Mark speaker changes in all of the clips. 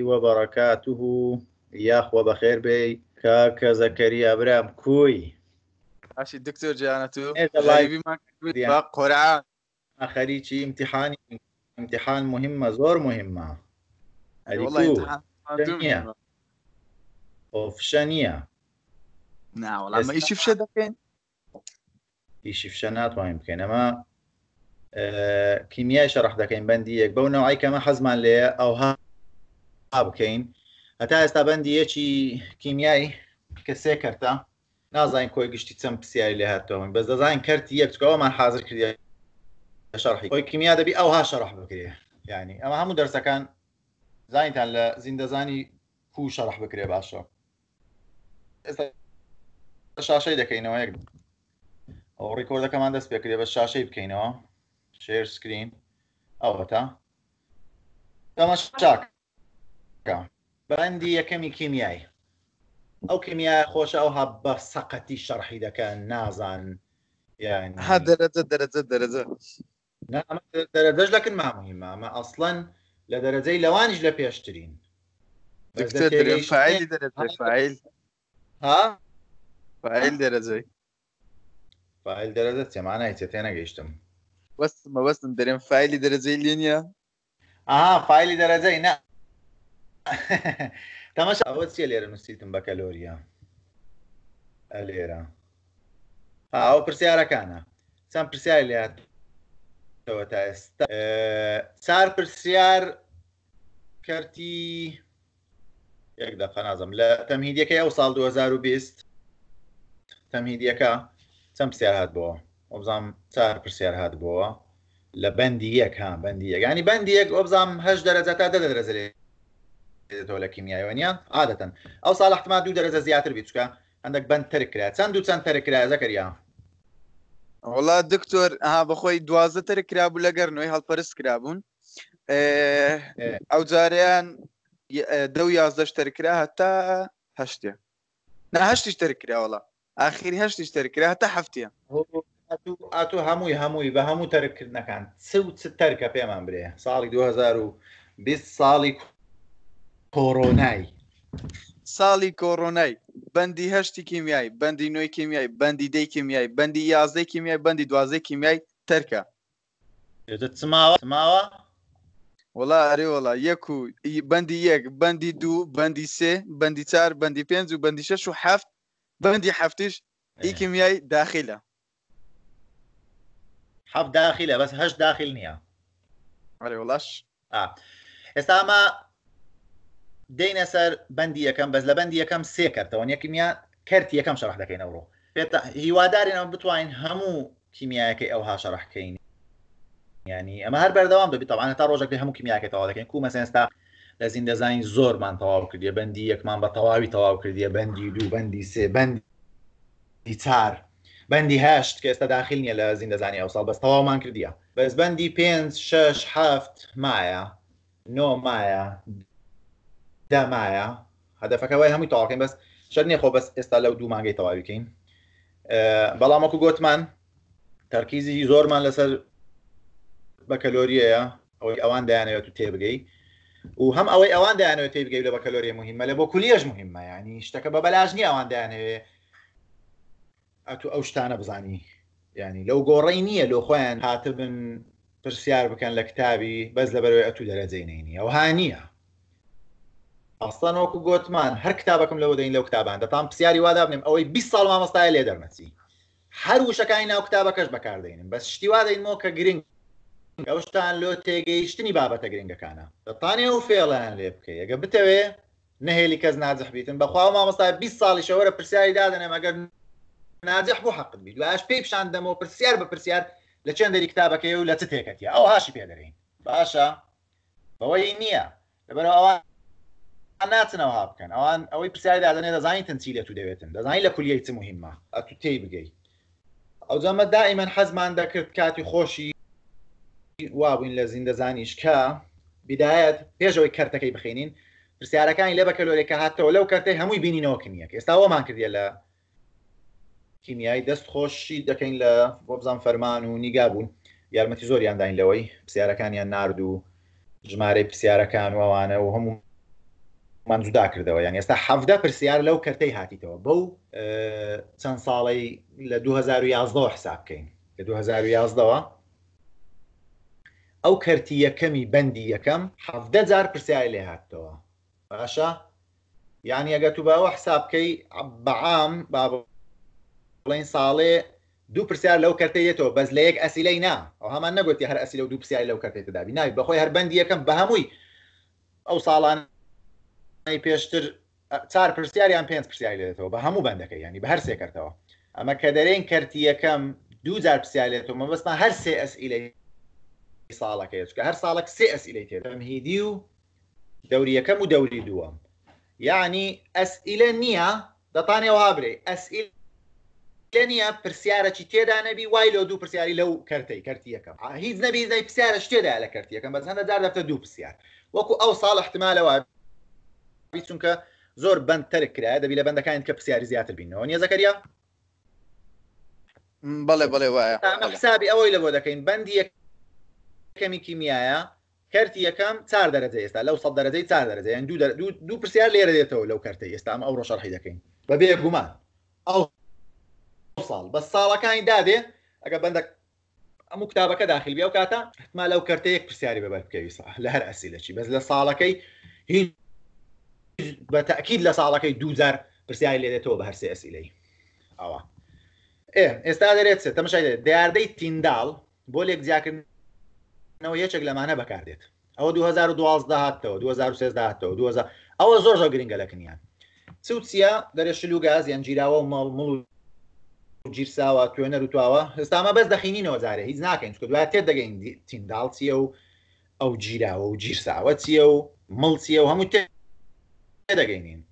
Speaker 1: وبركاته يا اخوة بخير بي كاكا زكريا ابرام كوي
Speaker 2: اشي الدكتور جاناتو غايبي إيه ما
Speaker 1: قرعان اخري شي امتحان امتحان مهمة زور مهمة والله امتحان مهمة اوفشانية نعم والله ما يشوف شدا كاين يشوف شنات ما يمكن اما آه، كيمياء شرح دكين بنديك بو نوعي كما حزمان لي او ها بکەین هەتا ئێستا بەندی یەکی کیمیایی کە سێ کەرتا نازانین کۆی گشتی چەند پرسیاری لێ هاتەوەین بەس دەزانین کەرتی یەکچکەوەمان حاضر کردی شەرحی خۆی کیمیا دەبی ئەو ها شەڕح بکرێ یعنی ئەمە هەموو دەرسەکان زانیتان لە زیندەزانی کو شەڕح بکرێ باشە ئێستا شاشەی دەکەینەوە یەک ئەو ڕیکۆردەکەمان دەست پێکرێ بە شاشەی بکەینەوە شێر سکرین ئەوەتا تەمە چاک خوش او هب سقتي الشرح اذا كان نازن
Speaker 2: يعني هذا درجه درجه ها دەرەجە دەرەجە
Speaker 1: دەرەجە دەرەجەش لەکن مامهمە ئەمە ئەسڵەن لە دەرەجەی دكتور لە درجه فیل ها
Speaker 2: فیل دەرەجەی فیل دەرەجە تێمانای تێ بس ما بس دەرێن فیلی درجه لينيا
Speaker 1: اه فیلی درجه نعم تەمەش ئەوە چیە لێرە نووسیتم بە کەلۆریە لێرە ئەو پرسیارەکانە چەند پرسیار لات تەوە تا ئێستا سار پرسیار کردی یەک دەقە نازم لە تەمهیدەکە ئەو ساڵ 2020 تەمهیدەکە چەند پرسیار هات بووە ئۆبزانام چار پرسیار هات بووە لە بەندی یەک ها بەندی یەکانی بەندی یەک ئۆبزانام هەش دەرەجە تا دە دەرەزرێت بێتەوە لە کیمیایوەنیان عادەتەن ئەو ساڵ احتما دوو دەرەجە زیاتر بچکە هەندێک بند ترکرا چەند و چەند تەرکرا زەکەریا وڵا دکتۆر ها بەخۆی دوازە
Speaker 2: تەرکرا بوو لەگەر نوۆی هەڵپەرست کرابوون ئەو جاریان دە و یازدەش تەرکرا هەتا هەشتێ نهشتیش تەرکراوەڵە
Speaker 1: ئاخری هەشتیش تەرکرا هەتا هەفتە ئاتو هەمووی هەمووی بە هەموو تەرکردنەکان چ و چ تەرکە پێمان برێ ساڵی 2020 ساڵی کۆڕۆنای ساڵی کۆڕۆنای بەندی هەشتی کیمیای
Speaker 2: بەندی نوێی کیمیای بەندی دەی کیمیای بەندی یازدەی کیمیای بەندی دوازدەی کیمیای تەرکە چماوە ماوە وڵا ئەرێ وڵا یەک و بەندی یەک بەندی دوو بەندی سێ بەندی چار بەندی پێنج و بەندی شەش و حەفت بەندی
Speaker 1: حەفتش ئی کیمیای داخلە حەفت داخلە بەس هەش داخل نییە ئەرێ وڵاش ئێستا ئەمە دەینە سەر بەندی یەکەم بەس لە بەندی یەکەم سێ کردەوە یەکیمیا کردی یەکەم شەڕح دەکەینەوە پێێت هیوادارێنەوە بتوانین هەموو کیمیایەکەی ئەوها شەڕحکەین ینی يعني، ئەمە هەر بەردەوام ببی طبعا تا ڕۆژەکەی هەموو کیمیاکەیتەوا دەکەین کو مەسێنستا لە زین دەزانین زۆرمان تەواو کردیە بەندی یەکمان بە تەواوی تەواو کردیە بەندی دوو بەندی سێ بەندی چار بەندی هەشت کە ئێستا داخل نیە لە زین دەزانانی ئەو بس بەس تەواومان کردیە بس بەندی پێ شش هەفت مایە نو مایە دامایە هەدەفەکەەوەی هەمووی تاواکەین بەس شەرنیە خۆ بەس ئێستا لەو دوو مانگەی تەواوی بکەین بەڵامەکو گوتمان تەرکیزی زۆرمان لەسەر بە کەلۆریەیە ئەوەی ئەوان دایانەوێت و تێبگەی و هەم ئەوەی ئەوان دایانەوێت تێبگەی لە بە کەلۆریە مهمە لە بۆ کولیەش مهمە ینی شتەکە بە بەلاژنی ئەوان دایانەوێت ئەتو ئەو شتانە بزانی ینی لەو گۆڕی نییە لۆ خۆیان هاتبن پرسیار بکەن لە کتابی بەس لەبەرەوەی ئەتو دەرەجەینەینی ئەوها نییە ئەستان وەکو گوتمان هەر کتابەکەم لەوە دەین لەو کتابان دەتان پرسیاری وادا بنێم ئەوەی 20 ساڵ مامەستای لێ دەرمەچی هەر وشەکانی ناو کتابەکەش بەکاردێنم بەس شتیوا دەینەوە کە گرنگ ئەوشتان لۆ تێگەیشتنی بابەتە گرنگەکانە دەتانێ و فێڵیان لێ بکەی ئەگە بتەوێ نهێلی کەس نازح بیتن بەخوا مامەستای 20 ساڵی شەوەرە پرسیاری دادنێ مەگەر نازح بۆ حق بیت واش پێی پیشاندەمەوە پرسیار بە پرسیار لە چندەری کتابەکەی و لە چ تێکەتیە ئەو هاشی پێدەین باشە بەوەی نییە لەبەر ئەوان ناتنەوە بکەن ئەوان ئەوەی پرسیاری دادنێ دەزانانی تەنسی لە تو دەوێتن دەزانانی لە کولیەی چ مهمە ئەتو تێی بگەی ئەو جەمە دائیمەن حەزمان دەکرد کاتی خۆشی وابووین لە زیندەزانیشکە بدایەت پێشەوەی کەرتەکەی بخێنین پرسیارەکانی لە بەکەلۆرێکە هاتەوە لەو کەرتەی هەمووی بینینەوە کمیەک ئێستا ئەومان کردی لە کیمیایی دەست خۆشی دەکەین لە بۆ بزان فەرمان و نیگابوون یارمەتی زۆریان داین لەوەی پرسیارەکانیان نرد و ژمارەی پرسیارەکان ووانە و هەموو مانجودا کردەوە یان ئێستا حەفدە پرسیار لەو کەرتەی هاتیتەوە بەو چەند ساڵی لە 2011 حساب بکەین لە 2011ەوە ئەو کەرتی یەکەمی بەندی یەکەم حەفدە جار پرسیاری لێ هاتەوە باشە یان ئەگە تو باوە حسابکەی بەعام با بڵین ساڵێ دوو پرسیار لەو کردێتەوە بەس لە یەک ئەسیلەی نا ئەو هەمان نەگوتی هەر ئەسی لە دوو پرسیاری لەو کردێت دابی ناوی بەخۆی هەر بەندی یەکەم بە هەمووی ئەو ساڵان پێشتر چار پرسیاریان پێنج پرسیاری لێتەوە بە هەموو بەندەکە ینی بە هەر سێکردەوە ئەمە کە دەرێن کەرتی یەکەم دوجار پرسیالێتەوە مەبستان هەر سێ ئەسئیلەی ساڵەکەی چکە هەر ساڵک سێ ئەسئیلەی تێدەم هیدی و دەوری یەکەم و دەوری دووەم یعنی ئەسئیلە نییە دەتانێ وابرێ ئەسئیل نیە پرسیارەکی تێدا نەبی وای لە دوو پرسیاری لەو کەرتەی کەرتی یەکەم هیچ نەبی دەی پرسیارە شتێدا لە کەرتی یەکەم بە چەندە دار دەفتە دوو پرسیار وەکو ئەو ساڵ احتمالەوە بی چونکە زۆر بند تەرک کرایە دەبی لە بەندەکان کە پرسیاری زیاتر بینەوە نیە زەکەریا بڵێ بڵێ وایە حسابی ئەوەی لە بۆ دەکەین بەندی کەمی کیمیایە کەرتی یەکەم چار دەرەجە ئێستا لەو سە دەرەجەی چار دو دو, دو پرسیار لێرە دێتەوە لەو کەرتە ئێستا ئەم ئەو ڕۆژەڕحی دەکەین بەبێ گومان ئەو ساڵ بە ساڵەکانی دادێ ئەگە بەندە ئەموو کتابەکە داخل بیا و کاتە احتما لەو کەرتەیەک پرسیاری بەبەر بکەوی لە هەر ئەسی لەچی بەس لە ساڵەکەی بە تاکیید لە ساڵەکەی دوزار پرسیاری لێدێتەوە بە هەرسێ ئەسیلەی ئەوە ئێ ئێستا دەرێت تەمەشای دیاردەی تینداڵ بۆ لێک زیاکردنەوە یەکێک لەمانە بەکاردێت ئەوە 2012 هاتەوە 2013 2000 ئەوە زۆر زۆر گرنگە لەکنیان سوسیە دەرێ شلو گاز یان جیراوە ماڵ مڵ گیرساوە توێنە روتواوە ئێستامە بەس دەخینینەوە زارێ هیچ ناکەین کە دوای تێ دەگەین تینداڵ چیە و ئەو جیراوە و جیرساوە چیە و مڵ چیە و هەموو تێ دەگەینین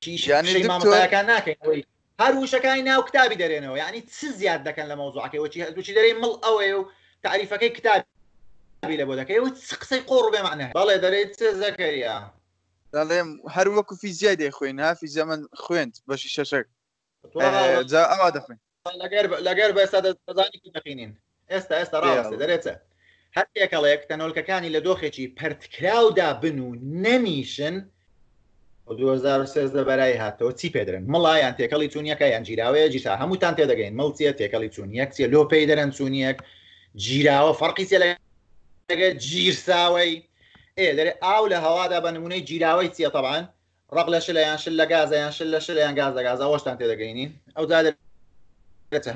Speaker 1: چیشیەکان ناکەین هەر وشەکانی ناو کتابی دەرێنەوە یعنی چ زیاد دەکەن لە مەوزوعەکەی دوچی دەرێ مڵ ئەوەیە و تعریفەکەی کتاب لە بۆ دەکەی و قسەی قۆڕ بێمانە بەڵێ دەرێت چ زەکەریە
Speaker 2: دەڵێم هەر وەکو فیزیای دەیخوێن ها فیزە من خوێنند بەشی شەشەک
Speaker 1: ئەوا دەخوێن لەگەر بە ئێستا دەزانانی دەقینین ئێستا ئێستا ڕاستە دەرێتە هەر تێکەڵێک تەنۆلکەکانی لە دۆخێکی پرتکراودا بن و نەنیشن 2013 بەرای هاتەوە چی پێدرن مڵایان تێکەڵی چونیەکە یان جیراوەیە جیسا هەمووتان تێدەگەین مەوتە تێکەڵی چونیەک چێ لۆ پێی دەرەن چونیەک جیراوە فەرقی سێ لەگە جیرساوەی ئێ لەرێ ئاو لە هەوادا بە نمونەی جیراوەی چیە تەبان ڕق لە شلیان شل لە گازیان شل لە شلیان گاز لە گازا وەشتان تێدەگەینین ئەو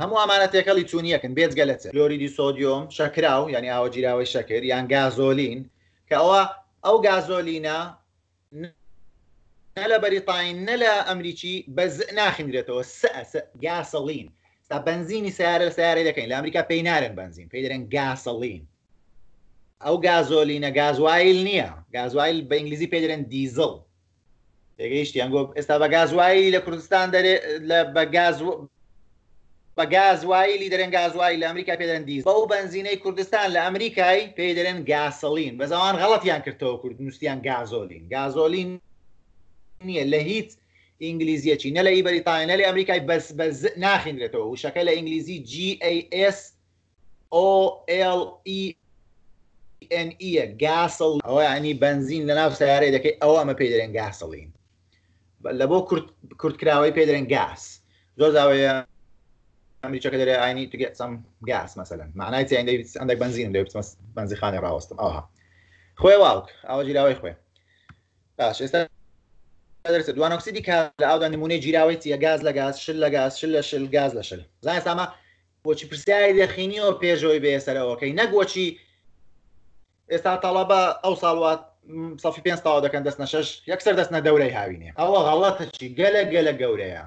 Speaker 1: هەموو ئەمانە تێکەڵی چونیەکن بێتگەلت لۆریدی سۆدیۆم شەکراو ینی ئاوە جیراوەی شەکر یان گازۆلین کە ئەوە ئەو گازۆلینە نە لە بەریتاین نە لە ئەمریکی بەز ناخیندرێتەوە سەس گاسەڵین تا بنزینی سیارە سیارەی دەکەین لە ئەمریکا پێی نارن بنزین پێی دەرێن گاسەڵین ئەو گازۆلینە گازوایل نییە گازوایل بە ئینگلیزی پێ دەرێن دیزڵ دەگەیشتیان گۆ ئێستا بە گازوایی لە کوردستان دەرێ بە گاز بە گازوایلی دەرێن گازوایی لە ئەمریکا پێدەرن دیز بەو بنزینەی کوردستان لە ئەمریکای پێدەرێن گاسەڵین بەزەوان غەڵەتیان کردەوە کورد نووسیان گازۆلین گازۆلین نییە لە هیچ ئینگلیزیەکی نە لە ئیبریتانە نە لە ئەمریکای بەس بەز ناخینرێتەوە وشەکە لە ئینگلیزی GAS OLENE گاسڵ ئەوە ینی بنزین لە ناو سیارێ دەکەی ئەوە ئەمە پێ دەرێن گاسەڵین لە بۆ کورتکراوەی پێ دەرێن گاس زۆر داوەیە ئەمریکەکە دەرێ ئاینی تو گەچەم گاس مەسەلەن معنای ئەندێک بنزین دەوێت بنزیخانی ڕاوستم ئەوها خۆی واڵک ئەوە جیراوەی خوێ باش ئێستا دەرس دوانۆکسیدی کا لە ئاودا نمونەی جیراوی تیە گاز لە گاز شل لە گاز شل لە شل گاز لە شل زانای ساما بۆچی پرسیاری دەخینیەوە پێشەوەی بێسەرەوەکەی نەگوۆچی ئێستا تاڵەبە ئەو ساڵات سەفی پێ تاوا دەکەن دەستنە شش یەکسەر دەستنە دەورەی هاوینێ ئەوە غەڵەتەچی گەلە گەلە گەورەیە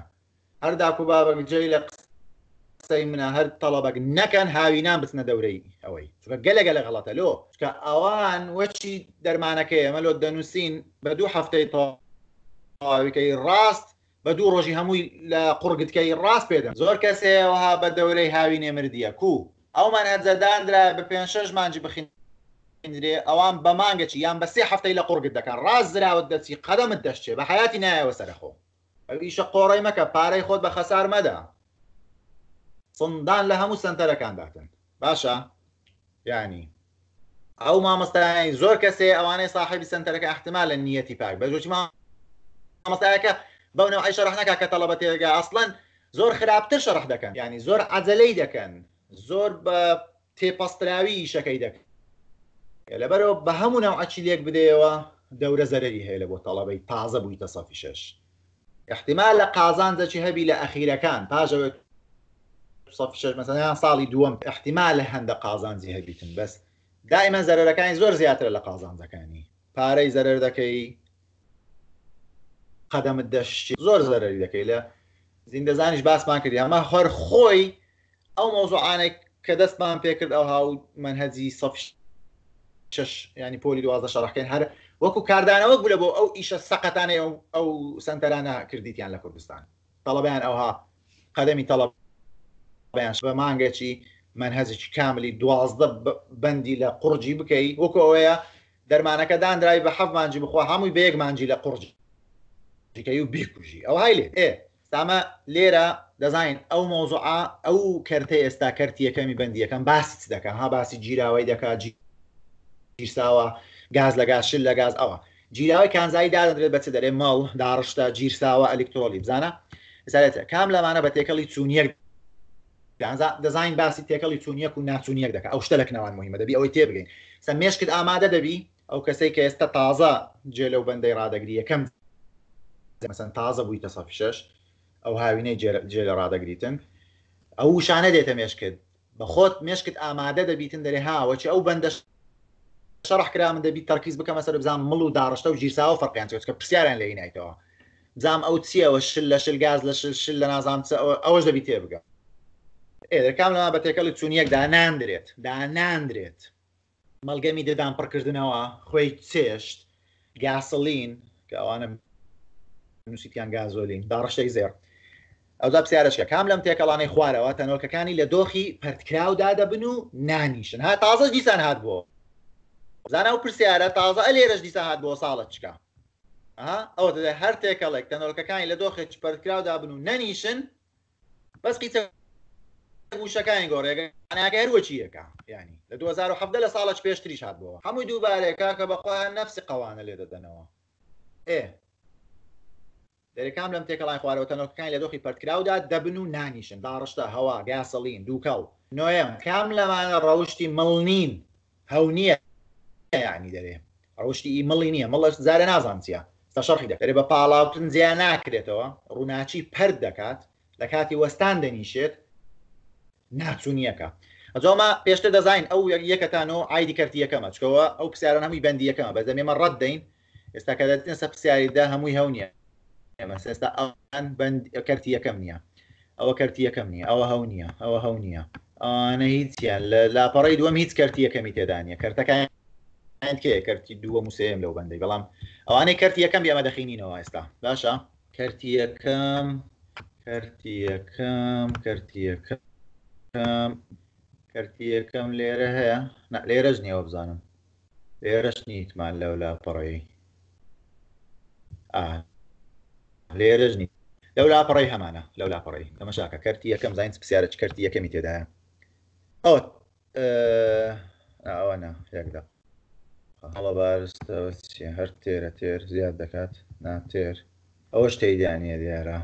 Speaker 1: هەرداکو بابە جێی لە قسەی منە هەر تەڵەبەك نەکەن هاوینان بچنە دەورەی ئەوەی چکە گەلە گەلە غڵەتە لۆ چکە ئەوان وەچی دەرمانەکەی ئەمە لۆ دەنووسین بە دوو هەفتەی تەوە وكي راست بە دوو ڕۆژی هەمووی لە قورگتکەی ڕاست پێدەم زۆر کەسەوەها بە دەورەی هاوی نێمردیە کو ئەومان هەزەدانرا بە پێ شش مانجی بخینێ ئەوان بە مانگەچی یان بە سێ هەفتەی لە قورگت دەکەن ڕاست زراوت دەچی قەدەمت دەشتێ بە حیاتی نایەوە سەرخۆ ئەویشە قۆڕی مەکە پارەی خۆت بە خەسار مەدا سندان لە هەموو سنتەرەکان داتن باشە ینی ئەو مامەستانی زۆر کەسێ ئەوانەی صاحبی سنتەرەکە احتمال لە نیەتی پاک ما مەسایەکە بەونەوە ئەی شەرح نکا کە تەڵەبە تێگا ئەسڵەن زۆر خراپتر شەرح دەکەن ینی زۆر عجلەی دەکەن زۆر بە تێپەستراوی شەکەی دەکەن لەبەرەوە بە هەموو ناو ئەچی لێک بدەیەوە دەورە زەرری هەیە لە بۆ تەڵەبەی تازە بووی تەسەفی شش احتیمال لە قازان دەچی هەبی لە ئەخیرەکان پاژەوێت مەسەیان ساڵی دووەم احتیمال لە هەندە قازانجی هەبیتن بەس دائمە زەرەکانی زۆر زیاتر لە قازانجەکانی پارەی زەرەر دەکەی قەدەمت دەشتی زۆر زەرری دەکەی لە زیندەزانیش باسمان کردی ئەمە هەر خۆی ئەو مۆزوعانێک کە دەستمان پێکرد ئەو هاو منهەزی سەفش چش ینی پۆلی دوازە شەڕەکەین هەر وەکو کاردانەوە بوو لە بۆ ئەو ئیشە سەقەتانێ ئەو سنتەرانە کردیتیان لە کوردستان تەڵەبیان ئەوها قەدەمی تەڵب بەیان بە مانگێکی منهزێکی کاملی دوازدە بەندی لە قورجی بکەیت وەکو ئەوەیە دەرمانەکە دانرای بە حەف مانجی بخوا هەمووی بەیەک مانجی لە قورجی شکەی و بیکوژی ئەو های لێ ئێ سامە لێرە دەزین ئەو مۆزوع ئەو کەرتەی ئێستا کەرتی یەکەمی بەندی یەکەم باسی دەکەن ها باسی گیراوی دەکات گیرساوە گاز لە گاشل لە گاز ئەوە جیراوی کانزایی دادرێت بەچ دەرێ مەڵ داڕشتا گیرساوە ئەلکترۆلی بزانە زارێتە کام لەمانە بە تێکەڵی چونیەک دەزین باسی تێکەڵی چونیەک و ناچونیەک دەکە ئەو شتەلەکنەوان مهمە دەبی ئەوەی تێبگەین سە مێشکت ئامادە دەبی ئەو کەسێک کە ئێستا تازە جێلە و بەندەی ڕدەگری یەکەم مەسەن تازە بوویتە سەف شش ئەو هاوینەی جێ لە ڕدەگریتن ئەو وشانە دێتە مێشکرد بە خۆت مێشکت ئامادە دەبیتن دەێ هاوەچی ئەو بەندەش شەڕح کرا من دەبی تەرکیز بکەمە سەر بزان مڵ و داڕشتە و ژیرساوە فەرقیان چکە پرسیاران لە نایتەوە بزانام ئەو چیەوە شل لە شل گاز لە شل لە نازام ئەوەش دەبی تێ بگە ئێدەکام لەما بە تێکەڵ چونیەک دا ناندرێت دا ناندرێت مەلگەمی ددان پڕکردنەوە خۆی چێشت گاسەلین کە ئەوانم نووسیتیان گازۆلین داڕشەی زێر ئەودا پرسیارشکە کام لەم تێکەڵانەی خوارەوە تەنۆکەکانی لە دۆخی پرتکراودا دەبن و نانیشن ها تازە دیسان هات بۆ زانە و پرسیارە تازە ئەلێرەش دیسە هات بۆ ساڵت چکە ئەو دەدە هەر تێکەڵێک تەنۆکەکانی لە دۆخی پرتکراودا بن و نەنیشن بەس قیچە گوشەکانی گۆڕێگەناکە هەروە چیەکە ینی لە 2017 لە ساڵش پێشتریش هاتبووە هەمووی دووبارێکە کە بەخوا نفسی قوانە لێ دەدەنەوە ئێ دەرەکان لەم تێکەڵای خوارەوە تەنۆکەکان لە دۆخی پەرکراودا دەبن و نانیشن داڕشتە هەوا گاسەڵین دووکەڵ نوێم کام لەمانە ڕەوشی مڵنین هەو نییە ینی دەرێ ڕەوشی ئیمەڵی نییە مەڵش زارە نازان چیە تا شەڕی دەکەێت بە پاڵاوتن زیان ناکرێتەوە ڕووناچی پەر دەکات لە کاتی وەستان دەنیشێت ناچوونیەکە. ئەجۆمە پێشتر دەزین ئەو یەکەتانەوە ئایدی کردی یەکەمە چکەوە ئەو پرسیارە هەمووی بەندی یەکەمە بەدەمێمە ڕەت دەین ئێستا کە دەتن سە پرسیاری دا هەمووی هەونیە ئێمە ئێستا ئەوان بند کەرتی یەکەم نییە ئەوە کەرتی یەکەم نیە ئەوە هەو نییە ئەوە هەو نییە ئەوانە هیچیان لە لاپەڕی دووەم هیچ کەرتی یەکەمی تێدانە کەرتەکان کێ کەرتی دووە موسێم لەو بەندەی بەڵام ئەوانەی کەرتی یەکەم ئێمە دەخینینەوە ئێستا باشە کەرتی یەکەم کەرتی یەکەم کەرتی یەکەم کەرتی یەکەم لێرە هەیە لێرەش نیەوە بزانم لێرەش نیتمان لەو لاپەڕی ئا لێرەژ نی لەو لاپەڕی هەمانە لەو لاپەڕی ئەمە شاکە کردی یەکەم زین پرسیارە کردی یەکەمی تێدایە ئەو ئەوانە یەکدا هەڵە بارستەوەچی هەر تێرە تێر زیاد دەکات ناتێر ئەوەش تێدانە دیارە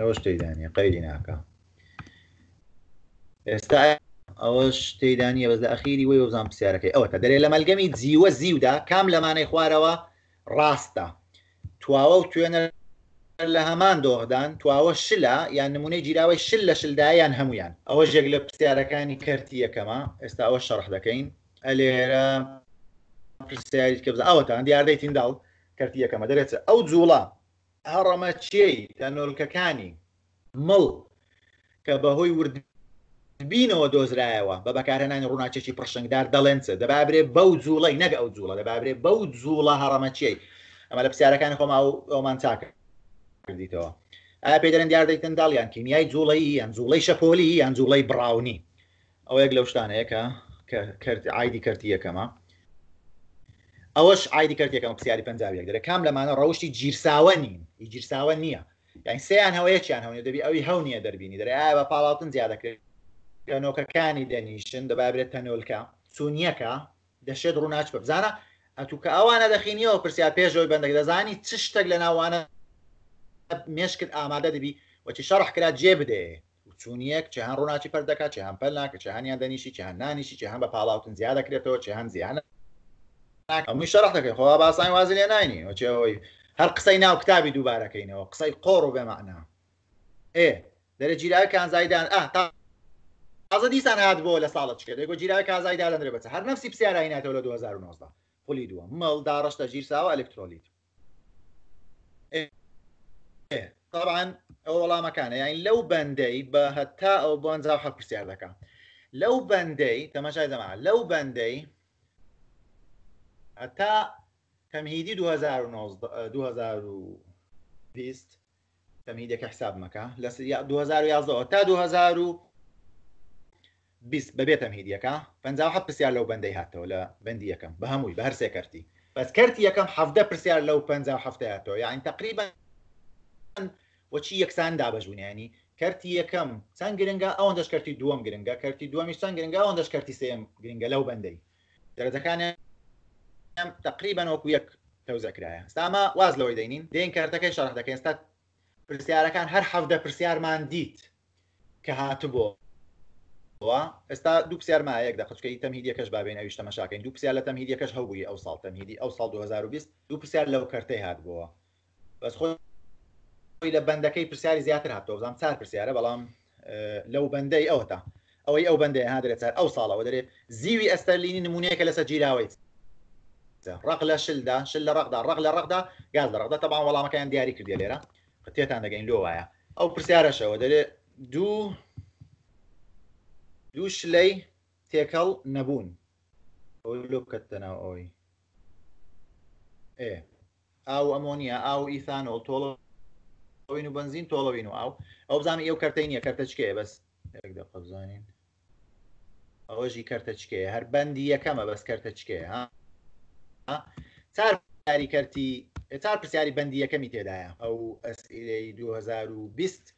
Speaker 1: ئەوەش تێدانە قەیری ناکە ئێستا ئەوەش تێدانە بەز ئەخیری وی وزان پرسیارەکەی ئەوەکە دەرێ لە مەلگەمی جیوە زیودا کام لەمانەی خوارەوە ڕاستە تواوە و توێنە لە هەمان دۆغدان تواوە شلە یان نمونەی جیراوی شل لە شلدایان هەمویان ئەوە ژێک لە پرسیارەکانی کەرتی یەکەمە ئێستا ئەوە شەڕح دەکەین ئەلێرە پرسیاری کە ئەوەتان دیاردەی تینداڵ کەرتی یەکەمە دەرێتە ئەو جوڵە هەڕەمە چێی تەنۆلکەکانی مڵ کە بەهۆی ورد بینەوە دۆزرایەوە بە بەکارهێنانی ڕووناچێکی پرشنگدار دەڵێنچە دەبابرێ بەو جوڵی نەگە ئەو جوڵە دەبابرێ بەو جوڵە هەڕەمە چێی ئەمە لە پرسیارەکانی خۆما ئەومان چاکە کردیتەوە ئایا پێدەرن دیار دەیتن داڵیان کیمیای جوڵی ئەم جوڵی شەپۆلی ئەم جوڵی براونی ئەو یەک لەو شتانەیەکە ئایدی کردی یەکەمە ئەوەش ئایدی کرد یەکەم پرسیاری پنجاویەک دەرە کام لەمانە ڕەوشی گیرساوە نین گیرساوە نییە یان سیان هەوەیەکیان هەونێ دەبی ئەوی هەونیە دەربینی دەرە ئایا بە پاڵاتن زیادەکرد کەنۆکەکانی دەنیشن دەبابرێت تەنۆلکە چونیەکە دەشێت ڕووناچ بە بزانە ئەتوکە ئەوانە دەخینیەوە پرسیار پێشەوەی بەندەک دەزانی چ شتێک لە ناوانە مشکل آماده دەبی وەچی شەڕح کرا و چونیک چه هەن ڕووناچی پەردەکە چه هن پەل ناکە چه هەنیان دەنیشی چه هن نانیشی چه با بە زیاده زیاد دەکرێتەوە چه هەن زیانە هەمووی شەڕح دەکەی خۆ باسانی وازی و چه هر هەر قسەی ناو کتابی و قسەی قارو و معنا. ای در جیرای زایدان آه تا از دیسان هد بۆ لە ساڵت شکرد دەگو جیرای زایدان در بچە هر نفسی پرسیارایی ناتەوە لە دوام پلی دووە مەڵ داڕشتە و الکترولیت. ايه طبعا والله ما كان يعني لو باندي بهتا او بانزا حرف سيار ذكا لو باندي تماشا يا جماعه لو باندي هتا تمهيدي 2019 2020 تمهيدك حساب مكا لس 2011 تا 2020 ببيت تمهيديك فانزا حرف سيار لو باندي هاتا ولا باندي يكم بهموي بهر سيكرتي بس كرتي يكم حفده برسيار لو بانزا حفته هاتو يعني تقريبا وەچی یەکسان دابژونیانی کەرتی یەکەم چەند گرنگە ئەوەن دەشکەرتی دووەم گرنگە کەرتی دووەمی چەند گرنگە ئەوەن دەشکەرتی سێم گرنگە لەو بەندەی دەرەتەکانیان تقریبان وەکو یەک پەوزەکرایە ئستامە واز لەوەی دەینین دێن کارتەکەی شەڕ دەکەین ستا پرسیارەکان هەر حەفدە پرسیارمان دیت کە هاتبوو ئستا دو پرسیارمایەک دە خچکەی تەمهیدیەکەش بابێنەویش تەمەشاکەین دو پرسیار لە تەمهیدیەکەش هەبووی ئەو ساڵ تەمهیدی ئەو ساڵ 2020 دو پرسیار لەو کەرتەی هاتبووە بەس خۆی لە بەندەکەی پرسیاری زیاتر هاتۆ زانام چار پرسیارە بەڵام لەو بەندەی ئەوەتا ئەوەی ئەو بەندێ ها درێت ئەو ساڵەوە دەرێ زیوی ئەستەرلینی نمونەیەکە لەسەر جیراوەی ڕق لە شلدا شل لە ڕقدا ڕق لە ڕقدا گاز لە ڕقدا تەبان وەڵامەکەیان دیاری کردی لێرە قتێتان دەگەین لۆ وایە ئەو پرسیارەشەوە دەرێ دوو دوو شلەی تێکەڵ نەبوون لۆ بکەتەنەوە ئەوی ئێ ئاو ئەمۆنیە ئاو ئیثانۆ تۆڵ ئەوین و بنزین تۆڵەوین و ئاو ئەو بزانانی ئەو کەرتەی نییە کەرتەچکێ بەس قبزانین ئەوەژی کەرتەچکێ هەر بەندی یەکەمە بەس کەرتەچکێ ها چار یاری کردی چار پرسیاری بەندی یەکەمی تێدایە ئەو ئەسئلەی 2020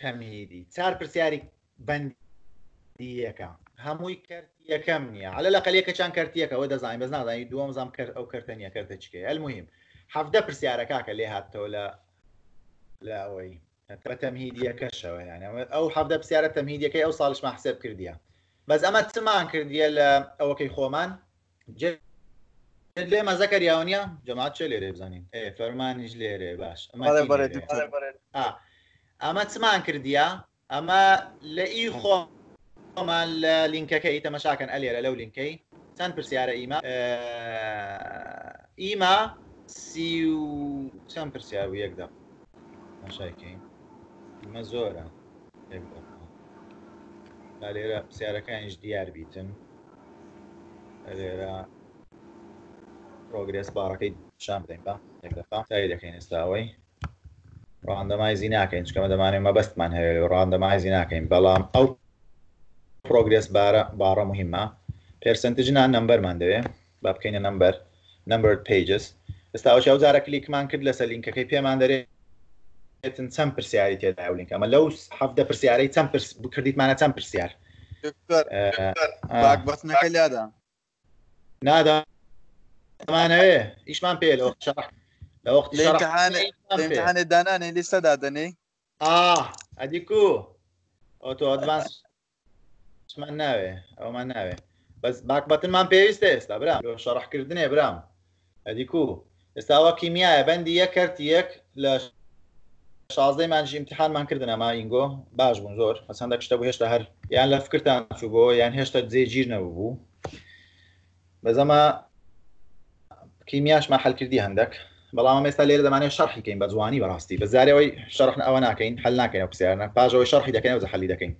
Speaker 1: تەمهیدی چار پرسیاری بەندی یەکە هەمووی کرد یەکەم نییە على لە قەلەکە چان کردیەکەەوە دەزانانی بەس نازانانی دووەم زام کرد ئەو کردنیە کردە چکێ ئەلمهم هەفتە پرسیارەکەکە لێ هاتەوە لە لا وي كا تمهيديه كشوا يعني او حبدا بسياره تمهيديه كي اوصلش مع حساب كرديا بس اما تسمع كرديا او كي خومان جد لي ما ذكر ياونيا ونيا جماعه شليري بزانين ايه فرمان جليري باش اما برد اه اما تسمع كرديا اما لاي خو اما لينكاكي ايتا مشاكن اليرا لو لينكي سان بسيارة ايما ايما سيو سان بسيارة ويقدر هەشاکەین مە زۆرە تا لێرە پرسیارەکانیش دیار بیتن لێرە پرۆگرێس باڕەکەی شام بدەین بە یەکدەفا تای دەکەین ئێستاەوەی ڕاندەمایزی ناکەین چکەمە دەمانێت مە بەستمان هەیە ڕاندەمایزی ناکەین بەڵام ئەو پرۆگرێس بارە باڕە مهمە پێرسنتژنا نمبەرمان دەوێ با بکەینە نمبەر نمبر پیجس ئێستا ئەو جارە کلیکمان کرد لەسەر لینکەکەی پێمان دەرێت چەند چەند پرسیاری تێدا ولینکە ئەمە لەو حەفدە پرسیارەی چەند کردیتمانە چەند پرسیار بەستنەکە لادا نادا ئەمانەوێ ئیشمان پێ لەوە لەوەختیانە دانانێ لیستە دادنێ ئا ئەدیکو ئۆتۆ ئەدوانسمان ناوێ ئەومان ناوێ بەس باکبەتنمان پێویستە ئێستا برام لو شەڕحکردنێ برام ئەدیکو ئێستا ئەوە کیمیایە بەندی یەک کرد یەک لە شازدەیمانجی امتحانمان کردن ئەما ئینگۆ باش بوون زۆر هەسەندە کشتە بوو هێشتا هەر یان لە فکرتان چوو بۆ یان هێشتا جێگیر نەبوو بەزەمە کیمیاشمان هەلکردی هەندێک بەڵام ئێستا لێرە دەمانێت شەرحیکەین بە جوانی بەڕاستی بەزارەوەی شەرح ئەوە ناکەین هەل ناکەین ئەو پرسیارە پاژەوەی شەرحی دەکەین زە حەلی دەکەین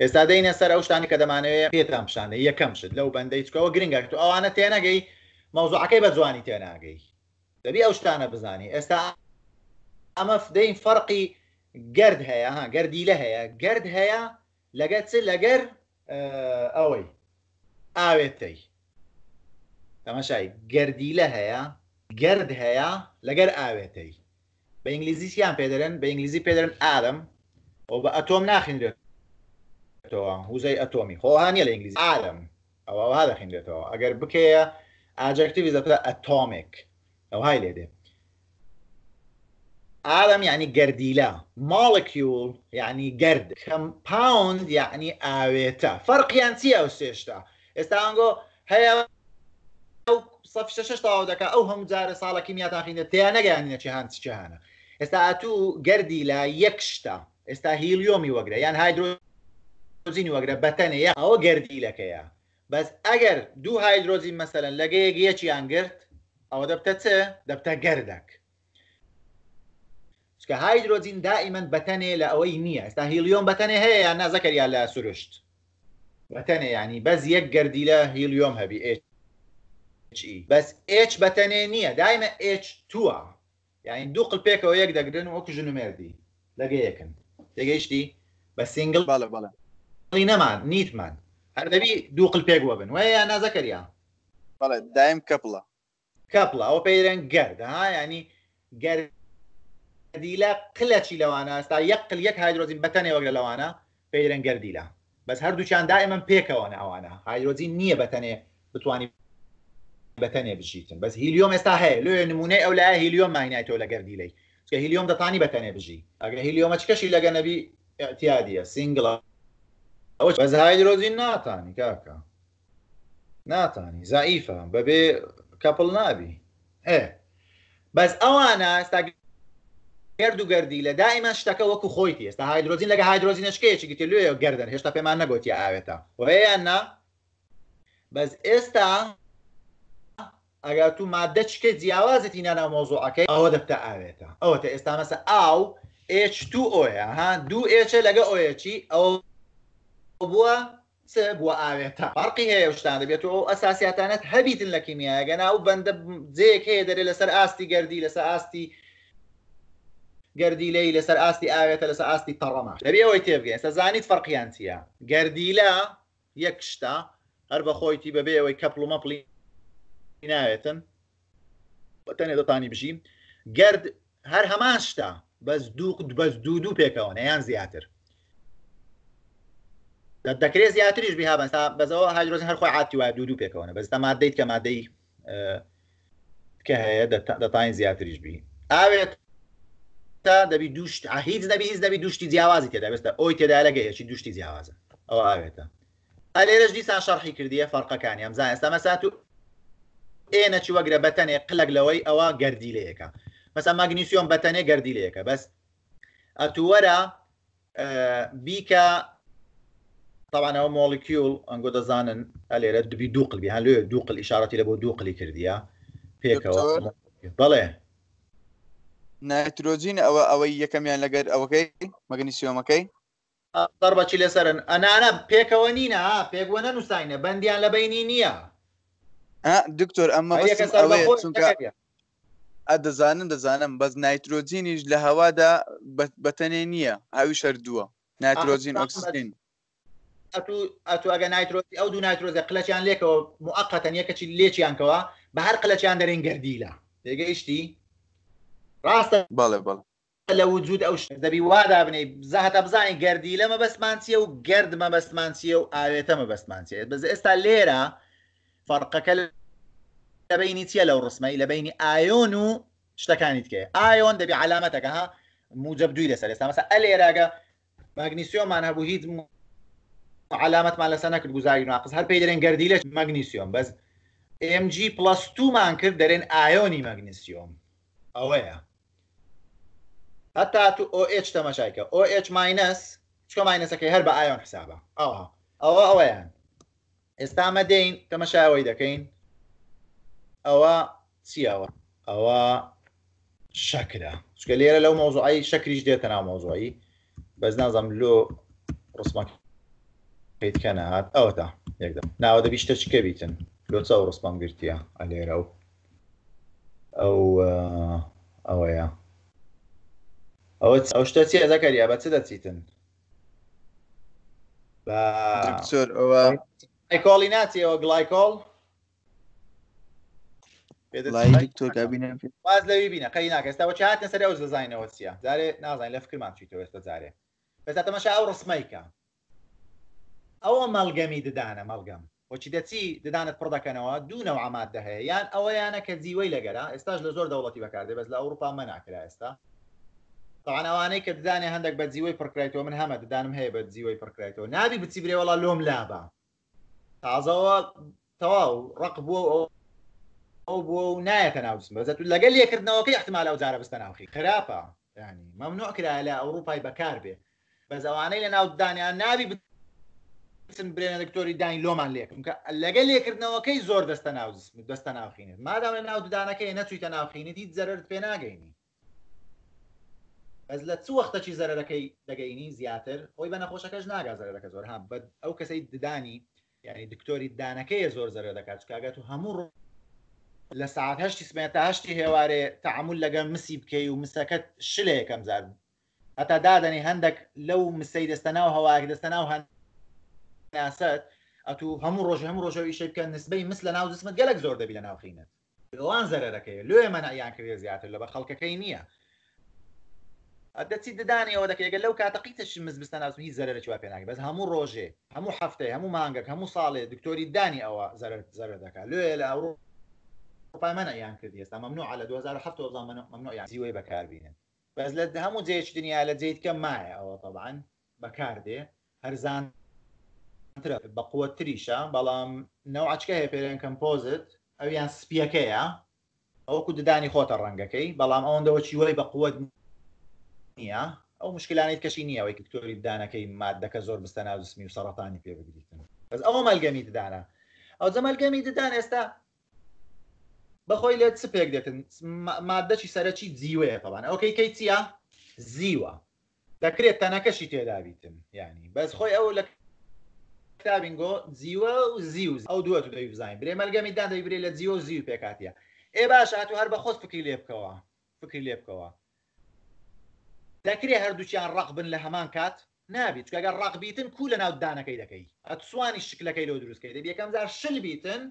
Speaker 1: ئێستا دەینە سەر ئەو شتانی کە دەمانەوەت پێتان پیششانە یەکەم شت لەو بەندەی چکەوە گرنگە تو ئەوانە تێنەگەی مەوزوعەکەی بە جوانی تێناگەی دەبی ئەو شتانە بزانی ئێستا اما فدين فرقي گرد هيا ها گردی لە هەیە گرد هەیە اوي اوي تي ئەوەی ئاوێتەی تەماشای گردی لە هەیە گرد هەیە لەگەر ئاوێتەی بە ئینگلیزیسیان پێدەرن بە ئینگلیزی پێدەرن ئادەم ئەو بە ئەتۆم ناخیندرێتەوە هوزەی ئەتۆمی خۆهانیە لە ئینگلیزی ئادەم ئەوە دەخیندێتەوە ئەگەر بکەیە بكيا adjective is atomic او هاي دێت ئارەم یعنی گردیلا ماڵکیول یعنی گرد کەمپاوند یعنی ئاوێتە فەرقیان چی ئەو سێشتا ئێستا ئەنگۆ هەیە سەف شەشتاو دەکە ئەو هەم جارە ساڵەکی میا تاخینە تیا نەگەیانە چیهان چیانە ئێستا ئاتوو گردی لا یەک شتا ئێستا هیلیۆمی وەگرە یان هایدروزین وەگرە بەتەنەیە ئەوە گردیلەکەیە بەس ئەگەر دوو هایدرۆزین مەسەلەن لەگەیەک یەکیان گرت ئەوە دەبتە چ دەبتە گەردەك چکە هایدرۆزین دائیمەن بەتەنێ لە ئەوەی نییە ئستا هیلیۆم بەتەنێ هەیە یان نازەکەریا لە سروشت بەتەنێ ینی بەس یەک گردی لە هیلیۆم هەبی e. بەس H بەتەنێ نییە دایمە H توە یعنی دوو قل پێکەوە یەک دەگرن وەکو ژنومێردی لەگە یەکن دەگەیشتی بە سنگل باە بەڵە نەمان نیتمان هەردەبی دوو قل پێک وە بن وەیە نازەکەریا بەڵێ دایم کەپڵە کەپڵە ئەو پەیرەن گەرد ها ینی گەرد دیلا قلەچی لەوانە ئستا یەقل یەک هایدرۆزین بەتەنێوەک لە لەوانە پەیرەنگەر دیلا بەس هەردووچان دائمەن پێکەوە ناوانە هایدرۆزین نییە بەتەنێ بتوانانی بەتەنێ بژیتن بەس هیلیۆم ئێستا هەیە لێ نمونەی ئەو لای هیلیۆم ماینایتەوە لەگەر دیلەی چکە هیلیۆم دەتانی بەتەنێ بژی ئەگە هیلیۆمە چکەشی لەگە نەبی اعتیادیە سینگڵە ئەوە بەس هایدرۆزین ناتانی کاکە ناتانی زائیفە بەبێ کەپڵ نابی ئێ بەس ئەوانە ئێستا هێرد و گردی لە دائما شتەکە وەکو خۆی ئێستا هایدرۆزین لەگە هایدرۆزی نشکەیەکی گتی لێ گردن هێشتا پێمان نەگوتی ئاوێتە وەیەنا بەس ئێستا ئەگەر تو مادە چکە جیاوازەتی نانا مۆزۆعەکەی ئەوە دەبتە ئاوێتە ئەوە تا ئێستا مەسە ئاو H2ئۆە ها دوو ئێچە لەگە ئۆیەکی ئەو بووە بووە ئاوێتە پارقی هەیە شتان دەبێت ئەو ئەساسیاتانەت هەبیتن لە کیمیاگەنا و بەندە جەیەک هەیە دەرێ لەسەر ئاستی گردی لەسەر ئاستی گردیلەی لەسەر ئاستی ئاوێتە لەسەر ئاستی تەڕەما دەبێ ئەوەی تێبگەین سەزانیت فەرقیان چیە گردیلە یەک شتا هەر بە خۆیتی بەبێ ئەوەی کەپڵومە پڵی ناوێتن تەنێ دەتانی بژیم گرد هەر هەمان شتا بەس دوو بەس دوو دوو پێکەوە نەیان زیاتر دەکرێت زیاتریش بها بەستا بەزەوە هایدرۆژن هەرخۆ عاتی وای دوو دوو پێکەوە بەستا مادەیت کە مادەی کە هەیە دەتان زیاتریش بی ئاوێت تا دەبی دوشت هیچ دەبی هیچ دەبی دوشتی جیاوازی تێدابێتە ئەوی تێدا لەگەیەکی دوشتی جیاوازە ئەو ئاوێتە ئەلێرەش دیسان شەڕحی کردیە فەرقەکانی ئەم زانست ئەمەسات و ئێنە چی وەگرە بەتەنێ قلەک لەوەی ئەوە گردیلەیەەکە مەسا ماگنیسیۆن بەتەنێ گردیلەیەەکە بەس ئەتووەرە بیکە طبعاەوە مۆلیکیول ئەنگۆ دەزانن ئەلێرە دوبی دووقلبی هەلوێ دووقل ئشارەتی لە بۆ دووقلی کردیە پێکەوە بەڵێ نایترۆجین
Speaker 2: ئەوە ئەوەی یەکەمیان لەگەر ئەوەکەی مەگنیسیۆمەکەی
Speaker 1: دەڕبەچی لەسەرن ئەنانە پێکەوە نینە پێکوە نەنووسینە بەندیان لە بینی نییە
Speaker 2: دکتۆر ئەمە دەزانم دەزانم بەس نایترۆجینیش لە هەوادا بەتەنێ نییە ئاوی شەردووە نایترۆجین ئۆکسین
Speaker 1: ئەتو ئەگە نایترۆسی ئەو دوو نایترۆزە قلەچیان لێکەوە موقەتەن یەکەچی لێکیانکەوە بە هەر قلەچیان دەرێن گردیلا دەگەیشتی ڕاستە بەڵێ بەڵ لە وجود ئەو دەبی وادا بنێ زەهتا بزانانی گردی لەمە بەسمانسیە و گردمە بەسمانسیە و ئاوێتەمە بەسمانسیە بەز ئێستا لێرە فەرقەکە لە بینی چیە لەو ڕسممەی لە بینی ئایۆن و شتەکانیت کێ ئایۆن دەبی علامەتەکە ها موجب دوی لەسەر ئێستا مەسە ئەلێراگە ماگنیسیۆمان هەبوو هیچ علامەتمان لەسەر نەکرد گوزاری ناقص هەر پێی دەرێن گردی لە مەگنیسیۆم بەس MG پلس تومان کرد دەرێن ئایۆنی مەگنیسیۆم ئەوەیە حتى تو OH تەماشایکە OH ماینس چکە ماینسەکەی هەر بە ئایۆن حسابە ئەوها ئەوە ئەوەیان ئێستا مە دەین تەمەشاوەی دەکەین ئەوە چیەوە ئەوە شەکرە چکە لێرە لەو مۆزوعایی شەکریش دێتە ناو مۆزوعایی بەس نازم لۆ ڕسمەکە پێیتکە نەهات او تا یەکدەم ناوە دەبیشتە چکە بیتن لۆ چا و ڕسپام گرتیە او او او ئەوەیە ئەوە ئەو شتە چی ئەزەکەری ئەبە چ دەچیتن ئەیکۆڵی ناچیەوە گلایکۆڵ باز لەوی بینە قەی ناکەستەوە چ هاتن سەر ئەو دەزانینەوە چیە جارێ نازانین لە فکرمان چیتەوە ئێستا جارێ بەستا تەمەشا ئەو ڕسمەیکە ئەوە مەڵگەمی ددانە مەڵگەم بۆچی دەچی ددانت پڕ دەکەنەوە دوونەوە ئاماد دەهەیە یان ئەوە یانە کە جیوەی لەگەرا ئێستاش لە زۆر دەوڵەتی بەکاردێ بەس لە ئەوروپا مەناکرا ئێستا تاانەوانەی کە ددانێ هەندێک بە جیوەی پڕکرێتەوە من هەمە ددانم هەیە بە جیوەی پڕکرێتەوە نابی بچی برێوەڵە لۆم لابە تازەوە تەواو ڕق بووە ئەو بۆ و نایەتە ناوسم بەزە لەگەل لێکردنەوەکەی احتمالە و جارە بستە ناوخی خراپە ینی مەمنوع کرا لە ئەوروپای بەکار بێ بەزەوانەی لە ناو دانیان نابی بچن برێنە دکتۆری دانی لۆمان لێکم کە لەگەل لێکردنەوەکەی زۆر دەستە ناو دەستە ناوخینێت مادام لە ناو ددانەکەی نەچویتە ناوخینێتی جەرت پێ ناگەینی ئەس لە چ وەختەکی زەرەکەی دەگەینی زیاتر خۆی بە نەخۆشەکەش ناگازەرەکە زۆر ها بە ئەو کەسەی ددانی یعنی دکتۆری دانەکەی زۆر زەرە دەکات کاگات و هەموو لە ساعتهشتی سمێتهشتی هێوارێ تعمل لەگە مسی بکەی و مسەکەت شلەیەکەم زار هەتا دادنی هەندێک لەو مسەی دەستە ناو هەواک دەستە ناو هەند ناست ئەتو هەموو ڕۆژ هەموو ڕۆژەوە شەکە نسبەی مس لە ناو دسمت گەلک زۆر دەبی لە ناوخینت ئەوان زەرەکەی لێ مەنایان کرێ زیاتر لە بە خەڵکەکەی نییە دەچی ددانەوە دەکەگە لەو کاتەقیتەش مزبستان ناوسم هیچ زەرە چوا پێناک بەس هەموو ڕۆژێ هەموو هەفتەیە هەموو مانگەک هەموو ساڵێ دکتۆری دانی ئەوە زەرە دەکا لێ لە ئەوروپامەە یان کردی ئێستا ممنوع على 2007 ممنوع یان زیوەی بەکاربیێن بەس لە هەموو جێش دنیا لە جیت کە مایە ئەوە طبعاان بەکاردێ هەرزان بە قوتریشە بەڵام نەوعچکە هەیە پێرێن کەمپۆزت ئەو یان سپیەکەیە ئەوکو ددانی خۆتە ڕەنگەکەی بەڵام ئەوەندەوە چیوەی بە قوت نییە ئەو مشکلانەی کەشی نییە ئەوەی دکتۆری دانەکەی مادەکە زۆر بستە ناوزسمی و سەڕەتانی پێ بگریتن بەس ئەوە مەلگەمی ددانە ئەو جەمەلگەمی ددان ئێستا بەخۆی لێت سپێک دێتن مادەچی سەرەکی جیوەیە پەبان ئەوکەی کەی چیە زیوە دەکرێت تەنەکەشی تێدابیتن ینی بەس خۆی ئەو لە کتابینگۆ زیوە و زیوز ئەو دووە تو دەیزانین برێ مەلگەمی دان دەیبرێ لە زیوە و زیو پێکاتە ئێ باش هاتو هەر بە خۆست فکری لێ بکەوە فکری لێ بکەوە دەکرێ هەردووچیان ڕق بن لە هەمان کات نابیت چگەگەر ڕقبیتن کو لە ناو دانەکەی دەکەی ئەتوانی شکلەکەی لەو دروستکەی دەبی یەکەم زار شل بیتن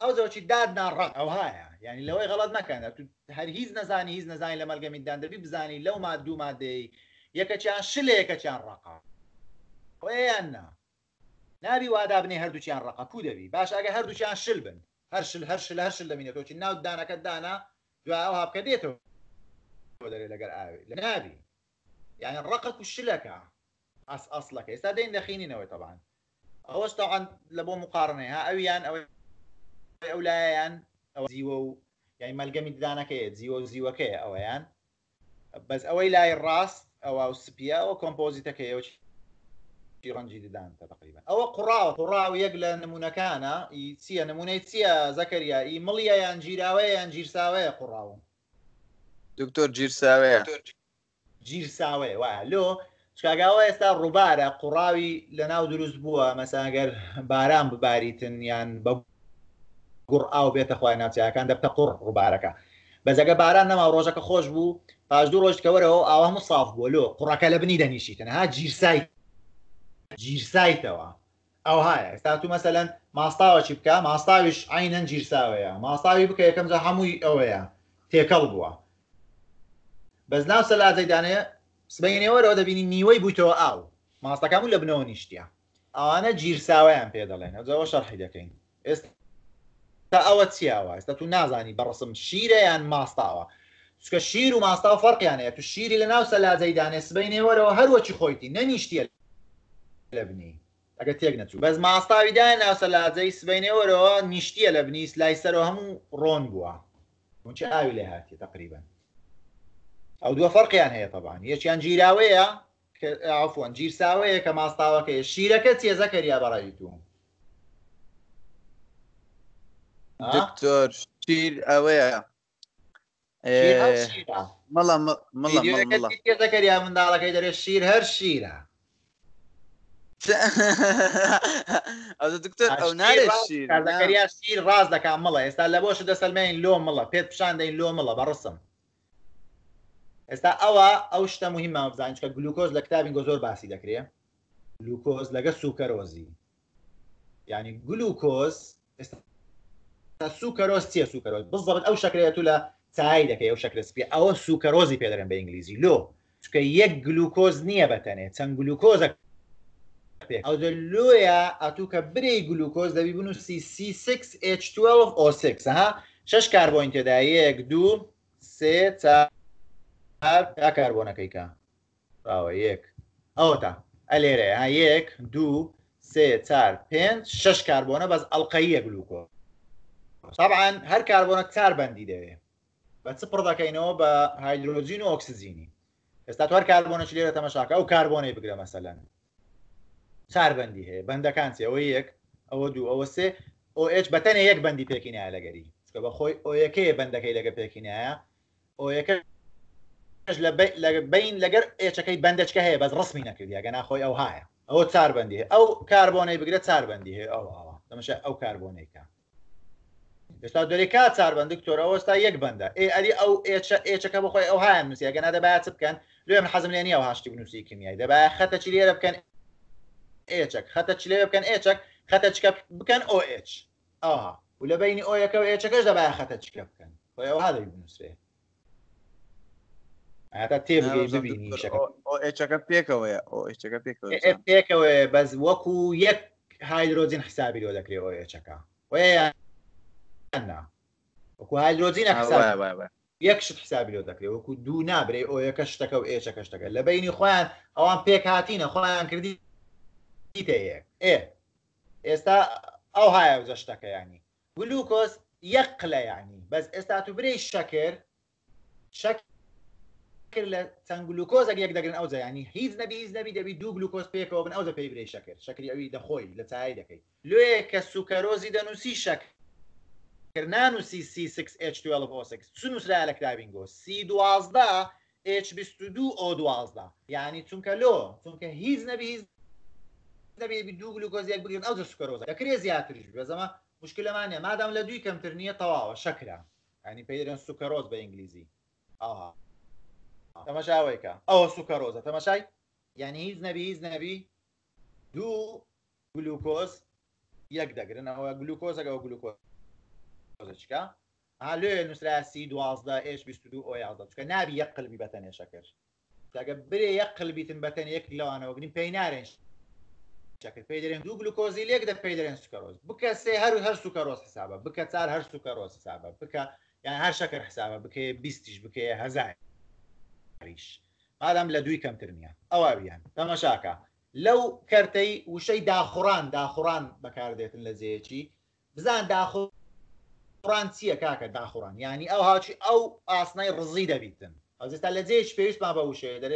Speaker 1: ئەو زەوەی دادنان ڕق ئەو هاە ینی لەوەی غڵات نکەن تو هەر هیچ نزانی هیچ نزانانی لە مەلگەمیدان دەبی بزانی لەو ما دوو مادەی یەکەچیان شل یەکەچیان ڕقا خۆیاننا نابی وادابنی هەردووچیان ڕقا کو دەبی باش ئەگە هەردووچیان شل بن هەر شل هەر شل هەر شل دەمینێت تۆچی ناو دانەکە دانا دوای ئەو هاپکە دێتەوە ولا لقاوي آه، يعني الرقك والشلكة أص أصلك استادين دخيني نوي طبعا هوش طبعا لبو مقارنة ها أويان يعني، أو أو لايان يعني. أو زيو يعني مال دانا كي زيو زيو كي إيه، أويان يعني. بس أوي لاي الراس أو أو سبيا أو كومبوزيتا إيه، كي أو شي رنجي ددان تقريبا أو قراو قراو يقلا نمونا كانا يتسيا نمونا يتسيا زكريا يمليا ينجيراوي ينجيرساوي قراو
Speaker 2: دکتۆر جیرساوەیە
Speaker 1: جیرساوێ وایە لۆ چکاگاوە ئێستا ڕووبارە قوڕاوی لە ناو دروست بووە مەساگەر باران بباریتن یان بە گوڕ ئاو بێتە خخوای ناوچیەکان دەبتە قوڕ ڕووبارەکە بەزەگە باران نەما ڕۆژەکە خۆش بوو پاش دوو ڕۆژکەەوەرەوە ئاوا هەموو صاف بووە لۆ قوڕەکە لە بنی دەنیشیتەنها جیرسای جیرسایتەوە ئەو هاە ئێستا تو مەسەەن ماستاوەکی بکە ماستاویش عینەن جیرساوەیە ماستاوی بکە یەکەم جا هەمووی ئەوەیە تێکەڵ بووە بەس ناو سەلاجەدانەیە سبینەوەەوە دەبینی نیوەی بوویتەوە ئاو ماستەکان و لە بنەوە نیشتیا ئەوانە جیرساوایان پێ دەڵێن ئەوەوە شەرحی دەکەین ئێستا تا ئەوە چیاوە ئێستا تو نازانی بەڕسم شیرەیان ماستاوە چکە شیر و ماستا و فەرقیانەیە تو شیری لە ناو سەلاجەدانێ سبینەوەەوە هەروەچی خۆیتی نەنیشتە لە بنی ئەگە تێک نەچوو بەس ماستاویدای ناوسەلاجەی سبینەوەەوە نیشتە لە بنی لای سەرەوە هەموو ڕۆن بووە چ ئاوی لێ هاتی تقریبان ئەو دووە فەرقیان هەیە تەبان یەکیان جیراوەیە ئافۆن جیرساوەیە کە ماستاوەکەی شیرەکە چێزە کەریا بەڕایی تو
Speaker 2: دکتۆر شیر ئەوەیە مەڵەکەریا
Speaker 1: منداڵەکەی دەرێت شیر هەر شیرە ئەو دکتۆر ئەو نارێت شیر ڕاز دەکات مڵە ئێستا لە بۆش دەسەلمەین لۆ مڵە پێت پیشان دەین لۆ مڵە بەڕسم ئێستا ئەوە ئەو شتە مهمە بزانکە گلوکۆز لە کتابین گۆ زۆر باسی دەکرێت گلوکۆز لەگە سوکەرۆزی ینی گلوکۆز سوکەرۆز چیە سوکەرۆز بزبط ئەو شکرێت تو لە چای دەکەی ئەو شکرسپی ئەوە سوکەرۆزی پێدەرن بە ئینگلیزی لۆ چکە یەک گلوکۆز نییە بەتەنێ چەند گلوکۆزە ئەو لۆیە ئەتوکە برەی گلوکۆز دەبی بنووسی C6H12O6 ها شش کاربۆین تێدایەک دوو سێ چا تا کاربوونەکەیکە ڕاوە یەک ئەوە تا ئەلێرە ها یەک دوو سێ چار پێنج شش کاربوونە بەس ئەڵلقەیە گلوکۆ طبعاان هەر کاربوونە چار بەندی دەوێ بە چ پڕ دەکەینەوە بە هایدرۆزین و ئۆکسزیینی ئێستا توار کاربوونەش لێرە تەمەشاکە ئەو کاربوونەی بگرە مەسەلەن چار بەندی هەیە بەندەکان سێ ئەوە یەک ئەوە دوو ئەوە سێ ئۆH بەتەنە یەک بەندی پێکینایە لەگەری چکە بە خۆی ئۆیەکەیە بەندەکەی لەگە پێکینایە ئۆیەکە لە بین لەگەر ئێچەکەی بەندەچکە هەیە بەس ڕستمی نەکردی گە ناخۆی ئەو هاە ئەوە چاربندی ئەو کاربۆنەی بگرێت چاربندی هەیە ئەو دەمەشە ئەو کاربۆنێکە هێشتا دەریکا چاربند دکتۆرەوەستا یەک بندە ئێ ئەری ئەو ئێچەکە بخۆی ئەو هاە نووسە گەنا دەبای چ بکەن لێم حەزم لێنی ئەو هاشتی بنووسی کیمیای دەبای خەتە چی لێرە بکەن ئێچک خەتە چ لێ بکەن ئێچک خەتە چکە بکەن ئۆH ئاها و لە بینی ئۆیەکە و ئێچەکەش دەبای خەتە چکە بکەن خۆی ئەو هادەی بنووسێ ئاتا تێبگەی ببینی ئەکە پێکەوەیە ئەکە پێکەوە پێکەوەێ بەس وەکو یەک هایدرۆزین حسابی لۆ دەکرێەوە ئەچەکە وەکو هایدرۆزینە یەکشت حسابی لۆ دەکرێت وەکو دوو نابێ ئەو یەکە شتەکە و ئێچەکە شتەکە لە بینی خۆیان ئەوان پێک هاتیینە خۆیان کردی تەیەک ئێ ئێستا ئەو هایە زەشتەکە ینی گلوکۆس یەق لە ینی بەس ئێستا تو برەی شەکر شەکر کرد لە چەند گلوکۆزەك یەک دەگرن ئەوزە ینی هیچ نەبی هیچ نەبی دەبی دوو گلوکۆز پێکەوە بن ئەوزە پێی برێ شەکر شکری ئەوی دەخۆی لە چای دەکەیت لێ کە سوکەرۆزی دەنووسی شەک کردنانوسی C6H12O6 سنووسرا لە کراوینگۆ C12 H22O12 یعنی چونکە لۆ چونکە هیچ نەبی هیچ دەبێ دوو گلوکۆز یەک بگرن ئەوزە سوکەرۆزە دەکرێ زیاترش بێزەمە مشکلمانە مادام لە دوی کەمتر نییە تەواوە شەکرا ینی پێدرن سوکەرۆز بە ئینگلیزی ئاها تەمەشاوێکە ئەوە سوکە ڕۆزە تەمەشای یعنی هیچ نەبی هیچ نەبی دوو گلوکۆز یەک دەگرن ئەوە گلوکۆزەکەەوە گلوکۆزەکە هەلێ نووسراسی دوازدە ئێش دو ئۆ یاازدە چکە نابی یەک قلبی بەتەنێشە کرد دەگە برێ یەک قلبیتن بەتەن یەک لەوانەوە گرین پێی نارێن چەکە پێ دەێن دوو گلوکۆزی لێک دە پێی دەێن سوکەۆز بکە سێ هەر هەر سوکەڕۆز حسابە بکە چار هەر سوکەڕۆز حسابە بکە یان هەر شەکە حسابە بکێ بیستیش بکێ هەزار ڕیش مادام لە دوی کەمتر نییە ئەوە بیان تەمەشاکە لەو کەرتەی وشەی داخوران داخوران بەکاردێتن لە جێکی بزان داخوران چییە کاکە داخوران ینی ئەو هاچی ئەو ئاسنای ڕزی دەبیتن ئەوزستا لە جێش پێویستمان بە وشەیە دەێت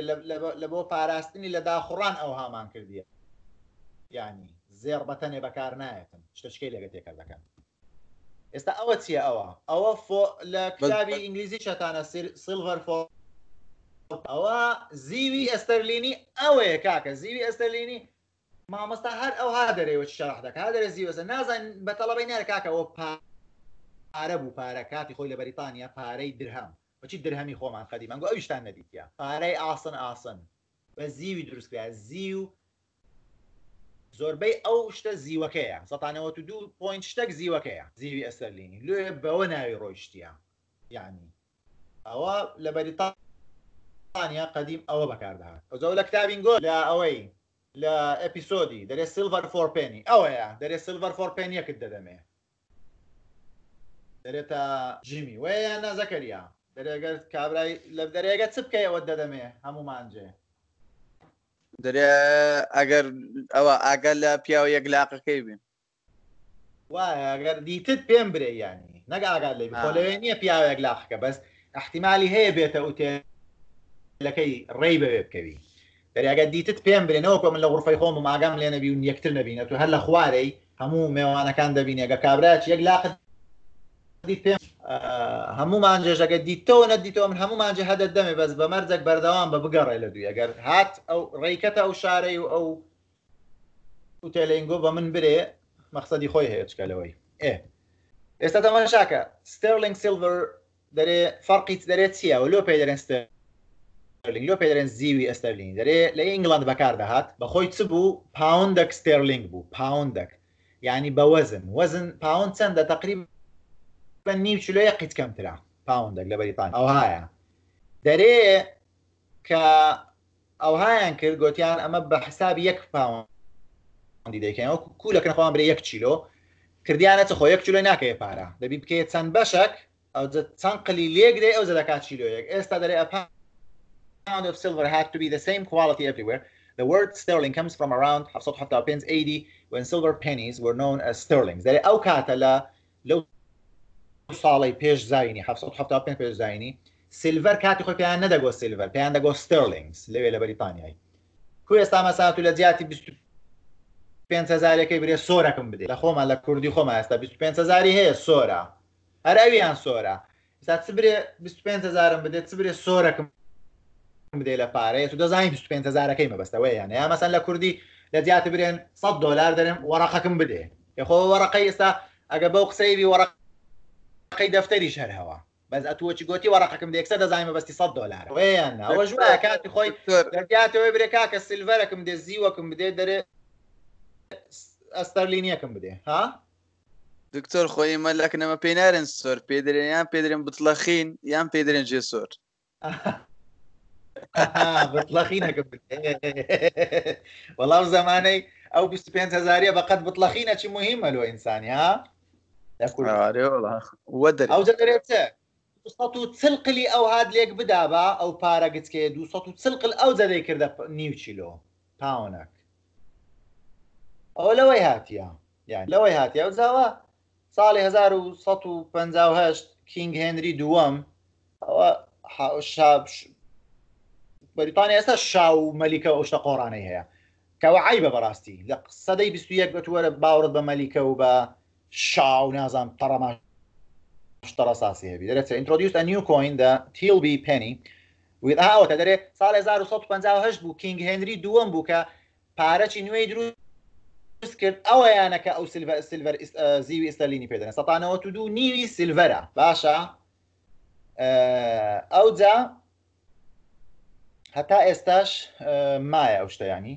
Speaker 1: لە بۆ پاراستنی لە داخوران ئەو هامان کردیە ینی زێر بەتەنێ بەکار نایەتن شتەشکی لەگە تێکرد دەکەن ئێستا ئەوە چییە ئەوە ئەوە لە کتابی ئینگلیزی شەتانە سیلڤەر فۆ ئەوە زیوی ئەستەرلینی ئەوەیە کاکە زیوی ئەستەرلینی مامەستا هەر ئەو ها دەرەوە شەڕح دەکا دەرە زیوەسە نازان بە تەڵەبەی نارە کاکەەوە پارە بوو پارە کاتی خۆی لە بەریتانیا پارەی درهەم بچی درهەمی خۆمان خەدی مەگو ئەویشتان نەدیتە پارەی ئاسن ئاسن بە زیوی دروستکرا زیو زۆربەی ئەو شتە زیوەکەیە سەتانەوە تو دو پوین شتێک زیوەکەیە زیوی ئەسەرلینی لێ بەوە ناوی ڕۆیشتە یعنی ئەوە لە بەریتان ئەڵمانیا قەدیم ئەوە بەکارداهات ئەوزە لە کتابین گۆ لە ئەوەی لە ئەپیسۆدی دەرێ سیلڤەر فۆرپێنی ئەوەیە دەرێ سیلڤەر فۆرپێنیەکت دەدەمێ دەرێتە ژیمی وەیە نازەکەریا دەرێگەر کابرای لە دەرێگە چ بکەیەوە دەدەمێ هەموو مانجێ
Speaker 2: دەرێ ئەگەر ئەوە ئاگەر لە پیاوە یەکلاقەکەی بین
Speaker 1: وایە ئەگەر دیتت پێم برێ ینی نەگە ئاگات لێ خۆ لەوێ نییە پیاوە یەکلاقەکە بس احتیممالی هەیە بێتە ئوتێ پلەکەی ڕێی بەوێ بکەوی دەریاگە دیتت پێم برێنەوە کۆ من لە غڕفی خۆم و ماگام لێ نەبی و یەکتر نبینە تو هەر لە خوارەی هەموو مێوانەکان دەبینێگە کابراچ یەک لاقت پێم هەموو مانجێژەکە دیتەوە نەدیتەوە من هەموو مانجە هەدە دەمێ بەس بە مەرجێک بەردەوام بە بگەڕێ لە دوی ئەگەر هات ئەو ڕێکەتە ئەو شارەی و ئەو تێلنگۆ بە من برێ مەخسەدی خۆی هەیە چکەلەوەی ئێ ئێستا تەماشاکە ستێرلنگ سیلڤر دەرێ فەرقیت دەرێت چیە و لۆ پێی دەرێن ستێر سترلینگ لۆ پێدرێن زیوی ئەستەرلینگ دەرێ لە ئینگلند بەکاردەهات بەخۆی چ بوو پاوندێک ستێرلینگ بوو پاوندێک ینی بە وەزن وەزن پاوند چەندە تقریب بە نیو چلوە قیت کەمترا پاوندێک لە بەریتان ئەوهایە دەرێ کە ئەوهایان کرد گوتیان ئەمە بە حساب یەک پاوەندی دەکەین وەکو کوولەکەنەخواان برێ یەک چیلۆ کردیانە چخۆ یەک چلو ناکەی پارە دەبی بکەیت چەند بەشک ئەو چەند قلی لێگرێ ئەو زەدەکات چیلۆیەک ئێستا دەرێ ئەپ pound of silver had to be the same quality everywhere. The word sterling comes from around حفصت حتى pins 80 when silver pennies were known as sterlings. ذلك أو كاتلا لو صالي بيش زايني حفصت حتى بين بيش زايني سيلفر كاتي خوي بيان ندقو سيلفر بيان دقو ستيرلينغز لوي لبريطانيا كوي استا مثلا تو لزياتي 25 هزاري كي بري سورا كم بدي لخوما لكردي خوما استا 25 هزاري هي سورا هر اويان سورا استا تسبري 25 هزارم بدي تسبري سورا كم بدێ لە پارەیە تو دەزانانی 25زارەکەی مەبەستەوەی یان یا مەسەن لە کوردی لە زیاتر برێن 100 دلار دەرم وەڕقەکەم بدێ یخۆ وەڕقەی ئێستا ئەگە بەو قسەیوی وەڕقەی دەفتەری شەر هەوە بەس ئەتووەچی گوتی وەڕقەکەم دێکسە دەزانانی مەبەستی 100 دلار وێن ئەوە ژوە کاتی خۆی دەاتەوەی برێکا کە سلڤەرەکەم دێ زیوەکەم بدێ دەرێ ئەستەرلینیەکەم بدێ ها؟
Speaker 2: دکتۆر خۆی مەلەکە نەمە پێنارن سۆر پێدرێن یان پێدرێن بتڵەخین یان پێدرێن جێ سۆر.
Speaker 1: بڵخینەکە وەڵام زمانەی ئەو 25 هزاریە بەقەت بڵخینە چی مهمە لۆ ئینسانی ها چل قلی ئەو هاات لێک بدابا ئەو پارەگچکێ دو چل قل ئەو زەدەی کردە نیو چیلۆ پاونەک ئەوە لەوەی هاتیە یان لەوەی هاتی ئەو زاوە ساڵی 1950 کینگ هێنری دووەم ئەوە بەریتانیا ئێستا شاو مەلیکە ئەو شتە قۆڕانەی هەیە کەەوە عی بە بەڕاستی لە سەدەی 21 بەتوەرە باورت بە مەلیکە و بە شاو نازانام تەڕەماش ڕساسی هەبی دەرێت ئینترۆدیوس ئەنیو کۆین دە تیلبی پێنی ویداوەکە دەرێت ساڵ 1950 بوو کینگ هێنری دووەم بووکە پارەچی نوێی دروست کرد ئەوەیانەکە ئەو سلڤەر سلڤەر زیوی ئستەلینی پێدەن سەتانەوە تو دوو نیوی سلڤەرە باشە ئەو جا هەتا ئێستاش مایە ئەو شتەیانی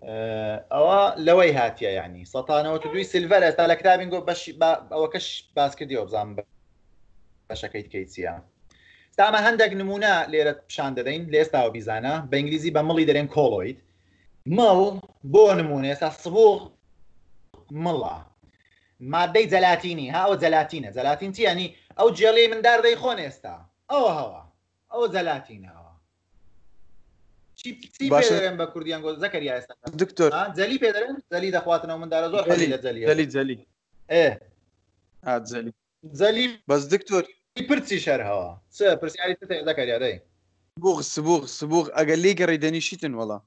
Speaker 1: ئەوە لەوەی هاتیە ینی سەتانەوە دوی سلڤەر ئێستا لە کتابین گۆ بەش ئەوە کەش باس کردی بزان بەشەکەیت کەیتیە ستامە هەندێک نمونە لێرە پیششان دەدەین لێستاوە بیزانە بە ئینگلیزی بە مڵی دەرێن کۆڵۆید مڵ بۆ نمونە ئێستا سبوغ مڵە مادەی جەلاتینی هاوە جەلاتینە جەلاتین چیانی ئەو جێڵی منداردەی خۆن ئێستا ئەوە هەوە ئەوە جەلاتینە بە کوردیان گۆ زەکەری ئێستا دکتۆر جەلی پێدەێن جەلی دەخواتنەوە منداە زۆر جەلی جەلی جەلی جەلی بەس دکتۆر پرسی شەرهەوە س پرسیاری دەکەریادەی
Speaker 2: بوغ سبوغ سبوغ ئەگەر لێ گەڕی دەنیشتن وڵە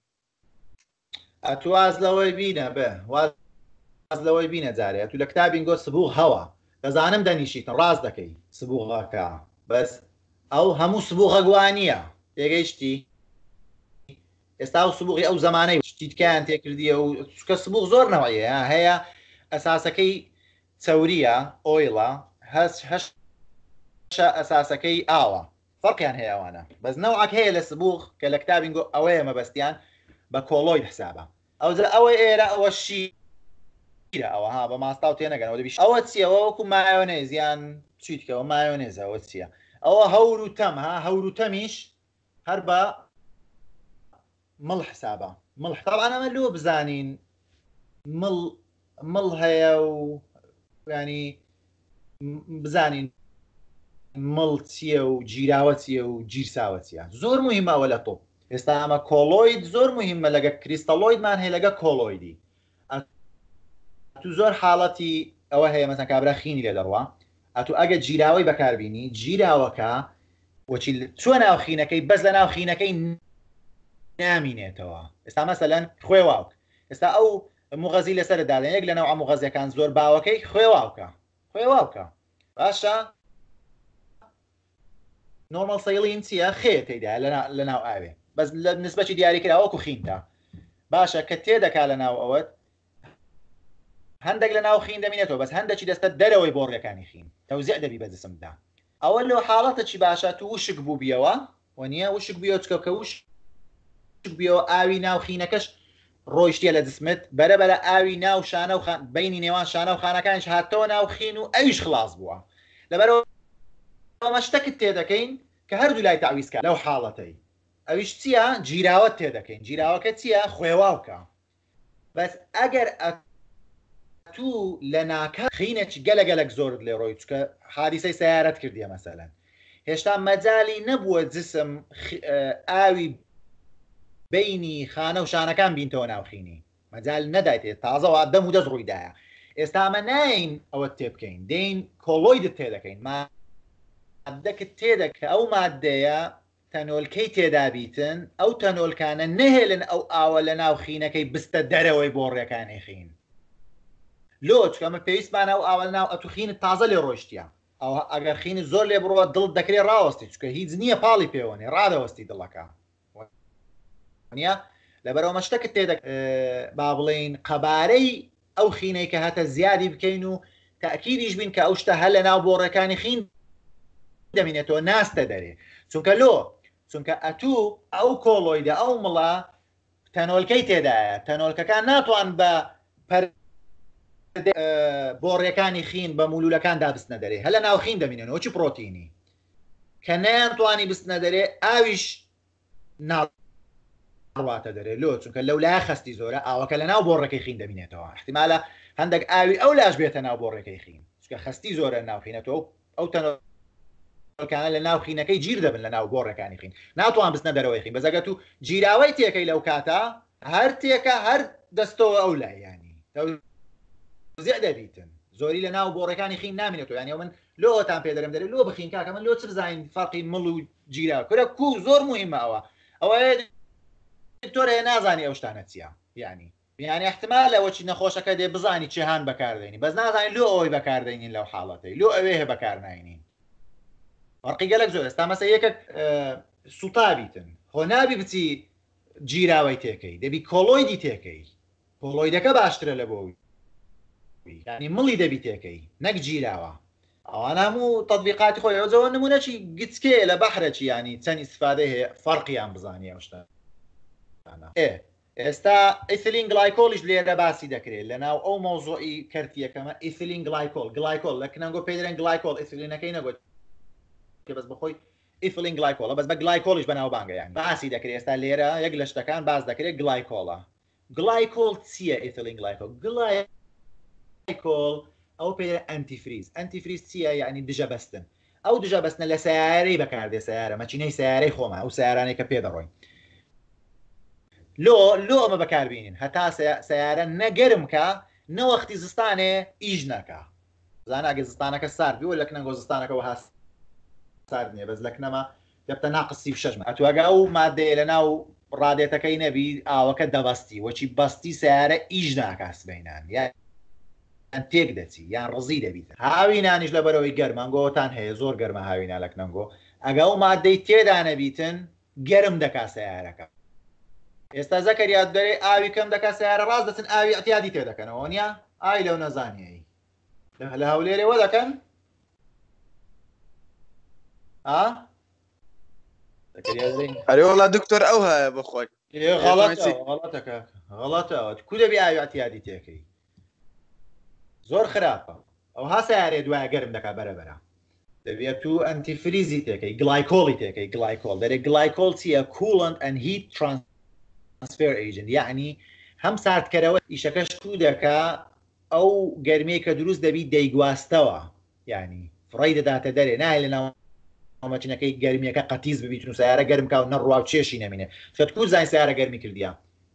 Speaker 1: ئەتواز لەوەی بینە بێ واز لەوەی بینە جارێت تو لە کتابین گۆ سبوغ هەوە دەزانم دەنیشتن ڕاز دەکەی سبوغەکە بەس ئەو هەموو سبوغەگووانە تێگەیشتی ئێستا و سبوقی ئەو زمانەی شتیتکیان تێکردیە و چکە سبوق زۆر نەوەیە هەیە ئەساسەکەی چوریە ئۆیڵە هەش ئەساسەکەی ئاوە فەرقیان هەیەوانە بەس نەوەک هەیە لە سبوق کە لە کتابین گۆ ئەوەیە مەبەستیان بە کۆڵۆی حسابە ئەو ئەوەی ئێرە ئەوە شی ئەوەها بە ماستا و تێنەگەنەوە دەبیش ئەوە چیەوە وەکو مایۆنێ زیان چیتکەەوە مایۆنێزەوە چییە ئەوە هەور و تەم ها هەور و تەمیش هەر بە مڵ حسابە مڵ حتاوانەمە لۆ بزانین مڵ مڵ هەیە و ینی بزانین مڵ چییە و جیراوە چیە و جیرساوەتیە زۆر مهمەوە لە تۆ ئێستا ئەمە کۆلۆید زۆر مهمە لەگە کریستەلۆیدمان هەیە لەگە کۆلۆیدی تو زۆر حاڵەتی ئەوە هەیە مەسەن کابرا خینی لە دەڕوە ئەتو ئەگە جیراوەی بەکاربیانی جیراوەکە وەچی چۆن ناوخینەکەی بەس لە ناوخینەکەی نامینێتەوە ئێستا مەسەلەن خوێ واوک ئێستا ئەو مغەزی لەسەرداڵێن یەک لەنەوە ئەم مغەزیەکان زۆر باوەکەی خوێ واوکە خوێ واوکە باشە نۆمەڵ سەیڵین چیە خێ تێدا لە ناو ئاوێ بەس لە نسبەتی دیاریکراوەکو خینتە باشە کە تێدەکا لە ناو ئەوەت هەندێک لە ناو خین دەمینێتەوە بەس هەندێکی دەستە دەرەوەی بۆڕیەکانی خین تەوزیع دەبی بە دەسمدا ئەوە لەو حاڵەتە چی باشە تو وشک بوو بیەوە و نییە وشک بیۆچکە کە وش بیەوە ئاوی ناوخینەکەش ڕۆیشتە لە دەسمت بەرەبە لە ئاوی ناو شانە و بینی نێوان شانە و خانەکانش هاتەوە ناوخین و ئەویش خلاص بووە لەبەرەوە شتەکت تێدەکەین کە هەردوو لای تاویستکە لەو حاڵەتەی ئەویش چییە جیراوە تێدەکەین جیراوەکە چییە خوێواوکە بەس ئەگەر تو لە ناکە خینەی گەلەگەلک زۆرت لێ ڕۆی چکە حادیسەی سیارەت کردیە مەسەلەن هێشتا مەجای نەبووە جسم ئاوی بینی خانە و شانەکان بینتەوە ناوخینی مەجال نەدایێت تازەەوە دەم و دەست ڕوویداە ئێستا ئەمە نین ئەوە تێ بکەین دەین کۆڵۆی دت تێ دەکەین مادەکت تێدەکە ئەو مادەیە تەنۆلکەی تێدابیتن ئەو تەنۆلکانە نهێلن ئەو ئاوە لە ناوخینەکەی بستە دەرەوەی بۆ ڕێەکانی خین لۆچ ئەمە پێویستمانە و ئاوە ناو ئەتوخین تازە لێ ڕۆشتیە ئەو ئەگەر خینی زۆر لێ بڕوە دڵ دەکرێت ڕاوەستی چکە هیچ نییە پاڵی پێوەێ ڕادەوەستی دڵەکە نیە لەبەرەوە مەشتەکە تێدە با بڵین قەبارەی ئەو خینەی کە هاتە زیادی بکەین و تاکیریش بین کە ئەو شتە هەل لە ناو بۆڕەکانی خین دەمینێتەوە ناستە دەرێ چونکە لۆ چونکە ئەتوو ئەو کۆڵۆیدا ئەو مڵە تەنۆلکەی تێدایە تەنۆلکەکان ناتوان بە پەر بۆڕیەکانی خین بە مولولەکاندا بستنە دەرێ هەل لە ناو خین دەمینێنەوە چی پرۆتینی کە نەیان توانی بستنە دەرێ ئاویش ناڵ ڕواتە دەرێت لۆ چونکە لەو لای خستی زۆرە ئاوەکە لە ناو بۆڕێکی خین دەبینێتەوە احتیمالە هەندێک ئاوی ئەو لاش بێتە ناو بۆڕێکی خین چکە خستی زۆرە ناوخینەتەوە ئەو تەنەکانە لە ناوخینەکەی گیر دەبن لە ناو بۆڕەکانی خین ناتوان بستە دەرەوەی خین بەزەگەت و جیراوەی تێکەی لەو کاتە هەر تێکە هەر دەستەوە ئەو لایانی زیە دەبیتن زۆری لە ناو بۆڕەکانی خین نامێنێتەوە یانە من لۆتان پێدەرم دەرێت لۆ بخین کاکە من لۆ چ زین فەقی مڵ و جیرا کورە کو زۆر مهمەوە ئەوە تۆرە نازانانی ئەو شتانە چیە ینی یعنی احتمال لەوە چی نەخۆشەکە دێ بزانی چێهان بەکاردێنی بەس نازانین لۆ ئەوی بەکاردێنین لەو حاڵەتی لۆ ئەوێ هە بەکارناینین ڕقی گەلک زۆر ئێستا مەسە یەکە سوتابیتن خۆنابی بچی جیراوی تێکەی دەبی کۆڵۆیدی تێکەی کۆڵۆیدەکە باشترە لە بۆ ینی مڵی دەبی تێکەی نەک جیراوە ئەوان هەموو تطببیقاتی خۆی ئەوزەوە نمونەچی گچکێ لە بەحرەی ینی چەند استفاده هەیە فەرقییان بزانانی ئەو شتە قسانە ئێ ئێستا ئیسلین گلایکۆلیش لێرە باسی دەکرێت لە ناو ئەو مۆزۆی کردیەکەمە ئیسلین گلایکۆل گلایکۆل لە کنەنگۆ پێدرێن گلایکۆل ئیسلینەکەی نەگوت کە بەس بخۆی ئیفلین گلایکۆلە بەس بە گلایکۆلیش بەناوبانگەیان باسی دەکرێت ئێستا لێرە یەک لە شتەکان باز دەکرێت گلایکۆڵە گلایکۆل چییە ئیتلین گلایکۆل گلایکۆل ئەو پێ ئەتیفریز ئەتیفریز چییە یعنی دژە بەستن ئەو دژە بەستنە لە سیارەی بەکاردێ سیارە مەچینەی سیارەی خۆمە ئەو سیارانێکە پێدەڕۆین لۆ لۆ ئەمە بەکاربیین هەتا سیارە نەگەرم کە نەوەختی زستانێ ئیژ نەکە زاناگە زستانەکە ساردی و لەکنە گۆزستانەکەەوە هاست ساردنیە بەس لەکنەما دەبتە ناقسی شەژمە ئەتوەگە ئەو مادەیە لە ناو ڕادێتەکەی نەبی ئاوەکە دەبەستی وەچی بەستی سیارە ئیژ ناکاس بینان یا تێک دەچی یان ڕزی دەبیت هاوی نانیش لە بەرەوەی گەرمانگۆتان هەیە زۆر گەرمە هاوی نالەکنەنگۆ ئەگە ئەو مادەی تێدا نەبیتن گەرم دەکا سیارەکە ئێستا زەکەریا دەرێ ئاوی کەم دەکە سیارە ڕاز دەچن ئاوی ئەتیادی تێ دەکەنەوە نیە ئای لەو نەزانایی لە هەولێرەوە اوها
Speaker 2: ئەرێوەڵا دکتۆر ئەو هەیە بخۆی
Speaker 1: غڵەتەکە غڵەتەوە کو دەبی ئاوی ئەتیادی تێکەی زور خراپە او ها سیارێ دوایە گەرم برا برا دەبێت تو ئەتیفریزی تێکەی گلایکۆڵی تێکەی گلایکۆل دەرێ گلایکۆل چیە کوڵند ئەن هیت ترانس ئەسفێر ئەیژن یعنی هەم ساردکەرەوە ئیشەکەش کو دەکا ئەو گەرمەیە کە دروست دەبی دەیگواستەوە ینی فڕی دەداتە دەرێ نای لەناوە ئەمەچینەکەی گەرمیەکە قەتیز ببیتون سیارە گەرم کا و نەڕواو چێشی نامینێ خەتکو زای سیارە گەرمی کردیا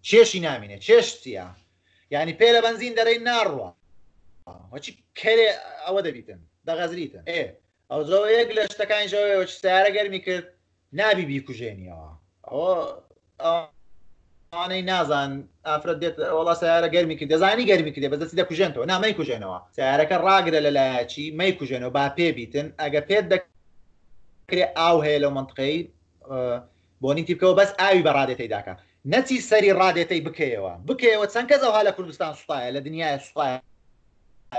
Speaker 1: چێشی نامینێ چێشتە ینی پێ لە بنزین دەرەی ناڕوە وەچی کرێ ئەوە دەبیتن دەغەزریتن ئێ ئەو زۆ یەک لە شتەکان ژەوەی سیارە گەرمی کرد نابی بیکوژێنیەوە ئەوە ئەوانەی نازان ئافرەت دێت وڵا سیارە گەرمی کرد دەزانی گەرمی کردێ بە دەستی دەکوژێنەوە نامەی کوژێنەوە سیارەکە ڕاگرە لە لایەکی مەی کوژێنەوە با پێبیتن ئەگە پێت دەکرێ ئاو هەیە لەو منتقەی بۆنی تیبکەوە بەس ئاوی بەڕادێتی داکە نەچی سەری ڕادێتی بکەیەوە بکەیەوە چەند کەس ئەوها لە کوردستان سوپایە لە دنیای سوپایە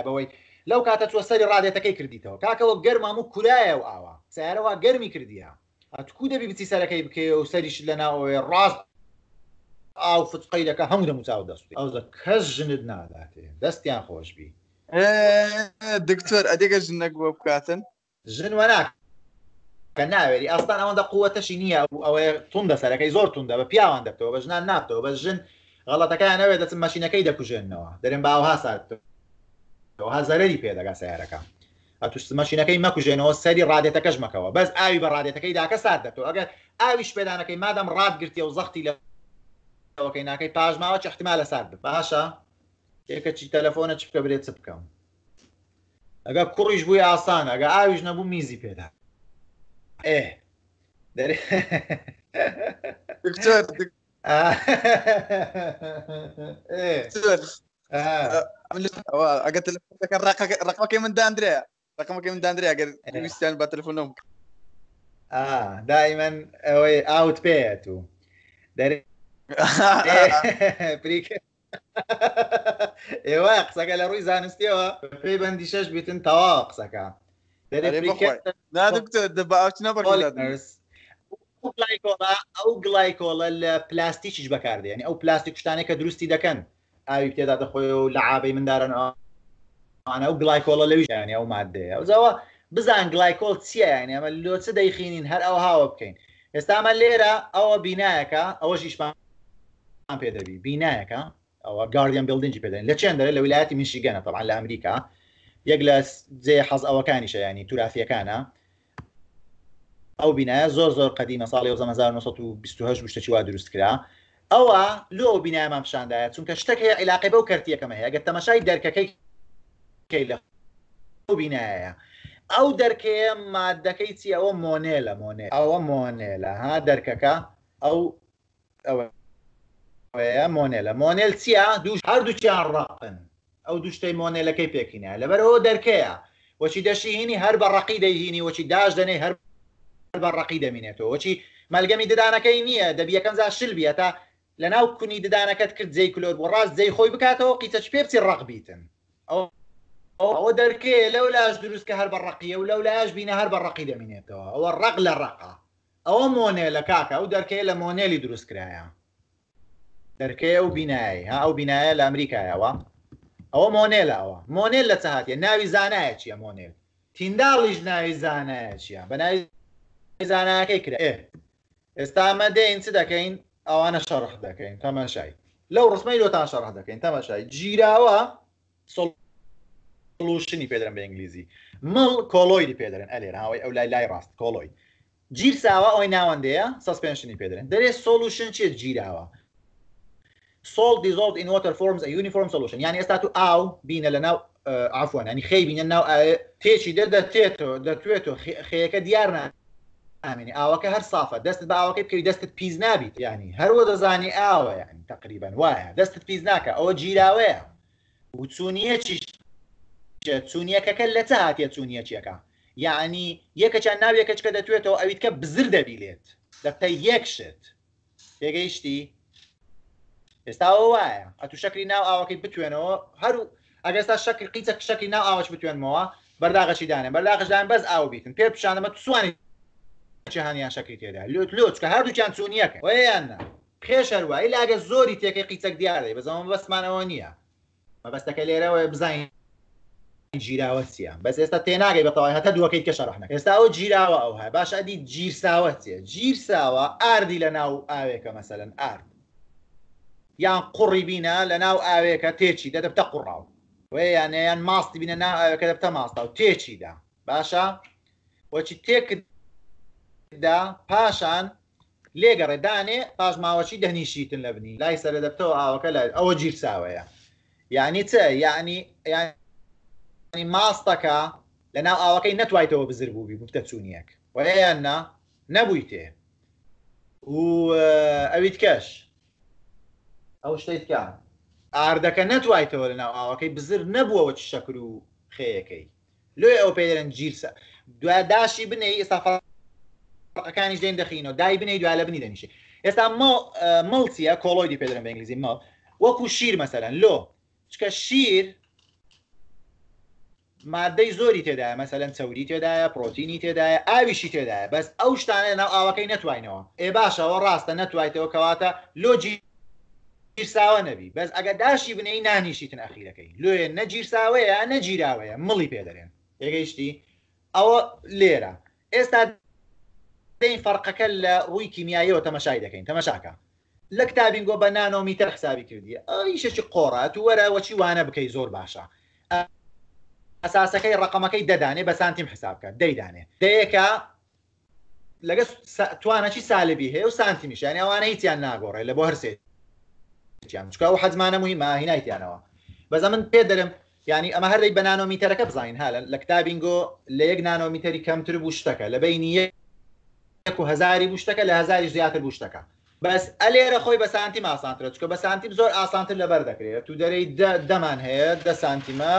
Speaker 1: بەوەی لەو کاتە چوە سەری ڕادێتەکەی کردیتەوە کاکەەوە گەرمام و کورایە و ئاوە سیارەوە گەرمی کردیە ئەتکو دەبی بچی سەرەکەی بکەیە و سەریش لەناوەوەی ڕاست ئاو فچقەیرەکە هەموو دەموچاو دەست ئەو کەس ژنت ناداتێ دەستیان خۆشببی دکتۆر ئەدێگە ژنەک بۆ بکاتن ژن وەناک کە ناوێری ئەستان ئەوەندە قووەتەشی نییە ئەوەیە توندە سەرەکەی زۆر توندە بە پیاوان دەبتەوە بە ژنان ناتەوە بە ژن غڵەتەکان نەوێت دەچم مەشینەکەی دەکوژێنەوە دەرێن باوها ساتەوەها زەرری پێدەگا سیارەکە ئەتوشت مەشینەکەی مەکوژێنەوە سەری ڕادێتەکەشمەکەەوە بەس ئاوی بە ڕادێتەکەی داکە سات دەبتەوە ئەگەر ئاویش پێدانەکەی مادەم ڕادگرتی و زەختی لە کەەوەکەی ناکەی پاژماوە چ احتیمال لە ساک باشە تێکەچی تەلەفۆنە چ بکە برێت چ بکەم ئەگە کوڕیش بووی ئاسانە ئەگە ئاویش نەبوو میزی پێدا ئێ دەرێ
Speaker 2: ئەگە تەلفۆنەکە ڕقمەکەی من دادرێ ڕقمەکەی من دادرێ ئەگەر اه. ویستیان بە تەلفۆنەوە اه.
Speaker 1: دائما ئەوەی ئاوت پێێت و دەرێت ئێوە قسەکە لە ڕووی زانستیەوە پێی بەندی شەش بتن تەوا قسەکە ئەو گلایکۆڵە لە پلاستیکیش بەکاردێنی ئەو پلاستیک شتانێککە دروستی دەکەن ئاوی پێدادە خۆی و لە عابەی مندارنەوە ئەو گلایکۆڵە لەویژیانی ئەو مادەیە ئەوزەوە بزان گلایکۆل چییەیان ئەمە لۆچە دەیخینین هەر ئەو هاوە بکەین ئێستا ئەمە لێرە ئەوە بینایەکە ئەوە شیشمان پێ دەبی بینایەکە او جارديان بيلدينج پێدەین لە چنددەرە لە ویلایەتی ميشيغان طبعا لە ئەمریکا یەک لە جێ حەز ئەوەکانیشە ینی تورافیەکانە ئەو بینایە زۆر زۆر قدیمە ساڵی 1920 وا دروست کرا ئەوە لۆ بینایمان پیششاندایە چونکە شتێک هەیە عیلاقی بەو کردیەکەمە هەیە كي تەمەشای دەرکەکەی لە بینایە ئەو دەرکەیە مادەکەی چی او مونيلا مونيلا او مونيلا ها دەرکەکە او او ئەوەیە مۆنێلە مۆنێل چیا دووش هەردووچیان ڕاپن ئەو دوشتەی مۆنێلەکەی پێکینە لەبەرەوە دەرکەیە وەچی دەشیهینی هەر بە ڕقی دەیهینی وەچی داش دەنێ هەر بە ڕقی دەمینێتەوە وەچی مەلگەمی ددانەکەی نییە دەبیەکەم زا شل بێتە تا لە ناو کونی ددانەکەت کرد جێی کلۆر بۆ ڕاست جێی خۆی بکاتەوە قیچە پێپسی ڕقبیتن ئەو ئەوە دەرکێ لەو لاش دروست کە هەر بە ڕقیە و لەو لاش بینە هەر بە ڕقی دەمینێتەوە ئەوە ڕق لە ڕقا ئەوە مۆنێ لە کاکە ئەو دەرکەیە لە مۆنێلی دروستکرایە دەرکەیە و بینایی ها ئەو بینایە لە ئەمریکایەوە ئەوە مۆنێلاوە مۆنێل لە چهاتە ناوی زانایە چیە مۆنێل تینداڵیش ناوی زانایە چیە بە ناوی زانایەکەی کرا ئێستا ئەمە دێن چ دەکەین ئەوانە شەڕح دەکەین تەمەشای لەو ڕسمەی لۆتان شەڕح دەکەین تەمەشای جیراوە سڵوشنی پێدرن بە ئینگلیزی مڵ کۆلۆیدی پێدرن ئەلێر هاوەی ئەو لای لای ڕاست کۆلۆی جیر ساوە ئەوی ناوەندەیە سەسپێنشنی پێدرن دەرێ سۆلوشن چێت جیراوە salt dissolved in water forms a uniform solution يعني استاتو او بين لنا عفوا يعني خي بين ناو تيشي دا تيتو دا تويتو خيكا ديارنا ئامینی ئاوەکە هەر سافە دەستت باوەکەی بکەوی دەستت پیز نابیت ینی هەروە دەزانی ئاوە ینی تقریبان وایە دەستت پیز ناکە ئەوە جیراوەیە و چونیە چیش چونیەکەکە لە چە هااتە چونیەکیەکە یعنی یەکەچان ناویەکەچکە دەتوێتەوە ئەویت کە بزر دەبیلێت دەقەی یەک شت پێگەیشتی ئێستا ئەو وایە ئەتو شکلی ناو ئاوەکەی بتوێنەوە هەرو ئەگەستا شکل قیچە شکلی ناو ئاوەش بتوێنمەوە بەرداغەشی دانێ بەرداغەشدان بەس ئاو بیتن پێ پیششانەمە تووسانی جیهانیان شکری تێدا لوت لوت کە هەردووکیان چونیەکە ویاننا پێش هەروایی لاگە زۆری تێکەی قیچەک دیارێ بەزەمە بەسمانەوە نییە مەبەستەکە لێرەوە بزانین جیراوەسیە بەس ئێستا تێناگەی بەتەوای هەتا دووەکەی کەشەڕحنە ئێستا ئەو جیراوە ئەو هەیە باشعدی جیرساوەتیە جیرساوە ئاردی لە ناو ئاوێکە مەسەلەن ئارد یان قوڕی بینە لە ناو ئاوێکە تێکی دەدەبتە قوڕاو وێ یانیان ماستی بینە ناو ئاوەکە دەبتە ماستا و تێکیدا باشە وەچی تێکدا پاشان لێگەڕێدانێ پاش ماوەچی دەنیشیتن لە بنی لای سەر دەبتەوە ئاوەکە لای ئەوە گیرساوەیە یعنی چ یعنی ینی ماستەکە لە ناو ئاوەکەی نەتوایتەوە بزر بووبی بتە چوونیەک وەیاننا نەبووی تێ و ئەویت کەش ئەو شتیتکە ئاردەکە نەتوایتەوە لە ناو ئاوەکەی بزر نەبووەوە چ شەکر و خەیەکەی لێ ئەو پێدەرن گیرسە دواداشی بنێ ئێستاەکانیش دێن دەخینەوە دای بنێ دوالە بنی دەنیشی ئێستا مڵچیە کۆلۆیدی پێدرن بە ئنگلیزی مەڵ وەکو شیر مەسەرەن لۆ چکە شیر مادەی زۆری تێدایە مەسەلەن چوری تێدایە پرۆتینی تێدایە ئاویشی تێدایە بەس ئەو شتانە ناو ئاوەکەی نتوانینەوە ئێ باشەوە ڕاستە نتوانیتەوە کەواتە لۆجی ساوە نەبی بەس ئەگە داشی بنەی نانیشیتن ئەخیرەکەی لێ نەگیرساوەیە نەگیراوەیە مڵی پێدەێن ێگەیشتی ئەوە لێرە ئێستا دەین فەرقەکە لە ڕووی کیمیایەوە تەمەشای دەکەین تەمەشاکە لە کتابینگۆ بە نانۆمیتر حسابی کردی ئەیشەی قۆڕات و وەرەوەچی وانە بکەی زۆر باشە ئەساسەکەی ڕقمەکەی دەدانێ بە سانتیم حسابکە دەیدانێ دەیەکە لەگە توانەی سالبی هەیە و سانتیمیشانانی ئەوانە هیچیان ناگۆڕێ لە بۆ هەرسێت گرتیان چکە و حەزمانە مووی ماهینایتیانەوە بەزە من پێ دەرم ینی ئەمە هەردەی بە نانۆمیتەرەکە بزانین هاە لە کتابینگۆ لە یەک نانۆمیتەری کەمتر بوو شتەکە لە بینی هزاری بوو شتەکە لە هزاری زیاتر بوو شتەکە بەس ئەلێرە خۆی بە سانتی ئاسانترە چکە بە سانتیم زۆر ئاسانتر لەبەر دەکرێت تو دەرەی دەمان هەیە دە سانتیمە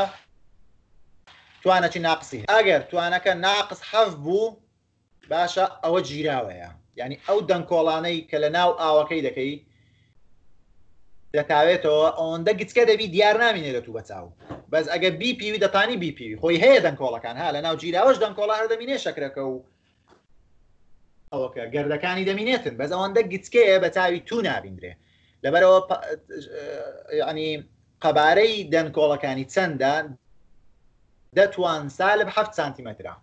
Speaker 1: توانە چی ناقسی ئەگەر توانەکە ناقص حەف بوو باشە ئەوە گیراوەیە ینی ئەو دەنگکۆڵانەی کە لە ناو ئاوەکەی دەکەی دەکاوێتەوە ئەوەندە گچکە دەبی دیار نامینێت تو بەچاو بەس ئەگە بیپیوی دەتانی بیپی خۆی هەیە دەنگکۆڵەکان ها لە ناو جیراوەش دەنگکۆڵە هەر دەمینێ شکرەکە و ئەوەکە گەردەکانی دەمینێتن بەس ئەوەندە گچکەیە بە چاوی تو نابیندرێ لەبەرەوە ینی قەبارەی دەنگکۆڵەکانی چەندە دەتوان سالب ه سانتیمەرا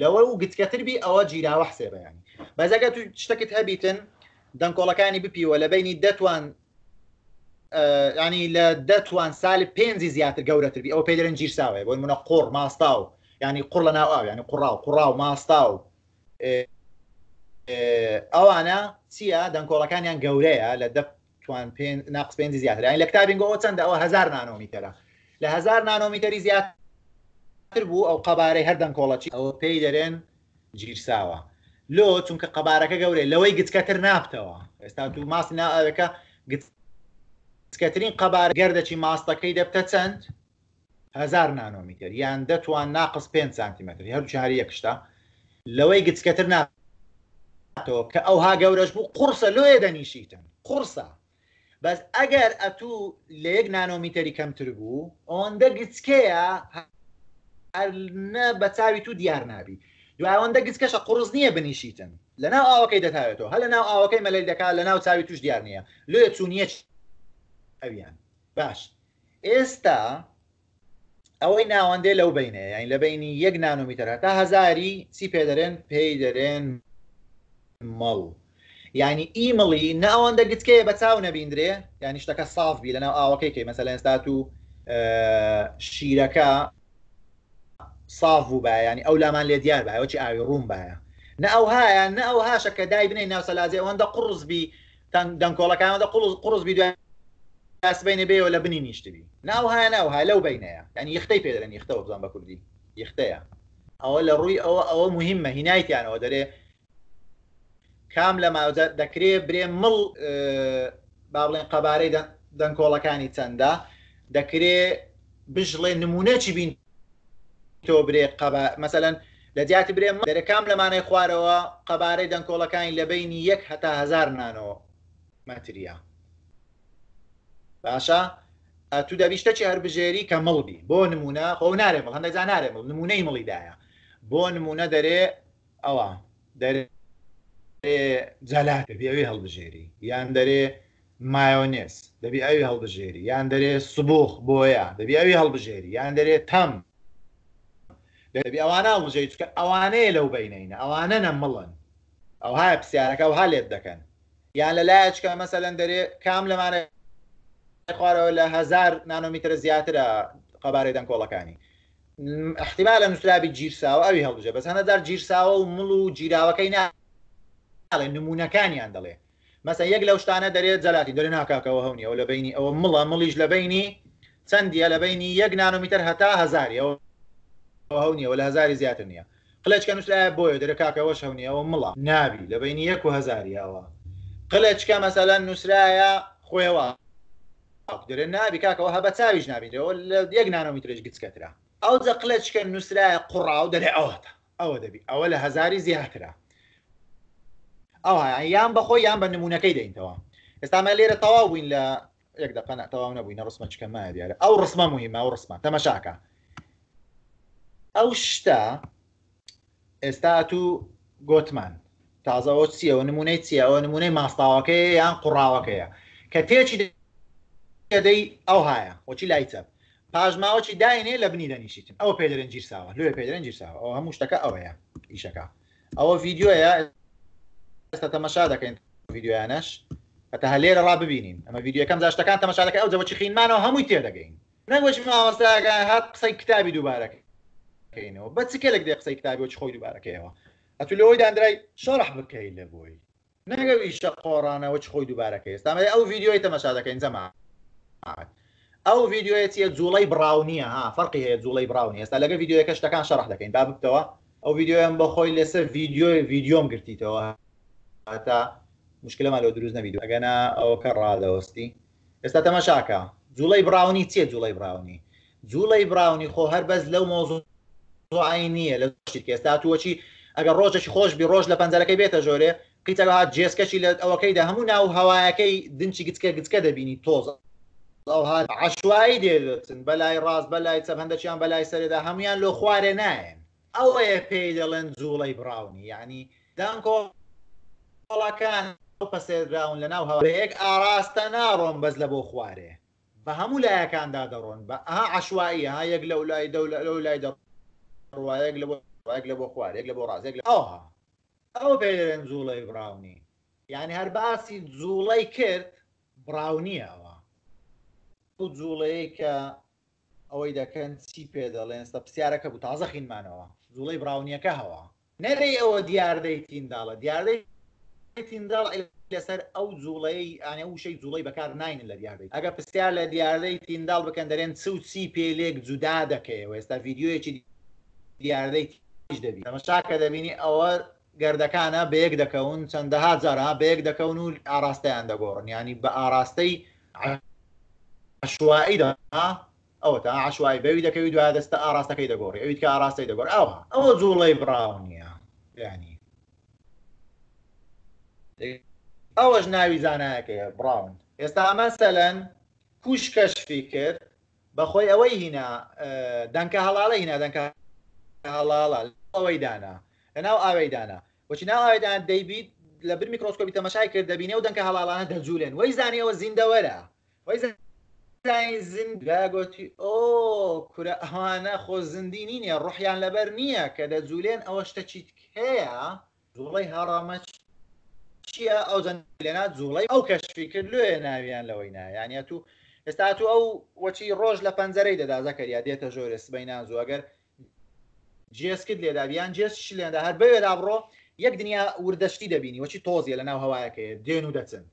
Speaker 1: لەوە و گچکەتربی ئەوە جیراوە حسێبیانی بەزەکە تو شتەکت هەبیتن دەنگکۆڵەکانی بپیوە لە بینی دەتوان ینی لە دەتوان سالی پێنجی زیاتر گەورەتربی ئەو پێدرن جیرساوێ بۆی منە قۆڕ ماستا و ینی قڕ لە ناو ینی قڕاو قڕاو ماستا و ئەوانە چییە دەنگۆڵەکانیان گەورەیە لە دەتوان ناقص پێنج زیاتر لە کتابینگەوە چەند ئەوە هزار نانۆمیتەرە لە هزار نانۆمیتەری زیاتر بوو ئەو قەبارەی هەر دەنگۆڵەکی ئەوە پێی دەرێن جیرساوە لۆ چونکە قەبارەکە گەورەی لەوەی گچکەتر نابتەوە ئێستا تو ماسی ناوەکە گچ چکەترین قەبار گەردەکی ماستەکەی دەبتە چەند هزار نانۆمیتر یان دەتوان ناقص 5 سانتیمتر هەر چاری یەکشتا لەوەی گچکەتر ناتەوە کە ئەوها گەورەش بوو قورسە لۆیە دەنیشیتن قورسە بەس ئەگەر ئەتوو لە یەک نانۆمیتەری کەمتر بوو ئەوەندە گچکەیە بە چاوی تو دیار نابی دوایەوەندە گچکەشە قرس نییە بنیشیتن لەناو ئاوەکەی دەتاوێتەوە هە لە ناو ئاوەکەی مەلەی دەکات لە ناو چاوی توش دیار نییە لێ چوونیە ئەویان باش ئێستا ئەوەی ناوەندێ لەو بینێ یان لە بینی یەک نانۆمیتەرە تا هزاری چی پێ دەرێن پێی دەرێن مەڵ ینی ئیمەڵی ناوەندە گچکەیە بە چاو نەبیندرێ ینی شتەکە سافبی لە ناو ئاوەکەیکەی مەسە لەێنستات و شیرەکە ساف و باینی ئەو لامان لێ دیار باەوەی ئاوی ڕوم باە نە ئەو هاە نە ئەو هاشە کە دای بنین ناو سەلازێ ئەوەندە قڕزبی دەنگکۆڵەکانەوەدە قڕزبی دوای یاسبینێ بێەوە لە بنی نیشتبی ناو هاە ناو ها لەو بینەیە ینی یختەی پێدەن یختەوە بزان بە کوردی یختەیە ئەوە لە ڕووی ئەوە ئەوە مهمە هینایتیانەوە دەرێ کام لە ماوزە دەکرێ برێ مڵ با بڵێن قەبارەی دەنگکۆڵەکانی چەندە دەکرێ بژڵێ نمونەی بین تۆ برێ مثلەن لە جیاتی برێ دەرەکام لەمانای خوارەوە قەبارەی دەنگکۆڵەکانی لە بینی یەک هەتا هزار نانەوە مەتریا باشە تو دەویشتە چی هەربژێری کە مەڵبی بۆ نمونە خۆ نارێمەڵ هەندێک جا نارێمەڵ نمونەی مڵیدایە بۆ نمونە دەرێ ئەوە دەرێ جالاکە بێوی هەڵبژێری یان دەرێ مایۆنێس دەبی ئەوی هەڵبژێری یان دەرێ سبوخ بۆیە دەبی ئەوی هەڵبژێری یان دەرێ تەم دەبی ئەوانە هەڵبژێری چکە ئەوانەیە لەو بینینە ئەوانە نەمەڵن ئەو های پرسیارەکە و هەلێت دەکەن یان لە لایەچکە مەسەلەن دەرێ کام لەمانە خوارەوە لە هزار نانۆمیتر زیاترە قەبارەی دەنگکۆڵەکانی احتیبا لە نووسرابی گیرساوە ئەوی هەڵبژێ بەس هەنەدار گیرساوە و مڵ و گیراوەکەی ناڵێ نمونونەکانیان دەڵێ مەسە یەک لەو شتانە دەرێت جەلاتی دەرێ ناکاکەوە هەونیەوە لە بینی ئەوە مڵە مڵیش لە بینی چەندیە لە بینی یەک نانۆمیتر هەتا هزاریەوە هەونیەوە لە هزاری زیاتر نییە قلچکە نووسرای بۆیە دەرەکاکەوەش هەونیەوە مڵە نابی لە بینی یەک و هزاریەوە قلچکە مەسەلا نووسرایە خۆێوە دەرێن نابی کاکەوە هەبە چاویش نابیتەوە لە یەک نانۆمی درێژ گچکەترا ئەو جەقلەچکە نووسراە قوڕاو دەرێ ئەوەتە ئەوە دەبی ئەوە لە هزاری زیاترا ئەو یان بەخۆی یان بە نمونونەکەی دەینتەوە ئێستامە لێرە تەواو بووین لە یەک دەقەنە تەواو نەبووینە ڕسممە چکە مای دیارە ئەو ڕسممە مهمە ئەو ڕسممە تەمەشاکە ئەو شتا ئێستا تو گۆتمان تازەەوە چیەوە نمونەی چیەوە نمونەی ماستاوەکەی یان قوڕاوەکەیە کە تێکی دەی ئەو هاە وەچی لایتە پاژماوەکی داینێ لە بنی دەنیشتن ئەو پێدرەنجیر ساوە لێ پێدرەنجیر ساوە ئەو هەموو شتەکە ئەوەیە ئیشەکە ئەوە ڤیددیوەیە ئێستا تەمەشا دەکەین ڤیددیویانەش ئەتە هەلێرە ڕا ببینین ئەمە ڤیددیوەکەم زاشتەکان تەمەشاەکە ئەو جەوەچی خینمانەوە هەمووی تێدەگەین نەگوەچ ماوەستاگە هات قسەی کتابی دووبارەکەینەوە بە چکەلێک دێ قسەی کتابیەوە خۆی دووبارەکەیەوە ئەتو لەوەی دانرای شڕح بکەی لە بۆی نەگەویشە قۆڕانەوە خۆی دووبارەکە ئێستا ئەو ڤیددیۆی تەمەشا دەکەین زەمان ئەو یددیوەتە جوڵی براون نیە ها فەرقی هەیە جوڵی براون ئێستا لەگە یددیوەکە شتەکان شەڕح دەکەین با بکەوە ئەو یددیوم بە خۆی لەسەر یددیۆی یددیۆم گرتیتەوە تا مشکلەمان لەەوە دروست نەبیید ئەگەنا ئەوکە ڕادەوەستی ئێستا تەمەشاکە جوڵی براونی چێ جوڵی براونی جوڵی براونی خۆ هەر بەس لەو مۆزوعی نییە لە ئێستا تووەچی ئەگەر ڕۆژێکی خۆش بی ڕۆژ لە پەنجەکەی بێتە ژۆرێ قیتەها جێسکەشی لە ئەوەکەیدا هەموو ناو هەوایەکەی دنچی گچکە گچکە دەبینی تۆزە هاات عشوایی دێدەچن بەلای ڕاست بەلای چەپەندەچیان بەلای سەردا هەمویان لۆ خوارێ نایەن ئەوەیە پێی دەڵێن جوڵی براونی ینی دانکۆ وڵەکان پەسێراون لە ناو هەورەیەک ئاراستە ناڕۆن بەس لە بۆ خوارێ بە هەموو لایەکاندا دەڕۆن بە ئەها عشوایی ها یەک لە ولای دە لە لای دەڕواەک لە بۆک لە بۆ خوارێک لە بۆ ڕازێک لە ئەوها ئەوە پێ دەڵێن جوڵی براونی یعنی هەر باسی جوڵی کرد براونیە ئەو جوڵەیە کە ئەوەی دەکەن چی پێ دەڵێن ستا پرسیارەکە بوو تازە خینمانەوە زوڵەی براونیەکە هەوە نەرێ ئەوە دیاردەی تینداڵە دیاردەی تینداڵ لەسەر ئەو جوڵەی ئانە وشەی جوڵی بەکار ناینن لە دیاردەی ئەگە پرسیار لە دیاردەی تینداڵ بکەن دەرێن چ و چی پێلێک جودا دەکەیەوە ئێستا یددیوەیەکی دیاردەی دەبی تەمەشاکە دەبینی ئەوە گردەکانە بەیەک دەکەون چەندەها جارا بەیەک دەکەون و ئاراستەیان دەگۆڕن ینی بە ئاراستەی عشوائیدا ئەوە تا عشوای بەوی دەکەوی دو دەستە ئاراستەکەی دەگۆڕی ئەویت کە ئاراستی دەگۆڕ ئەوە ئەوە زوڵی براون نیە ینی ئەوەش ناوی زانایەکە براون ئێستا ئەمە سەلەن کوش کەشفی کرد بەخۆی ئەوەی هینا دەنکە هەڵاڵە هینا دەنکە هەڵاڵە ئەوەی دانا لەناو ئاوەی دانا وچی ناوەدان دەیبیت لە بر میکرۆسکۆپی تەمەشای کرد دەبینێ و دەنکە هەڵاڵانە دەجوولێن وەی زانانیەوە زیندەوەرە وەی لای زینداگوتی ئۆ کورە ئەوانە خۆ زیندی نیە ڕحیان لەبەر نییە کە دە جوولێن ئەوە شتە چیت هەیە جوڵی هەڕامەچ چییە ئەو لێنا جوڵی ئەو کەشفی کرد لێ ناویان لەوەی نایانە تو ئێستا تو ئەو وەچی ڕۆژ لە پەنجەرەی دەدا زەکەریا دێتە ژۆرە سبەی نازوەگەر جێسکرد لێداویان جێسش لێندا هەر بەوێدا بڕۆ یەک دنیا وردەشتی دەبینی وەچی تۆزیە لە ناو هەوایەکەی دێن و دەچن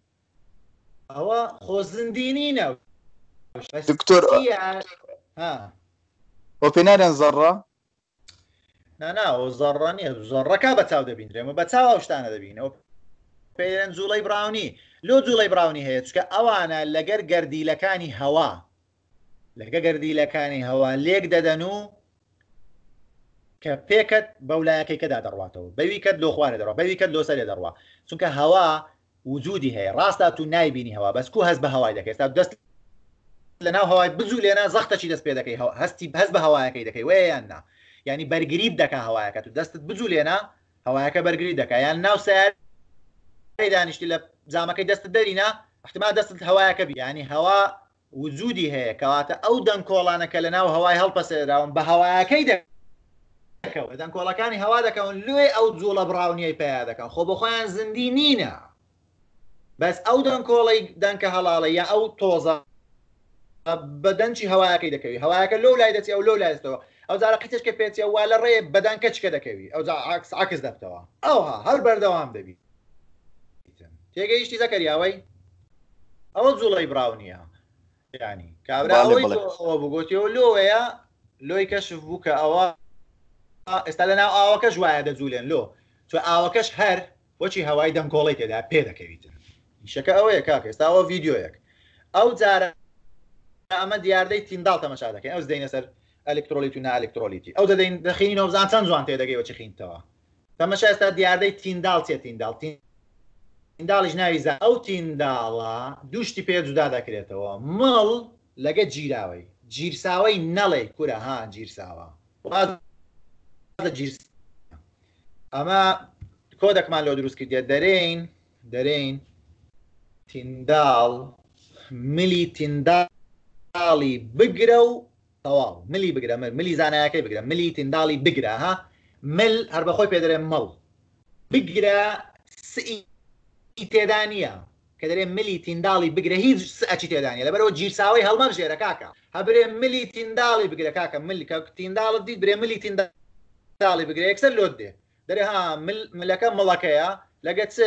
Speaker 1: ئەوە خۆزندینی نەوە دكتور ها
Speaker 2: وبينارن زرة
Speaker 1: نا نا و زرة نيە زڕەکە بەچاو دەبینرێمە بەچاو شتانە دەبینەوە پێرن جوڵی براونی لۆ جوڵی براونی هەیە چکە ئەوانە لەگەر گەردیلەکانی هەوا لەگە گەردیلەکانی هەوا لێک دەدەن و کە پێکت بەولایەکەیکەدا دەڕاتەوە بەویکەت لۆ خوارە دەڕەوە بەویکەت لۆ سەرێ دەڕوە چونکە هەوا وجودی هەیە ڕاستا تو نایبینی هەوا بەسکو هەست بە هەوای دەکەێستا دەست لەناو هەوای بزوو لێنا زەختەی دەست پێ دەکەی هەستی بەس بە هەوایەکەی دەکەی ویاننا ینی بەرگریب دەکا هەوایەکە و دەستت بزوو لێنا هەوایەکە بەرگری دەکە یان ناو سار دانیشتی لە زامەکەی دەست دەرینا احتما دەستت هەوایەکە بیانی هەوا وجودی هەیە کەواتە ئەو دەنگکۆڵانەکە لە ناو هەوای هەڵپەسێراون بە هەوایەکەی دەکە دەنگکۆڵەکانی هەوا دەکەون لێ ئەو جوڵە براونیەی پیا دەکەن خۆ بە خۆیان زندی نینە بەس ئەو دەنگکۆڵی دەنکە هەڵاڵە یا ئەو تۆزە بەدەنجی هەواەکەی دەکەوی هەواەکە لەو لای دەچی ئەو لۆ لایستەوە ئەو زارە قیتشکە پێچی وا لە ڕێ بەدان کەچکە دەکەوی ئەو عکس عکس دەبتەوە ئەوها هەر بەردەوام دەبی تێگەیشتی زەکەریاوەی ئەوە جوڵی براون نیە ینی کابراەوە بگوتیەوە لۆەیە لۆی کەشف بوو کە ئەوە ئێستا لە ناو ئاوەکە ژوایە دەجوولێن لۆ چ ئاوەکەش هەر وەچی هەوای دەمکۆڵی تێدا پێ دەکەویتن شەکە ئەوەیە کاکە ئێستاەوە ڤیددیۆیەک ئەو جارە ئەمە دیاردەی تینداڵ تەمەشا دەکەین ئەو دەینە سەر ئەلکترۆلیت و نالکترۆلیتی ئەو دەدەین دەخینەوە زان چەند جوان تێدەگەیەوە چ خینتەوە تەمەشا ئێستا دیاردەی تینداڵ چێ تینداڵ تینداڵیش ناوی زان ئەو تینداڵە دوشتی پێ جودا دەکرێتەوە مڵ لەگە جیراوەی جیرساوەی نەڵێ کورە ها جیرساوە ئەمە کۆدەکمان لۆ دروست کردێت دەرەین دەرەین تینداڵ ملی تینداڵ ئاڵی بگرە و تەواو ملی بگرە ملی زانایەکەی بگرە ملی تنداڵی بگرە ها مل هەر بەخۆی پێدرێ مەڵ بگرە تێدانە کە دەرێ ملی تینداڵی بگرە هیچ سەچی تێدانە لە بەرەوە جیرساوی هەڵمەر ژێرە کاکە هەبرێ ملی تینداڵی بگرە کاکە ملی تینداڵت دیت برێ ملی تینداڵی بگرێ یەکسەر لۆت دێ دەرێ ها ملەکە مڵەکەیە لەگە چ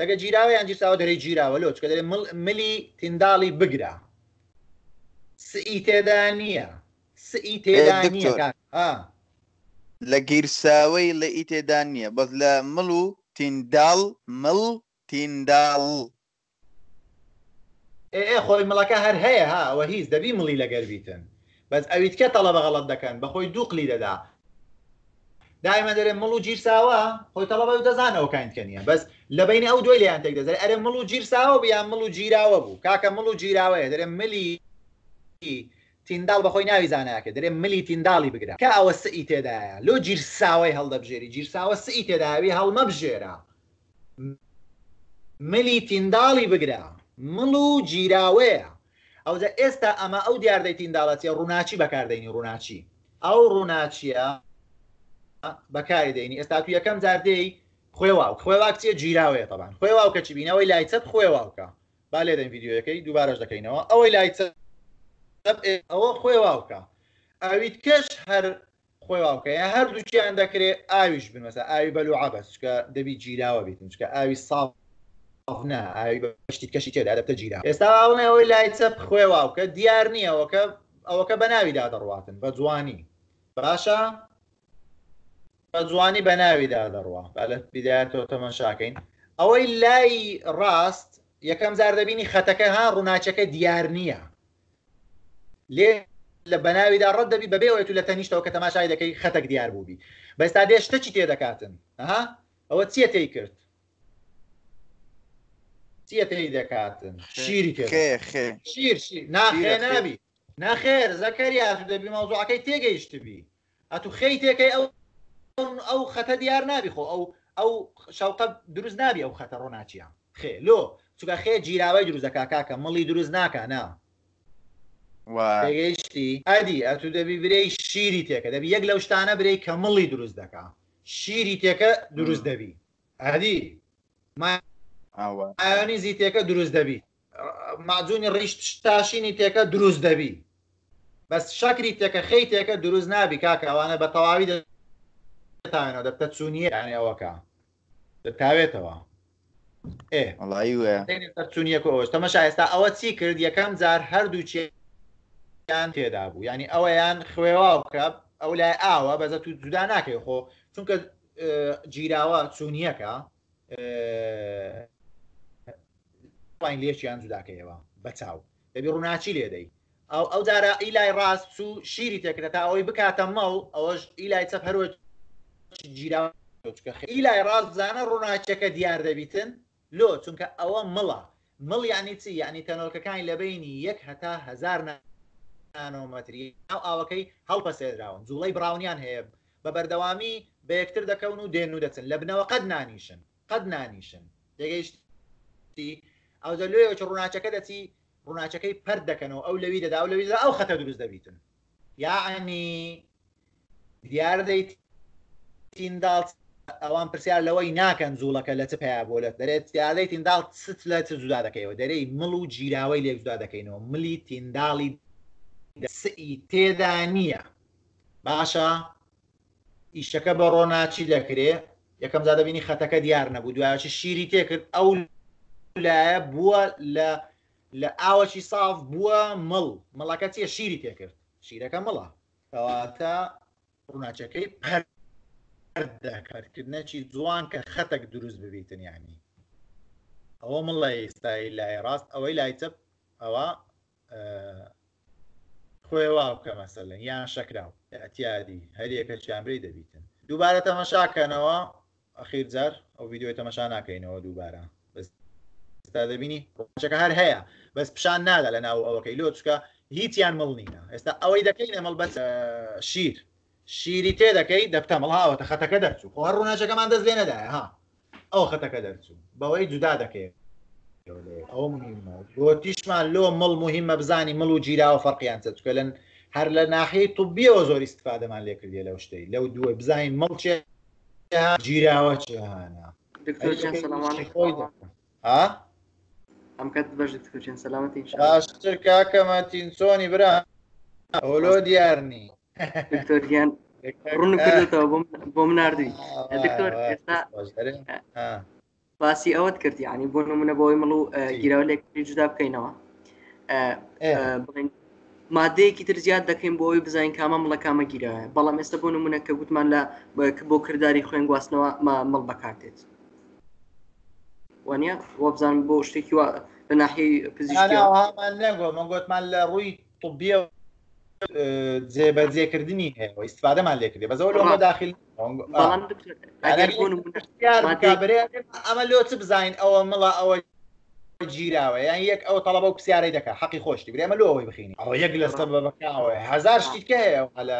Speaker 1: لەگە جیراوە یان جیرساوە دەرێ جیراوە لۆچ کە دەرێ ملی تینداڵی بگرە سئی تێدا نییە سئی تێدا نییە
Speaker 2: لە گیرساوەی لە ئی تێدا نییە بەس لە مڵ و تینداڵ مڵ
Speaker 1: تینداڵ ئێ خۆی مڵەکە هەر هەیە هاوە هیچ دەبی مڵی لەگەر بیتن بەس ئەویتکە تەڵە بەغەڵت دەکەن بەخۆی دووقلی دەدا دائما دەرێن مڵ و جیرساوە خۆی تەڵەبە دەزانەوە کاینکەنیە بەس لە بینی ئەو دوی لەیان تێک دەزێت ئەرێ مڵ و جیرساوە بیان مڵ و جیراوە بوو کاکە مڵ و جیراوەیە دەرێن ملی تینداڵ بەخۆی ناوی زانایکە دەرێ ملی تینداڵی بگرە کە ئەوە سئی تێدایە لۆ جیرساوی هەڵدەبژێری جیرساوە سئی تێداوی هەڵمە بژێرە ملی تینداڵی بگرە مڵ و جیراوەیە ئەوجە ئێستا ئەمە ئەو دیاردەی تینداڵەتی ڕووناچی بەکاردێنی ڕووناچی ئەو ڕووناچیە بەکاری دێنی ئێستا تو یەکەم جاردەی خێواو خێواکچیە جیراوەیە تەبان خێواو کەچی بینەوەی لایچەت خێواوکە با لێدەن یددیوەکەی دووبارەش دەکەینەوە ئەوەی لایچەت ئەوە خۆی واوکە ئاویت کەش هەر خۆی واوکە یا هەر دووچیان دەکرێت ئاویش بن مەسە ئاوی بەلو عبەس چکە دەبی جیراوە بیتن چکە ئاوی ساڵ ئاویشتی کەشی تێدا دەبتە جیرا ئێستا ئەوڵێەوەی لایچەپ خۆی واوکە دیار نییەوەکە ئەوەکە بە ناویدا دەڕواتن بە جوانی باشە بە جوانی بە ناویدا دەڕوا لە بیدار تۆ تەمەشاکەین ئەوەی لای ڕاست یەکەم زار دەبینی خەتەکە ها ڕووناچەکە دیار نییە لێ لە بەناویدا ڕەت دەبی بەبێوێت و لە تەنیشتەوە کە تەماشای دەکەی خەتەک دیار بووبی بەستا دێشتە چی تێدەکاتن ئەها ئەوە چیە تێی کرد چیە تێی دەکاتن شیری شیر ناخێ نابی ناخێر زەکەری یاخ دەبی ماوزوعەکەی تێگەیشتبی ئەتو خەی تێکەی ئەو ئەو خەتە دیار نابی خۆ ئەو ئەو شەوقە دروست نابی ئەو خەتە ڕۆناچیان خێ لۆ چکە خێ جیراوای دروستەکە کاکە مڵی دروست ناکە نا گەیشتی ئەدی ئەتو دەبی برەی شیری تێکە دەبی یەک لەو شتانە برەی کە مڵی دروست دەکا شیری تێکە دروست دەبی ئەدی ئاوانی زی تێکە دروست دەبی ماجوونی ڕیشت تاشینی تێکە دروست دەبی بەس شکری تێکە خەی تێکە دروست نابی کاکەوانە بە تەواوی دەتانەوە دەبتە چونیە ئەوەکە دەتاوێتەوە.
Speaker 2: ئێ وڵایی وە
Speaker 1: چونیەکە ئەوەش تەمەشا ئێستا ئەوە چی کرد یەکەم جار هەردووچێت ئەوەکان تێدا بوو ینی ئەوەیان خوێوا بکە ئەو لای ئاوە بەزە تو جودا ناکەی خۆ چونکە جیراوە چونیەکە لێکیان جوداکەیەوە بەچاو دەبی ڕووناچی لێدەی ئەو ئەو جارە ئیلای ڕاست سو شیری تێکرێت تا ئەوەی بکاتە مەڵ ئەوەش ئیلای چەپ هەروە جیرا ئیلای ڕاست بزانە ڕووناچەکە دیار دەبیتن لۆ چونکە ئەوە مڵە مڵ یانی چی یعنی تەنۆلکەکانی لە بینی یەک هەتا هزار نانۆمەتری ئەو ئاوەکەی هەڵپەسێراون جوڵەی براونیان هەیە بە بەردەوامی بە یەکتر دەکەون و دێن و دەچن لە بنەوە قەت نانیشن قەت نانیشن دەگەیشتی ئەو دەلوێ ڕووناچەکە دەچی ڕووناچەکەی پەر دەکەنەوە ئەو لەوی دەدا و لەوی ئەو خەتە دروست دەبیتن یاعنی دیار دەیت تینداڵ ئەوان پرسیار لەوەی ناکەن جوڵەکە لە چ پیا بۆ لە دەرێت یاڵی تینداڵ ست لە چ زودا دەکەیەوە دەرەی مڵ و جیراوەی لێک زودا دەکەینەوە ملی تینداڵی سی تێدا نییە باشە ئیشەکە بە ڕۆناچی دەکرێ یەکەم زیادەبینی خەتەکە دیار نەبوو دوایشی شیری تێکرد ئەو لایە بووە لە لە ئاوەشی ساف بووە مڵ مەڵەکە چیە شیری تێکرد شیرەکە مڵە کەواتە ڕووناچەکەی پەر دەکردکردنەی جوان کە خەتەک دروست ببیتن ینی ئەوە مڵی ئێستای لای ڕاست ئەوەی لای چپ ئەوە خۆێوا بکە مەسەلەن یان شەکراو ئەتیادی هەریەکە چامبری دەبیتن دووبارە تەمەشاکەنەوە ئەخیرجار ئەو ویددیوی تەمەشا ناکەینەوە دووبارە ئستا دەبینی پچەکە هەر هەیە بەس پیشان نادا لە ناو ئەوەکەی لۆچکە هیچیان مەڵنینە ئێستا ئەوەی دەکەین ئەمەڵ بەس شیر شیری تێ دەکەی دەبتە مەڵاوەتە خەتەکە دەرچوو خۆ ڕووناچەکەمان دەست لێ نەدایە ها ئەو خەتەکە دەرچوو بەوەی جودا دەکەێت ئەو مهمە بۆ تیشمان لۆ مڵ مهمە بزانی مڵ و جیراوە فەرقییان چکە لەن هەر لە ناحەیە توبیەوە زۆری استفادەمان لێکردی لەو شتەی لەو دووە بزانین مڵچێ جیراوە چهانە ئەمکەت بەژت کوچێن سەلامەتی باشتر کاکەمەتین چۆنی برا ئۆلۆ دیارنی دکتۆریان ڕون کردێتەوە
Speaker 3: بۆ مناردوی دکتۆر
Speaker 1: ئێستا باسی ئەوەت
Speaker 3: کردی ینی بۆ نمونە بۆی مڵ و گیرەوە لێکری جودا بکەینەوە مادەیەکی تر زیاد دەکەین بۆ ئەوی بزانین کامە مڵەکامە گیرەوە بەڵام ئێستا بۆ نمونە کە گوتمان لە بۆ کردداری خوێن گواستنەوە مەڵ بەکاتێت وانە وەبزان بۆ شتێکی لە ناحی پزیشکی
Speaker 1: من گوتمان لە ڕووی طبیە جێبەجێکردنی هەیە ئیسفادەمان لێکردێ بەزەوە لەمە داخل ئەمە لۆ چ بزانین ئەوە مڵە ئەوە گیراوە یان یەک ئەو تەڵەبە و پرسیارەی دەکە حەقی خۆشتی برێمە لەوەی بخینی ئەوە یەک لە سە بەکەوە هزار شتیکەیە لە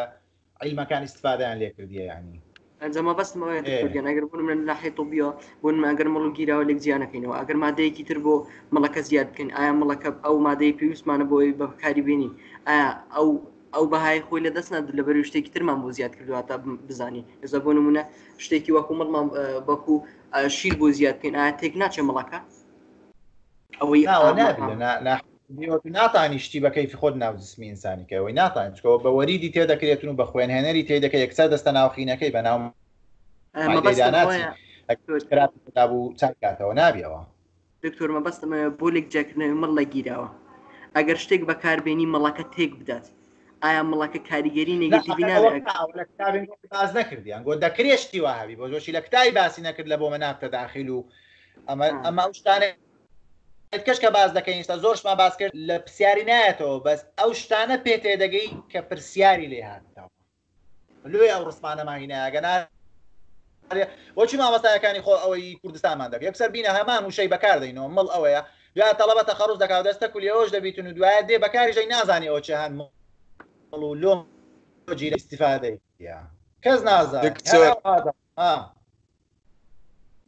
Speaker 1: عیلمەکان استفادەیان لێکردیە ینی
Speaker 3: ئەنجەمە بەستمەوەگەر بوون من لە حیتۆ بیە بوون ئەگەر مەڵ گیرراوە لێک زیانەکەینەوە ئەگەر مادەیەکی تر بۆ مەڵەکە زیاد بکەین ئایا مەڵەکە ئەو مادەی پێویستمانە بۆی بەکاری بینی ئایا ئەو ئەو بەهای خۆی لە دەستنا لەبەر شتێکی ترمان بۆ زیاد کردو تا بزانی ئێزە بۆ نمونە شتێکی وەکو مڵمان بەکو شیر بۆ زیادکەین ئایا تێک ناچێ مڵەکە
Speaker 1: ئەوەی ناتانی شتی بە کەیفی خۆت ناوزسمی ئینسانی کەەوەی ناتانیەوە بە وەریدی تێ دەکرێتون بە خوێنهێنەری تێ دەکە یەکسەر دەستە ناوخینەکەی بە ناو بوو چاکاتەوە نابیەوە
Speaker 3: دکتۆر مەبەستمە بۆ لێک جاکردنەوەی مڵ لە گیرەوە ئەگەر شتێک بەکاربیێنی مەڵەکە تێک بدات ئایا مڵەکە کاریگەری نگەتیبی
Speaker 1: باز نەکردیان گۆ دەکرێشتی وهاوی بۆ زۆشی لە کتای باسی نەکرد لە بۆ منافە داخل و ئەمە ئەمە شتانێک کەش کە باز دەکەین ستا زۆرشمان باز کرد لە پرسیاری نایەتەوە بەس ئەو شتانە پێتێ دەگەی کە پرسیاری لێ هاتەوە لێ ئەو ڕسمانەماینەگەنا بۆچی مامەستایەکانی خۆ ئەوەی کوردستانمان دەکە یەکسەر بینە هەمان وشەی بەکاردەینەوە مڵ ئەوەیە دوای تەڵەبەتە خەڕوز دەکات دەستە کولیەوەش دەبیتون و دوایە دێ بەکاریژەی نازانانی ئەوچەهان و لۆم جیرە استیفاده کەس نازار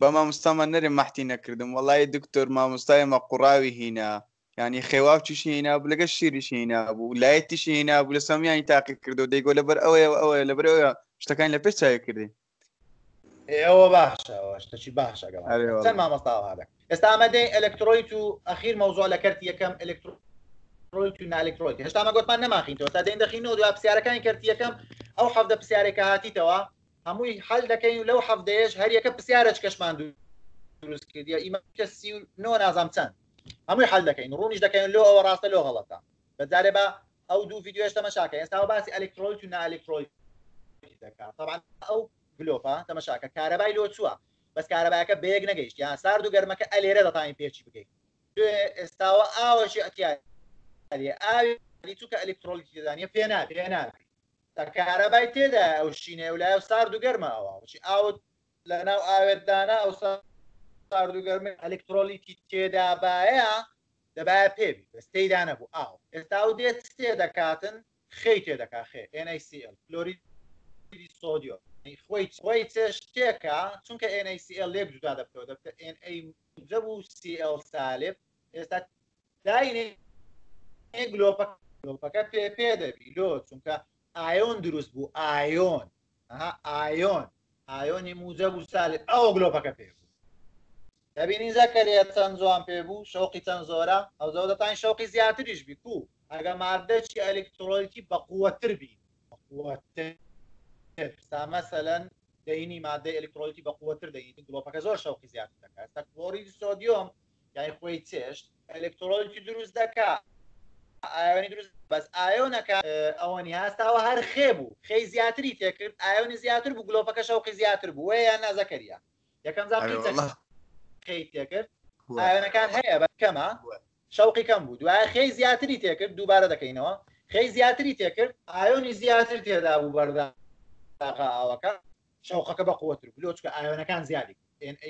Speaker 2: بە مامۆستامە نەرێ مەحتی نەکردم وڵی دکتۆر مامۆستایمە قوڕاوی هینا ینی خێواو چشی هینا بوو لەگە شیریشی هینا بوو لایەتیشی هینا بوو لە سەمیانی تاقی کردو دەیگۆ لەبەر ئەوەیە ئەوە لەبەر ئەوە شتەکان لە پێ چای کردی
Speaker 1: ئەوە باشەوە شتەی باشە مامۆستاوا ئێستا ئەمەدەی ئەلکترۆیت و ئەخیر مەوزۆ لە کەرتی یەکەم ئەلکترۆ ئەلکترۆیک و نالکترۆیک هێشتا ئەمە گوتمان نەماخینەوە تا دەین دەخینەوە دو پرسیارەکانی کردیەکەم ئەو حەفدە پرسیارێکە هاتیتەوە هەمووی حل دەکەین و لەو حەفدەیەش هەر یەکە پرسیارەش کەشمان دروست کردیە ئیمەکە سی و نۆ نازام چەند هەمووی حل دەکەین ڕوونیش دەکەین لۆ ئەوە ڕاستە لۆ غەڵەتە بەجارێ بە ئەو دوو ڤیددیوش تەمەشاکە ئێستا باسی ئەلکترۆیک و نالکترۆیک دەکات طبعا ئەو گلۆپە تەمەشاکە کارەبای لۆ چووە بەس کارەبایەکە بەیەک نەگەیشت یان سارد و گەرمەکە ئەلێرە دەتانی پێچی بگەیت ئێستاوە ئاوەشی ئەتیای ئاوی چووکە ئەلکترۆلیکیدانە پێنا پێنا کارەبای تێدا ئەو شینێ و لای سارد و گەرمماوە چی ئاوت لە ناو ئاوێتدانا ئەو سارد و گەرم ئەلکترۆلیکی تێدا باە دەبای پێبی بەستەیدا نەبوو ئاو ئێستا و دێت تێ دەکاتن خی تێ دەکا خێ NCL کلۆری سۆدیۆ خۆی خۆی چێ شتێکە چونکە NCL لێک جودا دەبکەوە دەبکە NA جەبوو CL سالب ئێستا داینێ گلۆپەکە پێ پێ دەبی لۆ چونکە ئایۆن دروست بوو ئایۆن ئایۆن ئایۆنی موجە بوو سالی ئەو گلۆپەکە پێ بوو دەبینی زەکەرێ چەند زۆوان پێ بوو شەوقی چەند زۆرە ئەو زەودەتان شەوقی زیاتریش بیکو ئەگە مادەکی ئەلکترۆلیکی بە قووەتر بی سامەسەلەن دەینی مادەی ئەلکترۆلیکی بە قووەتر دەینی گلۆپەکە زۆر شەوقی زیاتر دەکات تا کلۆری سۆدیۆم یای خۆی چێشت ئەلکترۆلیکی دروست دەکات ئاونی دروست بەس ئایۆنەکە ئەوەنی هەستاوە هەر خێ بوو خی زیاتری تێکرد ئایۆنی زیاتر بوو گلۆپەکە شەوقی زیاتر بوو یان نازەکەریە یەکەم خی تێکرد ئاوێنەکان هەیە بەکەمە شەوقی کەم بوو دوای خی زیاتری تێکرد دووبارە دەکەینەوە خی زیاتری تێکرد ئایۆنی زیاتر تێدا بوو بەرداقاوەکە شەوقەکە بە قوتر بلۆچکە ئاوێنەکان زیادی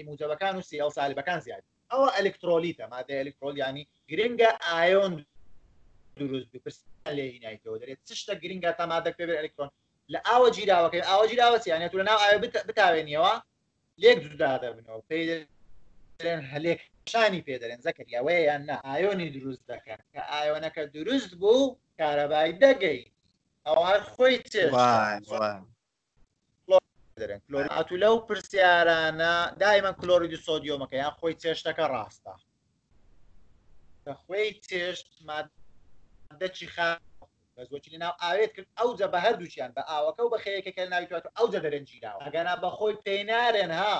Speaker 1: موجەبەکان و سیل ساالبەکان زیادی ئەوە ئەلکترۆلیتە مادە ئەلکترۆلیانی گرنگە ئایۆن دروست بپرس لێنایتەوە دەرێت چ شتە گرنگە تامادەک پێبێت ئەلکترۆن لە ئاوە جیراوەکەی ئاوە جیراوە یانێت لە ناو ئاوێ بتاوێنیەوە لێک جودا دەبنەوە پێدرێن هەلێک شانی پێدەێن زەکەریاوەیە یان نە ئایۆنی دروست دەکەن کە ئایۆنەکە دروست بوو کارەبای دەگەی ئەوە خۆی ئەتو لەو پرسیارانە دایمە کلۆریدی سۆدیۆمەکە یان خۆی چێشتەکە ڕاستە خۆی چێشت مادە دەچی خا بە زۆچی ناو ئاوێت کرد ئەو جە بە هەردووچیان بە ئاوەکە و بە خەیەکە کە ناویات ئەو جە دەرەنجیراوە ئەگەنا بەخۆی پێینارێن ها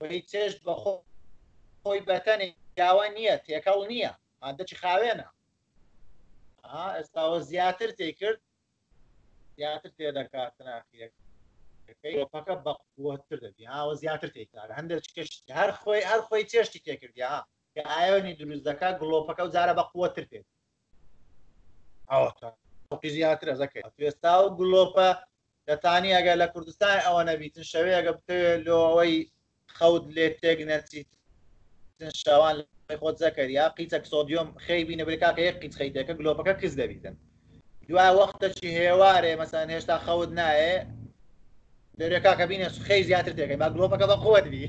Speaker 1: بەی چێشت بە خۆ خۆی بەتەنێ داوا نییە تێکەڵ نییە ئەدەچی خاوێنە ئێستاوە زیاتر تێکرد زیاتر تێ دەکات ناخیەکەەکە بەقوتر دەبی هاوە زیاتر تێکدار هەندێک کەشت هەر خۆی هەر خۆی چێشتی تێکردی ها کە ئاوێنی دروست دەکات گلۆپەکە و جارە بە قوتر پێێت ئەوقی زیاتر ئەزەکەی توێستا و گلۆپە دەتانی ئەگە لە کوردستان ئەوە نەبیتن شەوێ ئەگە بتوێت لەوەی خەوت لێ تێک نەچیت شەوان خۆت زەکەری یا قیچەک سۆدیۆم خی بینە بریکاکە یەک قیچ خەیتەکە گلۆپەکە کز دەبیتن دوای وەختەکی هێوارێ مەسان هێشتا خەوت نایە دەرێکاکە بینە خەی زیاتر تێکەکەی با گلۆپەکە بە قوت بی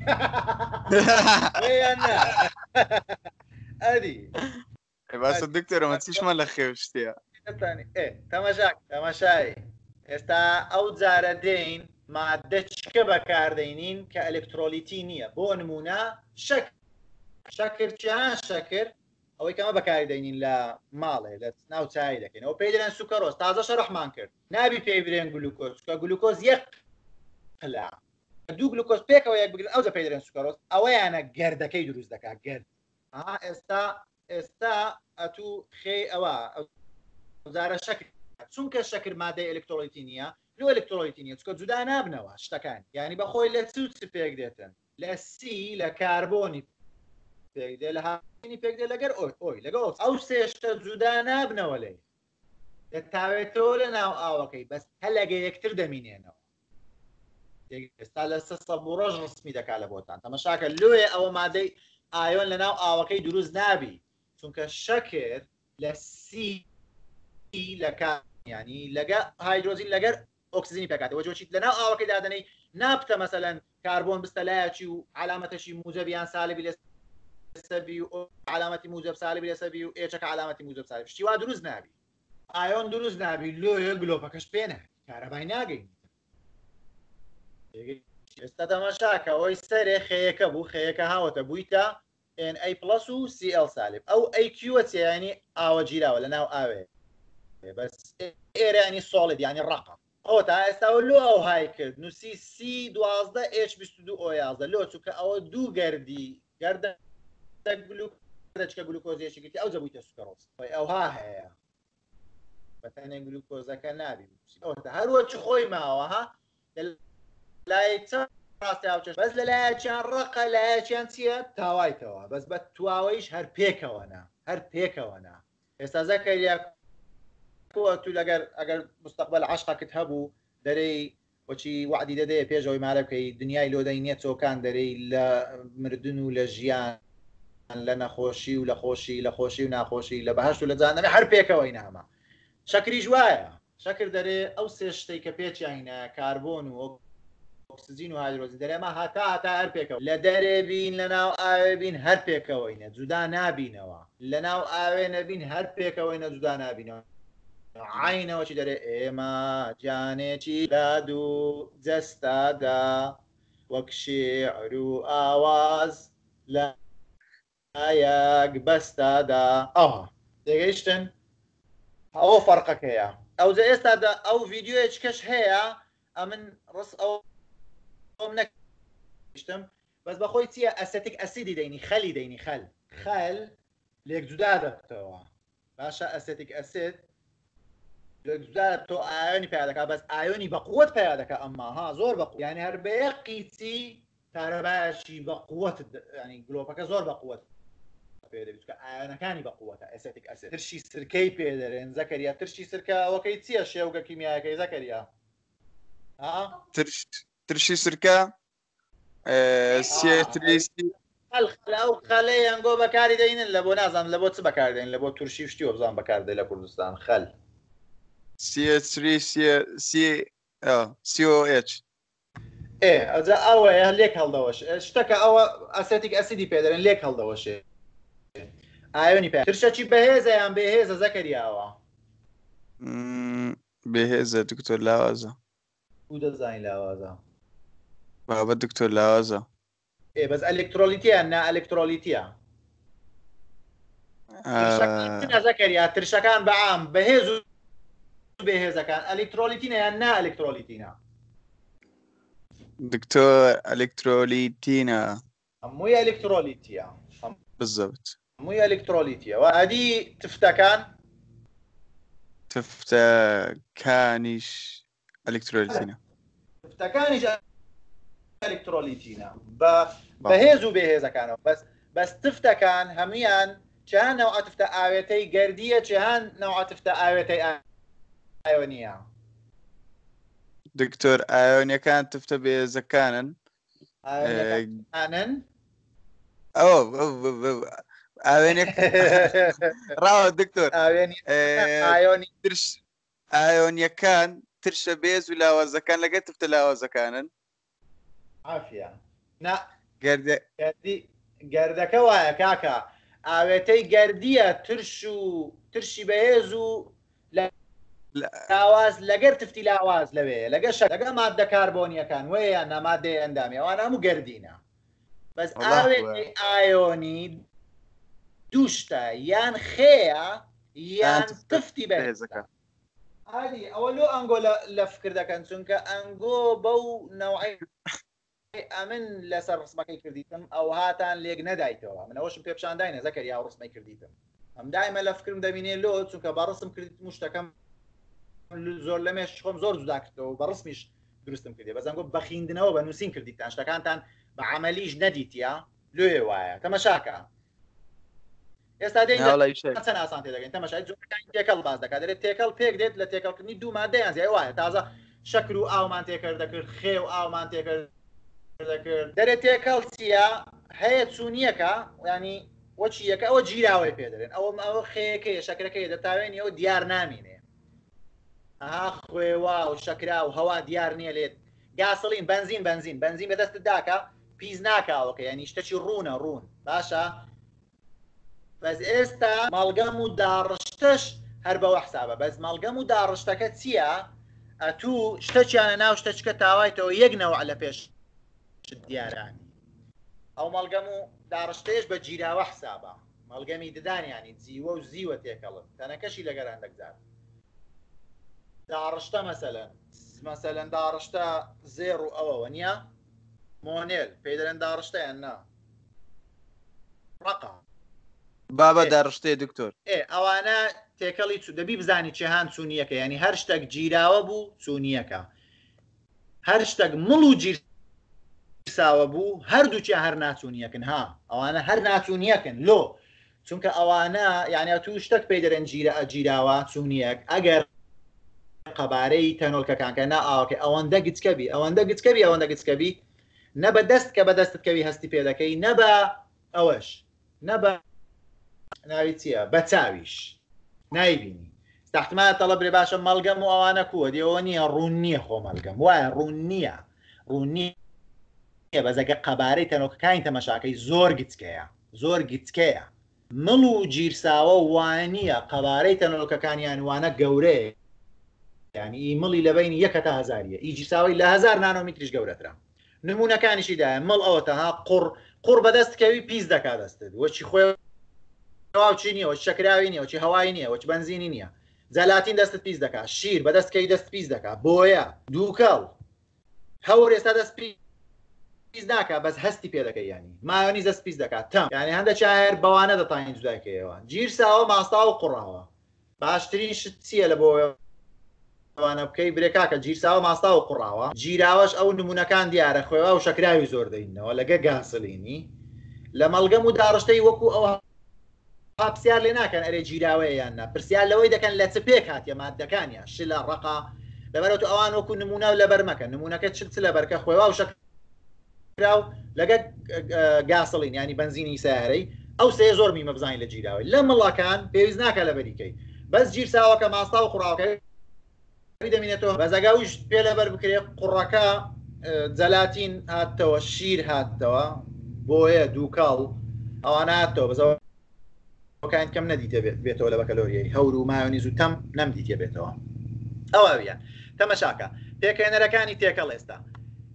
Speaker 1: ئەدی
Speaker 2: باسە دکتۆرەمە چیشمان لە خێوشتە
Speaker 1: تەمەژاک تەمەشای ئێستا ئەو جارە دێین مادە چکە بەکاردەینین کە ئەلکترۆلیتی نییە بۆ نمونە شک شەکردیان شەکرد ئەوەی کەمە بەکاردەینین لە ماڵێ لە ناو چای دەکەینەوە پێ دەێن سوکەڕۆز تازە شەڕحمان کرد نابی پێی برێن گلوکۆز کە گلوکۆز یەک پلا دوو گلوکۆز پێکەوە یەک بگرن ئەو دە پێ دەێن سوکەڕۆز ئەوەیانە گردەکەی دروست دەکات گرد ئێستا ئێستا ئەتو خێ ئەوە زارە شکر چونکە شکر مادەی ئەلکتۆلیتی نییە لو ئەلکتۆلیتی نیە چکە جودا نابنەوە شتەکان یعنی بەخۆی لە چوت پێک دێتن لە سی لە کاربۆنی پێدە لە هاینی پێک دێ لەگەر ئۆی لەگە ئەو سێشتە جودا نابنەوە لێ دەتاوێتەوە لە ناو ئاوەکەی بەس هەلەگە یەکتر دەمینێنەوە ئێستا لە سەسە ڕۆژ ڕسمی دەکا لە بۆتان تەمەشاکە لێ ئەوە مادەی ئایۆن لە ناو ئاوەکەی دروست نابی چونکە شەکر لە سی لەکان ینی لەگە هایدرۆزین لەگەر ئۆکسزیینی پێکاتەوە لنا او آه ئاوەکە دادنەی نابتە مثلا کاربۆن بستەلایەکی و علامەتەشی موجب سالبی سالب سەبی و علامەتی موجب سالب لە سەبی و ئێچەکە علامەتی موجب سالب شیوا دروست نابی ئایۆن دروست نابی لۆ گلۆپەکەش پێێنە کارەبای ناگەین ئێستا دەمەشاکەەوەی سەرێ خەیەکە بوو خەیەکە هاوەتە بوویتە NA+ و CL سالب ئەو ئەیکیوە چیانی او جیراوە ولا ناو ئاوێ بەس ئێرانی سۆڵید ینی ڕقم ئەو تا ئێستاوە لۆ ئەو های کرد نووسی سی دوازدە H22 ئۆیازدە لۆ چووکە ئەوە دوو گردی گردە گلوکە گلوکۆزیێکیتی ئەو زەبوویتە سوکەڕۆز ئەوها هەیە بەتەنێ گلوکۆزەکە نابی هەروە چ خۆی ماوەها لای ڕاستیاوچش بەس لە لایەکیان ڕقە لایەکیان چییە تاوایتەوە بەس بە تواوەیش هەر پێکەوەنا هەر پێکەوەنا ئێستا زەکە تۆ لەگەر ئەگەر مستقبل عشقاکت هەبوو دەرەی وەچی وعدی دەدەیە پێشەوەی مارە بکەی دنیای لۆدەی نیە چۆکان دەرەی لە مردن و لە ژیان لە نەخۆشی و لە خۆشی لە خۆشی و ناخۆشی لە بەهشت و لە جانەمە هەر پێکەوەی نامە شەکریش وایە شەکر دەرێ ئەو سێ شتەی کە پێچینە کاربوون و ئۆکسزیین و هایدرۆزی دەرێمە هاتا هاتا هەر پێکەوە لە دەرێ بین لە ناو ئاوێ بین هەر پێکەوەینە جودا نابینەوە لە ناو ئاوێ نەبین هەر پێکەوەی نە جودا نابینەوە عينا وشدر إما جانتي بادو زستادا وكشي عرو آواز لا ياك بستادا آه دقيشتن أو فرقك هي أو زي استادا أو فيديو إيش هي أمن رص أو منك دقيشتم بس بخوي تيا أستيك أسيدي ديني خلي ديني خل خل ليك جدا دكتور باشا أستيك أسيد دوزار تۆ ئاینی پیا دەکا بەس ئایۆنی بە قوت پیا دەکە ئەمما ها زۆر بە یانی هەر بە یەک قیچی تارەباشی بە قوت ینی گلۆپەکە زۆر بە قوت پێدەویستکە ئاەنەکانی بەقوتە ئەستێک ئەس ترشی سرکەی پێدەێن زەکەریا ترشی سرکەوەکەی چییە شێوگە کیمیاەکەی زەکەریا
Speaker 2: ترشی سرکە سێتریستی
Speaker 1: خەلاو خەلەی ئەنگۆ بەکاری دەینن لە بۆ نازان لە بۆ چ بەکاردێن لە بۆ تووشی شتی وەبزان بەکاردێ لە کوردستان خەل
Speaker 2: CH3COH
Speaker 1: ئێ e, ئەجا ئەوەیە لێک هەڵدەوەش شتەکە ئەوە ئەسێتیک ئەسیدی پێدەرن لێک هەڵدەوەشێ ئایۆنی پێ ترشەکی بەهێزە یان بێهێزە زەکەریاوە
Speaker 2: بێهێزە دکتۆر لاوازە
Speaker 1: و دەزانین لاوازە
Speaker 2: بابەت دکتۆر لاوازە
Speaker 1: ئێ بەس ئەلکترۆلیتیە نا ئەلکترۆلیتیە زەکەریا ترشەکان بەعام بەهێز و بەهێزەکان ئەلکترۆلیتینە یان نا ئەلکترۆلیتینە
Speaker 2: دکتۆر الكتروليتيا
Speaker 1: هەمووی ئەلکترۆلیتیە بزەوت هەمووی ئەلکترۆلیتیە و ئەدی تفتەکان
Speaker 2: تفتەکانیش ئەلکترۆلیتینە
Speaker 1: تفتەکانیش ئەلکترۆلیتینە بە بەهێز و بێهێزەکانەوە بەس بەس تفتەکان هەمویان چیان نەوعاتفتە ئاوێتەی گردیە چیان نەوعاتفتە ئاوێتەی ئایۆنیە
Speaker 2: دکتۆر ئایۆنیەکان تفتە بێزەکانن ئەو ئاوێنێ ڕاوە دکتۆر ئاوێنی درش ئایۆنیەکان ترشە بێز و لاوازەکان لەگە تفتە لاوازەکانن
Speaker 1: گردەکە وایە کاکە ئاوێتەی گردیە ترش و ترشی بەهێز و لە ئاواز لەگەر تفتی لاواز لەوێ لەگە شە لەگە مادە کاربۆنیەکان وەیە نەمادێ ئەندامی ئەوان هەموو گردینە بەس ئاوێنی ئایۆنی دووشتە یان خەیە یان تفتی بەهێزەکە عادی ئەوە لۆ ئەنگۆ لە فکر دەکەن چونکە ئەنگۆ بەو نەوعی ئەمن لەسەر ڕسمەکەی کردیتم ئەو هاتان لێک نەدایتەوە منەوەشم پێپشانداینە زەکەری یا ڕسمی کردیتم ئەم دایمە لە فکرم دەبینێ لۆ چونکە بە ڕسم کردیت مشتەکەم زۆر لەمێش خۆم زۆر جودا کردەوە بە ڕستمیش درستم کردی بەزان گۆ بەخیندنەوە بە نووسین کردیتان شتەکانتان بە عملیش نەدیتە لێ وایە تەمەشاکە ئێستا دەیەن ئاسان تێ دەگەین تەمەشای تێکەڵ باز دەکات دەێت تێکەڵ پێک دێت لە تێکەڵکردنی دوومان دەیان زیای وایە تازە شەکر و ئاومان تێکرد دەکرد خێو ئاومان تێکرد دەکرد دەرێت تێکەڵ چیە هەیە چوونیەکە ینی وەچی یەکە ئەوە جیراوەی پێ دەێن ئەوە ئەوە خەیەکەی شەکرەکەی دەتاوێن ئەوە دیار نامینێ خوێوا و شەکرا و هەوا دیار نییە لێت گاسەڵین بنزین بنزین بنزین بەدەستت داکە پیس ناکاوەکە یعنی شتەی ڕوونە ڕوون باشە بەس ئێستا ماڵگەم و داڕشتش هەر بەوە حسابە بەس ماڵگەم و داڕشتەکە چییە؟ ئەتوو شتەچیانە ناو شتەچکە تاوایتەوە یەکنەوە لە پێش دیارانی ئەو مەلگەم و داڕشتێش بە جیراوە حسابە مەلگەمی ددانیانی جیوە و زیوە تێکەڵت تەنەکەشی لەگەران دەگزار داڕشتە مەسەلە مەسەلەن داڕشتە زێر و ئەوەوە نییە مۆنێل پێدەێن داڕشتیان نا ڕقام
Speaker 2: بابە داڕشتێ دکتۆر
Speaker 1: ئێ ئەوانە تێکەڵی چ دەبی بزانی چێهان چوونیەکە ینی هەر شتێک جیراوە بوو چوونیەکە هەر شتێک مڵ و جیر ساوە بوو هەردووچی هەر ناچوونیەکن ها ئەوانە هەر ناچوونیەکن لۆ چونکە ئەوانە یانە تو شتێک پێی دەرەن جیرە ئەجیراوە چوونیەک ئەگەر قەبارەی تەنۆلکەکانکە نا ئاکە ئەوەندە گچکەبی ئەوەندە گچکەبی ئەوەندە گچکەبی نە بە دەست کە بە دەستتکەوی هەستی پێ دەکەی نەبە ئەوەش نەبە ناوی چییە بە چاویش نایبینی تەحتمان تەڵە برێ باشە مەلگەم و ئەوانە کووە دەوە نییە ڕوون نییە خۆ مەلگەم وایە ڕوون نییە ڕوون نیە بەزەگە قەبارەی تەنۆکەکانی تەمەشاکەی زۆر گچکەیە زۆر گچکەیە مڵ و جیرساوە وانە قەبارەی تەنۆلکەکانیان وانە گەورەیە ینی ئیمەڵی لەبین یەکە تا هزاریە ئیجیساوی لە هزار نانۆمیتریش گەورەترا نمونونەکانیشیداە مەڵ ئەوەتەها قڕ قڕ بەدەستکەوی پیس دەکا دەستت وەچی خۆیواچی نیە وە شەکراوی نیە وچی هەوای نییە وەچ بنزینی نییە جەلاتین دەستت پیس دکا شیر بەدەستکەی دەست پیس دکا بۆیە دووکەڵ هەور ئێستا دەست پیس داکا بەس هەستی پێ دەکەی ینی ماۆنی دەست پیس دکات تەم یانی هەندە چایر بەوانە دەتانین جوداکەیەوە گیر ساوە ماستا و قڕاوە باشترین شت چییە لە بۆەوە ئەوانە بکەی برێکاکە جیرساوە ماستا و قڕاوە جیراوەش ئەو نمونونەکان دیارە خۆێەوە و شکراوی زۆر دەینەوە لەگە گاسلینی لە مەلگەم و داڕشتەی وەکو ئەوە پاپسیار لێ ناکەن ئەرێ جیراوەیەیاننا پرسیار لەوەی دەکەن لە چ پێک هااتە مادەکانیان ش لە ڕقا لەبەرەوە ئەوان وەکو نمونە و لەبەر مەکە نمونونەکە چ لە بەرکە خۆێەوە و شکراو لەگە گاسڵین ینی بنزینی سیارەی ئەو سێ زۆر میمەبزانین لە جیراوی لە مڵاکان پێویست ناکە لە بەریکەی بەس جیرساوەکە ماستا و خوراوەکەی دەمێنێتەوە بەزەگاویش پێ لەبەر بکرێت قوڕەکە جەلاتین هاتەوە شیر هاتەوە بۆیە دووکاڵ ئەواناتەوە بەزەوەکان کەم نەدیتە بێت بێتەوە لە بەکەلۆریی هەور و ماونیز و تەم نەمدیتە بێتەوە ئەوەویان تەمەشاکە پێکەێنەرەکانی تێکەڵ ئێستا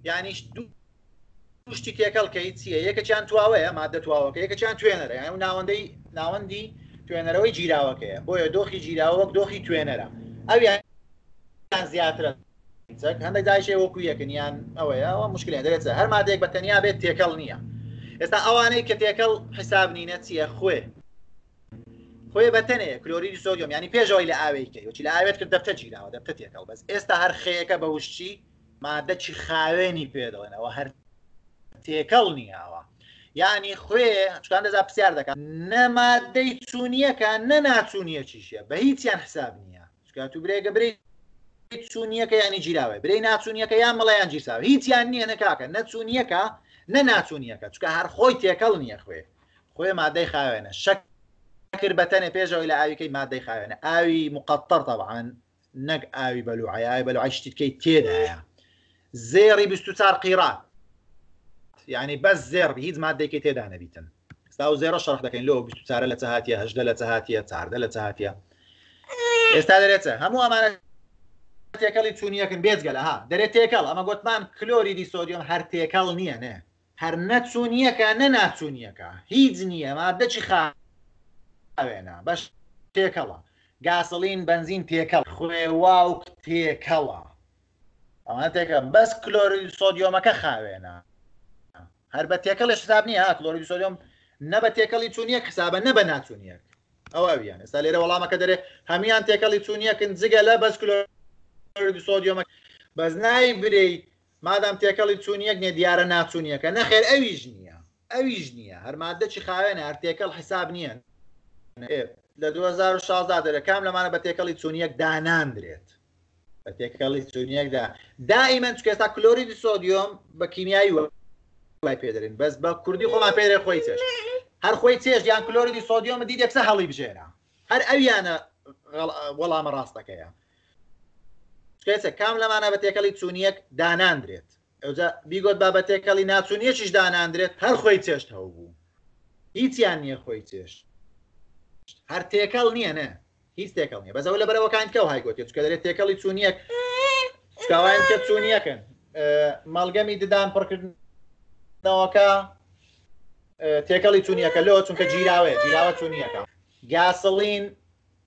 Speaker 1: یانیش دوو شتی تێکەڵ کە هیچ چیە یەکە چیان تواوەیە مادە تواوەکە یەکە چیان توێنەرە یان ناوەندەی ناوەندی توێنەرەوەی جیراوەکەەیە بۆیە دۆخی جیراوە وەک دۆخی توێنەرە ئەویان یان زیاترە هەندێک داعشێ وەکو یەکنیان ئەوەیە ئەوە مشکلیان دەێت هەر مادێک بە تەنیا بێت تێکەڵ نییە ئێستا ئەوانەی کە تێکەڵ حساب نینە چیە خوێ خۆی بەتەنێ کلۆری سۆدیۆم ینی پێشەوەی لە ئاویکەی وچی لە ئاوێت کرد دەفتە گیرراوە دەفتە تێکەڵ بەس ئێستا هەر خەیەکە بە وشتی مادەچی خاوێنی پێدەڵێنەوە هەر تێکەڵ نییاوە یعنی خوێ چکان دەزا پرسیار دەکەن نەمادەی چوونیەکە نەناچوونیە چیشە بە هیچیان حساب نییە چکات تو برێگە بری چوونیەکە یانی جیراوە برەی ناچوونیەکە یان مەڵیان جیساوە هیچیان نییە نەکاکە نەچوونیەکە نە ناچوونیەکە چکە هەر خۆی تێکەڵ نییە خوێ خۆی مادەی خاوێنە شکر بەتەنێ پێشەوەی لە ئاویکەی مادەی خاوێنە ئاوی مقطر طبعاان نەک ئاوی بەلوعای بەلوعشتیتکەی تێدایە زێری 24 قیرات یعنی بەس زێر هیچ مادەیەکی تێدا نەبیتن ستا و زێرە شەرح دەکەین لۆ چارە لە تەهاتیە هەشدە لە تەهاتیە چاردە لە تەهاتیە ئێستا دەرێتە هەموو ئەمانە تێکەڵی چوونیەکن بێزگەلە ها دەرێت تێکەڵ ئەمە گوتمان کلۆری دیسۆدیۆم هەر تێکەڵ نییە نێ هەر نەچوونیەکە نەناچوونیەکە هیچ نییە مادەچی خاوێنە بەش تێکەڵە گاسەڵین بنزین تێکەڵ خوێواوک تێکەڵە ئەمە تێکەم بەس کلۆری سۆدیۆمەکە خاوێنە هەر بە تێکەڵی حساب نیە کلۆری سۆدیۆم نە بە تێکەڵی چوونیە حسابە نە بە ناچوونیەک ئەوە ویان ئێستا لێرە وەڵامەکە دەرێ هەمیان تێکەڵی چوونیەکن جگە لە بەس کلۆ سۆدیۆمە بەس نای برەی مادام تێکەڵی چوونیەک نێ دیارە ناچوونیەکە نەخێر ئەویش نییە ئەویش نییە هەرمادەچی خاوێنە هەر تێکەڵ حساب نییە لە 2016 دەرە کام لەمانە بە تێکەڵی چوونیەک داناندرێت بە تێکەڵی چوونیەکدا دائیمەن چکێستا کلۆری دی سۆدیۆم بە کیمیایی وای پێدرین بەس بە کوردی خۆڵ پێرە خۆی چێش هەر خۆی چێش یان کلۆری دی سۆدیۆمە دیدێکسە هەڵی بژێرە هەر ئەویانە وەڵامە ڕاستەکەیە تکێتە کام لەمانە بە تێکەڵی چونیەک داناندرێت ئەوجا بیگۆت با بە تێکەڵی ناچونیەکیش داناندرێت هەر خۆی چێشت هەو بوو هیچیان نییە خۆی چێش هەر تێکەڵ نییە نە هیچ تێکەڵ نیە بەزەوە لە بەرەوەکان کە هایگوتی چکە دەێت تێکەڵی چونیەک چکاوان کە چونیەکەن مەڵگەمی ددان پڕکردنەوەکە تێکەڵی چونیەکە لەوە چونکە جیراوەیە جیراوە چونیەکە گاسەڵین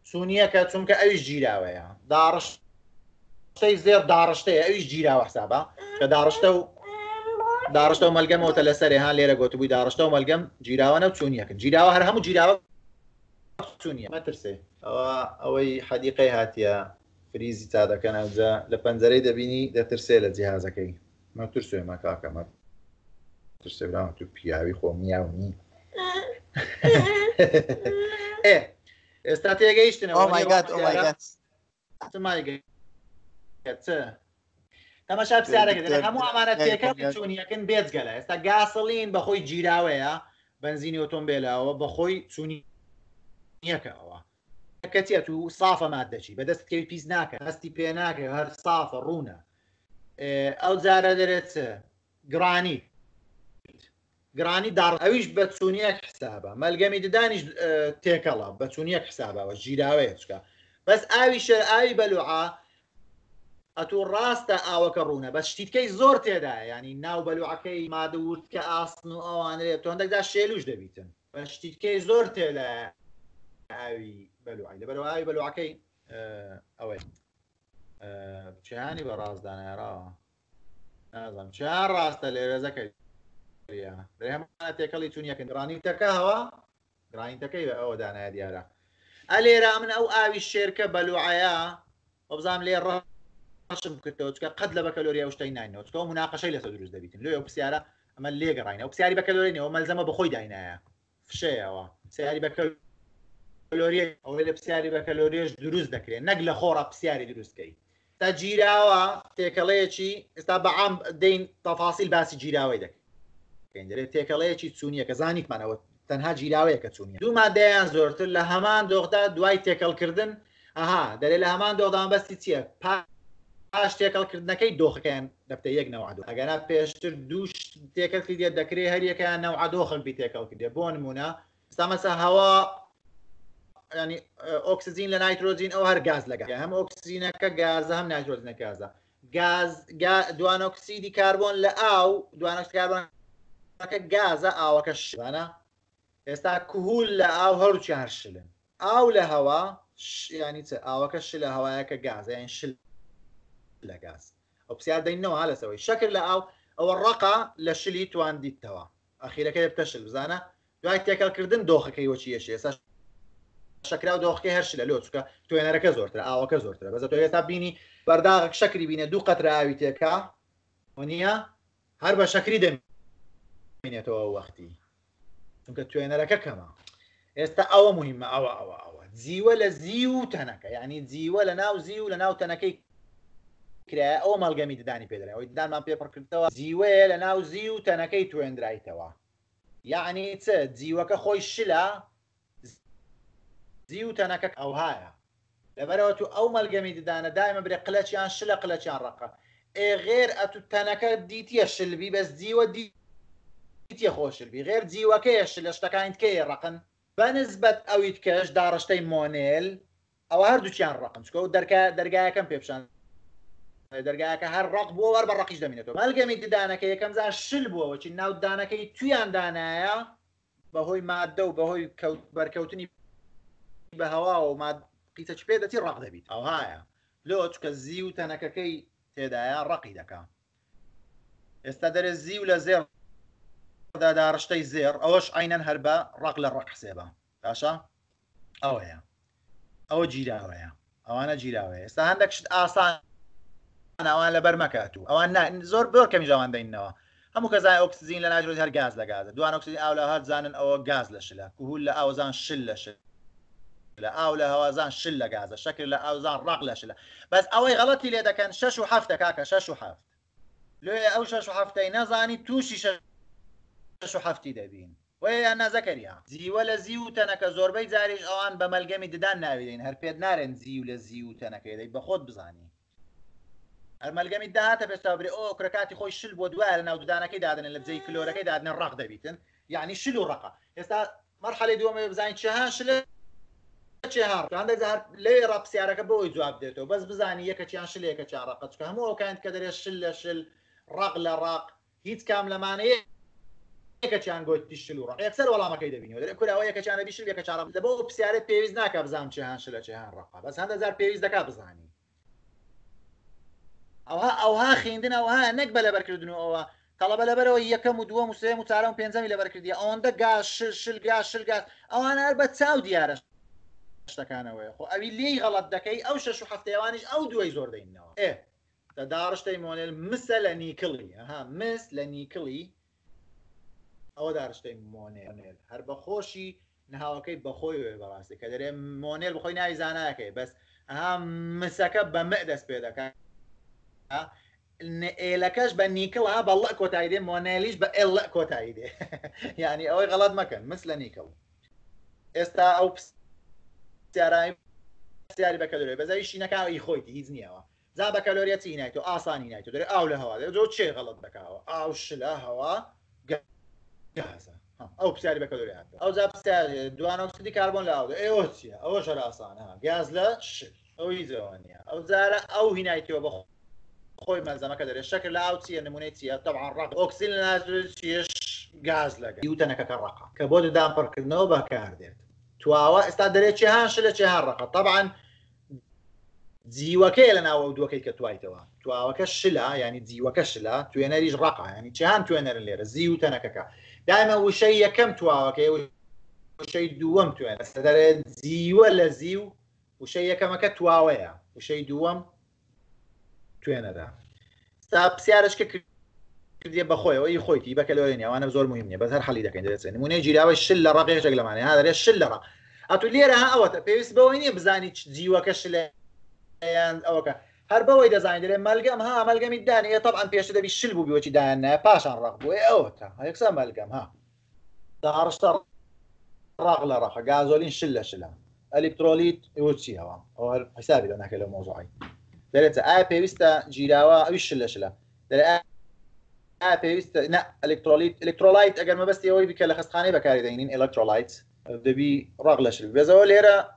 Speaker 1: چونیەکە چونکە ئەویش جیراوەیە داڕشت قسەی زێر داڕشتەیە ئەویش جیراوە حسابە کە داڕشتە و داڕشتە و مەلگەمەوەتە لەسەرێ ها لێرە گوتبووی داڕشتە و مەلگەم جیراوە نەو چوونیەکن جیراوە هەر هەموو جیراوە چوونیە مەترسێ ئەوە ئەوەی حەدیقەی هاتیە فریزی انا دەکەن ئەوجا لە پەنجەرەی ترسي دەترسێ ما جیهازەکەی مەترسێ مەکاکە مە ترسێ براوە تو پیاوی خۆمیاو نی ئێ اه، ئێستا تێگەیشتن ئەو مایگات ئەو مایگات مایگەی کەچە تەمەشا پرسیارەکە هەموو ئەمانەتەکە چوونیەکەن بێتگەلە ئێستا گاسەڵین بەخۆی جیراوەیە بنزینی ئۆتۆمبیلەوە بەخۆی چوونی یەکەەوە کەچێت و سافە مادەچی بەدەستکەوی پیس ناکە هەستی پێ ناکە هەر سافە ڕوونە ئەو جارە دەرێت گرانی گرانی دار ئەویش بە چونیەک حسابە مەلگەمی ددانیش تێکەڵە بە چونیەک حسابەوە ژیراوەیە چکە بەس ئاوی شەر ئاوی بەلوعا ئەتوو ڕاستە ئاوەکە ڕوونە بە شتیتکەی زۆر تێدا ینی ناو بەلوعەکەی مادەورد کە ئاسن و ئەوانێت تۆندێکدا شێلوش دەبیتن بە شتیتکەی زۆر تێدا ئاوی بەلوعی لە بەرەوەی بەلوعەکەی ئەوەی چیانی بە ڕازدانێراوە نازم چیان ڕاستە لێرێزەکەی ڕێمانە تێکەڵی چونیەکەن گرانیتەکەەوە گرانیتەکەی بە ئەوە دانایە دیارە ئەلێرا من ئەو ئاوی شێرکە بەلوعەیە وەبزانام لێ ڕە مناقشم کردەوە چکە قەت لە بەکەلۆریا شتەی ناینەوە چکەوە مناقشەی لەسەر دروست دەبیتن لێ پرسیارە ئەمە لێگەڕینەوە پرسیاری بەکەلۆرینەوە مەلزەمە بەخۆی داینایە فشەیەوە سیاری بەکەلۆری ئەوەی لە پرسیاری بەکەلۆریش دروست دەکرێت نەک لە خۆڕە پرسیاری دروستکەیت تا جیراوە تێکەڵەیەکی ئێستا بەعام دەین تەفاسیل باسی جیراوی دەکەێت تێکەڵەیەکی چونیە کە زانیتمانەوە تەنها جیراوەیە کە چونیە دوو مادەیان زۆرتر لە هەمان دۆخدا دوای تێکەڵکردن ئەها دەرێ لە هەمان دۆدان بەستی چییە پا شتێکەڵکردنەکەی دۆخەکەیان دەبتە یەک نەوعدو ئەگەنا پێشتر دوو تێکەڵکی دیە دەکرێ هەریەکەیان نەوعدۆخن بی تێکەڵکی دێ بۆ نمونە سامەسە هەوا ینی ئۆکسزیین لە نایترۆزیین ئەو هەر گاز لەگە هەم ئۆکسزیینەکە گازە هەم نایترۆزینە گازە گاز دوانۆکسیدی کاربۆن لە ئاو دوانەکاربانەکە گازە ئاوەکە شوانە ئێستا کوهول لە ئاو هەرو چارشلن ئاو لە هەوا ینی ئاوەکە شل لە هەوایەکە گازە یان شل لە گاز ئەو پرسیار دەینەوە ها لەسەوەی شەکر لە ئاو ئەوە ڕقا لە شلی تواندیتەوە ئەخیرەکە بتەشل بزانە دوای تێکەلکردن دۆخەکەی وەچی ێش ێسا شکرا و دۆخی هەرش لە لۆچکە توێنەرەکە زۆرتر ئاوەکە زۆرتر بەزە تۆ ێستا بینی بەرداغک شکری بینە دوو قەترە ئاوی تێکا وە هەر بە شکری دەمێنێتەوە وەختی چونکە توێنەرەکە کەمە ئێستا ئەوە مهمە ئەوە ئەوە ئەوە زیوە لە زی و تەنەکە یعنی زیوە لە ناو زی و لە ناو تەنەکەی کرا ئەوە مەلگەمی ددانی پێدرەوەی ددانمان پێپڕکردەوە زیوەیە لە ناو زی و تەنەکەی توێنرایتەوە یعنی چ جیوەکە خۆی شلە زی و تەنەکە ئەوهایە لەبەرەوە تو ئەو مەلگەمی ددانە دایمە برێ قلەچیان شلە قلەچیان ڕقە ئێ غێر ئەتو تەنەکە دیتیە شلبی بەس جیوە دی تێ خۆشلبی غێر جیوەکەیش لە شتەکانیت کێ ڕقن بەنسبەت ئەویت کەش داڕشتەی مۆنێل ئەوە هەردووچیان ڕقم چکە و دەرکە دەرگایەکەم پێپشان دەرگاکە هەر ڕق بۆ وەر بە ڕقیش دەمێنێتەوە مەلگەمی ددانەکە یەکەم زار شل بووەوە چی ناو دانەکەی تویان دانایە بەهۆی مادە و بەهۆی بەرکەوتنی بە هەوا و قیتە چ پێ دەتی ڕق دەبیت ئەوهایە لۆ چکە زی و تەنەکەکەی تێدایە ڕقی دەکە ئێستا دەرێ زی و لە زێر داداڕشتەی زێر ئەوەش ئاینەن هەر بە ڕق لە ڕق حسێبە باشە ئەوەیە ئەوە جیراوەیە ئەوانە جیراوەیە ئێستا هەندێک شت ئاسان ئەوان لەبەر مەکاتوو ئەوان زۆر بۆر کەمی جاواندەینەوە هەموو کەزای ئۆکسزیین لە ناجرۆی هەر گاز لە گازە دوان ئۆکسزی ئاو لە هەر زانن ئەوە گاز لە شلە کوهول لە ئاوزان شل لە شل لە ئاو لە هەوازان شل لە گازە شکر لە ئاوزان ڕق لە شلە بەس ئەوەی غەڵەتی لێ دەکەن شش و هەفتە کاکە شش و هەفت لێ ئەو شش و هەفتەی نەزانی تووشی شش و هەفتی دەبین وەیە نەزەکەریا زیوە لە زی و تەنەکە زۆربەی جاریش ئەوان بە مەلگەمی ددان ناویدین هەر پێت نارێن زی و لە زی و تەنەکەی دەی بە خۆت بزانی ئەمەلگەمی داهاتە پێستابری ئەو کوورەکاتی خۆی شل بۆ دوای لە ناودانەکەی دادنن لە بجەی کلۆرەکەی دادنە ڕق دەبیتن یعنی شل و ڕقا ئێستا مەرحەلی دووەمە بزانین چه شل چێهاڕاندەزار لێ ڕپسیارەکە بۆی جواب دێتەوە بەس بزانانی یەکە چیان شل یەکە چیان ڕقەت کە هەموو ئەوکانت کە دەرێ شل لە شل ڕق لە ڕق هیچ کام لەمانەیە یەکە چیان گوتی شل و ڕق یەکسەر وەڵامەکەی دەبینەوە دەرێ کوراوە یەکە چیانە بیشل یەکە چارە لەبەوە پرسیارێت پێویست ناکە بزانام چیان شل لە چێهان ڕقا بەس هەندەزار پێویست دەکا بزانی ئەوها ئەوها خوێندن ئەوها نەک بە لەبەرکردن ئەوە تەڵە بە لەبەرەوە یەکەم و دووە موسێم و چارە و پێنجەمی لەبەرکردی ئەوەندە گاش شلگا شلگات ئەوان هەر بە چاو دیارە شتەکانەوەی خۆ ئەوی لی غەڵت دەکەی ئەو شش و هەفتەیوانش ئەو دوای زۆر دەینەوە ئێ داڕشتەی مۆنل مسە لە نیکڵی ها مس لە نیکڵی ئەوە داشتەی مۆنێل هەر بەخۆشی نهاوەکەی بەخۆی وێ بەڕاستی کە دەرێ مۆنێل بخۆی ناوی زانناکەی بەس ئەها مسەکە بە مە دەست پێ دەکات ئێلەکەش بە نیکەوە بەڵە کۆتایی دێ مۆنالیش بە ئێلە کۆتایی دێ ینی ئەوەی غەڵات مەکەن مثل لە نیکەڵ ئێستا ئەو پرسیارایی بەکەلۆری بەزای شینەکەی خۆیتی هیچ نییەوە زا بەکەلۆریە چی نایت و ئاسانی نایت دەێ ئاو لە هەوا دۆ چێ غەڵت بکەوە ئاو شلە هەوا گازە ئەو پرسیاری بەکەلۆری هاتا ئەو زا پرسیار دوان ئۆکسیدی کاربن لە ئاودە ئێوە چیە ئەوە شەر ئاسانە گاز لە شل ئەو هیچەوە نیە ئەو زارە ئەو هینایتەوە بەخۆ خۆی مەزەمەکە دەرێت شەکر لە ئاو چیە نمونەی چیە تەعاان ڕق ئۆکسیل نازش گاز لەگە یوتەنەکە ڕق کە بۆ ددان پڕکردنەوە بەکاردێت تواوە ئێستا دەرێت چیان شلە چیان ڕق طبعاان جیوەکەی لە ناوە دووەکەی کە توایتەوە تواوەکە شلا ینی جیوەکە شلا توێنەریش ڕق ینی چیان توێنەرن لێرە زی وتەنەکەەکە دایمە وشەی یەکەم تواوەکەی وشەی دووەم توێنە دەرێت زیوە لە زی و وشەی یەکەمەکە تواوەیە وشەی دووەم توێنەدا ستا پرسیارشکە کردی بەخۆی ئەوی خۆیتی بەکەلەوەێنی ئەوانە زۆر مهمە بەزار حەلی دەکەین دەچێت نمونەی جیراوە شل لە ڕقێشێک لەمانێ ها دەرێ شل لەڕ ئەتو لێرە ها ئەوەتە پێویست بەوەی نیە بزانی جیوەکە شلیان ئەوەکە هەر بەوەی دەزانین دەرێ مەلگەم ها مەلگەمی دانیە تەبعاان پێش دەبی شل بوو بوەی دایان پاشان ڕق بووێ ئەوەتە هەکسە مەلگەم ها داڕشتە ڕق لە ڕەخە گازۆلین شل لە شلە ئەلیکترۆلیت وچی ئەوە ئەو هەر حسابی لە ناکە لە مۆزوعی دلته پیوستا دەرێتە ئایا پێویستە جیراوە ئەویش لە شلە پێویستە ئەلکترۆلیت ئەلکترۆلایت ئەگەر مەبستی ئەوەی بکە لە خستخانەی بەکاریدەین ئەلکترۆلایت دەبی ڕاق لە شل بێزەوە لێرە را اه،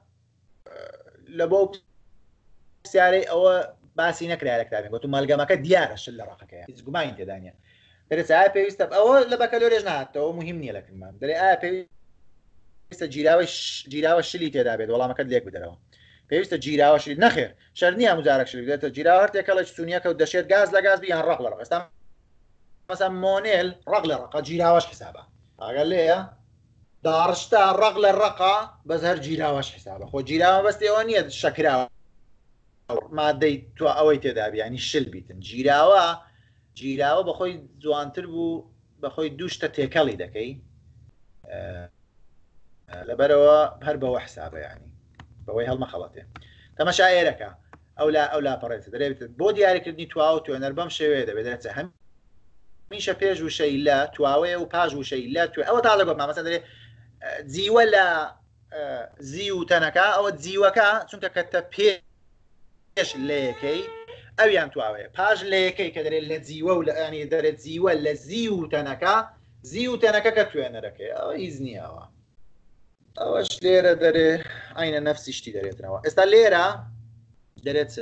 Speaker 1: لبوب پرسیارەی او باسی نکری نەکرایە کتابێن بۆ تو مالگەمەکە دیارە شل لە ڕاقەکەی هیچ گومانی تێدانە دەرێت ئایا پێویستە ئەوە لە بەکەلۆرێژ او مهم نیه نییە لەکردمان دەرێ ئایا پێویستە جیراوە جیراوە شلی ولی ما وەڵامەکەت لێک بدرم. پێویستە جیراوەشی نەخێر شەرنیە مجارەکشی بێتە جیراوە تێکەڵە سونیەکە و دەشێت گاز لە گاز بیان ڕق لە ڕقستا مەسا مۆنێل ڕق لە ڕقا جیراوەش حسابە ئاگەر لێە داڕشتا ڕق لە ڕقا بەز هەر جیراوەش حسابە خۆ جیراوە بەستێەوە نییە شەکراوە مادەی تو ئەوەی تێدابیانی شل بیتن جیراوە جیراوە بەخۆی جوانتر بوو بەخۆی دووشتە تێکەڵی دەکەی لەبەرەوە هەر بەوە حسابە ینی بەوەی هەڵمە خەڵاتێ تەمەشا ئێرەکە ئەو لا ئەو لاپەڕێت دەرێت بۆ دیاریکردنی تواو توێنەر بەم شێوێ دەبێت هەم میشە پێش وشەی لە تواوەیە و پاش وشەی لە توێ ئەوە تا لەگەڵ مامەسە دەرێت جیوە لە زی و تەنەکە ئەوە جیوەکە چونکە کەتە پێش لەیەکەی ئەویان تواوەیە پاش لە یەکەی کە دەرێت لە جیوە و لە ئەنی دەرێت جیوە لە زی و تەنەکە زی و تەنەکە کە توێنەرەکەی ئەوە ئیز نییاەوە ئەوەش لێرە دەرێ ئاینە نەفسیشتی دەرێتەوە ئێستا لێرە دەرێت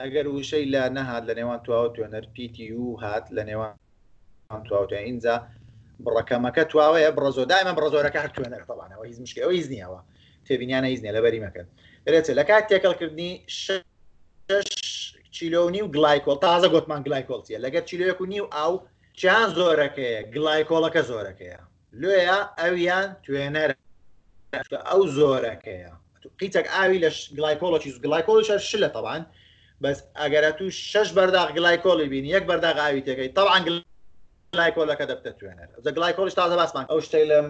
Speaker 1: ئەگەر وشەی لە نەهات لە نێوان تواوە توێنەر پیتی و هات لە نێوان تواوتە اینجا بڕەکەمەکە تواوەیە بڕزۆ دایمە بڕزۆرەکە هەر توێنەر تەوانەوە هیچ مشکەوە هیزنیەوە تێبینیانە هیزنیە لە بەری مەکەن دەرێت لە کات تێکەڵکردنی چیلۆنی و گلایکۆل تازە گوتمان گلایکۆڵتیە لەگەر چیلۆک و نیو ئاو چیان زۆرەکەیە گلایکۆڵەکە زۆرەکەیە لێە ئەویان توێنەرە ئەو زۆرەکەیە قیتێک ئاوی لە گلایکۆڵکی گلایکۆڵش شلە تەوان بەس ئەگەرە تو شش بەرداغ گلایکۆلی بین یەک بەرداغ ئاوی تێکەکەی تەوان گلایکۆلەکە دەبتە توێنەر زە گلایکۆلش تازە باسمان ئەو شتەی لەم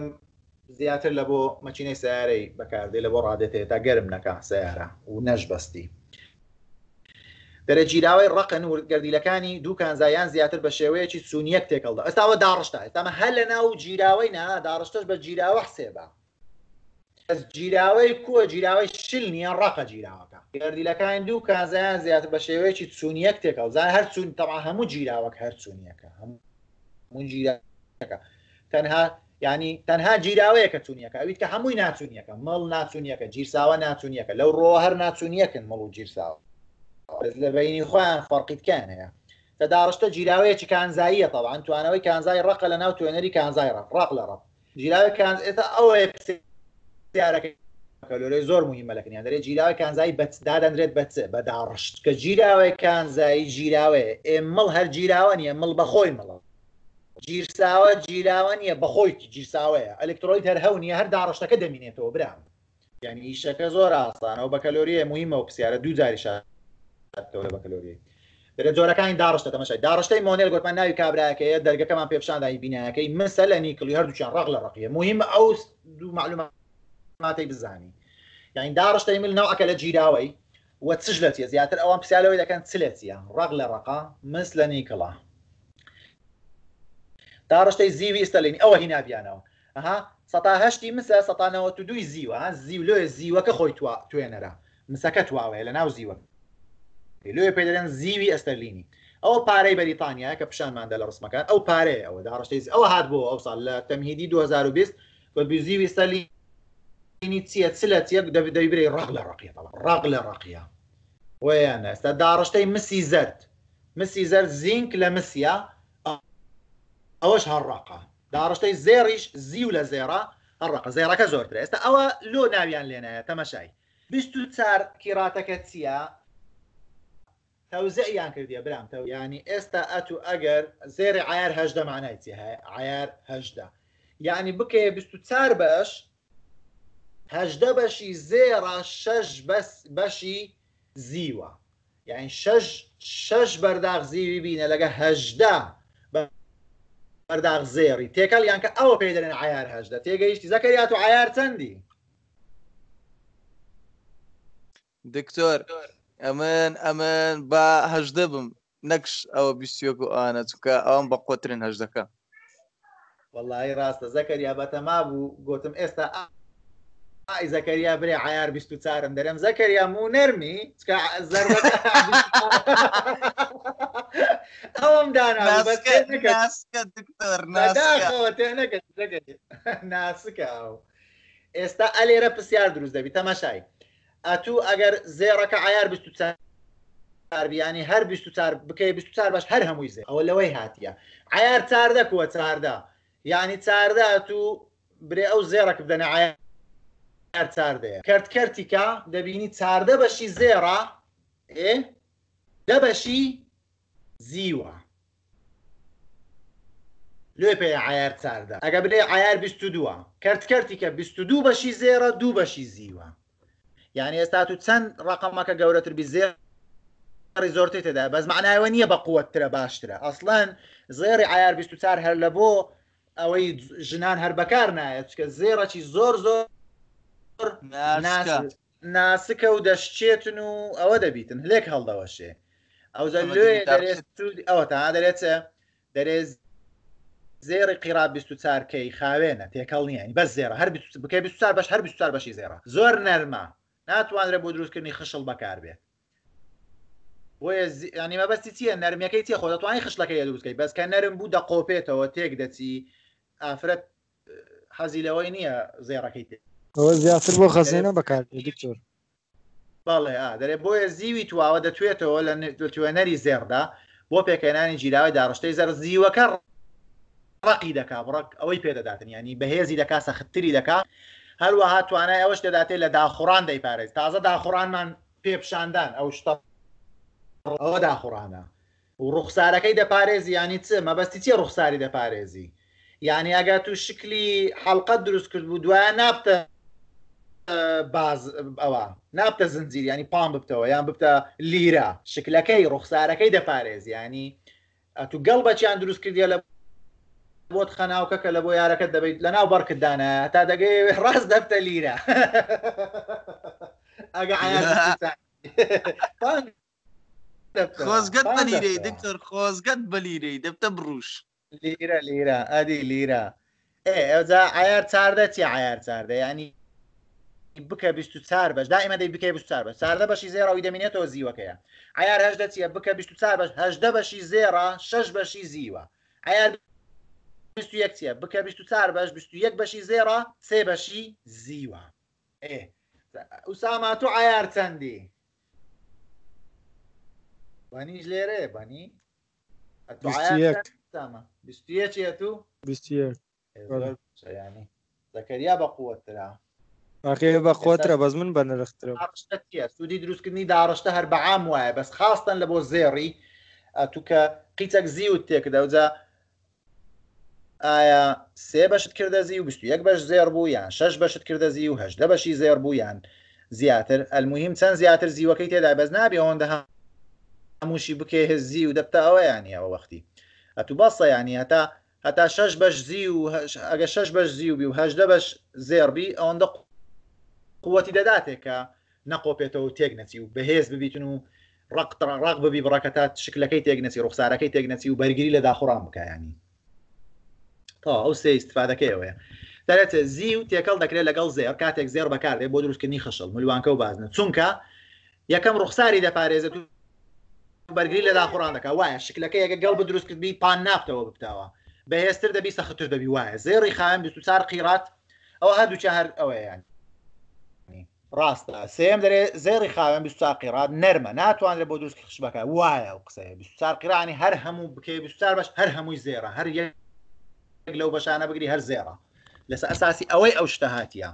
Speaker 1: زیاتر لە بۆ مەچینەی سیارەی بەکاردێ لە بۆ ڕادێتێت تا گەرم نەکە سیارە و نەشبستی دەرەجیراوی ڕقن و گردیلەکانی دووکان زایان زیاتر بە شێوەیەکی سونیەک تێکەڵدا ئەستاوە داڕشتا ئێستامە هەل لە ناو جیراوەی نا داڕشتش بە جیراوە حسێبە جیراوەی کووە جیراوەی شل نییە ڕقە جیراوەکە گەردیلەکان دوو کازیان زیاتر بە شێوەیەکی چونیەک تێکە زان هەر چون تەما هەموو جیراوەک هەر چونیەکە هەموو جیراەکە تەنها ینی تەنها جیراوەیە کە چونیەکە ئەویت کە هەمووی ناچونیەکە مەڵ ناچونیەکە جیرساوە ناچونیەکە لەو ڕۆ هەر ناچونیەکن مەڵ و جیرساوە لە بینی خۆیان فەرقیتکان هەیە تەداڕشتە جیراوەیەکی کانزاییە تەوان توانەوەی کانزای ڕق لە ناو توێنەری کانزای ڕق لە ڕق جیراوە کانز ئێتا ئەوە دیارەکەلۆی زۆر مهمەلەکەنی دەێ جیراوە کانزایی بەت دادەنرێت بەچ بەداڕشت کە جیراوەی کانزایی جیراوێ ئێمەڵ هەر جیراوە نیە مڵ بەخۆی مڵە جیرساوە جیراوە نیە بەخۆی جیرساوەیە ئەلکترۆیت هەر هەون نیە هەر داڕشتەکە دەمینێتەوە برام یعنی ئیشەکە زۆر ئاسانەوە بە کەلۆریە مهمە و پرسیارە دوو جاریشەوە بە کەلۆری دەرە جۆرەکانی داڕشتە تەمەشای داڕشتەی مۆنێل گوتمان ناوی کابراکەیە دەرگەکەمان پێپشاندانی بینایەکەی مەسە لە نیکلی هەردووچیان ڕق لە ڕقیە مهم ئەو دوو معلومات ماتەی بزانی یاین داڕشتەی مل ناوەکە لە جیراوەی وە چش لە چیە زیاتر ئەوان پرسیالەوەی دەکەن چلێتیە ڕق لە ڕقا مس لە نیکڵا داڕشتەی زیوی ئستەلین ئەوە هی نابیانەوە ئەها سەتاهشتی مسە سەتانەوە تو دوی زیوە زیولۆ زیوەکە خۆی توێنەرە مسەکە تواوەیە لە ناو زیوە لێ پێ دەڵێن زیوی ئەستەرلینی ئەو پارەی بەریتانیا کە پیشانماندە لە ڕسمەکان ئەو پارەیە ئەوە داڕشتی ئەوە هات بۆ ئەو ساڵ لە تەمهیدی 2020 بە بزیوی سەلی inicijativa selekcija da bi da bi bire ragla raqiya طبعا ragla raqiya ويا ناس دارشتي مسي زاد مسي زاد زينك لا مسيا اواش هالراقه دارشتي زيريش زي ولا زيره الرقه زيره كزور تريستا او لو نابيان لنا تمشاي بيشتو تسار كيراتك تسيا تو زئيان كرديا برام تو یعنی يعني است اتو اجر زيري عيار هجدا معنايتي عيار هجدا يعني بكي بيشتو تسار باش هەجدە بەشی زێرا شەش بەشی زیوە یعنی شەش بەرداغ زیوی بینە لەگە هەجدە بەرداغ زێری تێکەڵ یانکە ئەوە پێ دەێن عیار هەجدە تێگەیشتی زەکەریات و عیار چەندی دکتۆر ئەمن ئەمن
Speaker 2: بەهدە بم نەکش ئەوە بیستۆک و ئاە چکە ئەوم بە قوترین هەژدەکە.
Speaker 1: واللهی ڕاستە زەکەریا بەتەما بوو گوتم ئێستا ای زەکەریا دكتور عیار 24م دەرم زەکەریا مو استا ئەوم داناکە ناسکە دروز دبي تماشاي اتو اگر زيرك عيار ئەگەر زێڕەکە يعني هر بیانی تار بكي بکەی تار باش اولا وي هاتيا عيار تار دا كوا تار دا يعني تار دا تو بري او زيرك بدەنە عيار دیار چاردەیە کەرتکەرتیکە دەبینی چاردە بەشی زێرە ئێ اه؟ دەبەشی زیوە لێ پێی عیار چاردە ئەگە بلێ عیار دووە کەرتکەرتیکە دو بەشی زێرە دوو بەشی زیوە یعنی ئێستا تو چەند ڕقمەکە گەورەتر بی زێر زۆرتی تێدا بەس معناوە نییە بە باش باشترە اصلا زێری عیار 24 هەر لە بۆ ئەوەی ژنان هەر بەکار نایە چکە زێڕەی زور زور ناسکە و دەشتێتن و ئەوە دەبیتن هلێک هەڵدەوەشێ ئەو ئەوە تا دەرێتە دەرێز زێری قیرا 24 کەی خاوێنە تێکەڵ نییانی بەس زێرە هەر بکە 24 بەش هەر 24 بەشی زێرە زۆر نەرمە ناتوانرە بۆ دروستکردنی خشل بەکار بێت ینی مەبەستی چیە نەرمیەکەی تێ خۆ دەتوانانی خشلەکەی دروستکەی بەسکە نەرم بوو دەقۆپێتەوە تێک دەچی ئافرەت حەزیلەوەی نییە زێڕەکەی تێ
Speaker 4: ئەوە زیاتر بۆ خەزێنە بەکار دکتۆر
Speaker 1: بەڵێ دەرێ بۆیە زیوی تواوە دەتوێتەوە لە توێنەری زێردا بۆ پێکەێنانی جیراوی داڕشتەی زەر زیوەکە ڕقی دەکا بڕک ئەوەی پێدەداتن ینی بەهێزی دەکا سەختری دەکا هەروەها توانای ئەوەش دەداتێت لە داخوران دەیپارێز تازە داخورانمان پێپشاندان ئەو شتە ئەوە داخورانە و ڕوخسارەکەی دەپارێزی ینی چ مەبەستی چی ڕوخساری دەپارێزی یعنی ئەگە تو شکلی حڵقە دروست کرد بوو دوایە نابتە باز ئەوە نابتە زنجیر ینی پام ببتەوە یان ببتە لیرە شکلەکەی ڕوخسارەکەی دەپارێز ینی تو گەڵ بەچیان دروست کردیە لە بۆت خەناوکە کە لە بۆ یارەکەت دەبیت لە ناو بەرکدانە تا دەگەی ڕاست دەبتە لیرە خۆزگەت بەلیرەی دکتۆر خۆزگەت بەلیرەی دەبتە بڕوش لیرە لیرە ئەدی لیرە ئێ ئەوجا ئایار چاردە چی ئایار چاردە ینی بکە 24 بەش دائمە دەی بکەی 24 بە ساردە بەشی زێراوی دەمێنێتەوە زیوەکەیە ئایار هەش دەچیە بکە 24 بەش هەشدە بەشی زێرا بيستو يك زیوە بكا چیە بکە باش بيستو يك بەشی زێرا سي بەشی زیوە ئێ اسامة تو ئایار چەندی بيستو يك بەنی تو؟ زكريا بقوة قووەترا
Speaker 4: باقی بە خۆترە بەز من بە نرخترە
Speaker 1: سوودی دروستکردنی داڕشتە هەر بەعام وایە بەس خاستن لە بۆ زێڕی توکە قیچەک زی و تێکداوجا ئایا سێ بەشت کردە زی و یەک بەش زێر بوو یان شش بەشت کردە زی و هەشدە بەشی زێر بوو یان زیاتر ئەلمهم چەند زیاتر زیوەکەی تێدا بەز نابێ ئەوەندە هەمووشی بکێ هزی و دەبتا ئەوە یانی ئەوە وەختی ئەتو بەسە ینی هەتا هەتا شش بەش زی و ئەگە شش بەش زی و بی و هەشدە بەش زێربی ئەوەندە قوتی دەداتێکە نەقۆپێتەوە تێک نەچی و بەهێز ببیتن و ڕق ببی بڕەکەات شکلەکەی تێکنەسی ڕخسارەکەی تێکنەسی و بەرگری لە داخوران بکایانی تا ئەو سێ استفادەکەیەوەە دەێت زی و تێکەڵ دەکرێت لەگەڵ زێر کاتێک زێر بەکارێ بۆ دروستکردنی خەشڵ ملوانکە و بازنە چونکە یەکەم ڕخساری دەپارێزت بەرگری لە داخوران دەکە وایە شکلەکە یەکە گەڵ بە دروستکردبی پان نافتەوە بپتاوە بەهێزتر دەبی سەختتر دەبی وایە زێڕی خام 24 قیرات ئەوە هەردووچە هەر ئەوەیان ڕاستە سم دەرێ زێری خاوێن بیستار قیرات نەرمە ناتوانێت بۆ دروست خشبەکە وایە و قسەیە بیستار قیرانی هەر هەموو بکەی بیستار بەش هەر هەمووی زێرە هەر لەو بەشانە بگری هەر زێرە لەس ئەساسی ئەوەی ئەو شتەهاتیە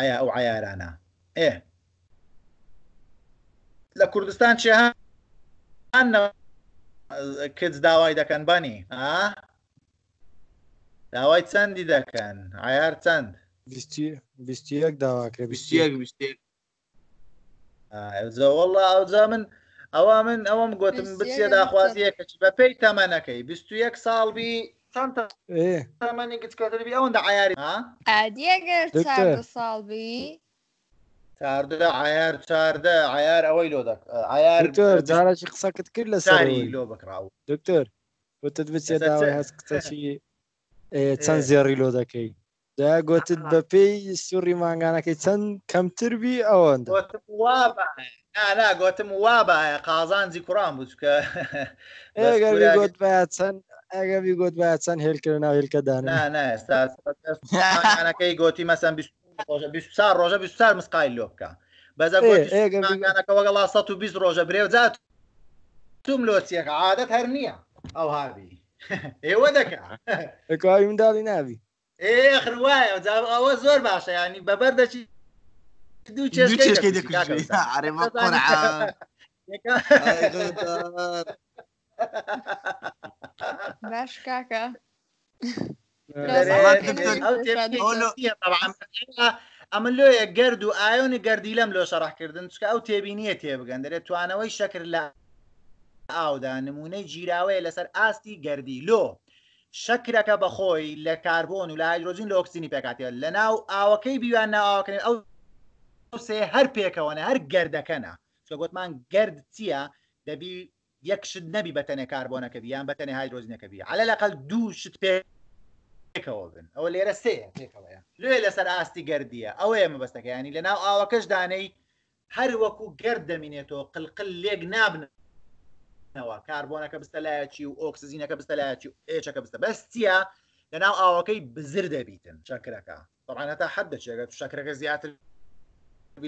Speaker 1: عیا ئەو عیارانە ئێ لە کوردستان چێ کچ داوای دەکەن بانی ئا داوای چەندی دەکەن عیار چەند 21 داواکرێ ئەوزەوەڵە ئەوجا من ئەوە من ئەوەم گوتم بچێ داخوازیە کەچی بە پێی تەمەەکەی 21 ساڵبی چەندە تەمەنیکەتربی ئەوەندا عیاری ئادیەگەر ساڵبی چاردە عیار چاردە عیار ئەوەی لۆ عیار جارێکی
Speaker 4: قسەکەت کرد لە ساری لۆ بکراوە دکتۆر وتت بچێ داوای هەست قسەشی چەند زێڕی لۆ دەکەی يا داگوتت آه. بە پێی سووری ماگانەکەی چەند کەمتربی ئەوەن
Speaker 1: ناگوتم وابە قازانجی کوڕان بچکە گوت
Speaker 4: بە چەند ئەگەبی گوت بە چەند هێلکرد ناو هێلکەدان
Speaker 1: ئەستاەکەی گوتی مسقاي لوكا بس بیسار مسقای انا بکە بەزەگەنەکە وەگەڵا 120 ڕۆژە بريو جات توم لۆچیەکە عادەت هەر نییە ئەو هاوی ئێوە دەکە
Speaker 4: کوی دالي نابي
Speaker 1: ئێخر وایە ئەوە زۆر باشە ینی بەبەر دەچی دوو چێشکی دەکوژی عرێمە قورعان
Speaker 3: باش کاکە
Speaker 1: ئەمە لۆیە گرد و ئایۆنی گەردی لەم لۆ شەڕاحکردن چکە ئەو تێبینیە تێبگەن دەرێت توانەوەی شەکر لە ئاودا نمونەی جیراوەیە لەسەر ئاستی گەردی لۆ شەکرەکە بەخۆی لە کاربۆن و لە هایدرۆژین لە ئۆکسینی پێکاتێت لە ناو ئاوەکەی بیوان ناوکردن ئەو سێ هەر پێکەوەنە هەر گردەکەنە چکە گوتمان گرد چییە دەبی یەکشت نەبی بەتەنێ کاربۆنەکە بیان بەتەنێ هایدرۆژینەکە بی علە لەقل دوو شت پێ پێکەوە بن ئەوە لێرە سێ پێکەوەە لێ لەسەر ئاستی گردیە ئەوەیە مەبەستەکە ینی لە ناو ئاوەکەش دانەی هەر وەکو گرد دەمینێتەوە قلقل لێک نابنە نەوە کاربۆنەکە بستە لایەکی و ئۆکسزیینەکە بستە لایەکی و ئێچەکە بستە بەستیە لەناو ئاوەکەی بزر دەبیتن چەکرەکە تەڕانەتا حەد دەچێگە شەکرەکە زیاتر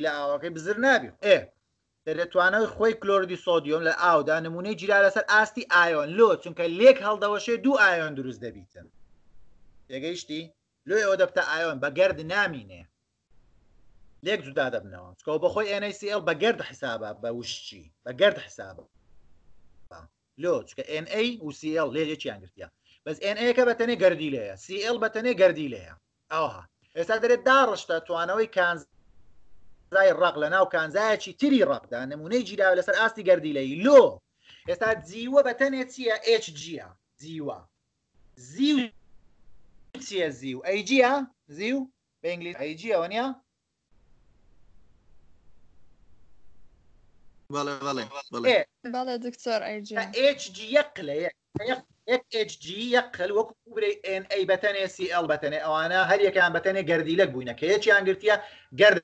Speaker 1: لا ئاوەکەی بزر نابی ئێ دەتوانە خۆی کلۆردی سۆدیۆم لە ئاودا نمونەی جیرا لەسەر ئاستی ئایۆن لۆ چونکە لێک هەڵدەوەشێ دوو ئایۆن دروست دەبیتن تێگەیشتی لۆی ئەو دەبتە ئایۆن بە گرد نامینێ لێک جودا دەبنەوە چکەوە بەخۆی NCL بە گرد حسابە بە وشتی بە گرد حسابە لۆ چکە NA و CL لێ چیان گرتیە بەس NAکە بە تەنێ گردی لەیە CL بە تەنێ گردی لەیە ئەوها ئێستا دەرێت داڕشتە توانەوەی کانز زای ڕق لە ناو کانزایەکی تری ڕقدا نمونەی جیراوە لەسەر ئاستی گردی لەی لۆ ئێستا جیوە بە تەنێ چییە HG زیوە زیو چیە زیو ئەیجیە زیو بە ئنگلیس ئەیجیەوە نیە بەڵێ بەڵێ بڵێ بەڵێ دکتۆر HG یەقل وەکو کوبرەی NA بەتەنێ CL بەتەنێ ئەوانە هەر یەکیان بەتەنێ گردیلە بووینە کە یەکیان گرتیە گرد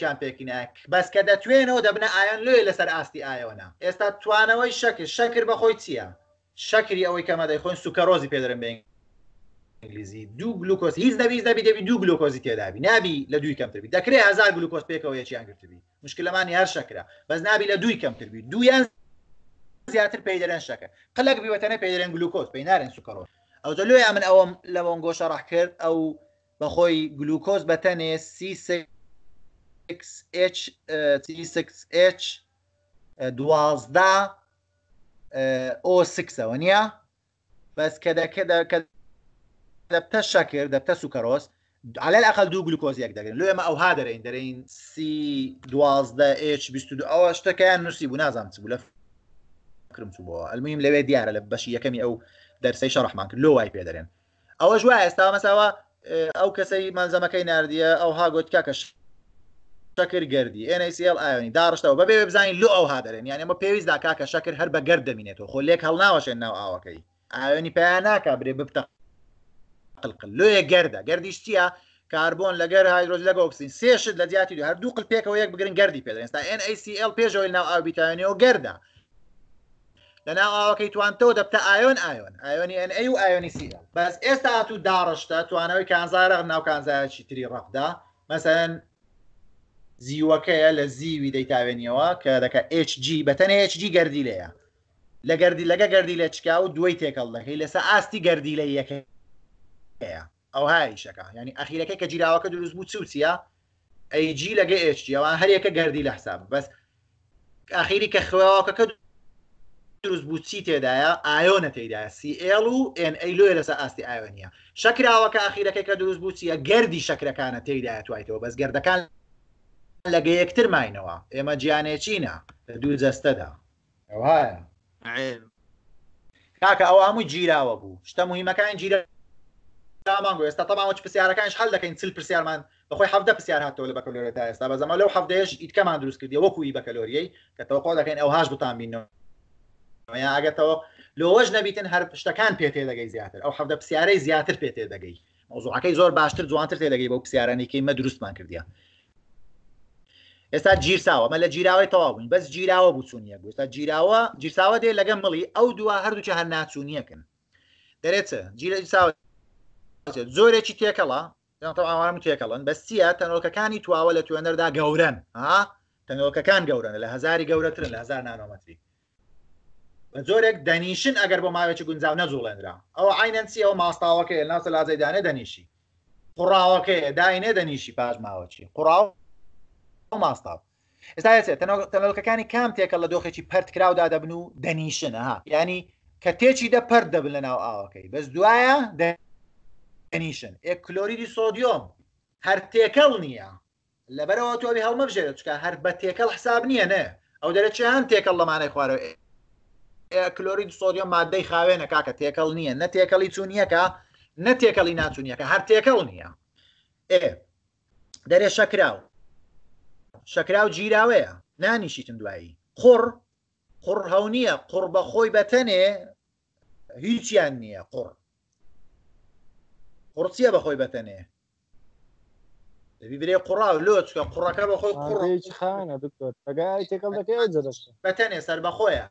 Speaker 1: چیان پێکینک بەس کە دەتوێنەوە دەبنە ئایان لێ لەسەر ئاستی ئایەوەنا ئێستا توانەوەی شەکر شەکر بەخۆی چییە؟ شەکری ئەوەی کەمە دەیخۆین سوکە ڕۆزی پێدرم بین ئەنگلیزی دوو گلوکۆز هیچ دەبی دەبی دەبی دوو گلوکۆزی تێدابی نبی لە دوی کەمتربی دەکرێت هزار گلوکۆز پێکەوە یەکیان گرتبی مشکلمانی هەر شکرا بەس نبی لە دوی کەمتربی دویان زیاتر پێدەرێن شەکە قلک بیوەتەنە پێدەرێن گلوکۆز پێی نارێن سوکەڕۆ ئەو جلوی من ئەوم لە بۆنگۆشە ڕح کرد ئەو بەخۆی گلوکۆز بە تەنێ CH دوازدا ئۆ سەوە نییە بەس کە دەبتە شەکر دەبتە سوکەڕۆست على الاقل دو گلوکۆز یەک دەگرن لێمە ئەوها دەرەین دەرەین سی دوازدە H22 ئەوە شتەکەیان نووسی بوو نازانام چ بوو لە کرم چوو بۆ ئەلمیم لەوێ دیارە لە بەشی یەکەمی ئەو دەرسی شەڕحمان کرد لۆ وای پێ دەرێن ئەوە ژوا ئێستا مەساوە ئەو کەسەی مەنزەمەکەی نردە ئەو ها گوتکا کەش شکر گردی NCL ئاینی داڕشتەوە بەبێ بزانین لو ئەو هادرێن یانە مە پێویست داکاکە شکر هەر بە گەرد دەمینێتەوە خۆ لێک هەڵ ناوەشێن ناو ئاوەکەی ئاینی پێیان ناکا برێ ببتە قلقل لۆیە گەردە گەردیش چییە کاربن لەگەر هایدرۆز لەگە ئۆکسین سێشت لە دیاتی دو هەردوو قل پێکەوە یەک بگرن گەردی پێدەێنستا NACL پێشەوەی ناو ئاویتانەوە گەردە لەناوەکەی توانتەوە دەبتە ئایۆن ئایۆن ئایۆنی NA و ئایۆنی سی بەس ئێستا هاتوو داڕشتە توانەوەی کانزارە ناو کانزایکی تری ڕەفدا مەسەرەن زیوەکەیە لە زیوی دەیتاوێنیەوە کە دەکە HG بەتەنە HG گەردی لەیە لە گەردی لەگە گەردی لە چکا و دوی تێکەڵ دەکەی لەسە ئاستی گەردی لە یەکەی هەیە ئەو هاریشەکە ینی ئەخیرەکە کە جیراوەکە دروست بوو چوچە ئەیجی لەگە ئێشتیەوان هەرەکە گردی لە حساب بەس ئاخیری کە خوێواکەکە دروست بوو چی تێدایە ئایۆنە تێدایە سیL و NA لێ لەسە ئاستی ئاوێنە شکراوەکە ئاخیرەکەی کە دروست بوو چیە گردی شکرەکانە تێدایە توایتەوە بەس گردەکان لەگە یەکتر ماینەوە ئێمە گیانێکینە دوو جەستەدا وایە کاکە ئەو هەموو جیراوە بوو شتە مهمەکان جیرە دامان گو ئێستا تەماوە پرسیارەکانش هەل دەکەین چل پرسیارمان بەخۆی هەفتە پرسیار هاتەوە لە بەکەلۆرێتا ئێستا بە زەمە لەو هەفتەیەش ئیتکەمان دروست کردی وەکوی بەکەلۆریەی کە تەوقۆ دەکەین ئەو هاش بتان بینەوە ئاگەتەوە لۆوەش نەبیتن هەر پشتەکان پێ تێ دەگەی زیاتر ئەو حەفتە پرسیارەی زیاتر پێ تێ دەگەی مۆزوعەکەی زۆر باشتر جوانتر تێ دەگەی بەو پرسیارانێکی مە دروستمان کردیا ئێستا گیرساوە مە لە جیراوی تەواوبوون بەس جیراوە بچوونیە گوستا جیراوە جیرساوە دێ لەگەم مڵی ئەو دووە هەردووچە هەر ناچوونیەکەن دەرێت جیرساوە زۆرێکی تێکەڵە ئەوانم تێکەڵن بەستیە تەنۆکەکانی تواوە لە توێنەردا گەورن ها تەنۆکەکان گەورن لە هزاری گەورەترن لە هزار نانۆمەتری زۆرێک دەنیشن ئەگەر بۆ ماوێکی گونجاو نەزوڵێنرا ئەو عینەنسی ئەو ماستاوەکە ناسە لازەیدانە دەنیشی قڕاوەکەی داینێ دەنیشی پاش ماوەچی قڕاو ماستاو ئێستا تەنەلکەکانی کام تێکە لە دۆخێکی پەرتکراودا دەبن و دەنیشنە ها ینی کە تێکی دە پەر دەبن لە ناو ئاوەکەی بەس دوایە کنیشن ئێ کلۆریدی سۆدیۆم هەر تێکەڵ نییە لەبەرەوە تۆبی هەڵمە بژێت چکە هەر بە تێکەڵ حساب نییە نە ئەو دەرە چیان تێکەڵ لەمانەی خوارەوە کلۆرید سۆدیۆم مادەی خاوێنە کاکە تێکەڵ نییە نە تێکەڵی چوونیەکە نە تێکەڵی ناچوونیەکە هەر تێکەڵ نییە ئێ دەرێ شەکراو شەکراو گیراوەیە نانیشیتم دوایی قڕ قڕ هەو نییە قڕ بە خۆی بەتەنێ هیچیان نییە قڕ قورسیە بەخۆی بەتەنێ دەبی برێ قوڕا و لۆچکە قوڕەکە بەخۆی
Speaker 4: قوڕخانە
Speaker 1: بەتەنێ سەر بەخۆیە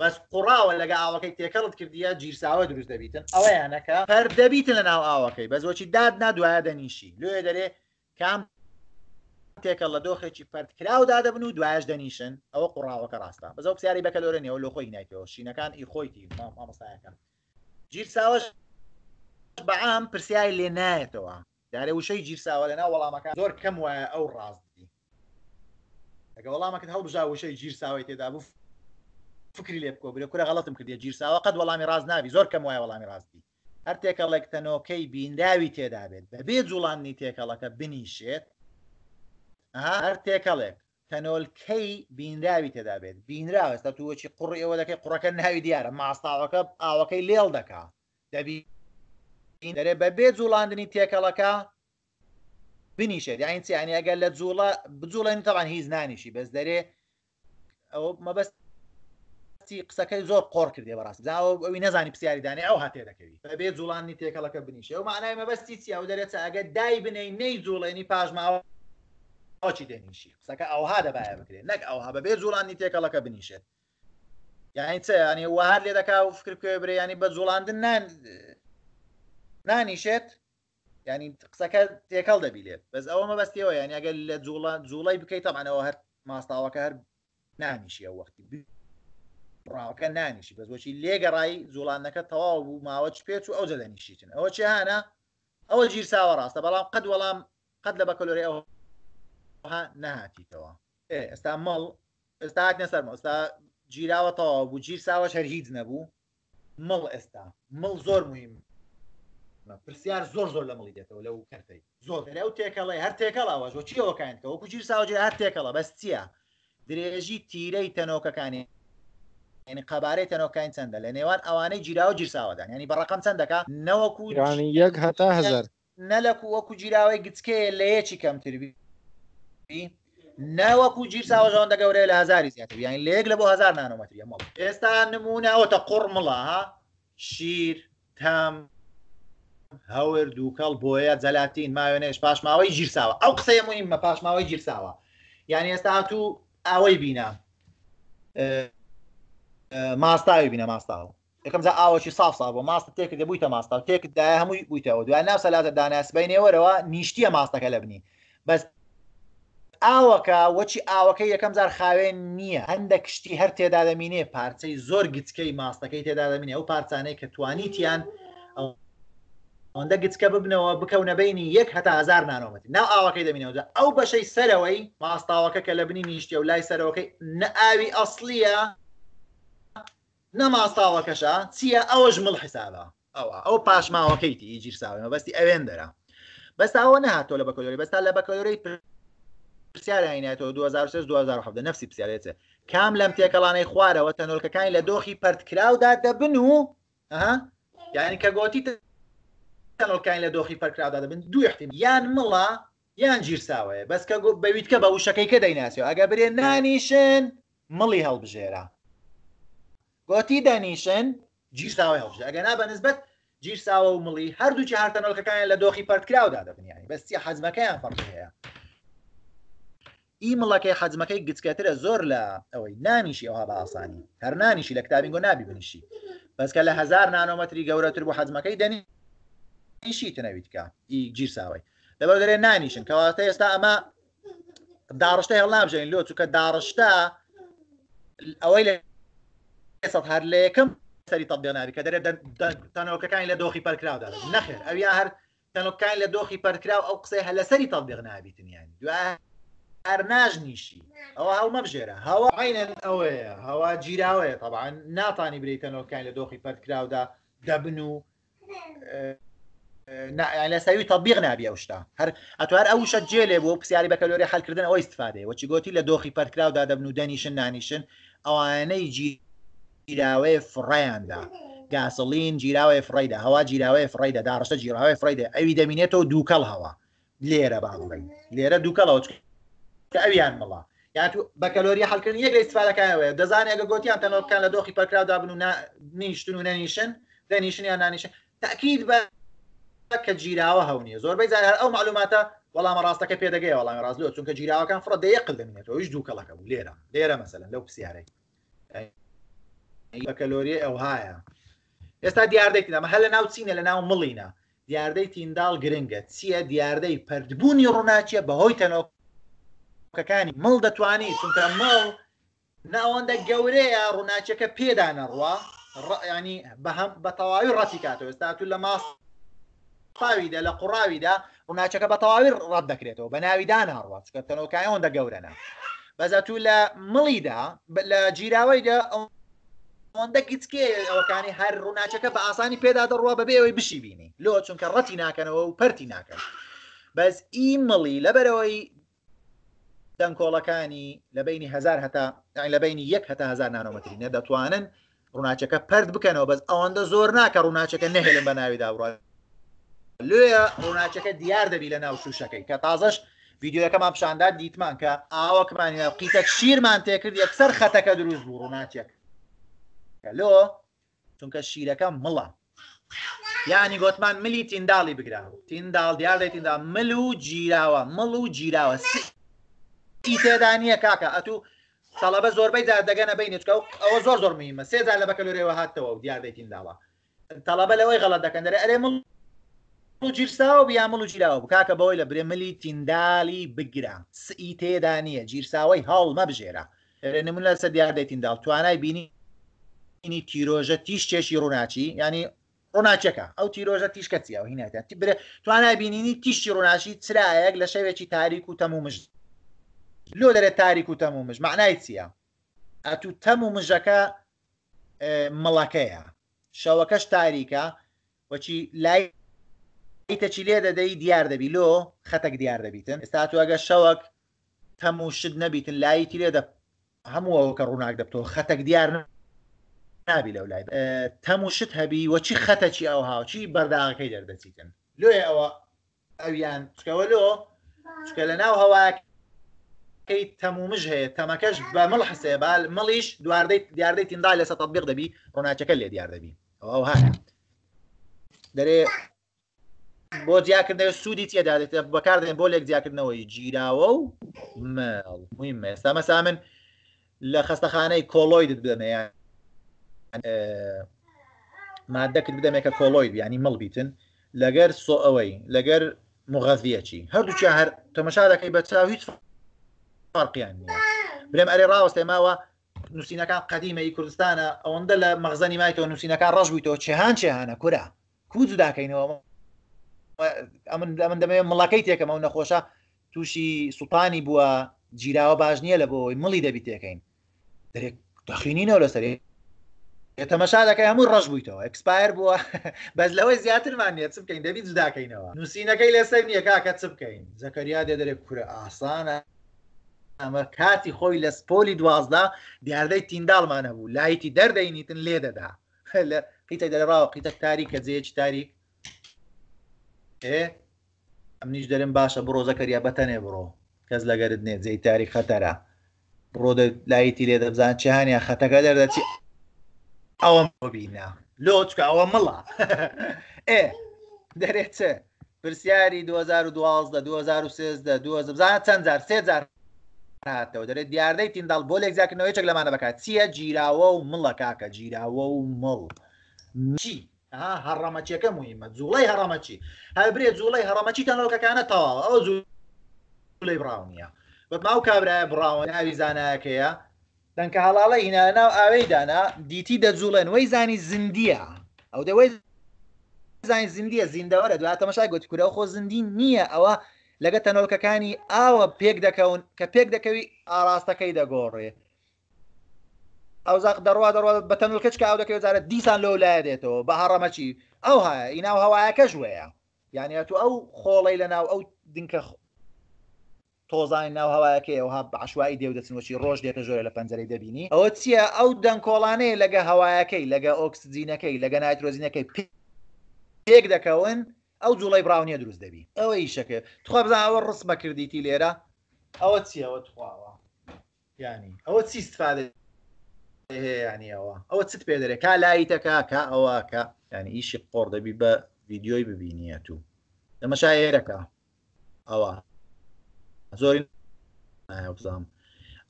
Speaker 1: بەس قوڕاوە لەگە ئاوەکەی تێکەڵت کردیە جیرساوە دروست دەبیتن ئەوەیانەکە هەر دەبیتن لە ناو ئاوەکەی بەزۆچی داد نادوایە دەنیشی لێ دەرێ کام تێکە لە دۆخێکی پەرتکراودا دەبن و دوایش دەنیشن ئەوە قوڕاوەکە ڕاستە بەزە پرسیاری بەکە لۆرە نێەوە لە خۆی نایتەوە شینەکان ئی خۆیتی مامۆستایەکە جیرساوەش بەعام پرسیای لێ نایەتەوە دارێ وشەی گیرساوە لەنا وەڵامەکان زۆر کەم وایە ئەو ڕاستدی ئەگە وەڵامەکەت هەڵبژا وشەی گیرساوی تێدا بوو فکری لێ بکۆ برێ کورە غەڵتم کردی گیرساوە قەت وەڵامی ڕاز ناوی زۆر کەم وایە وەڵامی ڕاستی هەر تێکەڵێک تەنۆکەی بینداوی تێدا بێت بەبێ جوڵانی تێکەڵەکە بنیشێت هەر تێکەڵێک تەنۆلکەی بینداوی تێدا بێت بینراوەستا تووەچی قوڕ ئێوە دەکەی قوڕەکە ناوی دیارە ماستاوەکە ئاوەکەی لێڵ دەکا دەبی دەرێ بە بێ جوڵاندنی تێکەڵەکە بنیشێت یاین چیانی ئەگەر لە جوڵە بجوڵێن تەوان هیچ نانیشی بەس دەرێ ئەو مەبەست قسەکەی زۆر قۆڕ کردێ بەڕاست ئەوی نزانانی پرسیاریدانێ ئەو هاتێ دەکەوی بەبێ جوڵانی تێکەڵەکە بنیشێ ئەو مانای مەبەستی چی ئەو دەرێت ئەگە دای بنەی نەی جوڵێنی پاژماوە ئەوچی دێنیشی قسەکە ئەوها دەبایە بکرێت نەک ئەوها بەبێ جوڵانی تێکەڵەکە بنیشێت یعنی چ ینی وهار لێ دەکا و فکر بکوێ برێ ینی بە جوڵاندن نان نانیشێت ینی قسەکە تێکەڵ دەبیلێت بەس ئەوە مەبەستیەوە یان ئەگەر لە جوڵە جوڵی بکەیت تەمانەوە هەر ماستاوەکە هەر نانیشی ئەو وەختی ڕاوەکە نانیشی بەزۆچی لێگەڕایی جوڵانەکە تەواو بوو ماوەچ پێچ و ئەو جەدەنیشیتن ئەوە چێهانە ئەوە گیر ساوە ڕاستە بەڵام قەت وەڵام قەت لە بەکەلۆری ئەوە نەهاتیتەوە ئێستا مەڵ ئێستا نەسەر ئێستا گیراوە تەواو بوو گیر ساوەش هەر هیچ نەبوو مڵ ئێستا مڵ زۆر مهم پرسیار زۆر زۆر لە مڵی دێتەوە لەو کەرتەی زۆر لەو تێکەڵی هەر تێکەڵەوە زۆ چیەوەکانکەەوە کوچیر ساوجێ هەر تێکەڵە بەس چییە درێژی تیرەی تەنۆکەکانی ینی قەبارەی تەنۆکان چەندە لە نێوان ئەوانەی جیراوە جیرساوەدان ینی بەڕقم چەندەکە نەوەکو
Speaker 4: یەک هەتا هزار
Speaker 1: نەلەکو وەکو جیراوەی گچکەیە لە یەکی کەمتربی ناوەکو جیر ساوەژەوەندە گەورەیە لە هزاری زیاتر یان لێک لە بۆ هزار نانۆمەتری ئێستا نمونەوەتە قڕمڵە شیر تام هەور دووکەڵ بۆیە جەلاتین ماوێنێش پاشماوەی گیرساوە ئەو قسەیە مهمە پاشماوەی گیرساوە یعنی ئێستا هاتوو ئەوەی بینە ماستاوی بینە ماستاوە یەکەم جا ئاوەکی سافسا بۆ ماستە تێک دەبوویتە ماستا تێکدای هەمووی بوویتەوە دوای ناو سەلاتە داناسبینێوەرەوە نیشتیە ماستەکە لە بنی بەس ئاوەکە وەچی ئاوەکەی یەکەم زار خاوێن نییە هەندە کشتی هەر تێدا دەمینێ پارچەی زۆر گچکەی ماستەکەی تێدا دەمینێ ئەو پارچانەی کە توانیتیان ئەوەندە گچکە ببنەوە بکەونە بینی یەک هەتا هزار نانۆمەتی ناو ئاواەکەی دەبینەوە ئەو بەشەی سەرەوەی ماستاوەکە کە لە بنی نیشتی و لای سەرەوەکەی نە ئاوی ئەسلیە نەماستاوەکەشە چییە ئەوەش مڵ حسابە ئەوە ئەو پاشماوەکەیتی ئیجیر ساوێمە بەستی ئەوێن دەرە بەستاوە نەهاتۆ لە بەکۆلۆری بەستا لە بەکۆلۆری پرسیارینێتەوە 2016 نفسی پرسیارێتە کام لەم تێکەڵانەی خوارەوە تەنۆلکەکانی لە دۆخی پەرتکراودا دەبن و یعنی کە گۆتی تەلۆکانی لە دۆخی پەرکرادا دەبن دوو احتیم یان مڵە یان گیرساوەیە بەس کە بەویتکە بە وشەکەی کە دەیناسیەوە ئەگە برێ نانیشن مڵی هەڵبژێرە گۆتی دانیشن گیرساوە هەڵبژێ ئەگە نا بەنسبەت گیرساوە و مڵی هەردووچی هەرتەنەڵکەکانیان لە دۆخی پەرکراودا دەبنیانی بەستی حەزمەکەیان فەرق هەیە ئیمەڵەکەی حەزمەکەی گچکەترە زۆر لە ئەوەی نانیشی ئەوها بە ئاسانی هەر نانیشی لە کتابینگۆ نابی بنیشی بەسکە لە هزار نانۆمەتری گەورەتر بۆ حەزمەکەی دەنی نیشیت ئیشی تەنەوی تکە ئی گیرساوی لەبەر دەرێ نانیشن کەواتە ئێستا ئەمە داڕشتە هێڵ نابژین لۆ چووکە داڕشتە ئەوەی لە سەد هەر لە یەکەم سەری تەبدێناوی کە هر تنها لە دۆخی پەرکراودا نەخێر ئەویا هلا سری تطبیق دۆخی پەرکراو یعنی دو هر نج نیشی نابیتنیانی هوا هەر هوا ئەوە اوه هوا جیر اوه طبعا نه طبعاان بری تنها لە دۆخی پەرکراودا دەبن دبنو لەسەوی تەبیق نابی ئەو شتا هەر ئەتوار ئەو شە جێلێ بۆ پرسیاری بە کەلۆری حلکردن ئەوی استفادێ وەچی گوتی لە دۆخی پەرکراودا دەبنودەنیشن نانیشن ئەوانەی جیراوەیە فڕیاندا گاسەڵین جیراوەیە فڕیدا هەوا جیراوەیە فڕیدا داڕستە جیراوەیە فڕیدا ئەوی دەمینێتەوە دووکەڵ هەوا لێرە باڵی لێرە دووکەڵەوە ئەویان مڵە یان بە کەلۆری هەلکردن یەک لە استفادەکانەوە دەزانێت ئەگە گوتیان تەنۆکان لە دۆخی پەرکراودا بن و نیشتن و نەنیشن دەنیشن یان نانیشن تاکید بە کە جیراوە هەونیە زۆربەی زار ئەو معلوماتە وەڵامە ڕاستەکە پێدەگەی وەڵام ڕازلوە چونکە جیراوەکان فڕە دەیەقل دەمێتەوە هیچ دووکەڵەکە بوو لێرە لێرە مەسەلەن لەو پرسیارەی کەلۆری ئەو هایە ئێستا دیاردەیتینەمە هە لە ناو چینە لە ناو مڵینە دیاردەی تینداڵ گرنگە چییە دیاردەی پردبوونی ڕووناچیە بەهۆی تەنۆکەکانی مڵ دەتوانی چونکە مڵ ناوەندە گەورەیە ڕووناچەکە پێدانەڕوە ینی بە هەم بە تەواوی ڕەتی کاتەوە ئێستا تو لە ماست قاویدا لە قوڕاویدا ڕووناچەکە بە تەواوی ڕات دەکرێتەوە بە ناویدا ناڕات کە تەنۆکایەوەندە گەورەنە بەزاتوو لە مڵیدا لە جیراوەیدا ئەوەندە گچکێ ئەوەکانی هەر ڕووناچەکە بە ئاسانی پێدا دەڕوە بەبێ ئەوەی بشی بینی لۆ چونکە ڕەتی ناکەنەوە و پەرتی ناکەن بەس ئی مڵی لەبەرەوەی دەنگکۆڵەکانی لە بینی هزار هەتا لە بینی یەک هەتا هزار نانۆمەتری نە دەتوانن ڕووناچەکە پرد بکەنەوە بەس ئەوەندە زۆر ناکە ڕووناچەکە نەهێلم بە ناوی داڕوات لێە ڕووناچەکە دیار دەبی لە ناو سوشەکەی کە تازەش ویددیوەکەمان پیشاندار دیتمان کە ئاوەکمانی قیتە شیرمان تێکرد یەکسەر خەتەکە دروست بوو ڕووناچێک لۆ چونکە شیرەکە مڵە یانی گۆتمان ملی تینداڵی بگراوە تینداڵ دیار دەیتیندا مل و جیراوە مڵ و جیراوە تێدانە کاکە ئەتوو ساڵەبە زۆربەی دا دەگەنە بینێتکە ئەوە زۆر زۆر میمە سێدا لە بەکەلورێەوە هاتەوە و دیار دەیتینداوە تەڵەبە لەوەی غەڵە دەکەن دەرە ئەرێ مڵ و جیرساوە بیامەڵ و جیراوە بکاکە بەوەی لە برێمەلی تیندالی بگرام سئی تێدا نییە جیرساوەی هاڵ مەبژێرە نمون لە سە دیاردەی تینداڵ توانای بینی بینی تیرۆژە تیش چێشی ڕووناچی ینی ڕووناچەکە ئەو تیرۆژە تیشکەچیەوە هینەتی برێ توانای بینینی تیشی ڕووناشی چرایەک لە شەوێکی تاریک و تەمومش لۆ دەرێت تاریک و تەمومش معنای چییە ئەتوو تەم و مژەکە مڵەکەیە شەوەکەش تاریکە وەچی لای تەچیلێ دەدەی دیار دەبی لۆ خەتەک دیار دەبیتن ئێستا تو ئەگە شەوەک تەموشت نەبیتن لایەتی لێ دە هەموو ئەوە کە ڕووناک دەبتەوە خەتەک دیار نابی لەو لای تەموشت هەبی وەچی خەتەچی ئەو هاوچی بەرداغەکەی دەردەچیتن لێ ئەوە ئەویان چکەوە لۆ چکە لە ناو هەیە تەمەکەش بە دیار بۆ جیاکردنەوە سوودی تێدادێت بەکاردێن بۆ لێک جیاکردنەوەی جیراوە و مەڵ مویم ئێستا مەسا من لە خستەخانەی کۆلۆیدت بدەمەیان مادەکرد بدەمێک کە کۆلۆید ینی مەڵ بیتن لەگەر سۆ ئەوەی لەگەر مغەزیەکی هەردووچ هەر تەمەشا دەکەی بە چاو هیچ فارقیان نیە برێم ئەرێ ڕاوەستێ ماوە نووسینەکان قدیمەی کوردستانە ئەوەندە لە مەغزەنی مایتەوە نووسینەکان ڕژبوویتەوە چێهان چێهانە کورا کووج داکەینەوە من دەمەوێت مڵەکەی تێکەمە و نەخۆشە تووشی سوپانی بووە جیراوە باش نییە لە بۆی مڵی دەبی تێکەین دەرێک دەخینینەوە لەسەر تەمەشا دەکەی هەموو ڕژ بوویتەوە ئەکسپایر بووە بەس لەوەی زیاترمانە چ بکەین دەبی جداکەینەوە نووسینەکەی لەسەر نییە کاکە چ بکەین زەکەریا دێ دەرێک کورە ئاسانە ئەمە کاتی خۆی لە سپۆلی دوازدا دیاردەی تینداڵمانە بوو لایەتی دەردەینیتن لێ دەدا قیتە دەراوە قیتە تاریک کە جێچ تاریک ئێ ئەمنیش دەرم باشە بڕۆ زەکەریا بەتەنێ بڕۆ کەس لەگەرت نێ جێی تاریخ خەتەرە بڕۆ لایەتی لێ دەبزان چیانیا خەتەکە دەردەچی ئەوە ببینا لۆچکە ئەوە مڵە ئێ دەرێت چ پرسیاری 2012 2013 2000 چەند جار سێ جار هاتەوە دەرێت دیاردەی تینداڵ بۆ لێک زیاکردنەوەی چەک لەمانە بکات چییە گیراوە و مڵە کاکە گیراوە و مڵ چی هەڕەمەچیەکە مهمە جوڵی هەڕەمەچی هەبرێ جوڵی هەڕەمەچی تەنەوەکەکانە تەواوە ئەو جوڵی براونیە بەماو کابرای براون هاوی زانایەکەیە دەنکە هەڵاڵە هینا ناو ئاوەیدانا دیتی دەجوڵێن وەی زانی زیندیە ئەو دەوەی زانی زیندیە زیندەوەرە دواتەمەشای گوت کورە خۆ زیندی نییە ئەوە لەگە تەنەوەکەکانی ئاوە پێک دەکەون کە پێک دەکەوی ئاراستەکەی دەگۆڕێ ئەوزاق دەڕوا دەڕوا بە تەنول کچکە ئەو دەکەوێت زارە دیسان لەو لایە دێتەوە بە هەڕەمەچی ئەو هەیە ئیناو هەوایەکە ژوەیە یانە تو ئەو خۆڵی لە ناو ئەو دینکە تۆزانی ناو هەوایەکەیەوەها بەعشوایی دێو دەچنوەی ڕۆژ دێتە ژۆرە لە پەنجەری دەبینی ئەوە چییە ئەو دەنگکۆڵانەیە لەگە هەوایەکەی لەگە ئۆکسجینەکەی لەگە نایترۆزینەکەی پێک دەکەون ئەو جوڵی براونیە دروست دەبی ئەوە ئیشەکە توخوا بزان ئەوە ڕسمە کردیتی لێرە ئەوە چیەوە تخواوە ینی ئەوە چی استفاده هەیەیانی ئەوە ئەوە چت پێ دەرێک کا لایتەکە کا ئەوە کە ینی ئیشی قۆڕ دەبی بە ویددیۆی ببینیە تو دەمەشا هێرەکە ئەوە زۆری بزانام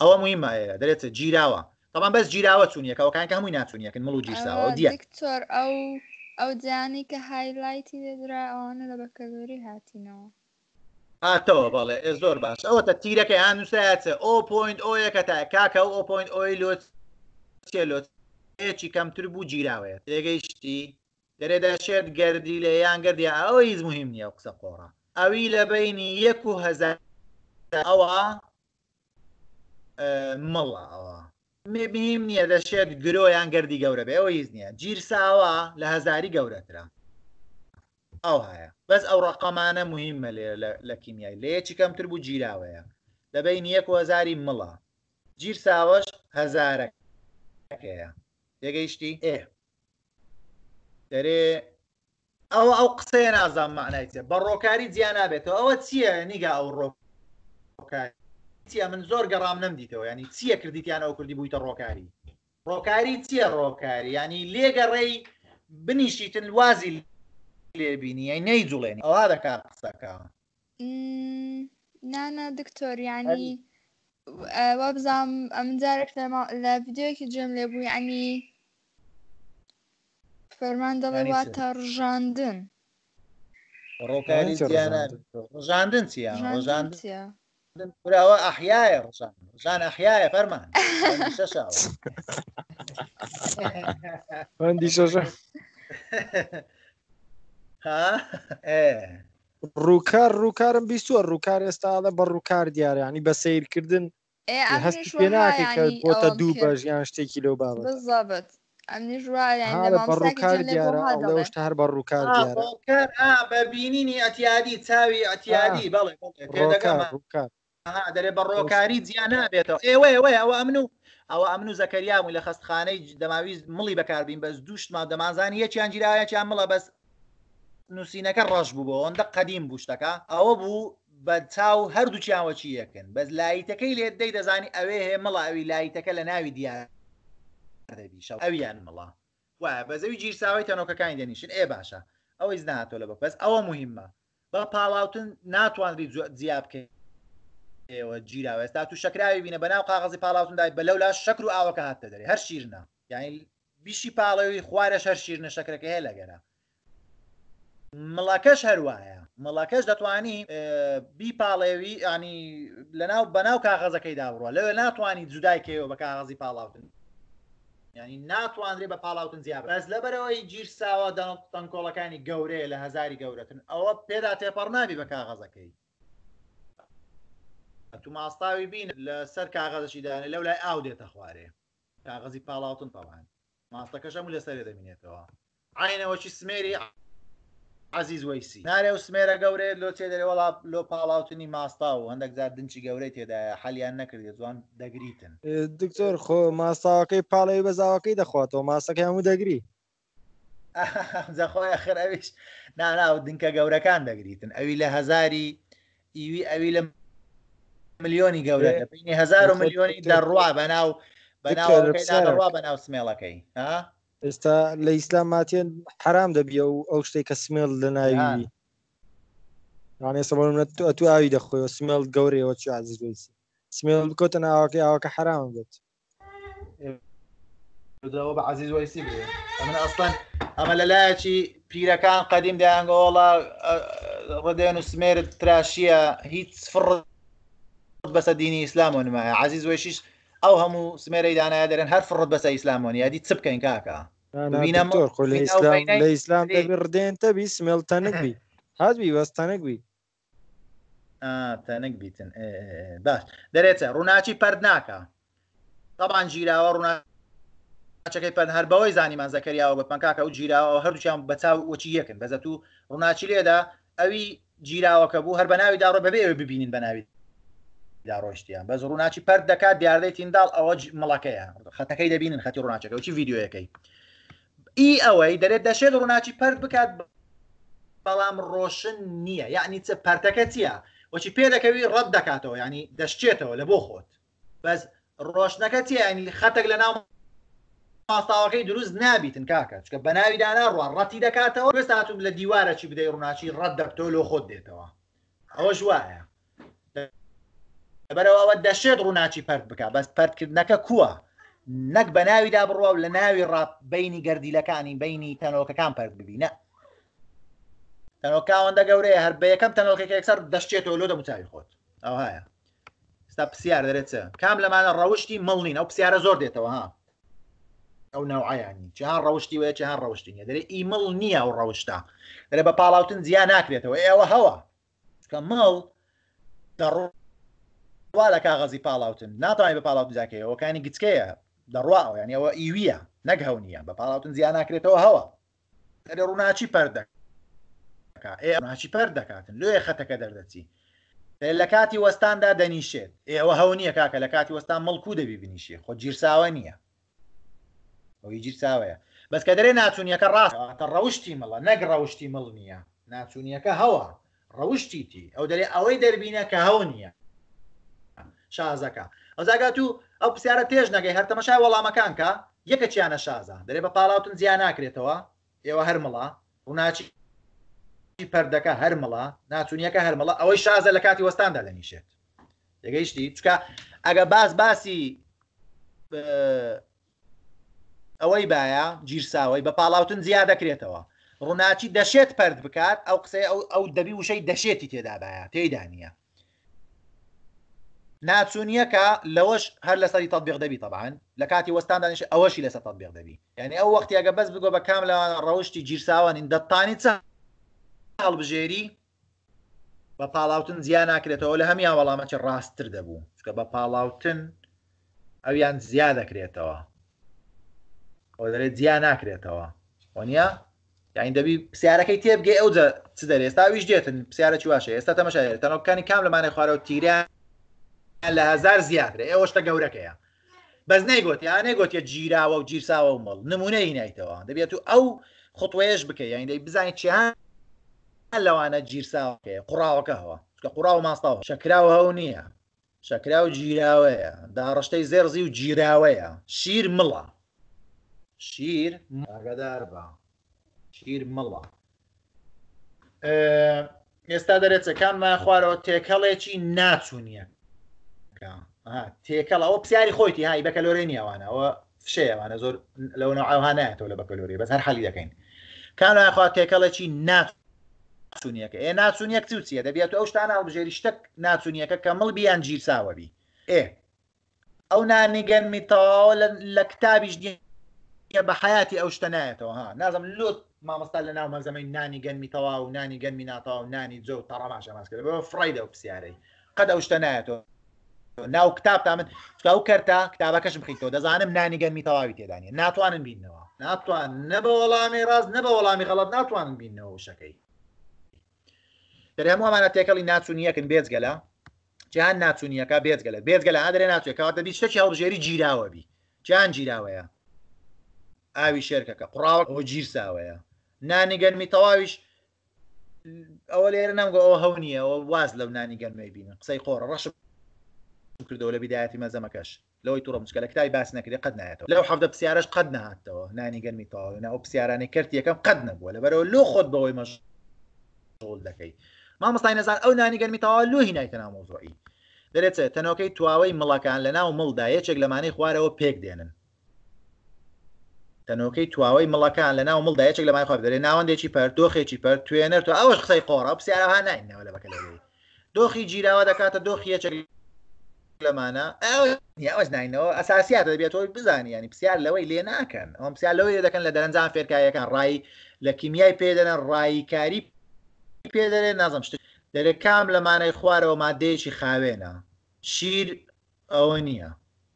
Speaker 1: ئەوە مویمماە دەرێت جیراوە تامان بەس جیراوە چونیەکەەوەکان کە هەمووی ناچونیەکەن مڵ و جیرساوە
Speaker 3: دیکتۆر ئەو ئەو جانی کە هایلایتی دەدرا ئەوانە لە بەکەلوری هاتینەوە
Speaker 1: ئاتەوە بەڵێ زۆر باش ئەوە تە تیرەکە یان نووسایە ئۆ پوین ئۆیەکە تا کاکە ئۆ پوین ئۆی لۆت چێلۆچی کەمتر بوو جیراوەیە تێگەیشتی دەرێدا شێت گەردی لە یان گردی ئەوە هیچ مهم نییە و قسە قۆڕە ئەوی لە بینی یەک و هزار ئەوە مڵە ئەوە مهم نییە دەشێت گرۆیان گەردی گەورە بێ ئەوە هیچ نییە جیر ساوە لە هزاری گەورەترا ئەو هەیە بەس ئەو ڕقەمانە مهمە لە کیمیای لە یەکی کەمتر بوو جیراوەیە لە بین یەک هزاری مڵە جیر ساوەش هزارەکە هەیە دەگەیشتی ئێ دەرێ ئەوە ئەو قسەیە نازان معنایتە بە ڕۆکاری جیان نابێتەوە ئەوە چییە نیگا ئەو ڕۆکاری من زۆر گەڕام نەمدیتەوە ینی چییە کردیتیان ئەو کردی بوویتە ڕۆکاری ڕۆکاری چییە ڕۆکاری ینی لێگەڕێی بنیشیتن وازی لێبینی ئەی نەی جوڵێنی ئەوە دەکات قسەکە
Speaker 3: نانە دکتۆریانی وا بزانم ئەم جارێک لە یددیوەکی جێم لێبووی ئەنی فەرمان دەڵێ وا تا ڕژاندن
Speaker 1: ڕۆکاری ڕژاندن چیە ڕژاندن براوە ئەحیایە ڕژان ژان ئەحیایە فەرمان
Speaker 4: بەندی شەژ ڕووکار ڕووکارم بیستوە ڕووکار ئێستا ئاڵە بە ڕووکار دیارە ینی بە سیرکردن
Speaker 1: هەست پێ ناکە بۆتە دوو بەش
Speaker 4: یان شتێکی لەو
Speaker 3: بابەت بەڕووکار دیارەشتا
Speaker 4: هەر بە ڕووکار
Speaker 1: بەبینینی ئەتیادی چاوی ئەتیادی بڵێ دەرێ بە ڕۆکاری جیان نابێتەوە ئێوە ئێوە ئەوە ئەمن و ئەوە ئەمن و زەکەریام و لە خستخانەی دەماوی مڵی بەکاربین بەس دوشتما دەمازان یەکیان جیراەکیان مڵە بەس نووسینەکە ڕەش بوو بۆ ئەندە قەدیم بوو شتەکە ئەوە بوو بە چاو هەردوو چیاوە چی یەکەن بەس لایتەکەی لێت دەی دەزانی ئەوێ هەیە مەڵا ئەوی لایتەکە لە ناوی دیار ئەویان مەڵا وایە بەزەوی گیرساوی تەنۆکەکانی دەنیشن ئێ باشە ئەوەی زناتۆ لە بە بەس ئەوە مهمە بە پاڵاوتن ناتوانری جیاب بکەین ئێوە جیراوە ئێستا تو شکراوی بینە بەناو قاغزی پاڵاوتن دای بە لەولا شکر و ئاوەکە هاتە دەرێ هەر شیرنا یعنی بیشی پاڵەوی خوارە شەر شیرنە شکرەکە هەیە لەگەرە مڵەکەش هەروایە مڵەکەش دەتوانی بیپاڵێوی ینی لەناو بەناو کاغەزەکەی دابڕوە لەوێ ناتوانانی جودای کەوە بە کاغەزی پاڵاوتن ینی ناتوانرێ بە پاڵاوتن زیاب بەس لەبەرەوەی گیر ساوە تەنکۆڵەکانی گەورەیە لە هزاری گەورەتن ئەوە پێدا تێپەڕنابی بە کاغەزەکەی تو ماستاوی بین لە سەر کاغەزشی دانێ لەو لای ئاو دێتە خوارێ کاغەزی پاڵاوتن پەوان ماستەکەش هەموو لەسەرێ دەمینێتەوە عینەوەکی سمێری عزیز وەیسی نارێ و سمێرە گەورەیە لۆ تێ دەێ وڵا لۆ پاڵاوتنی ماستا و هەندێک زار دنچی گەورەی تێدایە حەلیان نەکردێت جوان دەگریتن
Speaker 4: دکتۆر خۆ ماستاوەکەی پاڵەوەی بەزاوەکەی دەخواتەوە ماسەکە هەموو دەگری
Speaker 1: زەخۆی خرەویش ناناو دنکە گەورەکان دەگریتن ئەوی لە هزاری ئیوی ئەوی لە ملیۆنی گەورە هزار و ملیۆنی دەڕوا بەناو بەناو بەناو سمێڵەکەی
Speaker 4: ها؟ ئێستا لە ئیسلام ماتێن حرام دەبیە و ئەو شتێک کە سمێڵ لە ناوی ڕانێسەڵێت تو ئاوی دەخۆی و سمێڵ گەورەوە چ عزیزسی سمێڵ کۆتە ناوەکەی ئاوەکە حرام بێت
Speaker 1: دەوە بە عزیز ویسی بێ ئەمە ئەسڵەن ئەمە لەلایەکی پیرەکان قەدیم دەیانگەوڵە ڕدێن و سمێرت تراشیە هیچ فڕ بەسە دینی ئیسلام و نمایە عزیز وێشیش ئەو هەموو سمێرەی دانایە دەرێن هەر فڕت بەسە ئیسلامۆنی یادی چ بکەین کاکە
Speaker 4: لە ئیسلام ڕدێن تەبی
Speaker 1: سمێڵ تەنەکبی هاتبی وەستانەکبی تەنەک بیتن باش دەرێتە ڕووناچی پرد ناکە تەبان گیراوە ڕوونا چەکەی پەن هەر بەوەی زانیمان زەکەریاوە بە پنکاکە و گیراوە هەردووچیان بەچاو وەچی یەکن بەزە تو ڕووناچی لێدا ئەوی گیراوەکە بوو هەر بەناوی داڕۆ بەبێ ببینین بەناوی دا ڕۆشتیان بەز ڕووناچی پەر دەکات دیاردەی تینداڵ ئەوە مڵەکەیە خەتەکەی دەبین خەتی ڕووناچەکە و چی یددیوەکەی ئی ئەوەی دەرێت دەشێت ڕووناچی پەر بکات بەڵام ڕۆشن نییە یعنی چ پەرتەکە چییە وەچی پێ دەکەوی ڕەت دەکاتەوە ینی دەشتێتەوە لە بۆ خۆت بەس ڕۆشنەکە چی ینی خەتەک لە ناو ماستاوەکەی دروست نابیتن کاکە چکە بە ناویدانا ڕوان ڕەتی دەکاتەوە بەستاتوم لە دیوارە چی بدەی ڕووناچی ڕەت دەکتۆ لۆ خۆت دێتەوە ئەوە ژواە لەبەرەوەەوە دەشێت ڕووناچی پەرد بک بەس پەرکردنەکە کووە نەک بە ناویدا بڕواو لە ناوی ڕاپ بینی گردیلەکانی بینی تەنۆکەکان پەرد ببینە تەنۆکاوەندە گەورەیە هەر بە یەکەم تەنۆکێک یەکسەر دەشتێتەوە لۆ دەموچوی خۆت ئەو هەیە ستا پرسیار دەرێتە کام لەمانە ڕەوشی مەڵنین ئەو پرسیارە زۆر دێتەوە ها ئەو ناوعیانی جهان ڕەوشی وەیە جهان ڕەوشتی نیە دەرێ ئیمەڵ نییە و ڕەوشتا دەرێ بە پاڵاوتن زیان ناکرێتەوە ئێوە هەوە کە مەڵ دەڕۆ وا لە کاغەزی پاڵاوتن ناتوانانی بە پاڵاوتن زیانکەیەوەکانی گچکەیە دەڕواوە یان ئەوە ئیویە نەک هەونیە بە پاڵاوتن زیان ناکرێتەوە هەوە دەرە ڕووناچی پەردەک ناچی پەر دەکاتن لێ خەتەکە دەردەچی لە کاتی وەستاندا دەنیشێت ئێوە هەو نییە کاکە لە کاتی وەستان مەڵکو دەبی بنیشێ خۆ جیرساوە نییە ئەوی جیرساوەیە بەس کە دەرێ ناچونیەکە ڕاستە ڕەوشی مڵە نەک ڕەوشی مڵ نییە ناچونیەکە هەوە ڕەوشتیتی ئەو دەرێ ئەوەی دەربینە کە هەو نییە شازەکە ئەوزاگات و ئەو پرسیارە تێژ نەگەی هەرتەمەشای وەڵامەکان کە یەکە چیانە شازە دەرێ بە پاڵاوتن زیان ناکرێتەوە ئێوە هەرمەڵا ڕووناچی پەردەکە هەرمەڵا ناچونیەکە هەرمەڵە ئەوەی شازە لە کاتی وەستاندا لەنیشێت دەگەیشتی چکە ئەگە باز باسی ئەوەی باە گیرساوەی بە پاڵاوتن زیاد دەکرێتەوە ڕووناچی دەشێت پرد بکات ئەو قسەی ئەو دەبی وشەی دەشێتی تێدا باە تێدا نییە ناچونیەکە لەوەش هەر لەسەری تطبیق دەبی طبعاان لە کاتی وەستاندانش ئەوەشی لەسەر تطبیق دەبی یعنی ئەو وەختیگە بەس بگۆ بە کام لەوان ڕەوشی گیرساوانین دەتانی چا هەڵبژێری بە پاڵاوتن زیان ناکرێتەوە لە هەمیان وەڵامەکی ڕاستتر دەبوو چکە بە پاڵاوتن ئەویان زیا دەکرێتەوە ئەو دەێت زیا ناکرێتەوە وەنیە یاین دەبی پرسیارەکەی تێبگێ ئەو چ دەێستا ویش دێتن پرسیارە چواشە ئێستا تەمەشێت تەنەکانی کام لەمانە خوارە و تیرە لە هزار زیاترە ئێوەشتە گەورەکەیە بەس نەیگوت یان نەیگوتە جیراوە و جیرساوە و مڵ نمونەی نایتەوە دەبێت و ئەو خۆتوێش بکە یاندەی بزانین چیان لەوانە جیرساوەکە قوڕاوەکە هەوە کە قوڕا و ماستاوە شەکراوە هەو نییە شەکرا و جیراوەیە داڕشتەی زێرزی و جیراوەیە شیر مڵە شیر ئاگدار بە شیر مڵە ئێستا دەرێت چەکانمان خوارەوە تێکەڵێکی ناچوونیە تێکە تێکەڵ ئەوە پرسیاری خۆیتی هاایی بەکەلۆری نیاوانەوە فشەیەوانە زۆر لەو ناوانایەتەوە لە بەکەلۆری بەس هەر حەلی دەکەین کانخوا تێکەڵەی ناچونیەکە ئێ ناچونیەک چوچیە دەبێت ئەو شتان هەڵبژێری شتەک ناچونیەکە کەمەڵ بیان گیرساوەبی ئێ ئەو نانیگەنمی تەواوە لە کتابیش دیە بە حیاتی ئەو شتە نایەتەوە ها نازم لوت مامەستا لە ناو مەزەمەی نانی گەنمی تەوا و نانی گەنمی ناتەوا و نانی جۆ تەڕەماشە ماسکرد بە فڕیدە و پرسیارەی قەت ئەو شتە نایەتەوە ناو کتاب تا من چکە و کەرتا کتابەکەشم خیتەوە دەزانم نانی گەرمی تەواوی تێدانە ناتوانن بینەوە ناتوان نە بە وەڵامی ڕاست نە بە وەڵامی غەڵت ناتوانن بینەوە شەکەی دەرێم ئەمانە تێکەڵی ناچوونیەکن بێزگەلە جیان ناچوونیەکە بێزگەلە بێزگەلە ئادرێ ناچێتەوە دەبی شەکی هەڵژێری گیراوە بی جیان گیراوەیە ئاوی شێرکەکە قڕاوە ئەو گیر ساوەیە نانی گەرمی تەواویش ئەوە لێرە نامگە ئەو هەونیە ئەو واز لەو نانی گەرمێ بینە قسەی خۆڕ ڕەشم کردەوە لە بدایەتی مەزەمەکەش لەوەی تووڕە مشکلە کتای باس نەکردی قەت نایێتەوە لەو حەفدە پرسیارش قەت نهاتەوە نانی گەرمی تاوە ئەو پرسیارانی کرد یەکەم قەت نەبووە لەبەرەوە لۆ خۆت بەوەی مەشغول دەکەی مامەستای نەزان ئەو نانی گەرمی تاوا لۆهی نایتە نامۆزۆی دەرێتێت تەنەوەکەی تواوەی مڵەکان لە ناو مڵدا یەکێک لەمانەی خوارەوە پێک دێنن تەنۆکەی تواوەی مڵەکان لە ناو مڵدا یەکێک لەمای خۆب دەێ ناوەندێکی پەر دۆخێکی پەر توێنەر تو ئەوەش قسەی قۆڕە پرسیارەها ناینەوە لە بەکەلەوەی دۆخی جیراوە دەکاتە دۆخی یەکێک لەمانە ئەوەش نینەوە ئەساسیات دەبێتەوە بزانانی ینی پرسیار لەوەی لێ ناکەن ئەوم پرسیار لەوەی دەکەن لە دەرەنجان فێرکایەکان ڕای لە کیمیای پێدەنە ڕایکاری پێدەێ نازم شت دەرە کام لەمانەی خوارەوە مادەیەکی خاوێنە شیر ئەوە نییە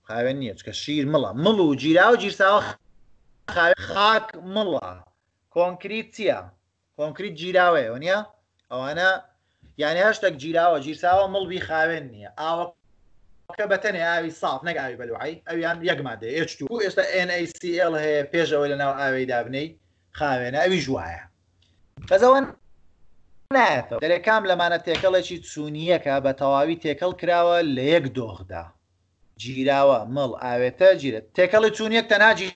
Speaker 1: خاوێن نییە چکە شیر مڵە مڵ و جیرا و جیرساوە خاک مڵە کۆنکریت چییە کۆنکریت جیراوەیە نییە ئەوانە یعنی هەشتێک جیراوە جیرساوە مڵبی خاوێن نییە ئاوە کە بە تەنێ ئاوی ساف نەک ئاوی بەلوعی ئەویان یەکمادە ئچ و ئێستا NACL هەیە پێشەوە لە ناو ئاوی دابنەی خاوێنە ئەوی ژواایە بەزەوەن نایەتەوە دەرەکام لەمانە تێکەڵێکی چوونیەکە بە تەواوی تێکەڵ کراوە لە یەک دۆخدا گیراوە مڵ ئاوێتە گیرێت تێکەڵی چوونیەک تەناجی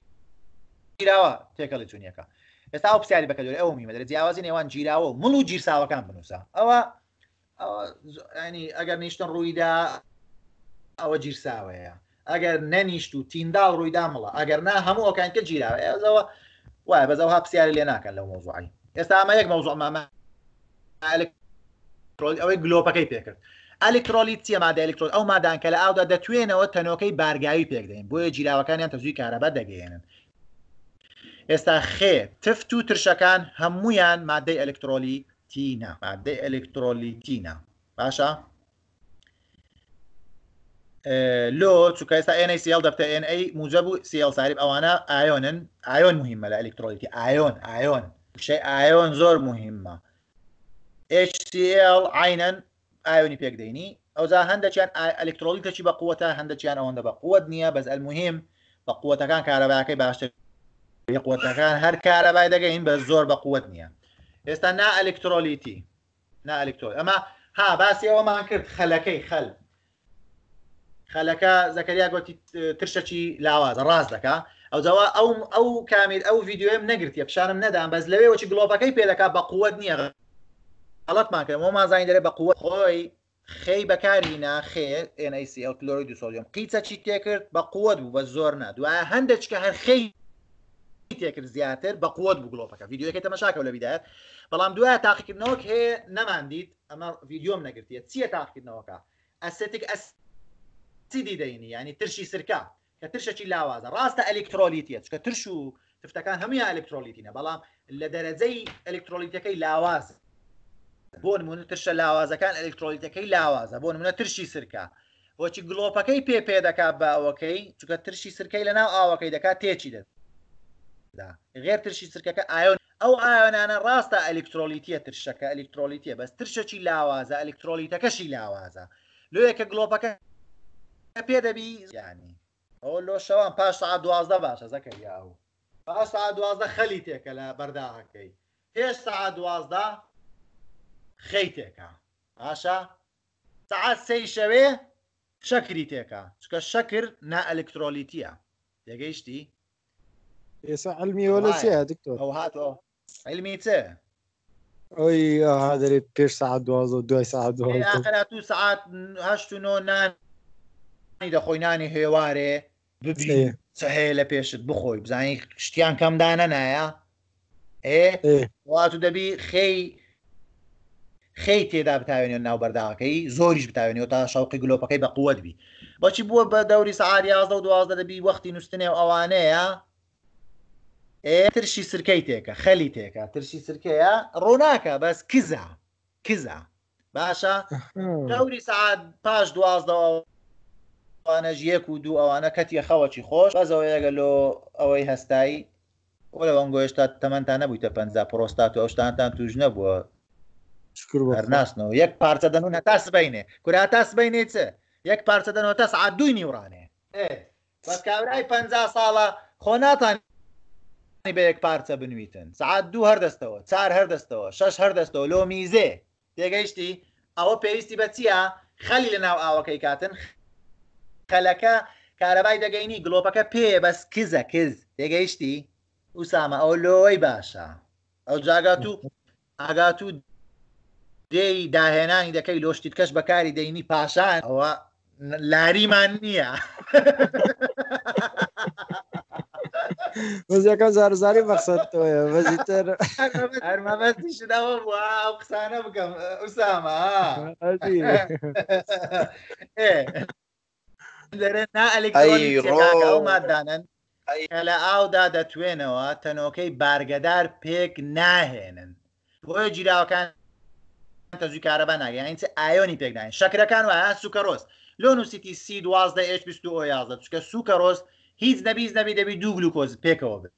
Speaker 1: گیراوە تێکەڵی چوونیەکە ئێستا ئەو پرسیاری بەکەلوێ ئەو میمە دەرە جیاوازی نێوان گیراوە مڵ و جیرساوەکان بنووسە ئەوە ینی ئەگەر نیشتن ڕوویدا ئەوە گیرساوەیە ئەگەر نەنیشت و تیندا و ڕوویدامەڵە ئەگەر نا هەموو ئەکانکە گیراوە ئەوەوە وای بەزەوە ها پرسیارە لێ ناکەن لە مۆزوعی ئێستا ئەمە یەک مەوزوع مامە ئەوەی گلۆپەکەی پێکرد ئەلکترۆلیت چیە مادە ئەلکترۆل ئەو مادان کە لە ئاودا دەتوێنەوە تەنۆکەی بارگاوی پێکدەین بۆیە جیراوەکانیان تەزوی کارەبە دەگەێنن ئێستا خێ تفت و ترشەکان هەمویان مادەی ئەلکترۆلی تینە مادەی ئەلکترۆلی تینە باشە؟ لۆ چکە ئێستا NACL دەبتە NA موجب و سیL ساریب ئەوانە ئایۆنن ئایۆن مهمە لە ئەلکترۆلیکی ئایۆن ئایۆن شەی ئایۆن زۆر مهمە HCL عینەن ئایۆنی پێکدەینی ئەوزا هەندێکیان ئەلکترۆلیکەکی بە قوتە هەندێکیان ئەوەندە بە قوت نییە بەس ئەلمهم بە قوتەکان کارەباەکەی باشتر قوتەکان هەر کارەبای دەگەین بە زۆر بە قوت نییە ئێستا نا ئەلکترۆلیتی نا ئەلکترۆل ئەمە ها باسی ئەوەمان کرد خەلەکەی خەلب خەلەکە زەکەریا گوتی ترشەکی لاوازە ڕاز دەکا ئەو جاوا ئەو ئەو کامیل ئەو ویددیوم نەگرتی پیششانم نەدام بەس لەوێوەی گلۆپەکەی پێدەکا بە قووەت نییە ئەڵەت ماکەم وما زانین دەرێ بە قووە خۆی خەی بەکاری ناخێ NACL کلۆری دوسۆلیۆم قیچە چی تێکرد بە قووەت بوو بە زۆر نا دوایە هەندێککە هەر خەی تێکرد زیاتر بە قوت بگلۆپەکە یددیوەکە تەمەشاکە لە بیدات بەڵام دوای تاقیکردنەوەک هەیە نەماندید ئەمە ویددیۆم نەگرتیە چییە تاقیکردنەوەکە ئەستێتێک ئەس چی دیدەینی ینی ترشی سرکە کە ترشەکی لاوازە ڕاستە ئەلکترۆلیتیە چکە ترش و تفتەکان هەمووی ئەلکترۆلیتینە بەڵام لە دەرەجەی ئەلکترۆلیتەکەی لاواز بۆ نمونە ترشە لاوازەکان ئەلکترۆلیتەکەی لاوازە بۆ نمونە ترشی سرکە بۆچی گلۆپەکەی پێ پێ دەکات بە ئەوەکەی چکە ترشی سرکەی لە ناو ئاوەکەی دەکات تێکی دەێت غێر ترشی سرکەکە ئایۆن ئەو ئاۆنانە ڕاستە ئەلکترۆلیتیە ترشەکە ئەلکترۆلیتیە بەس ترشەکی لاوازە ئەلکترۆلیتەکەشی لاوازە لۆیەکە گلۆپەکە پێ دەبی ینی يعني، ئەوە لۆ شەوان پاش سعات دوازدە باشە زەکەریا ئەو پاش سعات دوازدە خەلی تێکە لە بەرداخەکەی هێش سعات دوازدە خەی تێکە ئاشا سعات سەی شەوێ شەکری تێکە چکە شەکر نا ئەلکترۆلیتیە تێگەیشتی ئێستا علمی وەلە سێ دکتۆر ئەو هاتۆ علمی چێ
Speaker 4: ئەوی هادرێت پێش سعات دوازە دوای سعات دوای
Speaker 1: تو هەشت و نان دەخۆینانی هێوارێ هەیە لە پێشت بخۆی بزانانی شتیان کەمدانە نایە ئێوات و دەبی خێی خەی تێدا بتاوێنێت ناو بەرداەکەی زۆریش بتاوێنێت تا شەوقی گلۆپەکەی بە قوت بی بەچی بووە بە دەوری سعاریازدە و دوازدە دەبی وەختی نوستنێ ئەوانەیە ترشی سرکەی تێکە خەلی تێکە ترشی سرکەیە ڕۆناکە بەس کزە کزە باشە دەوری سعات پاش دوازدەوە ئەوانەژ یەک و دوو ئەوانە کەتی خەوەکی خۆش بەزەوە یەگەلۆ ئەوەی هەستایی وە لە ئەوەنگۆ ێشتا تەمەندان نەبوویتە پ پرۆستات و ئەوشتانتان توش نەبووە هەرناسنەوە یەک پارچە دەنون هە تاس بینێ کورا تاس بینێ چە یەک پارچە دەنەوە تا سعات دوی نیورانێ بەس کابرای پ ساڵە خۆ ناتانی بە یەک پارچە بنویتن سعات دوو هەردەستەوە چار هەردەستەوە شش هەردەستەوە لۆ میزێ تێگەیشتی ئەوە پێویستی بە چییە خەلی لە ناو ئاوەکەی کاتن قەلەکە کارەبای دەگەینی گلۆپەکە پێ بەس کزە کز دەگەیشتی وسامە ئەو لۆی باشە ئەو جاگات و ئاگات و دێی داهێنانی دەکەی لۆشتیت کەش بەکاری دەینی پاشان ئەوە لاریمان نییە
Speaker 4: وەزیەکە زارزاری بەخسەتەوەە
Speaker 1: وەزیتر هەرمەبەستیشەوە بوو قسانە بکەم ئوسامە لەرە نا ئەلکترۆنیەکەەوە مادانن لە ئاودا دەتوێنەوە تەنۆکەی بارگەدار پێک ناهێنن بۆی جیراوەکان تەزوی کارەبا ناگەین چ ئایۆنی پێکناین شکرەکان وایە سوکە ڕۆست لۆن و سیتی سی دوازدە ئێ چکە سوکە ڕۆست هیچ نەبیز نەبی دەبی دوو گلوکۆز پێکەوە بن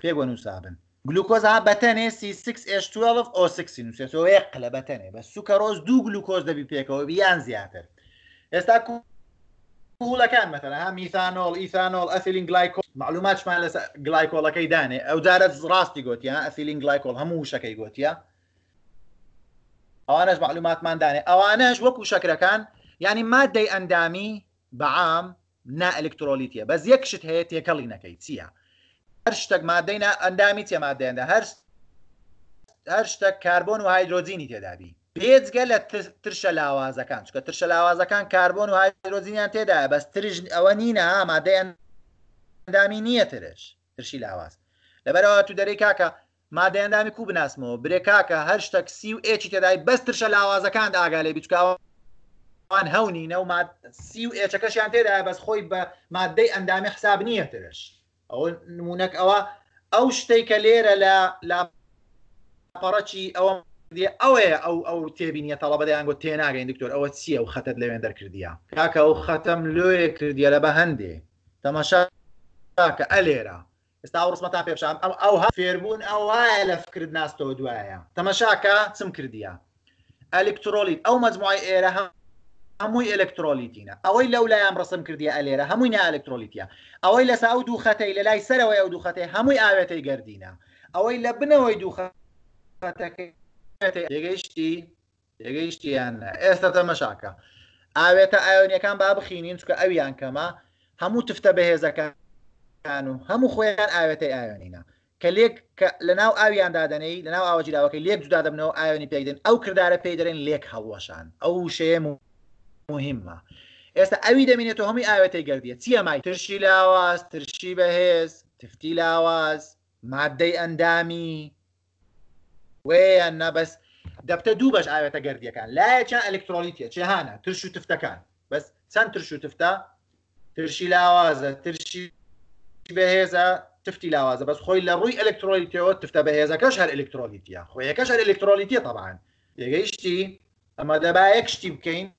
Speaker 1: پێک بۆ نووسابن گلوکۆز ها بەتەنێ C6H12 O6 نووسێتەوە قلە بەتەنێ بە سوکە ڕۆز دوو گلوکۆز دەبی پێکەوە بیان زیاتر ئێستا کو پوڵەکان مەتەنە ها میثانۆڵ ئیثانۆڵ ئەسیلین گلایکۆ معلوماتشمان لە گلایکۆڵەکەی دانێ ئەو دارە ڕاستی گوتیان ئەسیلین گلایکۆڵ هەموو شەکەی گوتیە ئەوانش معلوماتمان دانێ ئەوانەش وەکو شەکرەکان ینی مادەی ئەندامی بەعام نا ئەلکترۆلیتیە بەس یەکشت هەیە تێکەڵی نەکەی چییە هەر شتێک مادەینا ئەندامی تێمادەێندا هەر هەر شتە کاربۆن و هایدرۆزینی تێدابی پێچگە لە ترشە لاوازەکان چکە ترشە لاوازەکان کاربن و هایدرۆزینیان تێدایە بەس ترژ ئەوە نینە ئامادەیەندامی نییە ترش ترشی لاواز لەبەرەوە تو دەری کاکە مادەیەندامی کو بناسمەوە برێکاکە هەر شتەکسی و ئێچی تێدای بەس ترشە لاوازەکان داگالێ بچکاوەوان هەونینە و سی و ئێچەکەشیان تێدایە بەس خۆی بە مادەی ئەندامی حساب نییە ترش ئەو نمونەک ئەوە ئەو شتێککە لێرە لە لاپەڕەکی ئەوە دێ ئەوەیە ئەو ئەو تێبینیە تەڵە بەدەیان گوت تێناگەین دکتۆر ئەوە چییە و خەتت لەوێن دەرکردیە کاکە ئەو خەتەم لێ کردیە لە بە هەندێ تەماشا کە ئەلێرە ئستا ڕستمە تا پێشان ئەم ئەو ها فێربوون ئەو وایە لە فکرد ناستەوە دوایە تەمەشاکە چم کردیە ئەلکترۆلیت ئەو مجموعی ئێرە هەم هەمووی ئەلکترۆلیتینە ئەوەی لەو لایان ڕسم کردی ئەلێرە هەمووی نا ئەلکترۆلیتە ئەوەی لەسا ئەو دوو خەتەی لە لای سەرەوەی ئەو دوو خەتەی هەمووی ئاوێتەی گردینە ئەوەی لە بنەوەی دوو خەتەکەی ێگەیشتی ێگەیشتیان ئێستا تەمەشاکە ئاوێتە ئاوێنەکان با بخینین چکە ئەویان کەمە هەموو تفتە بەهێزەکان و هەموو خۆیان ئاوێتی ئاوێنینە کە لێک لە ناو ئاویاندادنەی لە ناو ئاوەجیراوەکەی لێک جودا دەبنەوە ئاوێنی پێدن ئەو کردارە پێی دەرێن لێک هەڵوەشان ئەو شەیە مهمە. ئێستا ئەوی دەمێنێتەوە هەمی ئاوێتی گردیە چیە مای ترشی لاواز ترشی بەهێز تفتی لاواز مادەی ئەندامی وين بس دبت دوبش آية تجردي كان لا كان إلكتروليتية كهانا ترشو تفتا كان بس سن ترشو تفتا ترشي لوازة ترشي بهيزة تفتي لوازة بس خوي لا روي إلكتروليتية تفتا بهيزة كشهر إلكتروليتية خوي كشهر إلكتروليتية طبعا يا جيشتي أما دبا يكشتي بكين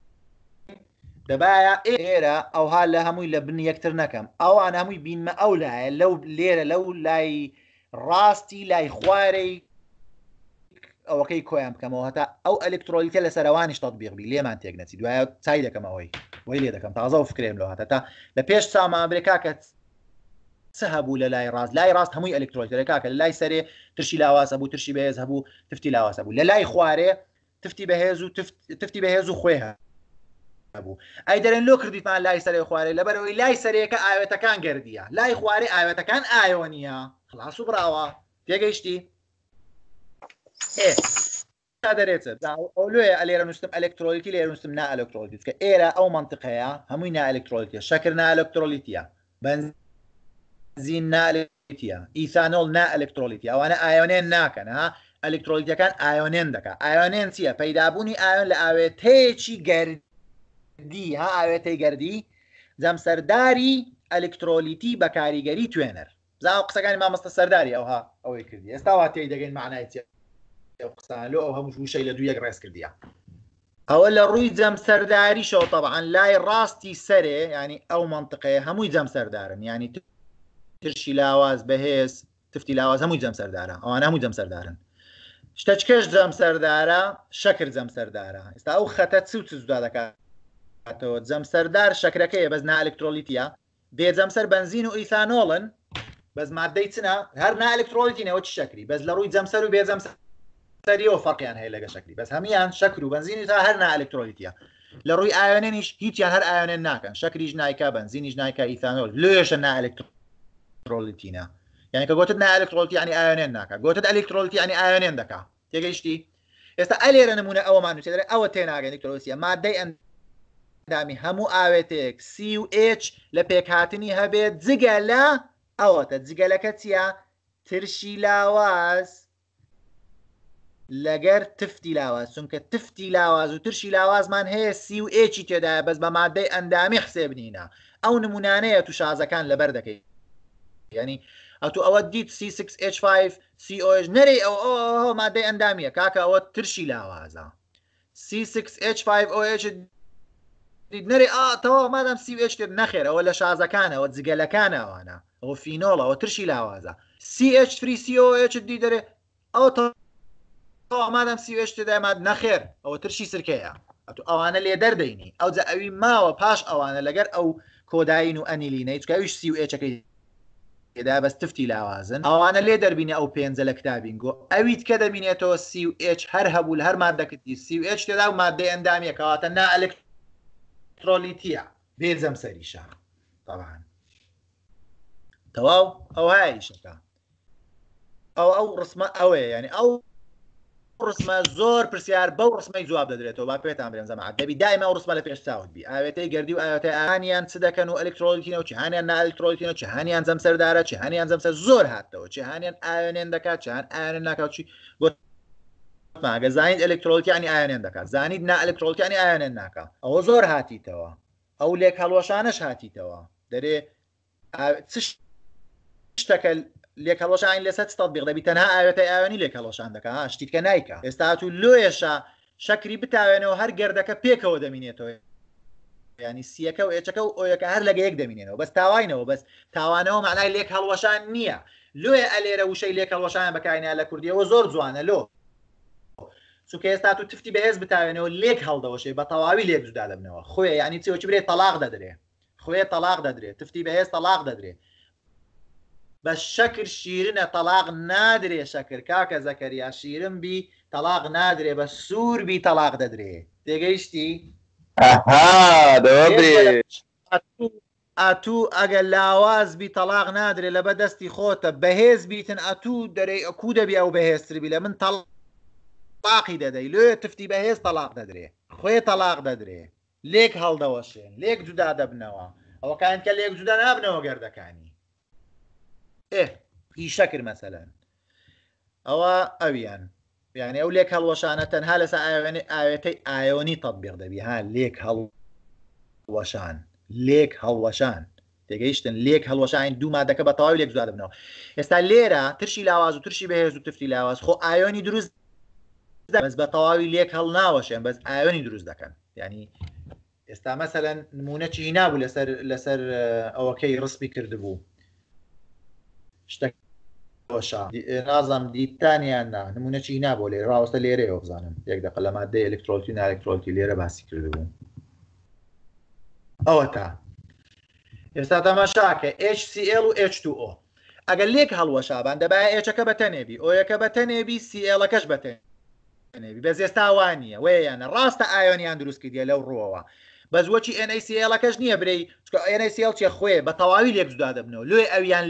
Speaker 1: دبا إيرا أو هالا هموي لبني يكتر نكم أو أنا هموي بين ما أولا لو ليرا لو لاي راستي لاي خواري ئەوەکەی کۆیان بکەمەوە هەتا ئەو ئەلکترۆلیتە لە سەروانیش تطبیقبی لێمان تێک نەچی دوایە چای دەکەمەوەی وی لێ دەکەم تازە و فکرێم لەوە هەتا لە پێش سامابرێکا کە سه هەبوو لە لای ڕاست لای ڕاست هەمووی ئەلکترۆلیتەکە کە لای سەرێ ترشی لاواسە بوو ترشی بەهێز هەبوو تفتی لاواسە بوو لە لای خوارێ تفتی بەهێز و تفتی بەهێز و خوێ بوو ئەی دەرێن لۆ کردیتمان لای سەرێ خوارێ لەبەرەوەی لای سەرەکە ئاوێتەکان گردیە لای خوارێ ئاوێتەکان ئاوە نیە خلاص و براوە تێگەیشتی دەرێتێت ئەولێ ئەلێرە نووسم ئەلکترۆلیتی لێ نووسم نا ئەلکترۆلیت کە ئێرە ئەو منطقەیە هەمووی نا ئەلکترۆلیتە شەکر نا ئەلکترۆلیتە بەن زین نا ئەلکترۆلیتە ئیسانۆل نا ئەلکترۆلیتی ئەوانە ئایۆنێن ناکەن ها ئەلکترۆلیتەکان ئایۆنێن دەکە ئایۆنێن چییە پەیدابوونی ئایۆن لە ئاوێتەیەکی گەردی ها ئاوێتەی گەردی جەمسەرداری ئەلکترۆلیتی بە کاریگەری توێنەر زاو قسەکانی مامەستە سەرداری ئەوها ئەوەی کردی ئێستا وا تێی دەگەین معنای چێت قسانلو ئەو هەموو وشەی لە دوو یەک ڕێز کردیە ئەوە لە ڕووی جەم سەرداریشەوە تەبعاان لای ڕاستی سەرێ ینی ئەو منطقەیە هەمووی جەم سەردارن ینی ترشی لاواز بەهێز تفتی لاواز هەمووی جەم سەردارە ئەوان هەموو جەم سەردارن شتەچکەش جەم سەردارە شەکر جەم سەردارە ئێستا ئەو خەتە چ چدا دەکاتەوە جەم سەردار شەکرەکەی بەس نا ئەلکترۆلیتیە بێجەم سەر بنزین و ئیسانۆڵن بەس مادەی چنا هەر نا ئەلکترۆلیتینەوە چ شکری بەس لە ڕووی جەم سەر و بێجەم سەر سەریەوە فەرقیان هەیە لەگە شکلی بەس هەمیان شکر و بنزینی تا هەر نا ئەلکترۆلیتە لە هر ئاێنێنیش هیچیان هەر ئاێنێن ناکەن شکریش نایکا بنزینیش نایکا ئیتانۆل لێشە نا ئەلکترۆلیتینە یعنی کە گوتت نا ئەلکترۆلتی ینی ئاێنێن ناکە گوتت ئەلکترۆلتی ینی ئاێنێن دەکا تێگەیشتی ئێستا ئەلێرە نمونە ئەومان وتێ ئەوە تێناگەنی کتۆسیە مادەی ئەن دامی هەموو ئاوێتێک CH لە پێکهاتنی هەبێت جگە لە ئەوەتە جگەلەکە چیە ترشی لاواز لەگەر تفتی لاواز چونکە تفتی لاواز و ترشی لاوازمان هەیە سی و ئێکی تێدایە بەس بە مادەی ئەندامی حسێ بنینە ئەو نمونانەیە تو شازەکان لەبەر دەکەیت ینی ئەتو ئەوە دیت C6H5 COH نەری ئەو مادەی ئەندامیە کاکە ئەوە ترشی لاوازە C6H5OH نەری ئاتەوە مادەم CH نەخێر ئەوە لە شازەکانەوە جگەلەکانەوانە ئەوە فینۆڵەوە ترشی لاوازە CH3COH دی دەرێ ئەو ئامادەم سیێش تێدامات نەخێر ئەوە ترشی سرکەیە ئەتو ئەوانە لێ دەردەینی ئەو جە ئەوی ماوە پاش ئەوانە لەگەر ئەو کۆداین و ئەنیلینەی چکویش سی ئچەکەی دا بەستفتی لاوازن ئەوانە لێ دەبینە ئەو پێنجە لە کتابینگۆ ئەویت کە دەبینێتەوە CH هەر هەبوو هەر مادەکەی CH تێدا و مادەی ئەندامیەکەواتە نا ئەلکترۆلیتیە بێزەم سەریشە تاوان تەواو ئەو هایشەکە ئەو ئەو ڕسممە ئەوەیە ینی ئەو ڕسممە زۆر پرسیار بەو ڕسمەی جواب دەدرێتەوە با پێێتان برێن زەما دەبی دایمە ڕسممە لە پێشتاوت بی ئاوێتەی گردی و ئاوێتە ئاانیان چ دەکەن و ئەلکترۆلیکینەوە چهانیان نالکترۆلیکینەوە چهانیان زەم سەردارە چهانیان زەم سەر زۆر هاتەوە چهانیان ئاێنێن دەکات چیان ئاێن ناکاوچی بۆ ماگە زانیت ئەلکترۆلکیانی ئاێنێن دەکات زانیت نا ئەلکترۆلکیانی ئاێنێن ناکات ئەوە زۆر هاتیتەوە ئەو لێک هەڵوەشانش هاتیتەوە دەرێ چش شتەکە لێکەڵۆشان لەسەر تەبیق دەبی تەنها ئاوێتە ئاوێنی لێکەڵۆشان دەکە شتیتکە نیکە ئێستا تو لۆیشە شەکری بتاوێنەوە هەر گەردەکە پێکەوە دەمینێتەوە ینی سیەکە و ئێچەکە و ئۆیەکە هەر لەگەیەک دەمینێنەوە بەس تاواینەوە بەس تاوانەوە معنای لێک هەڵوەشان نییە لێ ئەلێرە وشەی لێک هەڵوەشان بەکاینا لە کوردیەوە زۆر جوانە لۆ چونکە ئێستا تو تفتی بەهێز بتاوێنەوە لێک هەڵدەەوەشێ بە تەواوی لێک جودا دەبنەوە خۆی ینی چۆچ برێت تەلاق دەدرێ خۆی تەلاق دەدرێت تفتی بەهێز تەلاق دەدرێت بە شەکر شیرنە تەلاق نادرێ شەکر کاکە زەکەریا شیرم بی تەلاق نادرێ بە سووربی تەلاق دەدرێ تێگەیشتی ئاتوو ئەگە لاواز بی تەلاق نادرێ لە بەدەستی خۆتە بەهێز بیتن ئەتوو دەرەی ئەکو دەبی ئەو بەهێزتربی لە من تەلاقی دەدەی لێ تفتی بەهێز تەلاق دەدرێ خۆی تەلاق دەدرێ لێک هەڵدەوەشێن لێک جودا دەبنەوە ئەوەکان کە لێک جودا نابنەوە گەردەکانی ئێ ئیشە کرد مەسەلەن ئەوە ئەویان یعنی ئەو لێک هەڵوەشانە تەنها لەسا ئاوێنێ ئاوێتەی ئایۆنی تەبیق دەبی ها لێک هەڵوەشان لێک هەڵوەشان تێگەیشتن لێک هەڵوەشان دوو مادەکە بە تەواوی لێک زووا دەبنەوە ئێستا لێرە ترشی لاواز و ترشی بەهێز و تفتی لاواز خۆ ئایۆنی دروست بەس بە تەواوی لێک هەڵ ناوەشێن بەس ئایۆنی دروست دەکەن ینی ئێستا مەسەلەن نمونەچی نابوو لەسەر لەسەر ئەوەکەی ڕسپی کردبوو شتەکەش نازانم دیتانیان نا نمونەچی نابۆ لێ ڕاوستە لێرەیەوە بزانم یەک دەق لە مادە ئەلکترۆلتی نالکترۆلتی لێرە باسی کردبوو ئەوە تا ئێستا تەماشاکە HCL و H2O ئەگەر لێک هەڵوە شابان دەبای ئێچەکە بەتەنێبی ئۆیەکە بەتەنێبی سیLەکەش بەتەن بە زێستاوانە وەیەیانە ڕاستە ئایۆنیان دروستکردە لەو ڕوەوە بەزوەکی NACLەکەش نییە برەی NACL چێ خوێ بە تەواوی لێک جودا دەبنەوە لێ ئەویان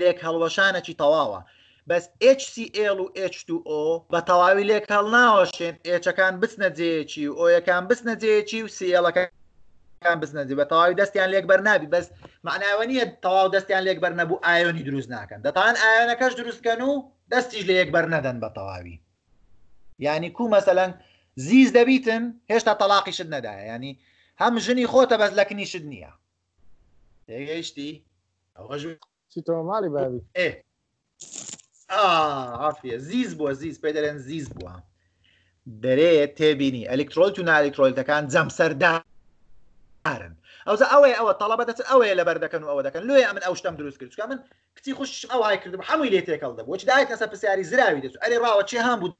Speaker 1: لێک هەڵوەشانەکی تەواوە بەس HCL و H2O بە تەواوی لێک هەڵ ناوەشێن ئێچەکان بچنە جێکی و ئۆیەکان بچنە جێکی و سیلەکان بزنەدی بە تەواوی دەستیان لێک بەرنابی بەس معناوە نیە تەواو دەستیان لێک بەر نەبوو ئایۆنی دروست ناکەن دەتان ئایۆنەکەش دروستکەن و دەستیش لە یەک بەر نەدەن بە تەواوی ینی کو مەسەلەن زیز دەبیتن هێشتا تەلاقیشت نەدایە ینی هەم ژنی خۆتە بەس لەکنیشت نییە تێگەیشتی ئەوەژ چیتەوە ماڵی بابی ئافە زیز بووە زیز پێ دەرێن زیز بووە دەرێت تێبینی ئەلکترۆل و نالکترۆلتەکان جەمسەردارن ئەو ئەوەیە ئەوە تەڵە بەدەچ ئەوەیە لە بەردەکەن و ئەوە دەکەن لێ من ئەو شتم دروست کرد من کچی خوش ئەوهای کردم هەمووی لێ تێکەڵ دەبوو چ دای کەسە پرسیاری زراوی دەچ ئەرێ ڕاوە چی هەم بوو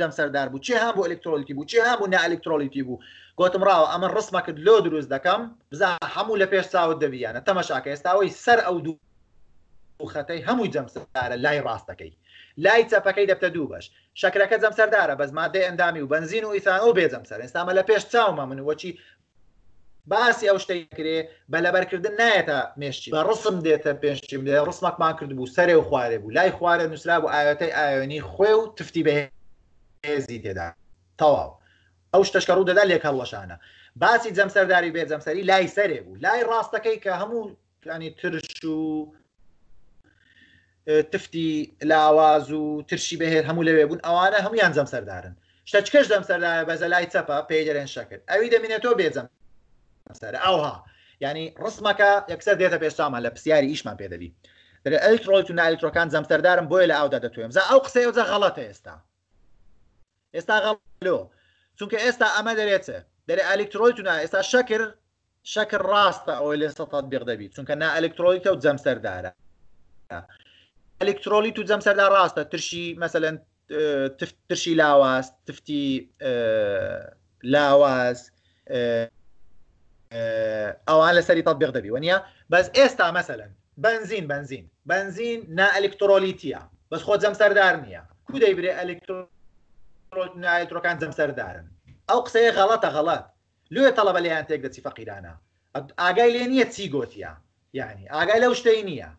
Speaker 1: جەم سەردار بوو چی هەم بۆ ئەلکترۆلیتی بوو چی هەم بوو نە ئەلکترۆلیتی بوو گوتم ڕاوە ئەمە ڕسمە کرد لۆ دروست دەکەم بزان هەموو لە پێش ساوت دەبیانە تەمەشاکە ئێستاەوەی سەر ئەو دوو خەتەی هەمووی جەمسەدارە لای ڕاستەکەی لای چەپەکەی دەبتە دوو بەش شکرەکە جەمسەردارە بەز مادەی ئەندامی و بنزین و ئیسان و بێجەمسەر ئێستامە لە پێش چاومە من وەچی باسی ئەو شتێکرێ بە لەبەرکردن نایەتە مێشتی بە ڕسم دێتە پێشیم لێ ڕسمەکمان کرد بوو سەرێ و خوارێ بوو لای خوارە نووسرا بوو ئاەتەی ئاینی خوێ و تفتی بە هێزی تێدا تەواو ئەو شتەشکە ڕوو دەدا لێک هەڵەشانە باسی جەمسەرداری بێ جەمسەری لای سەرێ بوو لای ڕاستەکەی کە هەموو ینی ترش و تفتی لاواز و ترشی بەهێر هەموو لەوێ بوون ئەوانە هەمویان زەم سەردارن شتە چکەش دەم سەردایە بەزە لای چەپە پێی دەرێن شەکرد ئەوی دەمێنێتەوە بێزم سەر ئەوها ینی ڕسمەکە یەکسەر دێتە پێشتامان لە پرسیاری ئیشمان پێدەبی ئەلکترۆیت و نایلکترۆکان زەم سەردارم بۆیە لە ئەودا دەتوێم زە ئەو قسەی وزە غەڵەتە ئێستا ئێستا غەڵۆ چونکە ئێستا ئەمە دەرێتە دەرێ ئەلکترۆیت ونا ئێستا شەکر شەکر ڕاستە ئەوی لێ سەتات بێغدەبی چونکە نا ئەلکترۆیکە و جەم سەردارە الكتروليت وتزم سر راستا ترشي مثلا ترشي لاواز تفتي آه، لاواز آه، او على سري تطبيق دبي ونيا بس استا مثلا بنزين بنزين بنزين نا الكتروليتيا بس خود زم سر نيا كو ديبري الكتروليت نا الكتروكان زم سر او قصي إيه غلطه غلط لو طلب لي انت تقدر تفقيرانا اجاي لينيه تسيغوتيا يعني اجاي لو شتينيه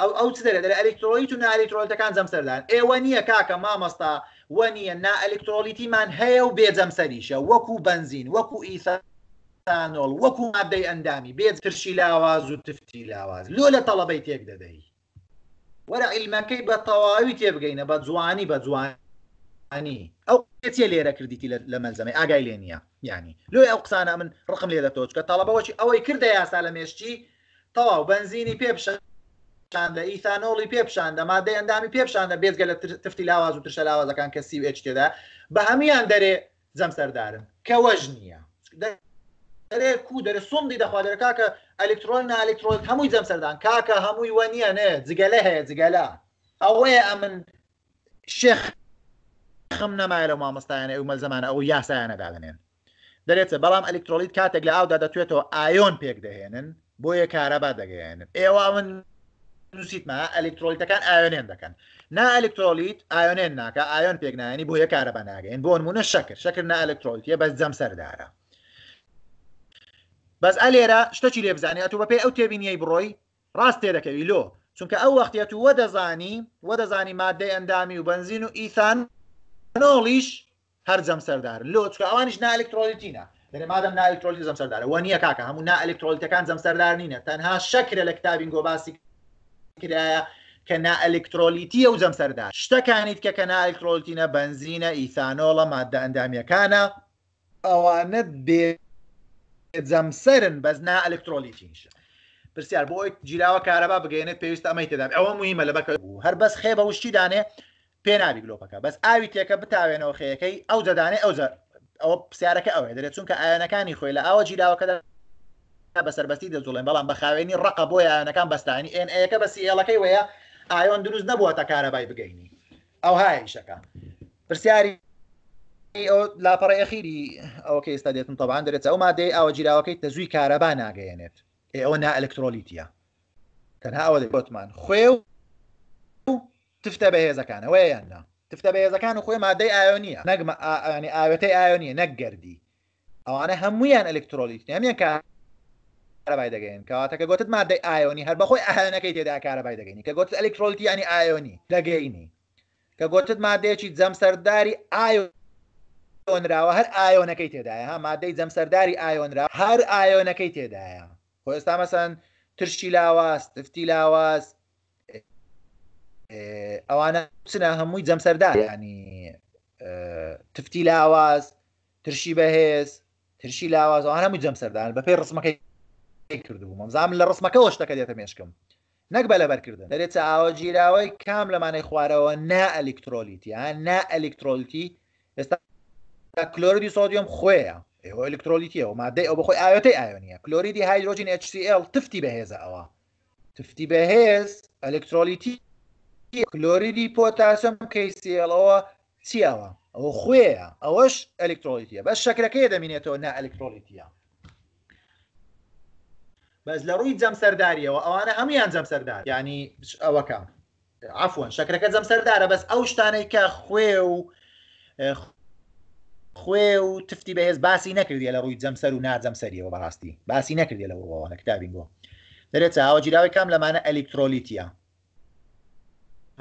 Speaker 1: ئەو ئەو چ دەرێت لە ئەلکترۆلیت و نائلکترۆلیتەکان جەمسەردان ئێوە نییە کاکە مامەستا وە نیە نائلکترۆلیتیمان هەیە و بێجەمسەریشە وەکو بنزین وەکو ئیسە ئەتانۆڵ وەکو مادەی ئەندامی بێت ترشی لاواز و تفتی لاواز لۆ لە تەڵەبەی تێک دەدەی وەرە عیلمەکەی بە تەواوی تێبگەینە بە جوانی بە جوانی ئەو تێ لێرە کردیتی لە مەلزەمەی ئاگای لێ نیە ینی لۆی ئەو قسانە من ڕقم لێ دەتۆچ کە تەڵەبەوەی ئەوەی کردە یاسا لە مێشتی تەواو بنزینی پێ بشە شاندە ئیتانۆڵی پێپشاندە مادەی ئەندامی پێپشاندە بێزگە لە تفتی لاواز و ترشە لاوازەکان کە سی ئچ تێدا بە هەمیان دەرێ جەم سەردارن کە وەژ نییە دەرێ کو دەرە سوندی دەخوادرە کاکە ئەلکترۆن نا ئەلکترۆن هەمووی جەم سەردان کاکە هەمووی وە نییە نێ جگەلە هەیە جگەلا ئەوەیە ئەمن شێخ خم نەمایە لە مامۆستایانە ئەو مەزەمانە ئەو یاسایانە دادنێن دەرێتە بەڵام ئەلکترۆلیت کاتێک لە ئاودا دەتوێتەوە ئایۆن پێک دەهێنن بۆیە کارەبا دەگەێنن ئێوە من نووسیتمە ئەلکترۆلیتەکان ئایۆنێن دەکەن نا ئەلکترۆلیت ئایۆنێن ناکە ئایۆن پێکنانی بۆ یە کارە بەناگەین بۆ نمونە شکر شکر نا ئەلکترۆلیتە بەس جەم سەردارە بەس ئەلێرە شتەکی لێ بزانانی تو بە پێی ئەو تێبینیەی بڕۆی ڕاست تێ دەکەوی لۆ چونکە ئەو وەختە تو وە دەزانی وە دەزانی مادەی ئەندامی و بنزین و ئیثان نۆڵیش هەر جەم سەردار لۆ چکە ئەوانش نا ئەلکترۆلیتینە دەێ مادەم نایلکترۆلی زەم سەردارە وە نیە کاکە هەموو نائلکترۆلیتەکان زەم سەردار نینە تەنها شکرە لە کتابین گۆباسی کرایە کە نائلکترۆلیتیە و جەمسەردا شتەکانیت کە کە نائلکترۆلتینە بنزینە ئیثانۆڵە مادە ئەندامیەکانە ئەوانت بێ جەمسەرن بەس نا ئەلکترۆلیتیشە پرسیار بۆی جیراوە کارەبا بگەێنێت پێویست ئەمەی تێدا ئەوە مهمە لە بەکە بوو هەر بەس خێ بە وشتی دانێ پێناوی گلۆپەکە بەس ئاوی تێکە بتاوێنەوە خەیەکەی ئەو دەدانێت ئەو ئەوە پرسیارەکە ئەوێ دەرێت چونکە ئاەنەکانی خۆی لە ئەوە جیراوەکەدا بەسەربەستی دەزوڵێن بەڵام بەخاوێنی ڕق بۆ یانەکان بەستانی ئەکە بە سیێڵەکەی وەیە ئایۆن دروست نەبووە تا کارەبای بگەینی ئەو هایشەکە پرسیاری لاپەڕی ئەخیری ئەوە کە ئێستا دێتم تەبان او ئەو مادەی ئەوە جیراوەکەی تەزووی کارەبا ناگەێنێت او نا بوتمان تەنها ئەوە دەی بۆتمان خوێ و تفتە بەهێزەکانەوە یاننا تفتە بەهێزەکان و خۆی مادەی ئایۆنیە نەگمە ئاوێتەی يعني ئایۆنیە نەک او انا هەمویان ئەلکترۆلیت نامیان کە کارەبای دەگەین کەواتەکە گوتت مادەی ئایۆنی هەر بەخۆی ئاهانەکەی تێدا کارەبای دەگەینی کە گوت ئەلکترۆلتی ینی ئایۆنی دەگەینی کە گوتت مادەیەکی جەمسەرداری ئایۆنراوە هەر ئایۆنەکەی تێدایە ها مادەی جەمسەرداری ئایۆنرا هەر ئایۆنەکەی تێدایە خۆ ئێستا مەسەن ترشی لاواز تفتی لاواز ئەوانە سنە هەمووی جەمسەردار ینی تفتی لاواز ترشی بەهێز ترشی لاواز ئەوان هەمووی جەمسەردان بەپی ڕسمەکەی کردبوو مەمزام لە ڕسمەکەەوە شتەکە دێتە مێشکم نەک بە لەبەرکردن دەرێت ئاوە جیراوەی کام لەمانەی خوارەوە نا ئەلکترۆلیتی نا ئەلکترۆلیتی ئێستا کلۆریدی سۆدیۆم خۆیە ئێوە ئەلکترۆلیتیەوە مادەی ئەو بخۆی ئاەتی ئاونیە کلۆریدی هایدروژین HCL تفتی بەهێزە ئەوە تفتی بەهێز ئەلکترۆلیتی کلۆریدی پۆتاسم کەسیڵەوە چیەوە ئەو خوێە ئەوەش ئەلکترۆلیتیە بە شکرەکەی دەمینێتەوە نا ئەلکترۆلیتیە بەس لە ڕووی جەم سەرداریەوە ئەوانە هەمویان جەم سەردار ینی ئەوەکە ئافۆن شکرەکە جەم سەردارە بەس ئەو شتانەی کە خوێ و خوێ و تفتی بەهێز باسی نەکردی لە ڕووی جەمسەر و ناجەمسەریەوە بەڕاستی باسی نەکردی لە ڕوانە کتابین بۆ دەرێت ئاوەجیراوی کام لەمانە ئەلکترۆلیتیە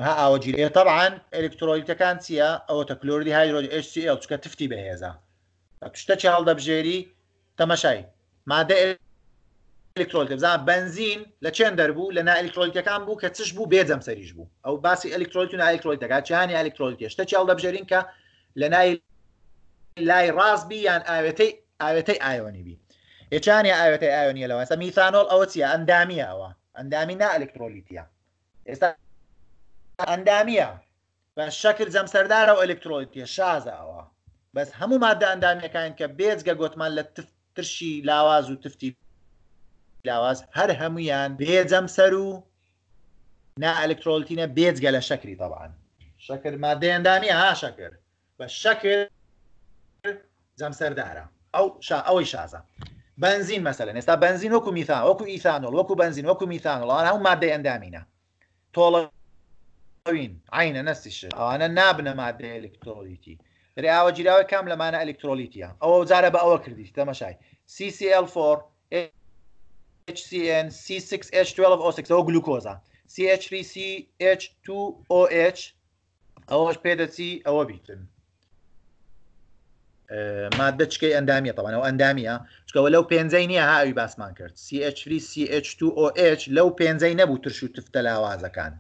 Speaker 1: ها ئاوەجیرێ تەعاان ئەلکترۆلیتەکان چییە ئەوە تەکلۆری هایرۆژ HCL چکە تفتی بەهێزە شتە چی هەڵدەبژێری تەمەشای مادە ئەلکترۆلیکە بزان بنزین لە چند دەربوو لە نائلکترۆلیکەکان بوو کە چش بوو بێجەم سەریش بوو ئەو باسی ئەلکترۆلیت و نائلکترۆلیکەکە چیانی ئەلکترۆلیکە شتە چاڵ دەبژێرین کە لە نای لای ڕازبی یان ئاوێتەی ئاوێتەی ئایۆنی بی هێچانی ئاوێتەی ئایۆنیە لەوە ئێستا میتانۆل ئەوە چیە ئەندامیەوە ئەندامی نائلکترۆلیتە ئێستا ئەندامیە بە شەکر جەمسەردارە و ئەلکترۆلیتە شازەوە بەس هەموو مادە ئەندامیەکان کە بێجگە گوتمان لە ترشی لاواز و تفتی لاواز هەر هەمویان بێجەم سەر و نا ئەلکترۆلتینە بێجگە لە شەکری تەبان شەکر مادەێندانی ها شەکر بە شەکر جەمسەردارە ئەو شا ئەوەی شازە بنزین مەسەل ئێستا بنزین وەکو میثان وەکو ئیثانۆل وەکو بنزین وەکو میثانۆڵان هەوو مادە ئەندامینە تۆڵەوین عینە نستیش ئەوانە نابنە مادە ئەلکترۆلیتی ریاوە جیراوە کام لەمانە ئەلکترۆلیتیە ئەوە جارە بە ئەوە کردی تەمەشای CCL4 HCN C6H12O6 ئەو گلوکۆزە CH3CH2OH ئەوەش پێدەچی ئەوە بیتن مادە چکەی ئەندامیە تەوانەوە ئەندامیە چکەوە لەو پێنجەی نییە هاوی باسمان کرد CH3CH2OH لەو پێنجەی نەبوو ترش و تفتە لاوازەکان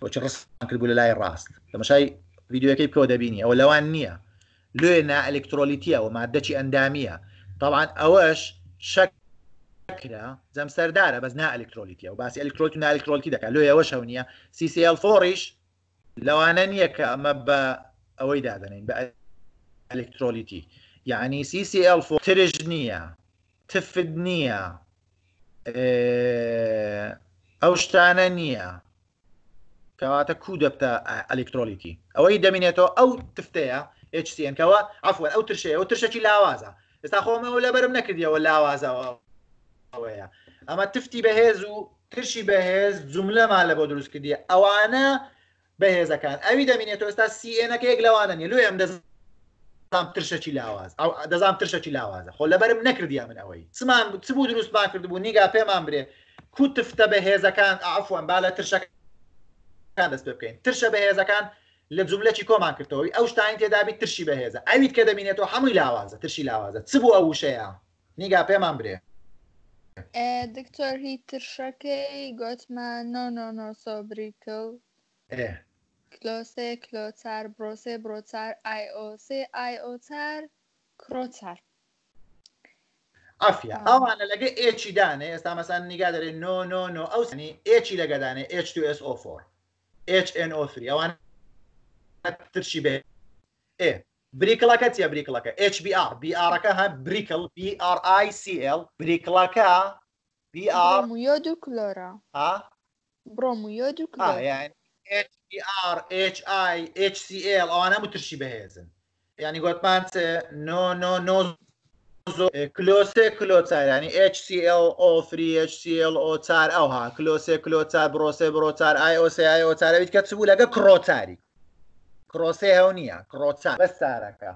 Speaker 1: بۆچ ڕستان کرد بوو لە لای ڕاست تەمەشای ویددیوەکەی بکەوە دەبینی ئەوە لەوان نییە لێ نا ئەلکترۆلیتیە و مادەچی ئەندامیە طبعاان ئەوەش شک کرا جەم سەردارە بەس نا ئەلکترۆلیتیە و باسی ئەلکترۆیت و نالکترۆلکی دەکات لۆ ئەوە شەو نیە سیسیل فۆریش لەوانە نییە کە ئەمە بە ئەوەی دادنین بە ئەلکترۆلیتی یعنی سیسیل ترژ نییە تفد نییە ئەو شتانە نییە کەواتە کو دەبتە ئەلکترۆلیتی ئەوەی دەمینێتەوە ئەو تفتەیە HCN کەەوە ئەفوەن ئەو ترشەیە ئەو ترشەکی لاوازە ئێستا خۆمەەوە لەبەرم نەکردیەوە لاوازەوە ئەوەیە ئەمە تفتی بەهێز و ترشی بەهێز جملەمان لە بۆ دروستکردی ئەوانە بەهێزەکان ئەوی دەمینێت ئێستا سیNەکە یەک لەواننی لو ئەم دەزام ترشەکی لاواز ئەو دەزام ترشەکی لاوازە خۆ لەبەرم نەکردیا من ئەوەی چمان چ بوو دروستمان کردبوو نیگا پێمان برێ کو تفتە بەهێزەکان ئافوان با لە ترشەکان دەست پێ بکەین ترشە بەهێزەکەن لە جملەی کۆمان کردەوەی ئەو شتاین تێدابی ترشی بەهێزە ئەویت کە دەبینێتەوە هەمووی لاوازە ترشی لاوازە چ بوو ئەو وشەیە نیگا پێمان برێ
Speaker 3: دكتور هيتر شاكي ما نو نو نو سوبريكل اه کلاسه برو بروتر ای ای او
Speaker 1: او انا لقى اتش دانه استا مثلا نيقا داره نو نو نو او یعنی اتش لقى دانه h 2 او HNO3 او انا ترشي به بریکڵەکە چیە بریکڵەکە HBR BRەکە هە بریکل BRICL بریکڵەکە BR
Speaker 3: دوو کلۆرە بڕۆمویۆ دوو
Speaker 1: HIHCL ئەوانە مترشی بەهێزن ینی گوتمان کلۆسێ کلۆچارانی HCLO3HCLO4 ئەوها کلۆسێ کلۆچار برۆسێ برۆچار IOCIOچارەویت کە چ بوو لەگە کڕۆچاری کرۆسێ هەو نییە کڕۆچان بە سارەکە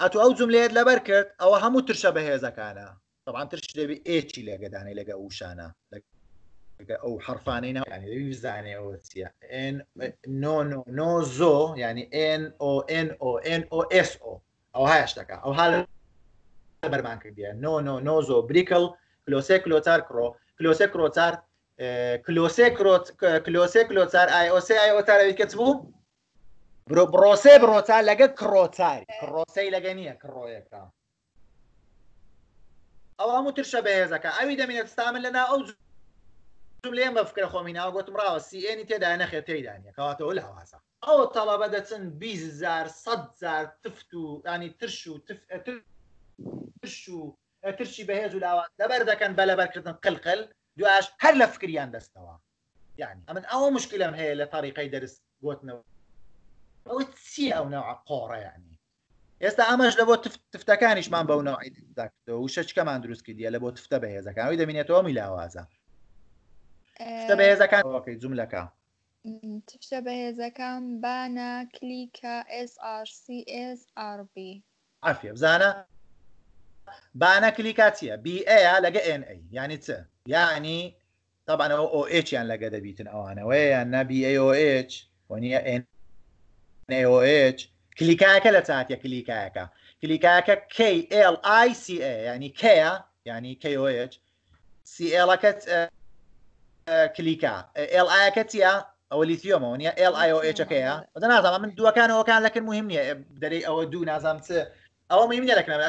Speaker 1: ئەتو ئەو جملێت لەبەر کرد ئەوە هەموو ترشە بەهێزەکانە طبعاان ترش دەبی ئێکی لەگەدانێ لەگە ئوشانە ئەو حرفانەی ناویزانێەوە چیە نۆ زۆ ینی NONONOSO ئەو هاشتەکە ئەو حال بەرمان کردە نۆ نۆ نۆ زۆ بریکل کلۆسێ کلۆچار کڕۆ کلۆسێ کۆچار کلۆسێ کلۆسێ کلۆچار ئایسێ ئایۆتارەوەی کەچ بوو برۆ بڕۆسێ بڕۆتا لەگە کڕۆتاری کڕۆسەی لەگە نییە کڕۆیەکە ئەو هەموو ترشە بەهێزەکە ئەوی دەمێنێت ستامن لەنا ئەو لێ بەفکرە خۆمیناوە گوتم ڕاوە سیێنی تێدا نەخێت تێدانە کەواتەوە لاوازە ئەوە تەڵەبە دەچن 20زار 100زار تفت و ینی ترش و ترش و ترشی بەهێز و لاوە دەبەر دەکەن بە لەبەرکردن قلقل دوعاش هەر لە فکریان دەستەوە یعنی ئەمن ئەوە مشکلم هەیە لە تاریقی دەرس گوتنەوە ئەوە ئەو ناوە قۆڕە ینی ئێستا ئەمەش لە بۆ تفتەکانیشمان بەو ناوەیداکەوە و شەچکەمان دروستکی دیە لە بۆ
Speaker 3: كان بانا كليكا اس ار سي اس ار بي
Speaker 1: بانە بزانا بانا كليكا تيا بي اي لقى ان اي يعني چ يعني طبعا او او اتش يعني لقى دبيتن او انا انا بي اي او اتش وني إيه ان NaOH کلیکایەکە لە چاتە کلیکایەکە کلیکایەکە KLICA ینی کەیە ینی KOH CLەکەت کلیکا LIەکە چە ئەوە لیتیۆمەوە نیە LIOHەکەەیە بەدە نازانام من دووەکانەوەکان لەکن مهم نیە دەری ئەوە دوو نازانام چ ئەوە مهم نیە لەکنەوە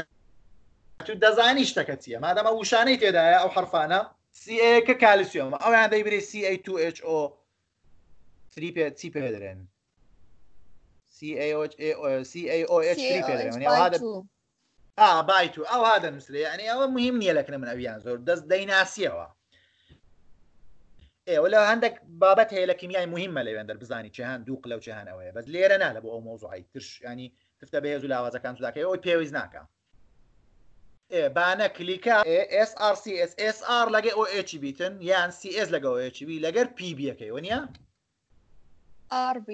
Speaker 1: تو دەزانی شتەکە چیە مادەمە وشانەی تێدایە ئەو حرفانە CA کە کالسیۆمە ئەویان دەیبری CA2HO 3 پێ چی پێدرێن بای تو ئەو هادە نووسێ ینی ئەوە مهم نییە لەکنە من ئەویان زۆر دەست دەیناسیەوە ئێوە لە هەندێک بابەت هەیە لە کیمیای مهمە لەوێندەر بزانانی چهان دوو قلە و چهانەوەی بەس لێرە نا لە بۆ ئەو مۆزوعی ترش ینی تفتە بەهێز و لاوازەکان سوداکە ئەوی پێویست ناکە بانە کلیکە SRCSSR لەگە OH بیتن یان CS لەگە OH لەگەر PBەکەی وە نیە؟ RB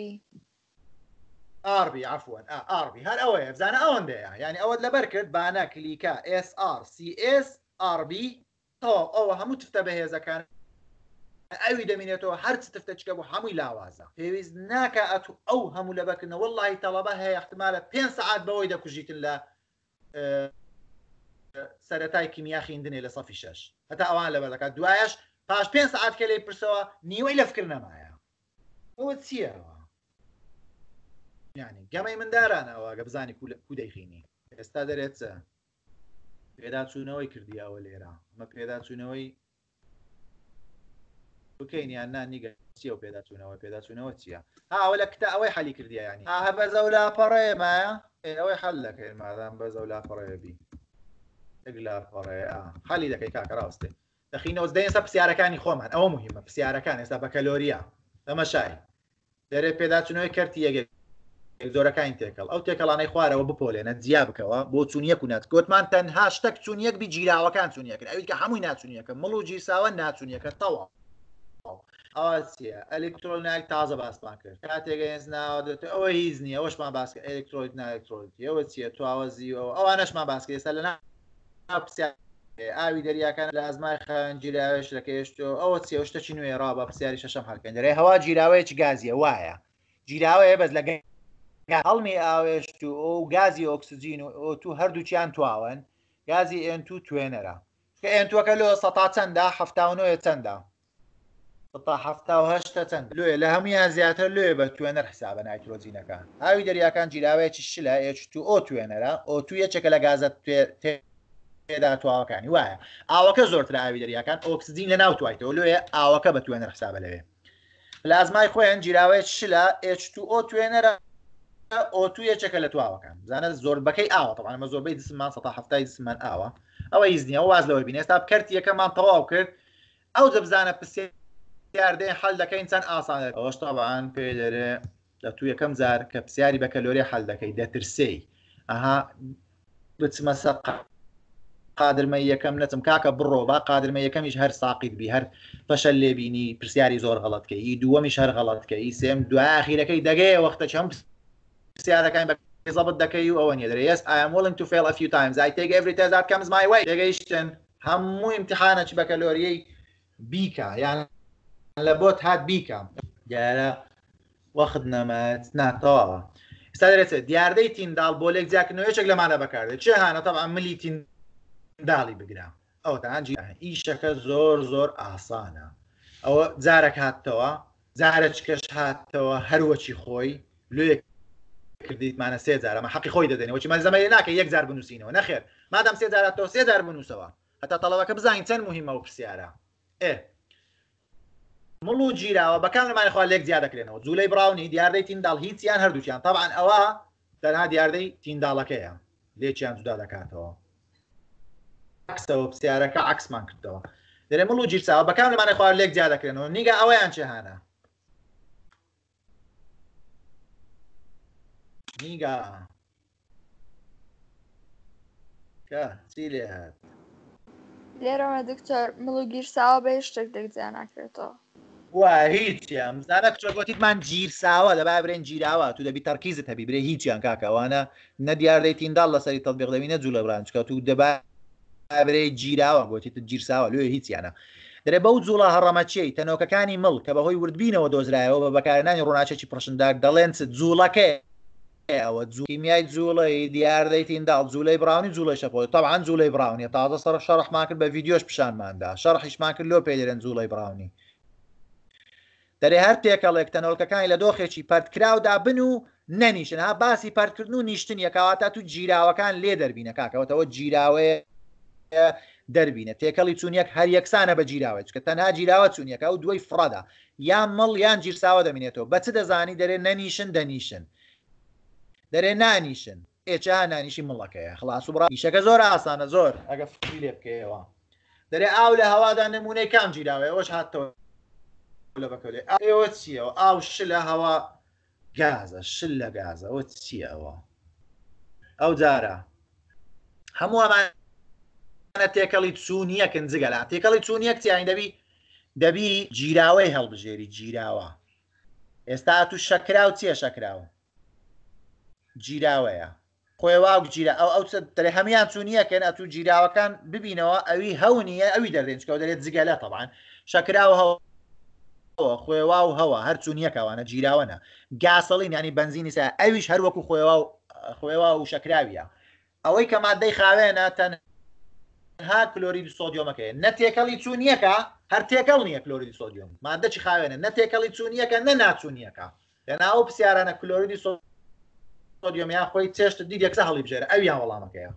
Speaker 1: ار بي عفوا اه اف زانا اون اوندا يعني اول لبركت بانا كليكا اس ار سي اس ار بي تو او همو به هزا كان اوی دەمێنێتەوە هر تفتەچکە بۆ هەمووی لاوازە پێویست ناکات و ئەو هەموو لە بکردن وڵی تەڵەبە هەیە احتمالە پێ سعات بەوەی دەکوژیتن لە سەتای کیمیاخیندنێ لە سەفی شش هەتا ئەوان لە بەدەکات دوایش پاش پێ ساعات كلي برسوا پرسەوە نیوەی لەفکرد نەمایە ئەوە چیەوە یعنی گەمەی مندارانەوەگە بزانانی کودەیخینی ئێستا دەرێت چە پێدا چوونەوەی کردیاوە لێرە ئەمە پێدا چوونەوەی بکەینیان نانیگە چیە و پێدا چوونەوە پێدا چوونەوە چییە ئەوە لە کتە ئەوەی حەلی کردیا ینی ئاها بەزە و لاپەڕێمایە ئەوەی حل دەکەین مادام بەزە و لاپەڕێبی لاپەڕێ حەلی دەکەی کاکە ڕاستی دەخینەوە دەین سا پرسیارەکانی خۆمان ئەوە مهمە پرسیارەکان ئێستا بە کەلۆریە ئەمە شای دەرێ پێدا چوونەوەی کردی یەک زۆرەکانی تێکەڵ ئەو تێکەڵانەی خوارەوە بپۆلێنە جیا بکەوە بۆ چونیەک و نات گوتمان تەنها شتێک چونیەک بیگیراوەکان چونیەکرد ئەوی کە هەمووی ناچونیەکە مڵ و جیساوە ناچونیەکە تەواو ئەوسیە ئەلکترۆنایک تازە باسمان کرد کاتێگەێنز ناوە دێت ئەوە هیچ نیە ئەوشمان باسکە ئەلکترۆیت نایکترۆیت ئەوە چیە تواوەزیەوە ئەوانەشمان باسکە ئێستا لەنا پرسیار ئاوی دەریاکان لە ئازمای خەنجیراوێش لەکەێشتەوە ئەوە چێشتە چی نوێ ڕا بە پرسیاری شەشەم هەکەن دەرێ هەوا جیراوەیەکی گازیە وایە جیراوەیە بەس لەگەی هەڵمی ئاوێشت و ئەو گازی ئۆکسسیجین و ئۆ تو هەردووچیان تواون گازی ئێن تو توێنەرە ئێنتوەکە لۆ سەتا چەندە هەفتاونۆە چەندە هەهشتا چەند لێ لە هەمویان زیاتر لێ بە توێنەر حسابە نایترۆزیینەکان ئاوی دەریاکان جیراوەیەکی شلە ئێچ تو ئۆ توێنەرە ئۆ تو یەکێکە لە گازە تێدا تواوەکانی وایە ئاوەکە زۆرتر ئاوی دەریاکان ئۆکسسیجین لە ناو توایتەوە لێ ئاوەکە بە توێنەر حسابە لەوێ پلازمای خۆیان جیراوەیە شلە ئێچ تو ئۆ توێنەرە ئۆتو یەکێکە لە تواوەکان زانە زۆربەکەی ئاوە تەوانمە زۆربەی دسمان سە هەفتای دسمان ئاوە ئەوە هیزنیە واز لەوەی بینێستا کرد یەکەمان تەواو کرد ئەو دەبزانە پرسیاردێ حل دەکەین چەند ئاسان ئەوەشتابان پێ دەرێ لە تو یەکەم زار کە پرسیاری بە کەلۆری حل دەکەی دەترسی ئەها بچمە سەقا قادرمە یەکەم نەچم کاکە بڕۆ با قادرمە یەکەمیش هەر ساقیت بی هەر پەشە لێبینی پرسیاری زۆر غەڵەتکەی دووەمیش هەر غەڵەتکەی سێم دوای ئاخیرەکەی دەگەی وەختە چەند پرسیارەکان بە ضبط دەکەی و ئەوە نیە دەرێ yes I am willing to fail a few times I take every test that comes my way دەگەیشتن هەموو امتحانە چ بە کەلۆریەی بیکە یان لە بۆت هات بیکە دیارە وەخت نەمەت ناتەواوە ئستا دەرێت دیاردەی تینداڵ بۆ لێک جاکنەوەیەشێک لەمانە بەکاردێت چه هاانە تەوا ملی تینداڵی بگرام ئەو تاجی ئیشەکە زۆر زۆر ئاسانە ئەوە جارێک هاتەوە جارە چکەش هاتەوە هەروەچی خۆی لوێک کردیتمانە سێزار ئەمە حقی خۆی دەدەنەوە چی مەزەمەلی ناکە یەکزار بنووسینەوە نەخێر مادام سێزار تۆ سێزار بنووسەوە هەتا تەڵەوەکە بزانین چەند مهمە و پرسیارە ئێ مڵ و جیراوە بەکان لەمانخوا لێک زیاد دەکرێنەوە جوولەی براونی دیاردەی تینداڵ هیچیان هەردووچیان تاعاان ئەوە دەرها دیاردەی تینداڵەکەیە لێکیان جودا دەکاتەوە عکسەوە پرسیارەکە عکسمان کردەوە دەێ مڵ و جیرساوە بەکان لەمانە خوار لێک زیاد دەکرێنەوە نیگە ئەوەیان چێهانە نیگا کە چی لێ هات
Speaker 3: لێرەوە دکتۆر مڵوگیر ساوە بە شتێک دەگوزیان ناکرێتەوە
Speaker 1: وا هیچیان زانە کچۆگوتیتمان گیر ساوە لە بابرێن گیراوە تو دەبی تەرکیزت هەبی برێ هیچیان کاکەوانە نە دیاردەی تینداڵ لەسەری تەڵبیقدەوی نە جوولە برانچکە تو دەبابرێ گیراوە گوتیت گیر ساوە لێ هیچیانە. درێ بەو جوڵە هەڕەمەچی تەنۆکەکانی مڵ کە بەهۆی وردبینەوە دۆزرایەوە بە بەکارانی ڕووناچێکی پرشنداک دەڵێن جوڵەکەی ئەوە زوکیمیای جوڵی دیاردەیتین داڵ جوولەی براونی جوڵی شەپۆی تاعاان جوولەی براونی تازە سەر شەرحمان کرد بە ویددیۆش پیشانماندا شەرحیشمان کرد لۆ پێدرێن جوڵی براونی دەرێ هەر تێکەڵێک تەنۆلکەکانی لە دۆخێکی پەرکراودا بن و نەنیشن ها باسی پەرکردن و نیشتن یەکەواتە تو جیراوەکان لێ دەربینە کاکەوتەوە جیراوەیە دەربینە تێکەڵی چونیەک هەر یەکسانە بە جیراوێت کە تەنها جیراوە چونیەکە و دوی فڕدا یان مەڵ یان جیرساوە دەمێنێتەوە بەچ دەزانی دەرێ نەنیشن دەنیشن دەرێ نانیشن ئێچا نانیشی مڵەکەیە خلاص و بڕیشەکە زۆر ئاسانە زۆر ئەگە فکری لێ بکەیەوە دەرێ ئاو لە هەوادا نمونەی کام جیراوێ ئەوش هاتەوە لە بەکەلێ ئەوە چیەوە ئاو ش لە هەوا گازە شل لە گازە ئەوە چیەوە ئەو جارە هەموو ئەمانە تێکەڵی چوو نییە کنجگەلا تێکەڵی چوو نیەک چیان دەبی دەبی جیراوەی هەڵبژێری جیراوە ئێستا تو شەکرا و چیە شەکراوە جیراوەیە خۆی واوک جیرا ئەو ئەو دەێ هەمیان چوونیەکەن ئەتو جیراوەکان ببینەوە ئەوی هەونیە ئەوی دەرێنچکە دەێت جگەلە تەبان شکراوە هەوە خۆێوا و هەوە هەرچوو نیەکەوانە جیراوەنە گاسەڵین ینی بنزینی سا ئەویش هەروەکو خۆێوا و خۆێوا و شکراویە ئەوەی کە مادەی خاوێنە تەن ها کلۆری سۆدیۆمەکەی نە تێکەڵی چوونیەکە هەر تێکەڵ نییە کلۆری سۆدیۆم مادە چی خاوێنە نە تێکەڵی چوونیەکە نە ناچوونیەکە لەناو پرسیارانە کلۆری سۆ سۆدیۆمیا خۆی چێشتە دیرێکسە هەڵی بژێرە ئەویان وەڵامەکەیە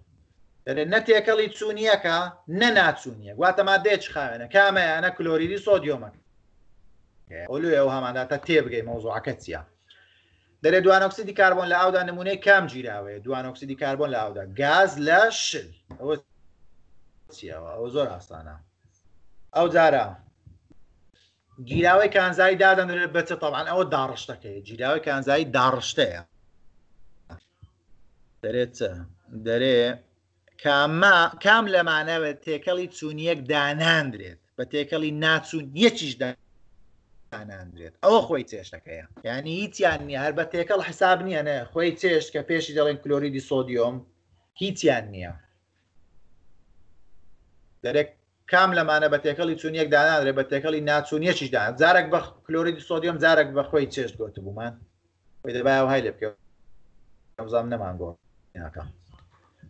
Speaker 1: دەێ نەتێکەڵی چوونیەکە نەناچوونیە گواتەما دێچ خاوێنە کامەیانە کلۆریری سۆدیۆمە ئۆلو ئەو هەماداتە تێبگەی مۆزۆعەکە چیە دەێ دوانۆکسیدی کاربن لە ئاودا نمونەی کام گیراوەیە دوانۆکسیدی کاربن لە ئاودا گاز لە شل ئەوەوە ئەو زۆر ئاستانە ئەو جارە گیراوەی کانزایی دادەنرێت بەچە تەوان ئەوە داڕشتەکەی جیراوەی کانزایی داڕشتەیە دەرێت دەرێ کام لەمانەوە تێکەڵی چوونیەک داناندرێت بە تێکەڵی ناچوون یەکیشدا داناندرێت ئەوە خۆی چێشتەکەیە یعنی هیچیان نیە هەر بە تێکەڵ حساب نییە نە خۆی چێشت کە پێشی دەڵێن کلۆریدی سۆدیۆم هیچیان نییە دەرێک کام لەمانە بە تێکەڵی چونیەک دانادرێت بە تێکەڵی ناچونیەکیشدا جارێک بە کلۆریدی سۆدیۆم جارێک بە خۆی چێشت گوت بوومان دەبای های لێ بکە ئەمزام نەمان گۆ یاکە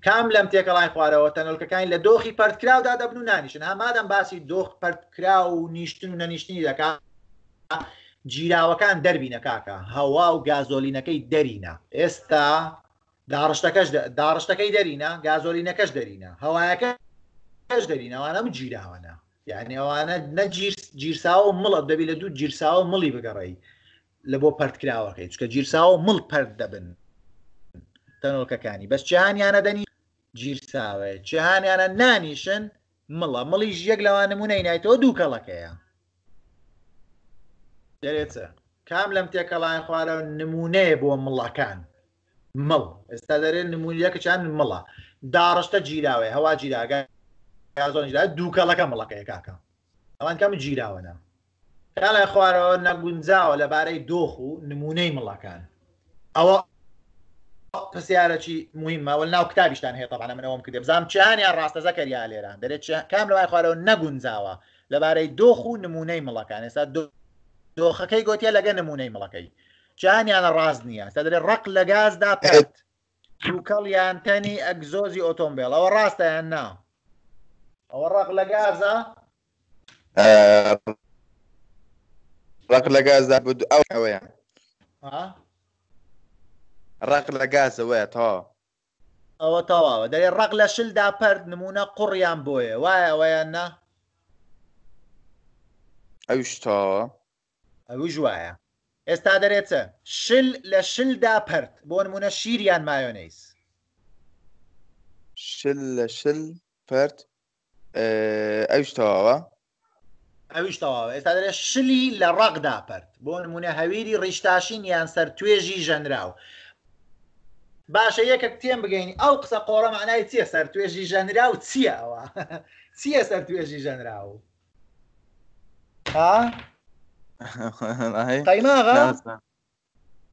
Speaker 1: کام لەم تێکەڵای خوارەوە تەنۆلکەکانی لە دۆخی پەرتکراودا دەبن و نانیشن ها مادەم باسی دۆخ پەرتکرا و نیشتن و نەنیشتنی دەکات جیراوەکان دەربینە کاکە هەوا و گازۆلینەکەی دەرینە ئێستا داڕشتەکەش داڕشتەکەی دەرینە گازۆلینەکەش دەرینە هەوایەکەش دەرینەوانم جیراوانە یعنیێوانە نەگیر جیرساوە مڵە دەبی لە دوو جیرساوە مڵی بگەڕی لە بۆ پەرتکراوەکەی چکە جیرساوە مڵ پەرت دەبن تەنۆکەکانی بەس جیهانیانە دەنی گیر ساوێ جیهانیانە نانیشن مڵە مڵیش یەک لەوان نمونەی نایتەوە دوو کەڵەکەیە دەرێتە کام لەم تێکەڵان خوارە نمونەیە بۆ مڵەکان مڵ ئێستا دەرێن نمونیەکە چیان مڵە داڕشتە جیراوێ هەوا جیراگە دوو کەڵەکە مڵەکەی کاکە ئەوان کەم جیراوەە کاڵای خوارەوە نەگونجاوە لەبارەی دۆخ و نمونەی مڵەکان ئەوە پرسیارەی مویمەوە ناو کتابیشتان هەیە تەبانە منەوەم کرد بزانام چیانیان ڕاستە زەکەریا لێران دەرێت کام لەوای خوارەوە نەگونجاوە لەبارەی دۆخ و نمونەی مڵەکان ئێستا دۆخەکەی گوتیە لەگە نمونەی مڵەکەی چیانیانە ڕاست نییە تا دەرێت ڕق لە گازدا پێت سوکەڵیان تەنی ئەگزۆزی ئۆتۆمبیل ئەوە ڕاستەیان نا ئەوە ڕق لە گازە
Speaker 2: ڕق لە گازدا ئەوەیان ڕق لە گازەوەە تا
Speaker 1: ئەوە تەواوە دەێ ڕق لە شلدا پەر نمونە قوڕیان بۆیە وایە ئەوەیان نا ئەوش تا ئەوش وایە ئێستا دەرێتە شل لە شلدا پەرت بۆ نمونە شیریان مایۆنیس
Speaker 2: شل لە شل پەرت ئەوش تەواوە
Speaker 1: ئەوش تەواوە ئێستا دەرێت شلی لە ڕقدا پەرت بۆ نمونە هەویری ڕیشتاشین یان سەر توێژی ژەنراوە باشە یەکە تێم بگەین ئەو قسە قۆڕە معنای چییە سەر توێژی ژەنرا و چییە ئەوە چییە سەر توێژی ژەنرا و قەیماغا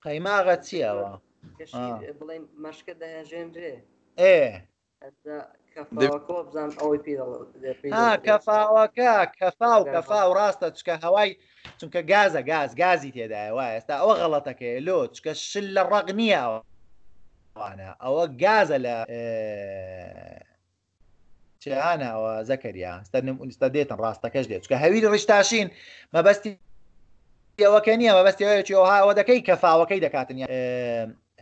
Speaker 1: قەیماغە چیەوە
Speaker 3: بڵین مەشکە دەهێژێنرێ
Speaker 1: ئێ
Speaker 5: کەفاوەکە
Speaker 1: کەفا و کەفا و ڕاستە چکە هەوای چونکە گازە گاز گازی تێدایە وای ئێستا ئەوە غەڵەتەکەی لۆ چکە شل لە ڕەق نییەوە ئەوانە ئەوە گازە لە چیانەوە زەکەریا ستەرنم ئونستا دێتن ڕاستەکەش دێت چکە هەویری ڕشتاشین مەبەستی ئەوەکە نییە مەبەستیەوەی ئەوهاوە دەکەی کەفاوەکەی دەکاتن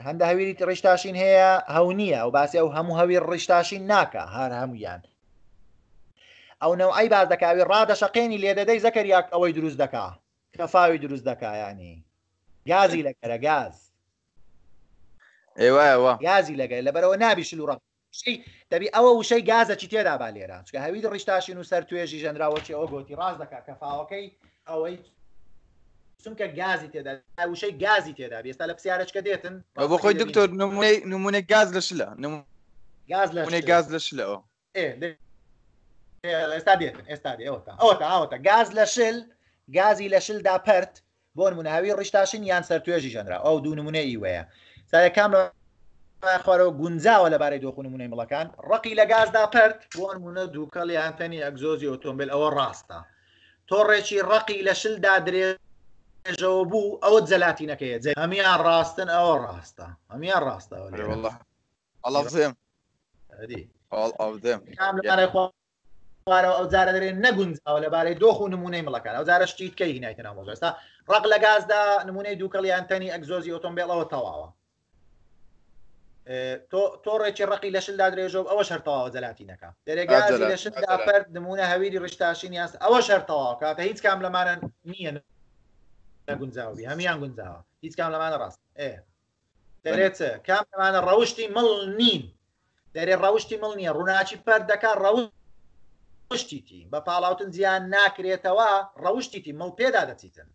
Speaker 1: هەندە هەویری ڕشتاشین هەیە هەو نییە و باسی ئەو هەموو هەوی ڕشتاشین ناکە هەر هەمویان ئەو نەوەی باز دەکاوی ڕادەشەقێنی لێدەدەی زەکەریاک ئەوەی دروست دەکا کەفاوی دروست دەکایانی گازی لەکەرە گاز. ئێوەەوە گازی لەگەی لەبەرەوە نابیشل و ڕق دەبی ئەوە وشەی گازەکی تێدا با لێرە چکە هەوی ڕیشتاشین و سەر توێژی ژەنراوەکی ئەو گوتی ڕاز دەکا کەفاوەکەی ئەوەی چونکە گازی تێدا وشەی گازی تێدا ئێستا لە پرسیارەچکە دێتن بۆ خۆی دکتۆر
Speaker 2: نمونێ گاز لەشلە گاز لە گاز لەشلەوە
Speaker 1: ئێستا دێتن ئێستا ئەوتا ئەوتا ئەوتا گاز لە شل گازی لە شلدا پەرت بۆ نموناوی ڕشتاشین یان سەر توێژی ژەنرا ئەو دوو نمونە ئیوەیە سایەکان خوارەوە گونجاوە لەبارەی دۆخونمونەی مڵەکان ڕقی لە گازدا پرت بۆنمونە دووکەڵی یانتەنی ئەگزۆزی ئۆتۆمبیل ئەوە ڕاستە تۆڕێکی ڕقی لە شلدا درێژەوە بوو ئەوە جەلاتینەکەی جێ هەمیان ڕاستن ئەوە ڕاستە هەمیان ڕاستەوە خوارەوە ئەوزارە دەرێن نەگونجاوە لەبارەی دۆخ و نمونەی مڵەکان ئەوزارە شتیت کەی هینایتە نامۆزستا ڕق لە گازدا نمونەی دووکەڵیان تەنی ئەگزۆزی ئۆتۆمبیلەوە تەواوە تۆ ڕێکی ڕقی لەشلدا درێژۆ ئەوە شەرتەواوە جەلاتینەکە دەرێگازی لەشلدا پەر نمونە هەویری ڕشتاشین یاست ئەوە شەرتەواوە کاتە هیچ کام لەمانە نییە گونجاوی هەمیان گونجاوە هیچ کام لەمانە ڕاست ئێ دەرێت کام لەمانە ڕەوشی مڵ نین دەرێ ڕەوشی مڵ نییە ڕووناچی پەر دەکات ڕەوشتیتی بە پاڵاوتن زیان ناکرێتەوە ڕەوشتیتی مڵ پێدا دەچیتن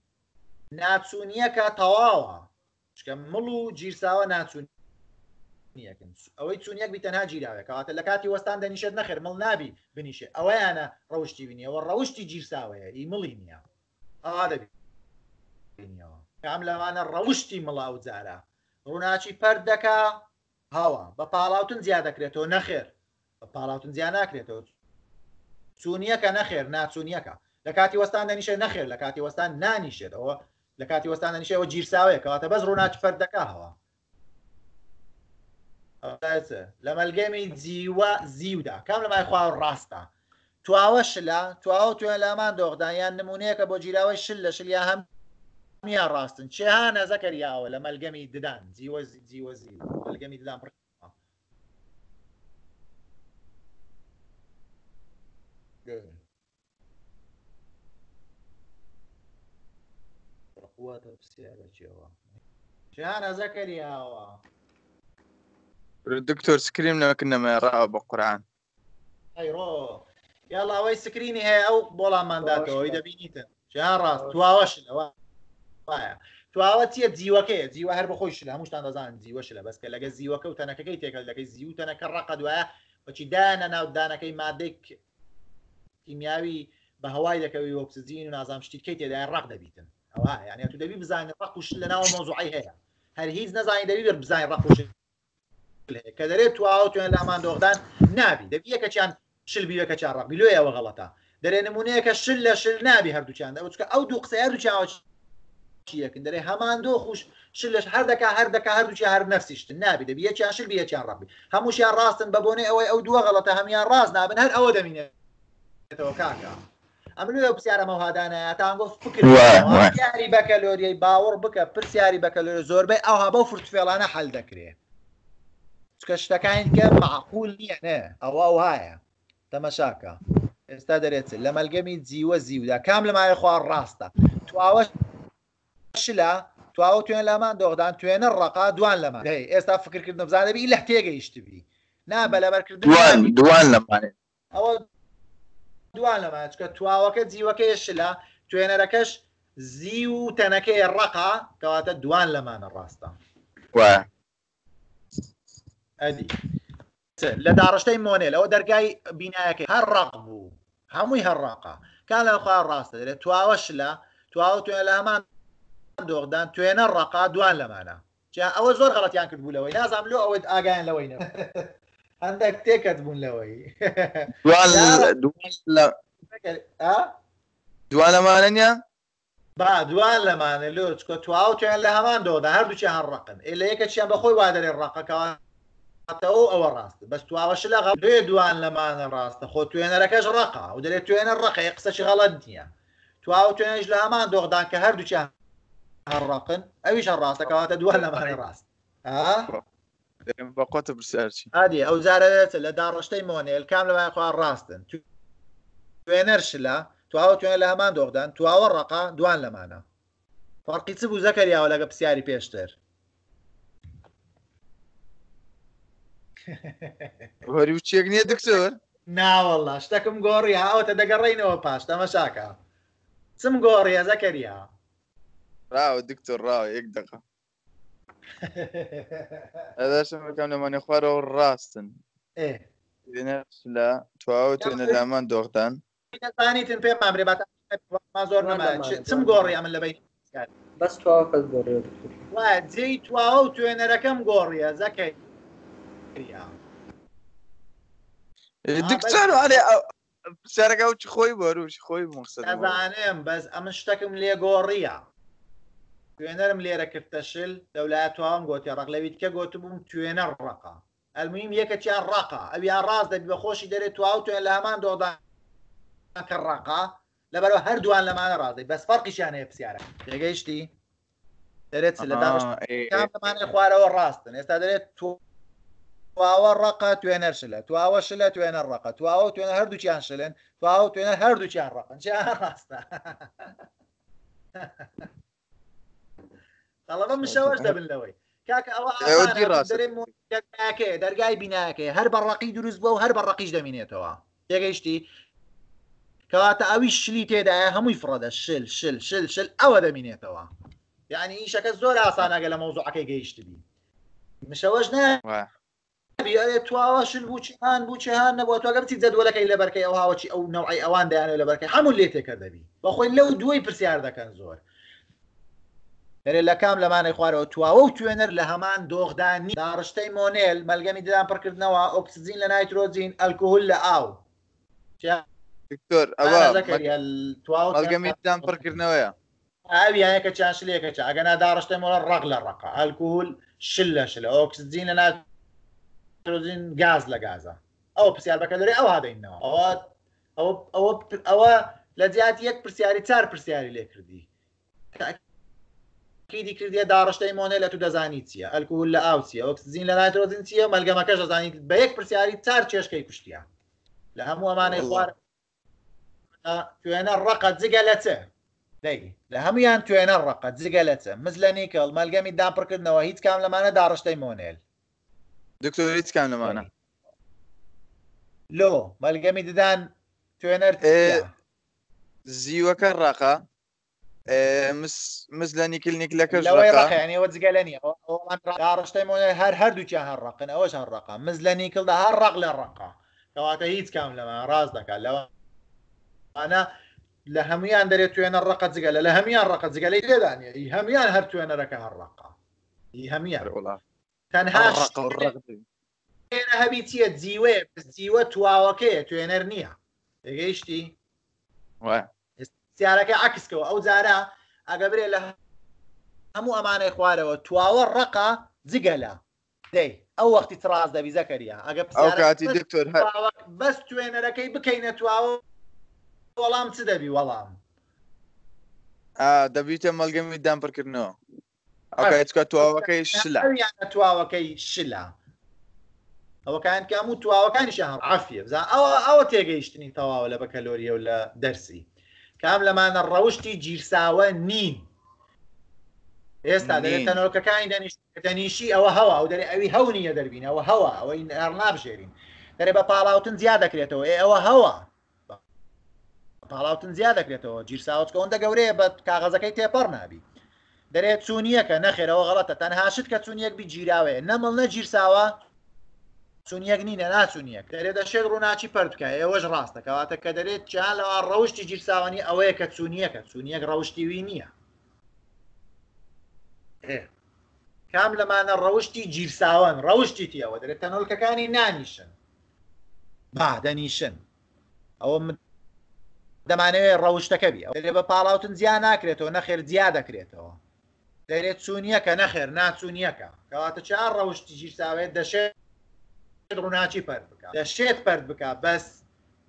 Speaker 1: ناچوونیەکە تەواوە چکە مڵ و گیرساوە ناچوون چونیەکن ئەوەی چونیەک بیتەنها جیراوێ کەواتە لە کاتی وەستان دەنیشێت نەخێر مڵ نابی بنیشێ ئەوەیانە ڕەوشی بینیەوە ڕەوشی گیرساوەیە ئی مڵی نییە ئا دەبی کام لەوانە ڕەوشی مڵاو جارە ڕووناچی پەر دەکا هاوە بە پاڵاوتن زیاد دەکرێتەوە نەخێر بە پاڵاوتن زیان ناکرێتەوە چونیەکە نەخێر ناچونیەکە لە کاتی وەستان دەنیشە نەخێر لە کاتی وەستان نانیشێتەوە لە کاتی وەستان دەنیشەوە جیرساوەیە کەواتە بەس ڕووناچ فەر دەکا هەوە لە مەلگەمی جیوە زیودا کام لە مایخوا ڕاستە تواوە شلا تواوە توێن لامان دۆغدایان نمونونەیەکە بۆ جیراوەی شل لە شلیا هەم میان ڕاستن چێها نەزەکەریاوە لە مەلگەمی ددان جیوە جیوە زی مەلگەمی ددان پڕ قوتە پسیارە چێەوە چیانە زەکەریاوە
Speaker 2: دکتۆر سکریم نەکردنەمە ڕاوە بە قورآان
Speaker 1: یاڵاوەی سکرینی هەیە ئەو بۆڵامانداتەوەی دەبینیتن جا ڕاست تواوەش تواوە تە جیوەکەی جیوە هەر بەخۆی شل هەمووشتان دەزان جیوەش لە بەسکە لەگە زیوەکە و تەنەکەی تێکەل دەکەی زی و تەنەکە ڕقە دوایە بەچی دانە ناو دانەکەی مادێک کیمیاوی بە هەوای دەکەوی وەکسزیین و نازام شتی کەی تێدای ڕق دەبیتن ئەوە یعنی تو دەبی بزانین ڕق وش لە ناو مۆزوعی هەیە هەر هیچ نەزانین دەبی بزانین ڕقوش کە دەرێت تواوە توێن لامان دۆغدان نابی دەبی یەکەچیان شلبی یەکە چاڕ بیلوێەوە غەڵەتە دەرێ نمونەیەکە شل لە شل نابی هەردووچیان دەوتکە ئەو دوو قسەیە دوو چاوە چیەکن دەرێ هەمان دۆ خوش شلش هەردەکە هەردەکە هەردووچی هەر نفسیشتن نابی دەبی یەکیان شل یەکیان ڕبی هەمووشیان ڕاستن بە بۆنێ ئەوەی ئەو دووە غەڵەتە هەمیان ڕاست نابن هەر ئەوە دەمینێتەوە کاکە. ئەملو پرسیارەمە هادانەیەتان گفت پرسیاری بەکەلۆریەی باوەڕ بکە پرسیاری بەکەلۆری زۆربەی ئەوها بەو فرتفێڵانە حل دەکرێت. Parce que كان معقول لي يعني او او هاي تمشاكا استدرت لما لما الجيمي وزي ودا كامل ما يخوار الراستا تو اوش لا تو او توين لما دوغدان توين الرقا دوان لما اي استا فكر كردن بزانه بي الا احتياجه يشتبي نا بلا بر كردن
Speaker 5: دوان دوان لما
Speaker 1: او دوان لما چکە تواوەکە جیوەکە شلا توين زی و تەنەکەی الرقا کەواتە دوان لما الراستا واه لە داڕشتەی مۆنێل ئەوە دەرگای بینایەکەی هەرڕق بوو هەمووی هەرڕاقا کا لەخوا ڕاستە دەێت تواوەش لە تواوە توێن لە هەمان دۆغدان توێنە ڕقا دوان لەمانە ئەوە زۆر غڵەتیان کرد بوو لەوەی نازام لۆ ئەوەت ئاگایان لەوەی نە هەندێک تێکت بوون لەوەی دوان لەمانەنیا با دوان لەمانە لۆچکە تواو توێن لە هەمان دۆدا هەردووچیان ڕقن لە یەکە چیان بەخۆی وادەێ ڕقەکەەوە ئەو ئەوە ڕاست بەس تواوەش لە ڕێ دوان لەمانە ڕاستە خۆ توێنەرەکەش ڕقا و دەێت توێنە ڕقی قسەشی غەڵەت نییە تواو توێنش لە هەمان دۆغدان کە هەردووچیان هەڕقن ئەویش ڕاستەکەواتە دوان لەمانی ڕاست
Speaker 2: بەقۆتە برسەرچی
Speaker 1: ئادی ئەو زارەوێت لە داڕشتەی مۆنێل کام لەوای خوا ڕاستن توێنەرش لە تواوە توێن لە هەمان دۆغدان تواوە ڕقا دوان لەمانە فەرقی چ بوو زەکەریاوە لەگە پرسیاری پێشتر وەری و چێک نییە دکتۆر ناوەڵە شتەکەم گۆڕی هاوتە دەگەڕێینەوە پاش تەمەشاکە چم گۆڕی ئەزەکەریە
Speaker 2: ڕاوە دکتۆر ڕاوە یەک دقە ئەداشەکەم لەمانێ خوارەوە ڕاستن لە تواوە توێنە دامان دۆختان
Speaker 1: زانیتن پێ مامرێ زۆر چم گۆڕی ئەمن لەبی
Speaker 2: بەس تواوە کەس گۆڕی
Speaker 1: وای جێی تواوە توێنەرەکەم گۆڕیە زەکەی
Speaker 5: دکتۆر
Speaker 1: ئەێ پرسیارەکە چ خۆی بەروش خۆی مەزانێم بەس ئەمە شتەکەم لێگۆڕیە توێنەرم لێرە کردتە شل دەولاتوان گوتی ڕقلەویت کە گوتم بووم توێنە ڕقا ئەلمیم یەکە چیان ڕقا ئەویا ڕاست دەبی بەخۆشی دەرێت تو ئاو توێن لە هەمان دۆداکە ڕقا لەبەرەوە هەردووان لەمانە ڕازی بەس فەرقیشان هەیە پرسیارە دەگەیشتی دەرێت لە دامانە خوارەوە ڕاستن ئێستا دەرێت تۆ تواوە ڕقە توێنەر شلە تواوە شلە توێنە ڕقە تواوە توێنە هەردووچیان شلن تواوە توێنە هەردووچیان ڕقن ڕاستە خەڵەمە مشەوەش دەبن لەوەی کاکە ئەوە دەرگای بیناکێ هەر بەڕقی دروست بوو هەر بەڕقیش دەمینێتەوە تێگەیشتی کەواتە ئەوی شلی تێدایە هەمووی فڕەدە شل شل شل شل ئەوە دەمینێتەوە یعنی ئیشەکە زۆر ئاسانەگە لە مەوزوعەکەی گەیشتبی مشەوەش نە تواوەشل بووچیان بووچیان نەبووە تۆگە بچی جدوەکەی لە بەرکەی ئەو هاوچی ئەو نەوعی ئەوان دایانە لە بەرکەی هەموو لێ تێکە دەبی بەخۆی لەو دوی پرسیار دەکەن زۆر دەرێ لە کام لەمانەی خوارەوە تواوە و توێنەر لە هەمان دۆخدانی داڕشتەی مۆنێل مەلگەمی ددان پڕکردنەوە ئۆکسزیین لە نایترۆزیین ئەلکوهول لە ئاو دکتۆر ئەوەگەمی ددان پڕکردنەوەە ئاویانەکە چاشلێکە چ ئەگەنا داڕشتەی مۆڵە ڕق لە ڕقا ئەلکوهول شل لە شل ئۆکسزیین لە نایترۆزیین نایترۆژین گاز لە گازە ئەو پرسیار بەکە لەێ ئەو هادەینەوە ئەوە ئەوە ئەوە ئەوە لە جیات یەک پرسیاری چار پرسیاری لێ کردی کیدی کردیە داڕشتەی مۆنێ لە تو دەزانی چیە ئەلکول لە ئاوچیە ئۆکسزیین لە نایترۆزین چیە مەلگەمەکە دەزانیت بە یەک پرسیاری چار چێشکەی کوشتیە لە هەموو ئەمانەی خوار توێنە ڕقە جگە لە چە لە هەمویان توێنە ڕقە جگە لە چە مز لە نیکەڵ مەلگەمی داپڕکردنەوە هیچ کام لەمانە داڕشتەی مۆنێل
Speaker 2: دكتوريت كامله معنا
Speaker 1: لو مالقامي ددان
Speaker 2: توينر إيه زيوا كان راقا إيه، مس مس لاني كل نيك لك لا وين راقا يعني
Speaker 1: ودز قالني هو دارش مون هر هر دو كان هرق انا واش مس لاني كل ده هر راق للرقا لو اتيت كامله مع راس دك لو انا لهميان دري توين الرقة زقالة لهميان رقة زقالة إيه يداني إيه، هميان هر توين ركا هالرقة هميان والله تەنها ئێرە هەبیتیە جیوێ جیوە تواوەکەیە توێنەر نییە دەگەیشتی سیارەکە عکسکەوە ئەو جارە ئەگە برێ لە هەموو ئەمانەی خوارەوە تواوە ڕقا جگەلە دەی ئەو وەختی تڕاز دەبی زەکەریە ئەگە کاتی دکتۆر بەس توێنەرەکەی بکەینە تواوە وەڵام چ دەبی وەڵام
Speaker 2: دەبیتە مەلگەمی دامپڕکردنەوە
Speaker 1: ئەوکە تواوەکەی شلا تواوەکەی شلا ئەوەکان کام و تواوەکانیش هەم عافە بزان ئەوە ئەوە تێگەیشتنی تەواوە لە بەکەلۆریە و لە دەرسی کام لەمانە ڕەوشی گیرساوە نین ئێستا دەێتەنەوەکەەکانی دەنیشتنیشی ئەوە هەوا و دەێ ئەوی هەونیە دەربین ئەوە هەوا ئەوەی ئەر نابژێرین دەرێ بە پاڵاوتن زیاد دەکرێتەوە ئێوە هەوا پاڵاوتن زیاد دەکرێتەوە گیرساوچکەون دەگەورەیە بە کاغەزەکەی تێپەر نابی دەرێت چونیەکە نەخێرەوە غڵەتە تەنهاشت کە چونیەک بیگیراوەیە نەمەڵ نەگیر ساوە چونیەک نینە ناچونیەک دەرێت دەشێت ڕووناچی پەرکە ئێوەش ڕاستە کەواتە کە دەرێت چیان لەوە ڕەوشی گیرساوانی ئەوەیە کە چونیەکە چونیەک ڕەوشی وی نییە کام لەمانە ڕەوشی گیرساوان ڕەوشی تیەوە دەرێت تەنۆلکەکانی نانیشن با دەنیشن ئەوە دەمانەوێت ڕەوشتەکە بی ئەو لێ بە پاڵاوتن زیان ناکرێتەوە نەخێر زیاد دەکرێتەوە دەرێت چوونیەکە نەخێر ناچوونیەکە کەواتە چار ڕەوشتی ژیرساوێت دەشێت ڕووناچی پەر بک دەشێت پەر بک بەس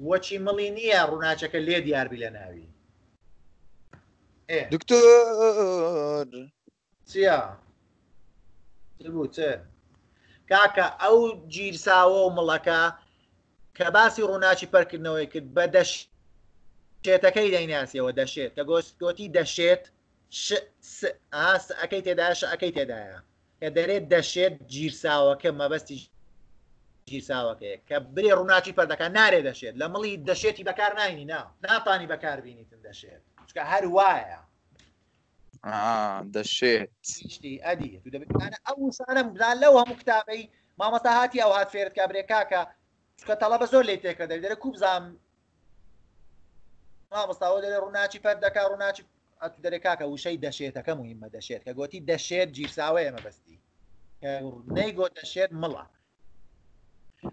Speaker 1: وەچی مڵی نییە ڕووناچەکە لێ دیاربی لە ناوی دکتۆر چیا بوو چ کاکە ئەو جیرساوە و مڵەکە کە باسی ڕووناچی پەرکردنەوەی کرد بە دەش شێتەکەی دەیناسیەوە دەشێت کە گۆستگۆتی دەشێت ئاس ئەەکەی تێدا شەکەی تێدایە کە دەرێت دەشێت گیرساوەکە مەبەستی گیرساوەکەەیە کە برێ ڕووناچی پەردەکە نارێ دەشێت لە مڵی دەشێتی بەکار ناینی نا ناتانی بەکار بینیتن دەشێت چکە هەر وایە
Speaker 2: دەشێت ئەدی
Speaker 1: ئەوسانم بلا لەو هەموو کتابەی مامەستا هاتی ئەو هات فێرت کابرێ کاکە چکە تەڵە بە زۆر لی تێکە دەوێت دەرە کوبزانام مامەستاوە دەرێ ڕووناچی پەردەکە ڕووناچی ئەتو دەرێک کاکە وشەی دەشێتەکە مهمە دەشێت کە گوتی دەشێت جیرساوەیە مەبەستی نەیگۆ دەشێت مڵە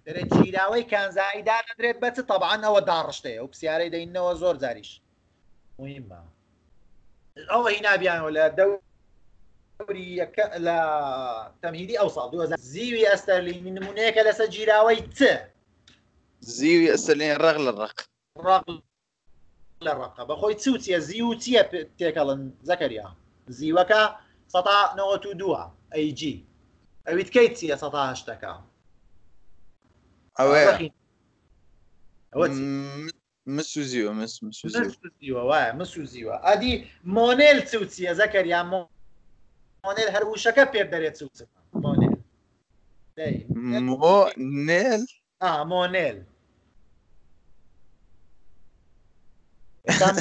Speaker 1: دەرێ جیراوەی کانزاییدا نەدرێت بەچ تەبعاان ئەوە داڕشتەیە و پرسیارەی دەینەوە زۆر جاریش مهمە ئەوە هینابیانەوە لە دەوری یەکە لە تەمهیدی ئەو ساڵ زیوی ئەستەرلینی نمونەیەکە لەسەر جیراوەی چ
Speaker 2: زیوی ئەستەرلین ڕەغ لە ڕق
Speaker 1: ڕق لە ڕقە بەخۆی چوچە زی و چیە تێکەڵن زەکەریا زیوەکە 1992 ئەیG ئەویت کەی چیە سەهشتەکە ئەوە مسوزیوە وایە مسوزیوە ئەدی مۆنێل چوچیە زەکەریا مۆنێل هەروشەکە پێ دەرێت چوچ مۆنێل مۆنێل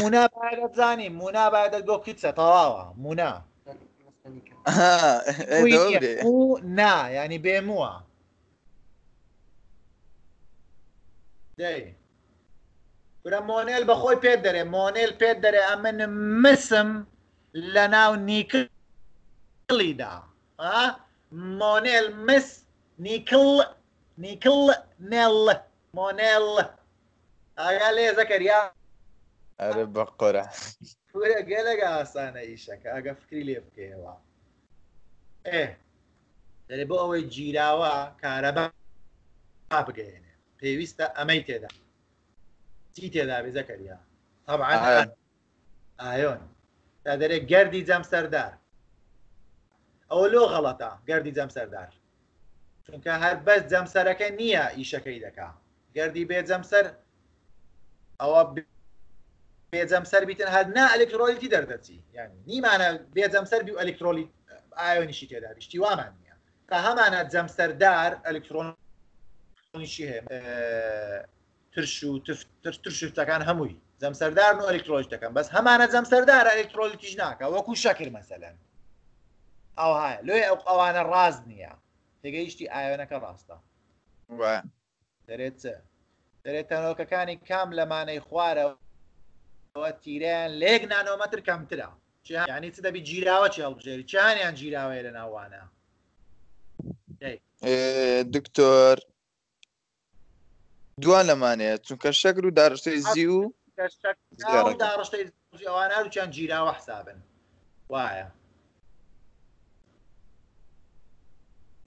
Speaker 1: مونا باید بزانیم مونا باید گو قیدسه تواوا مونا مونا یعنی بێمووە کورە مۆنێل بەخۆی پێ دەرێ مۆنێل پێ دەرێ ئە من مسم لە ناو نیکلیدا مۆنێل مس نیکل نیکل نێڵ مۆنێڵ ئایا لێ زەکەریا
Speaker 2: ئەرە بە قۆرە
Speaker 1: پورە گەلەگە ئاسانە ئیشەکە ئەگە فکری لێ بکەوە ئێ دەێ بۆ ئەوەی جیراوە کارەبا بگەێنێ پێویستە ئەمەی تێدا چی تێدا بێزەکەریا تەعاان ئایۆن تا دەرێ گەردی جەم سەردار ئەوە لۆ غەڵەتە گەردی جەم سەردار چونکە هەر بەس جەمسەرەکە نییە ئیشەکەی دەکا گەردی بێ جەمسەر ئەوە بێجەمسەر بیتن هەر نا ئەلکترۆلیتی دەردەچی یعنی نیمانە بێجەمسەر بی و ئەلکترۆلی ئایۆنیشی تێدا شتی وامان نیە کە هەمانە جەمسەردار ئەلکترۆنیشی هەیە ترش و ترشتەکان هەمووی جەمسەردار و ئەلکترۆلیش دەکەن بەس هەمانە جەمسەردار ئەلکترۆلیتیش ناکە وەکو شەکر مەسەلەن ئەو لێ ئەو ئەوانە ڕاز نییە تێگەیشتی ئایۆنەکە ڕاستە دەرێت دەرێت تەنۆکەکانی کام لەمانەی خوارە تیریان لە یەک نانۆمەتر کەمترا ینی چ دەبی جیراوە چ هەڵبژێری چیانیان جیراوەیە لە ناوانە
Speaker 2: دکتۆر دوان لەمانەیە چونکە شەکر و دارشتەی زی
Speaker 1: و داڕشتەیوانە چیان جیراوە حسابن وایە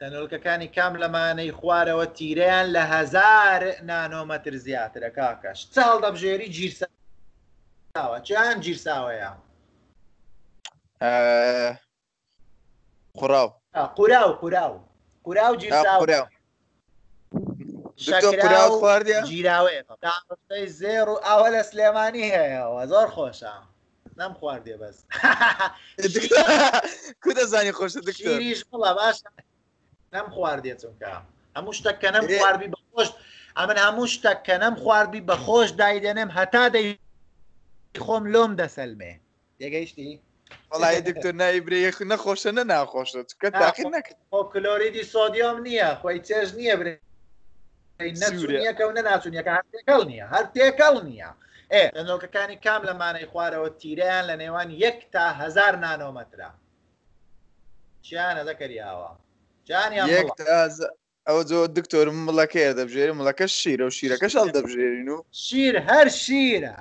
Speaker 1: تەنۆلکەکانی کام لەمانەی خوارەوە تیرەیان لە هزار نانۆمەتر زیاترە کاکەش چاڵ دەبژێری جیرسە ساوە چیان گیر ساوەیە قوراو قورا و قورا و قورا و گیر گیراوەی زێر و ئەوە لە سلێمانی هەیەەوە زۆر خۆشە نەم خواردێ بەس کو دەزانی خۆش دکتریش بڵە باش نەم خواردێ چونکە هەموو شتەکە نەم خواردی بەخۆش ئەمن هەموو شتەکە نەم خواردی بەخۆش دایدێنم هەتا دەی خۆم لۆم دەسەلمێ دەگەیشتی وڵی دکتۆر نایبرێ نەخۆشە نە ناخۆشە کە تاقی نەکرد کلۆریدی سۆدیۆم نییە خۆی چێژ نییە برێ نەکەونە ناچونیەکە هەرتێکەڵ نییە هەر تێکەڵ نییە ئێ ئەنۆکەکانی کام لە مانەی خوارەوە تیریان لە نێوان یەک تا هزار نانۆمەترا چیانە دەکەریاوە جانیان
Speaker 2: ئەو زۆ دکتۆر مڵەکەی دەبژێری مڵەکە شیرە و شیرەکەش هەڵ دەبژێرین و شیر هەر شیرە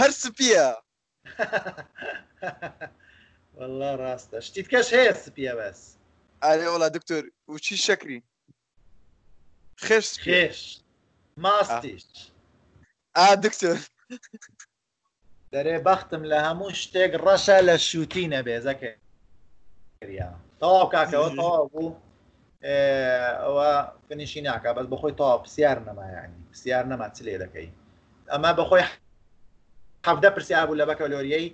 Speaker 2: هەر سپیە والله ڕاستە شتیت کەش هەیە سپیە بەس ئارێ وڵا دکتۆر وچی شەکری
Speaker 1: خێش خێش ماستیش ئا دکتۆر دەرێ بەختم لە هەموو شتێک ڕەشە لە شووتی نەبێزەکە تەواو کاکەوە تەواو بوو ئەوە فنیشی ناکە بەس بەخۆی تەواو پرسیار نەمایانی پرسیار نەما چ لێ دەکەی ئەمە بەخۆی حەفدە پرسیار بوو لە بەکەلۆریەی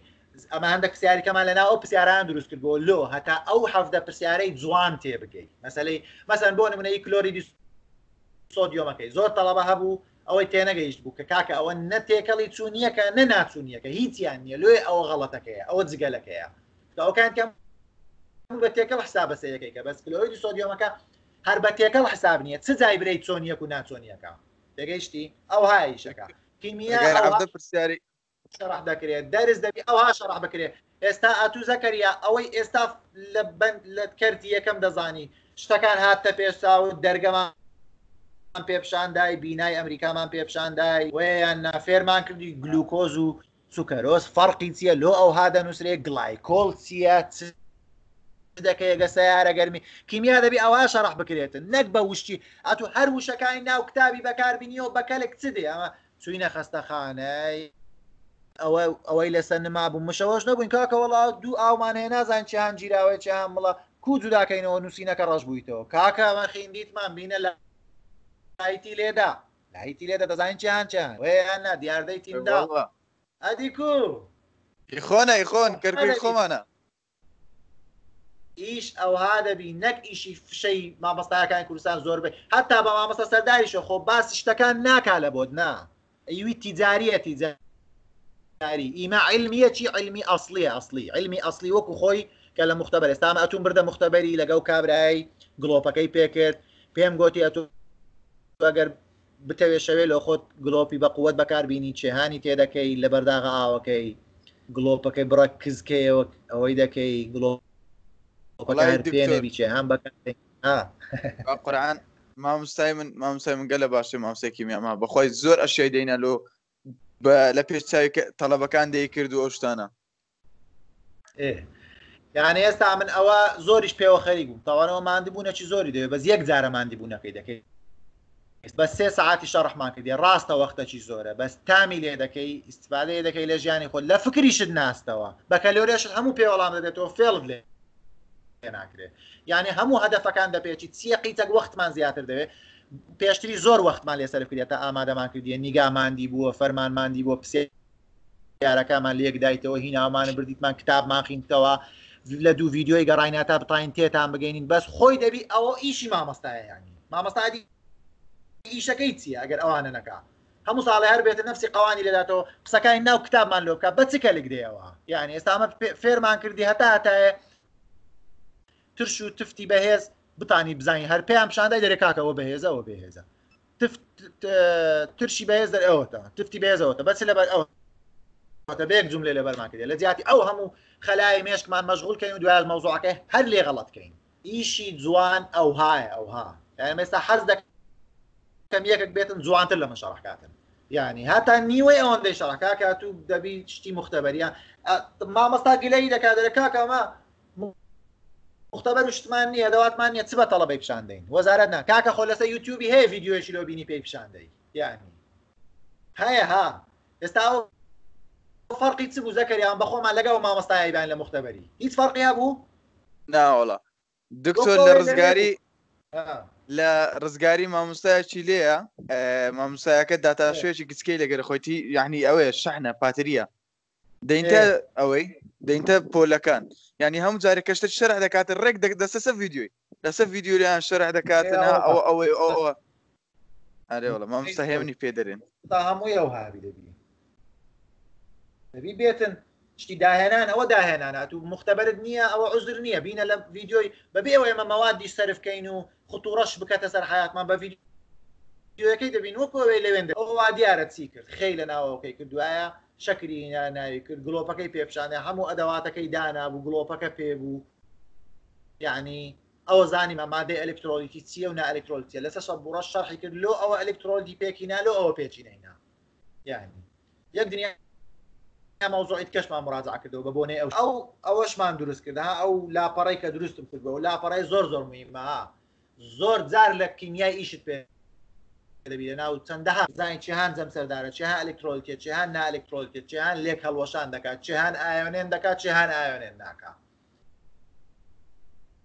Speaker 1: ئەمە هەندە پرسیاری کەمان لەنا ئەو پرسیاران دروست کردبوو لۆ هەتا ئەو هەفتە پرسیارەی جوان تێ بگەیت مەسلەی مەسەن بۆ نمونەی کلۆری سۆدیۆمەکەی زۆر تەڵەبە هەبوو ئەوەی تێنەگەیشت بوو کە کاکە ئەوە نەتێکەڵی چوونیەکە نەناچوونیەکە هیچیان نییە لێ ئەوە غەڵەتەکەیە ئەوە جگەلەکەیە ئەوکان کەم بە تێکەڵ حسابەسەیەکەی کە بەس کلۆری سۆدیۆمەکە هەر بە تێکەڵ حساب نییە چ جای برەی چۆنیەک و ناچۆنیەکە دەگەیشتی ئەو هایشەکە کیمیا پرسیاری شەڕح دەکرێت دەرز دەبی ئەوها شەڕح بکرێت ئێستا ئاتو زەکەریا ئەوەی ئێستا لە بند لە کردی یەکەم دەزانی شتەکان هاتە پێشتا و دەرگەمان پێپشاندای بینای ئەمریکامان پێپشاندای ویان نافێرمان کردی گلوکۆز و سوکەرۆز فەرقی چییە لۆ ئەو هادە نووسێ گلایکۆڵ چیە دەکەیگە سیارە گەرمی کیمیا دەبی ئەوە شەڕح بکرێتن نەک بە وشتی ئەتو هەر وشەکانی ناو کتابی بەکاربینیەوە بەکەلێک چ دێ ئەمە سوینە خەستەخانەی ئەوەی لەسەر نما بوو مشەوەش نەبووین کاکەوەڵا دوو ئاومانەیە نازان چیان جیراوە چیان مڵە کو جوداکەینەوە نووسینەکە ڕژ بوویتەوە کاکە مەخین دیتمان بینە لە لایتی لێدا لایتی لێدا دەزانین چیان چیان وێیاننا دیاردەی تیمدا ئەدی کو خۆنە خۆن کردی خۆمانە ئیش ئەوها دەبی نەک ئیشی فشەی مامەستاەکان کوردستان زۆربەی هەتا بە مامەستا سەرداریشە خۆ باسی شتەکان ناکا لە بۆت نا ئەیوی تیجاریە تیجار کاری ئیما علمیە چی علمی ئەاصلی ئەاصلی علمی ئەاصلی وەکو خۆی کە لە مختبەر ئێستامە ئەتون بردە مختبەری لەگەڵ کابرای گلۆپەکەی پێکرد پێم گوتی ئەتون بەگەر بتەوێ شەوێ لە خۆت گلۆپی بە قوت بەکاربیینی چێهانی تێدەکەی لە بەرداغ ئاوەکەی گلۆپەکەی بڕە کزکەوە ئەوەی دەکەی گلۆپێنەبی چێهان بەکار
Speaker 2: قورآان مامۆستای من مامۆستای من گەلە باشێ مامۆسێکی میاما بەخۆی زۆر ئەشی دەینە لۆ لە پێش تەلەبەکان دەی کرد و ئەوشتانە
Speaker 1: یعنی ئێستا من ئەوە زۆریش پێوە خەری بوو تاوانەوە مادی بوونەی زۆری دەوێت بەس یەک جارە مادی بوونەکەی دەکەی بە سێ ساعتی شەڕحمان کردی ڕاستە وەختەکی زۆرە بەس تامی لێ دەکەی استفاادەیە دەکەی لە ژیانی خۆت لە فکریشت ناستەوە بە کەلۆریشت هەموو پێوەڵام دەبێتەوە فێڵ لێ ناکرێت یعنی هەموو هەدفەکان دەپێکی چیە قیتەک وەختمان زیاتر دەوێت پێشتری زۆر وەختمان لێسەر کردێت تا ئامادەمان کردیە نیگاماندی بووە فەرمانماندی بۆ پسێ یارەکەمان لێک دایتەوە هیناومانە بردیتمان کتاب ماخینتەوە لە دوو ویددیۆی گەڕاینا تا بتاین تێتان بگەینین بەس خۆی دەبی ئەوە ئیشی مامەستایانی مامەستادی ئیشەکەی چیە ئەگەر ئەوانە نەکە هەموو ساڵی هەر بێتە نفسی قوانی لەداتەوە قسەکانی ناو کتابمان لۆکە بەچکە لەگرێەوە یعنی ئێستا ئەمە فێرمان کردی هەتا هەتایە ترش و تفتی بەهێز بتانی بزانانی هەر پێیان پیشاندای دەرێکاکەوە بەهێزەوە بەهێزە ترشی بەهێز دەر ئەوەتە تفتی بێزەوەتە بەس لەبەر ئەو بێک جملێ لە بەرماکردێ لە زیاتی ئەو هەموو خەلای مێشکمان مەشغولکەین و دوای مەوزوعەکە هەر لێ غەڵەتکەین ئیشی جوان ئەو هاە ئەوها ئێستا حەز دەکەم یەکێک بێتن جوانتر لە مەشەڕکاتن ینی هاتا نیوەی ئەوەندەی شەڕکاکات و دەبی شتی مختبەریان مامەستا گلەی دەکات دەرەکاکەمە مختبەر شتمان نیە دەواتمان نیە چ بە تەڵەبەی پیشان دەین وەزارەت نا کاکە خۆ لەسەر یوتیوبی هەیە یددیوێکی لۆ بینی پێی پیشان دەی یانی هەیە ها ئێستا فەرقی چ بوو زەکەریان بەخۆمان لەگەڵ مامەستایبان لە مختبەری هیچ فەرقییا بوو
Speaker 2: ناوەڵە دکتۆر لە ڕزگاری لە ڕزگاری مامۆستایکی لێە مامۆستایەکە داتا شوێکی گچکەی لەگەر خۆیتی یعنی ئەوەیە شەحنە پاتریە دەینتا إيه. ئەوەی دەینتە پۆلەکان ینی يعني هەم جارێ کەشتە شەرع دەکات ڕێک دەسەسە یددیوی دەسە یددیوریان شەرع دەکاتنا ئەو إيه، ئەوەی ئەوە ئەرێوەڵە مام إيه، سەهێمنی پێ دەرێن
Speaker 1: تا هەمووی ئەو هاوی دەبی دەبی بێتن شتی داهێنان ئەوە داهێنانات و مختبرت نییە نيا عزر نییە بینە لە ویددیۆی بەبێ ئەوە ئێمە مەوادی سەرفکەین و خطوڕەش بکاتە سەر حیاتمان بە ویددیوەکەی دەبین وەکوێ لەوێن ئەوە دیارە چی کرد خەی لە ناوەکەی کردوایە شکری ناوی کرد گلۆپەکەی پێپشانێ هەموو ئەدەواتەکەی دانابوو گلۆپەکە پێبوو یعنی ئەوە زانی مادەی ئەلکترۆلیکی چیە و نا ئەلکترۆلیتیە لەسەر سەبووڕە شەرحی کرد لۆ ئەوە ئەلکترۆلی پێکینا لۆ ئەوە پێچینەینا یعنی یەک دنیا مەوزۆیت کەشمان مراجع کردەوە بە بۆنێ ئەو ئەو ئەوەشمان دروست کردها ئەو لاپەڕی کە دروستم کردەوە لاپەڕی زۆر زۆر مهمە زۆر جار لە کیمیای ئیشت پێ دەبی لە ناو چەندەها زای چیان جەم سەردارە چیان ئەلکترۆلکێ چیان نا ئەلکترۆلکێ چیان لێک هەڵوەشان دەکات چیان ئایۆنێن دەکات چیان ئایۆنێن ناکات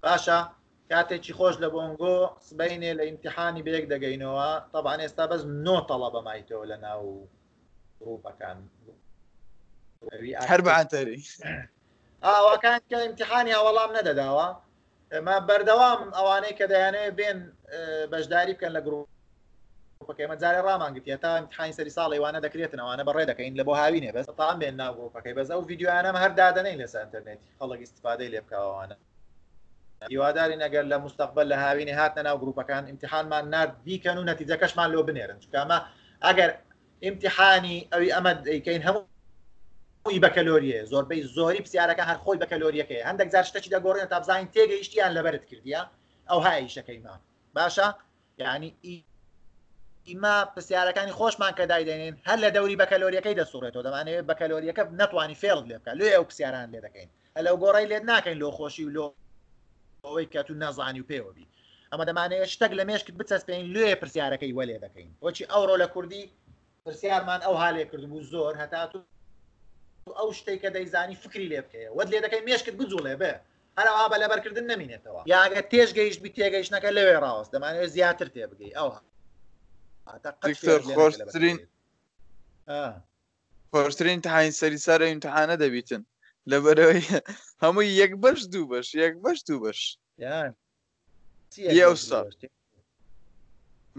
Speaker 1: باشە کاتێکی خۆش لە بۆنگۆ سبینێ لە ئیمتحانی بەیەک دەگەینەوە تەبان ئێستا بەس نۆ تەڵە بەمایتەوە لە ناو ڕوپەکان هەر بەتەری ئاواکان کە ئیمتحانی هەوەڵام نەدەداوە ما بەردەوام ئەوانەی کە دەیانێت بێن بەشداری بکەن لە گرروپ گرۆپەکەمە جارێ ڕامانگرتیە تا تای سەری ساڵی وانە دەکرێتن ئەوانە بەڕێ دەکەین لە بۆ هاوینێ بەس تاام بێن ناوگرۆپەکەی بەس ئەو یددیوانەم هەردادەنەی لەس ئەتەرنێتی خەڵک استفادەی لێ بکەوانە هیواداری نەگەر لە مستقبل لە هاوینێ هاتە ناو گروپەکان امتحانمان نرد بیکەن و نەتیجەکەشمان لۆ بنێرن چکامە ئەگەر امتحانی ئەوی ئەمە دەیکەین هەموو خۆی بە کەلۆریە زۆربەی زۆری پرسیارەکە هەر خۆی بە کەلۆریەکەی هەندێک زار شتەی دەگۆڕێن تا بزانین تێگەیشتیان لەبەرت کردیە ئەو هایشەکەیمان باشە یعنی ئیما پرسیارەکانی خۆشمان کە دایدێنین هەر لە دەوری بەکەلۆریەکەی دەسوڕێتەوە دەمانێت بەکەلۆریەکە ناتوانانی فێڵ لێ بکە لێ ئەو پرسیاران لێ دەکەین ئەلەو گۆڕی لێت ناکەین لۆ خۆشی و لۆ ئەوەی کە تو نازانی و پێوەبی ئەمە دەمانێت شتەک لە مێشکت بچەسپین لێ پرسیارەکەی وەلێ دەکەین بۆچی ئەوڕۆ لە کوردی پرسیارمان ئەو هالێ کردبوو زۆر هەتاتو ئەو شتێک کە دەیزانی فکری لێ بکەیە وەت لێ دەکەی مێشکت بجوڵێ بێ هەرەوا بە لەبەرکردن نمینێتەوە یاگە تێژگەیشت بی تێگەیشتەکە لەوێ ڕاست دەمانێت زیاتر تێبگەی ئەوە دکتۆر خۆشترین
Speaker 2: خۆشترین تاین سەری سارە امتحانە دەبیتن لەبەرەوەی هەمووی یەک بەش دوو بەش یەک بەش دوو بەش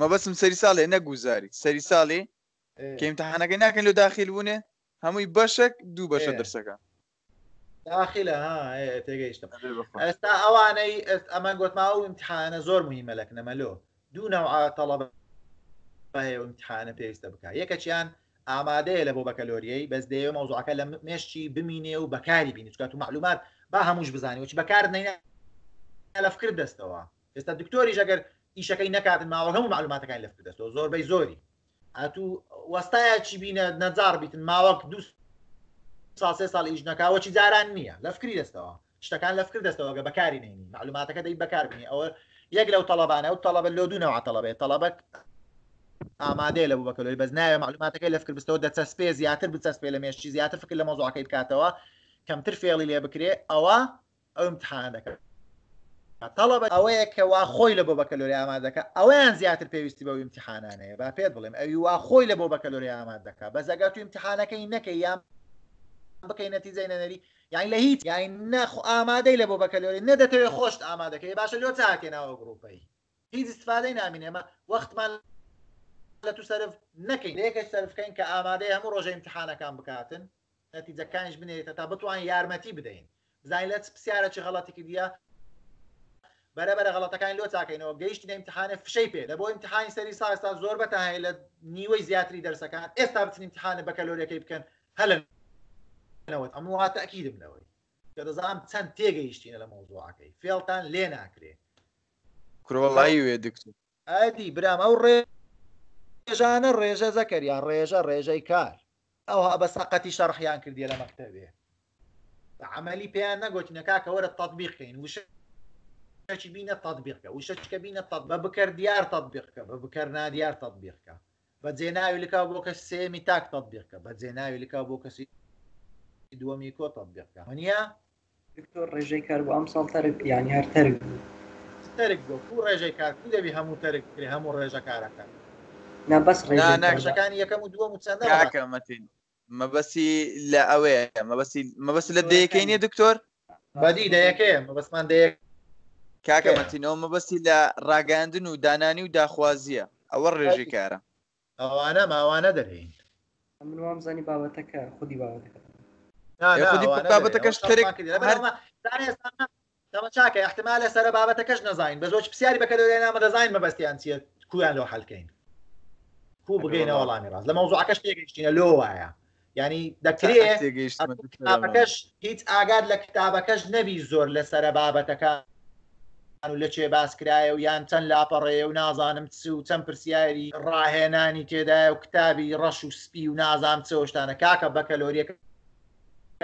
Speaker 2: مەبەسم سەری ساڵێ نەگوزاری سەری ساڵێ کە امتحانەکەی ناکەن لە داخل بوونێ هەمووی
Speaker 1: بەشێک دوو بەشە دەرسەکە داخلە تێگەیشتم ئێستا ئەوانەی ئەمە گوتما و امتحانە زۆر مهمە لە کنەمەلۆ دوو ناو تەڵەبە امتحانە پێویستە بک یەکە چیان ئامادەیە لە بۆ بەکەلۆریەی بەس دەیە مەوزوعەکە لە مێشتی بمینێ و بەکاری بینی چکات و معلومات با هەمووش بزانانی وچ بەکار نینە لەفکرد دەستەوە ئێستا دکتۆری ژەگەر ئیشەکەی نکاتن ماوە هەموو معلوماتەکان لەفکرد دەستەوە زۆربەی زۆری ئەتو وەستایە چی بینە نەجار بیتن ماوەک دو سا سێ ساڵ ئیش نکاوە چی جاران نییە لەفکری دەستەوە شتەکان لەفکرد دەستەوە گە بەکاری نینی معلوماتەکە دەی بەکاربنی ئەوە یەک لەو تەلبانە و تەلبە لۆ دوونەوە تەلبێت تەلبەت ئامادەێ لە بکەلوی بەس ناوێ معلوماتەکەی لەفکرد بستەوە دەچەس پێ زیاتر بچەس پێ لە مێشتی زیاتر فکر لە مۆزوعەکەی بکاتەوە کەمتر فێڵی لێ بکرێ ئەوە ئەو امتحان دەکرد تەڵب ئەوەیە کە وا خۆی لە بۆ بە کەلۆری ئامادەکە ئەویان زیاتر پێویستی بە امتحانانەیە با پێت بڵێم ئەوی وا خۆی لە بۆ بە کەلۆری ئامادەکە بە زەگە تو امتحانەکەی نەکەی یان بکەی نەتیزای نەنەری یان لە هیچ یان نەخ ئامادەی لە بۆ بە کەلۆری نەدەتەوێت خۆشت ئامادەکەی باشە لۆ چاکێنەوە گرروپەی هیچ استفادەی نامینێمە وەختمان لە تو سرف نەکەین یەکەش سرفکەین کە ئامادەی هەموو ڕۆژە امتحانەکان بکاتن نەتیجەکانش بنێتە تا بتوان یارمەتی بدەین زای لە پرسیارە چی غڵەتێکی دیە بەرەبەرە غڵەتەکان لۆ چاکەینەوە گەیشتی امتحانە فشەی پێ لە بۆ امتحانی سەری ساستا زۆر بەتاهەیە لە نیوەی زیاتری دەرسەکان ئێستا بچین امتحانە بە کەلۆریەکەی بکەن هەلەوەت ئەمە واتە ئەکیدم لەوەی کە دەزانام چەند تێگەیشتینە لە مۆزوعەکەی فێڵتان لێ ناکرێ
Speaker 2: کرۆڵایی وێ دکتۆر
Speaker 1: ئادی برام ئەو ڕێ ڕێژانە ڕێژە زەکەریان ڕێژە ڕێژەی کار ئەوها بە سەقەتی شەڕحیان کردی لە مەکتتەبێ عملی پێیان نەگوتینە کاکەوەرە تطببیقین وش وشەکی بینە تطببیقکە وشەچکە بینە تط بە بکەر دیار تطببیقکە بە بکەر نادیار تطببیقکە بە جێناوی لەکا بۆ کە سێمی تاک تطببیقکە بە جێناوی لەکا بۆ کەسی دووەمی کۆ تطببیقکە هەنیە دکتۆر ڕێژەی کار بۆ ئەم ساڵ تەرک یانی هەر تەرک يعني تەرک بۆ و ڕێژەی کار کو دەبی هەموو تەرک هەموو ڕێژە کارەکە نابەس ناکشەکانی یەکەم و دووەم و چەندەکەمەتین
Speaker 2: مەبەسی لە ئەوەیە مەبەسی مەبەس لە دەیەکەی نیە دکتۆر بەدی دەیەکەیە مەبەسمان دەیەک کاکەمەتینەوە مەبەستی لە ڕاگەاندن و دانانی و داخوازیە ئەوە ڕێژی کارە
Speaker 1: ئەوانە ماوانە دەرین من وام زانی بابەتەکە خودی بابەتەکە بابەتەکەش تەمەچاکە احتمال لەسەر بابەتەکەش نەزانین بە زۆر پرسیاری بەکە لەێنامە دەزانین مەبەستیان چیە کویان لەو حلکەین بوو بگەینە وەڵامی ڕاست لە مەوزوعەکەش تێگەشتینە لۆ وایە ینی دەکرێتش هیچ ئاگاد لە کتابەکەش نەبی زۆر لە سرە بابەتەکە لە چێ باسکرایە و یان چەند لاپەڕێ و نازانم چی و چەند پرسیاری ڕاهێنانی تێدایە و کتابی ڕەش و سپی و نازام چۆشتانە کاکە بەکەلۆریەکە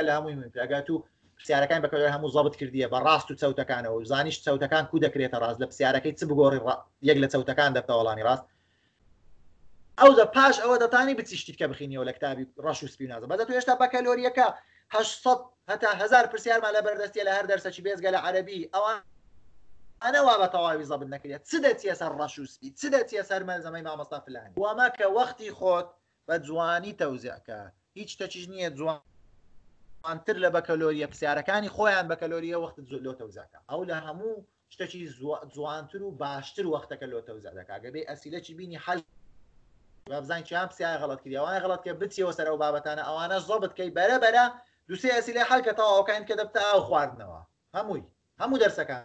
Speaker 1: لە هەمووی منگات و پرسیارەکان بەکەلۆر هەموو زەبت کردیە بە ڕاست و چەوتەکانەوە زانیش چەوتەکان کو دەکرێتە ڕاست لە پرسیارەکەی چ بگۆڕی یەک لە چەوتەکان دەبتەوەڵانی ڕاست او دە پاش ئەوە دەتانی بچیشتیت کە بخینیەوە لە کتابی ڕەش و سپی نازە بەدە تو هێشتا بە کەلۆریەکە هەشصد هەتا هزار پرسیارمان لە بەردەستیە لە هەر دەرسەکی بێزگە لە عەربی ئەوان ئەنەوا بە تەواوی زەبن نەکرێت چ دەچیە سەر ڕەش و سپی چ دەچیە سەر مەلزەمەی مامەستا فلانی وامە کە وەختی خۆت بە جوانی تەوزیعکە هیچ تەچیش نییە جوان جوانتر لە بەکەلۆریە پرسیارەکانی خۆیان بەکەلۆریە وەخت لۆتەوزەکە ئەو لە هەموو شتێکی جوانتر و باشتر وەختەکە لۆتەوزەکە گەبێ اسئله چی بینی حل بابزان چیان پسیان غڵت کردی ئەوانە غڵت کە بچیەوە سەر ئەو بابەتانە ئەوانە زۆ بتکەی بەرەبەرە دووسێ ئەسیلێ حەلکە تاواکەین کە دەبتە ئاو خواردنەوە هەمووی هەموو دەرسەکان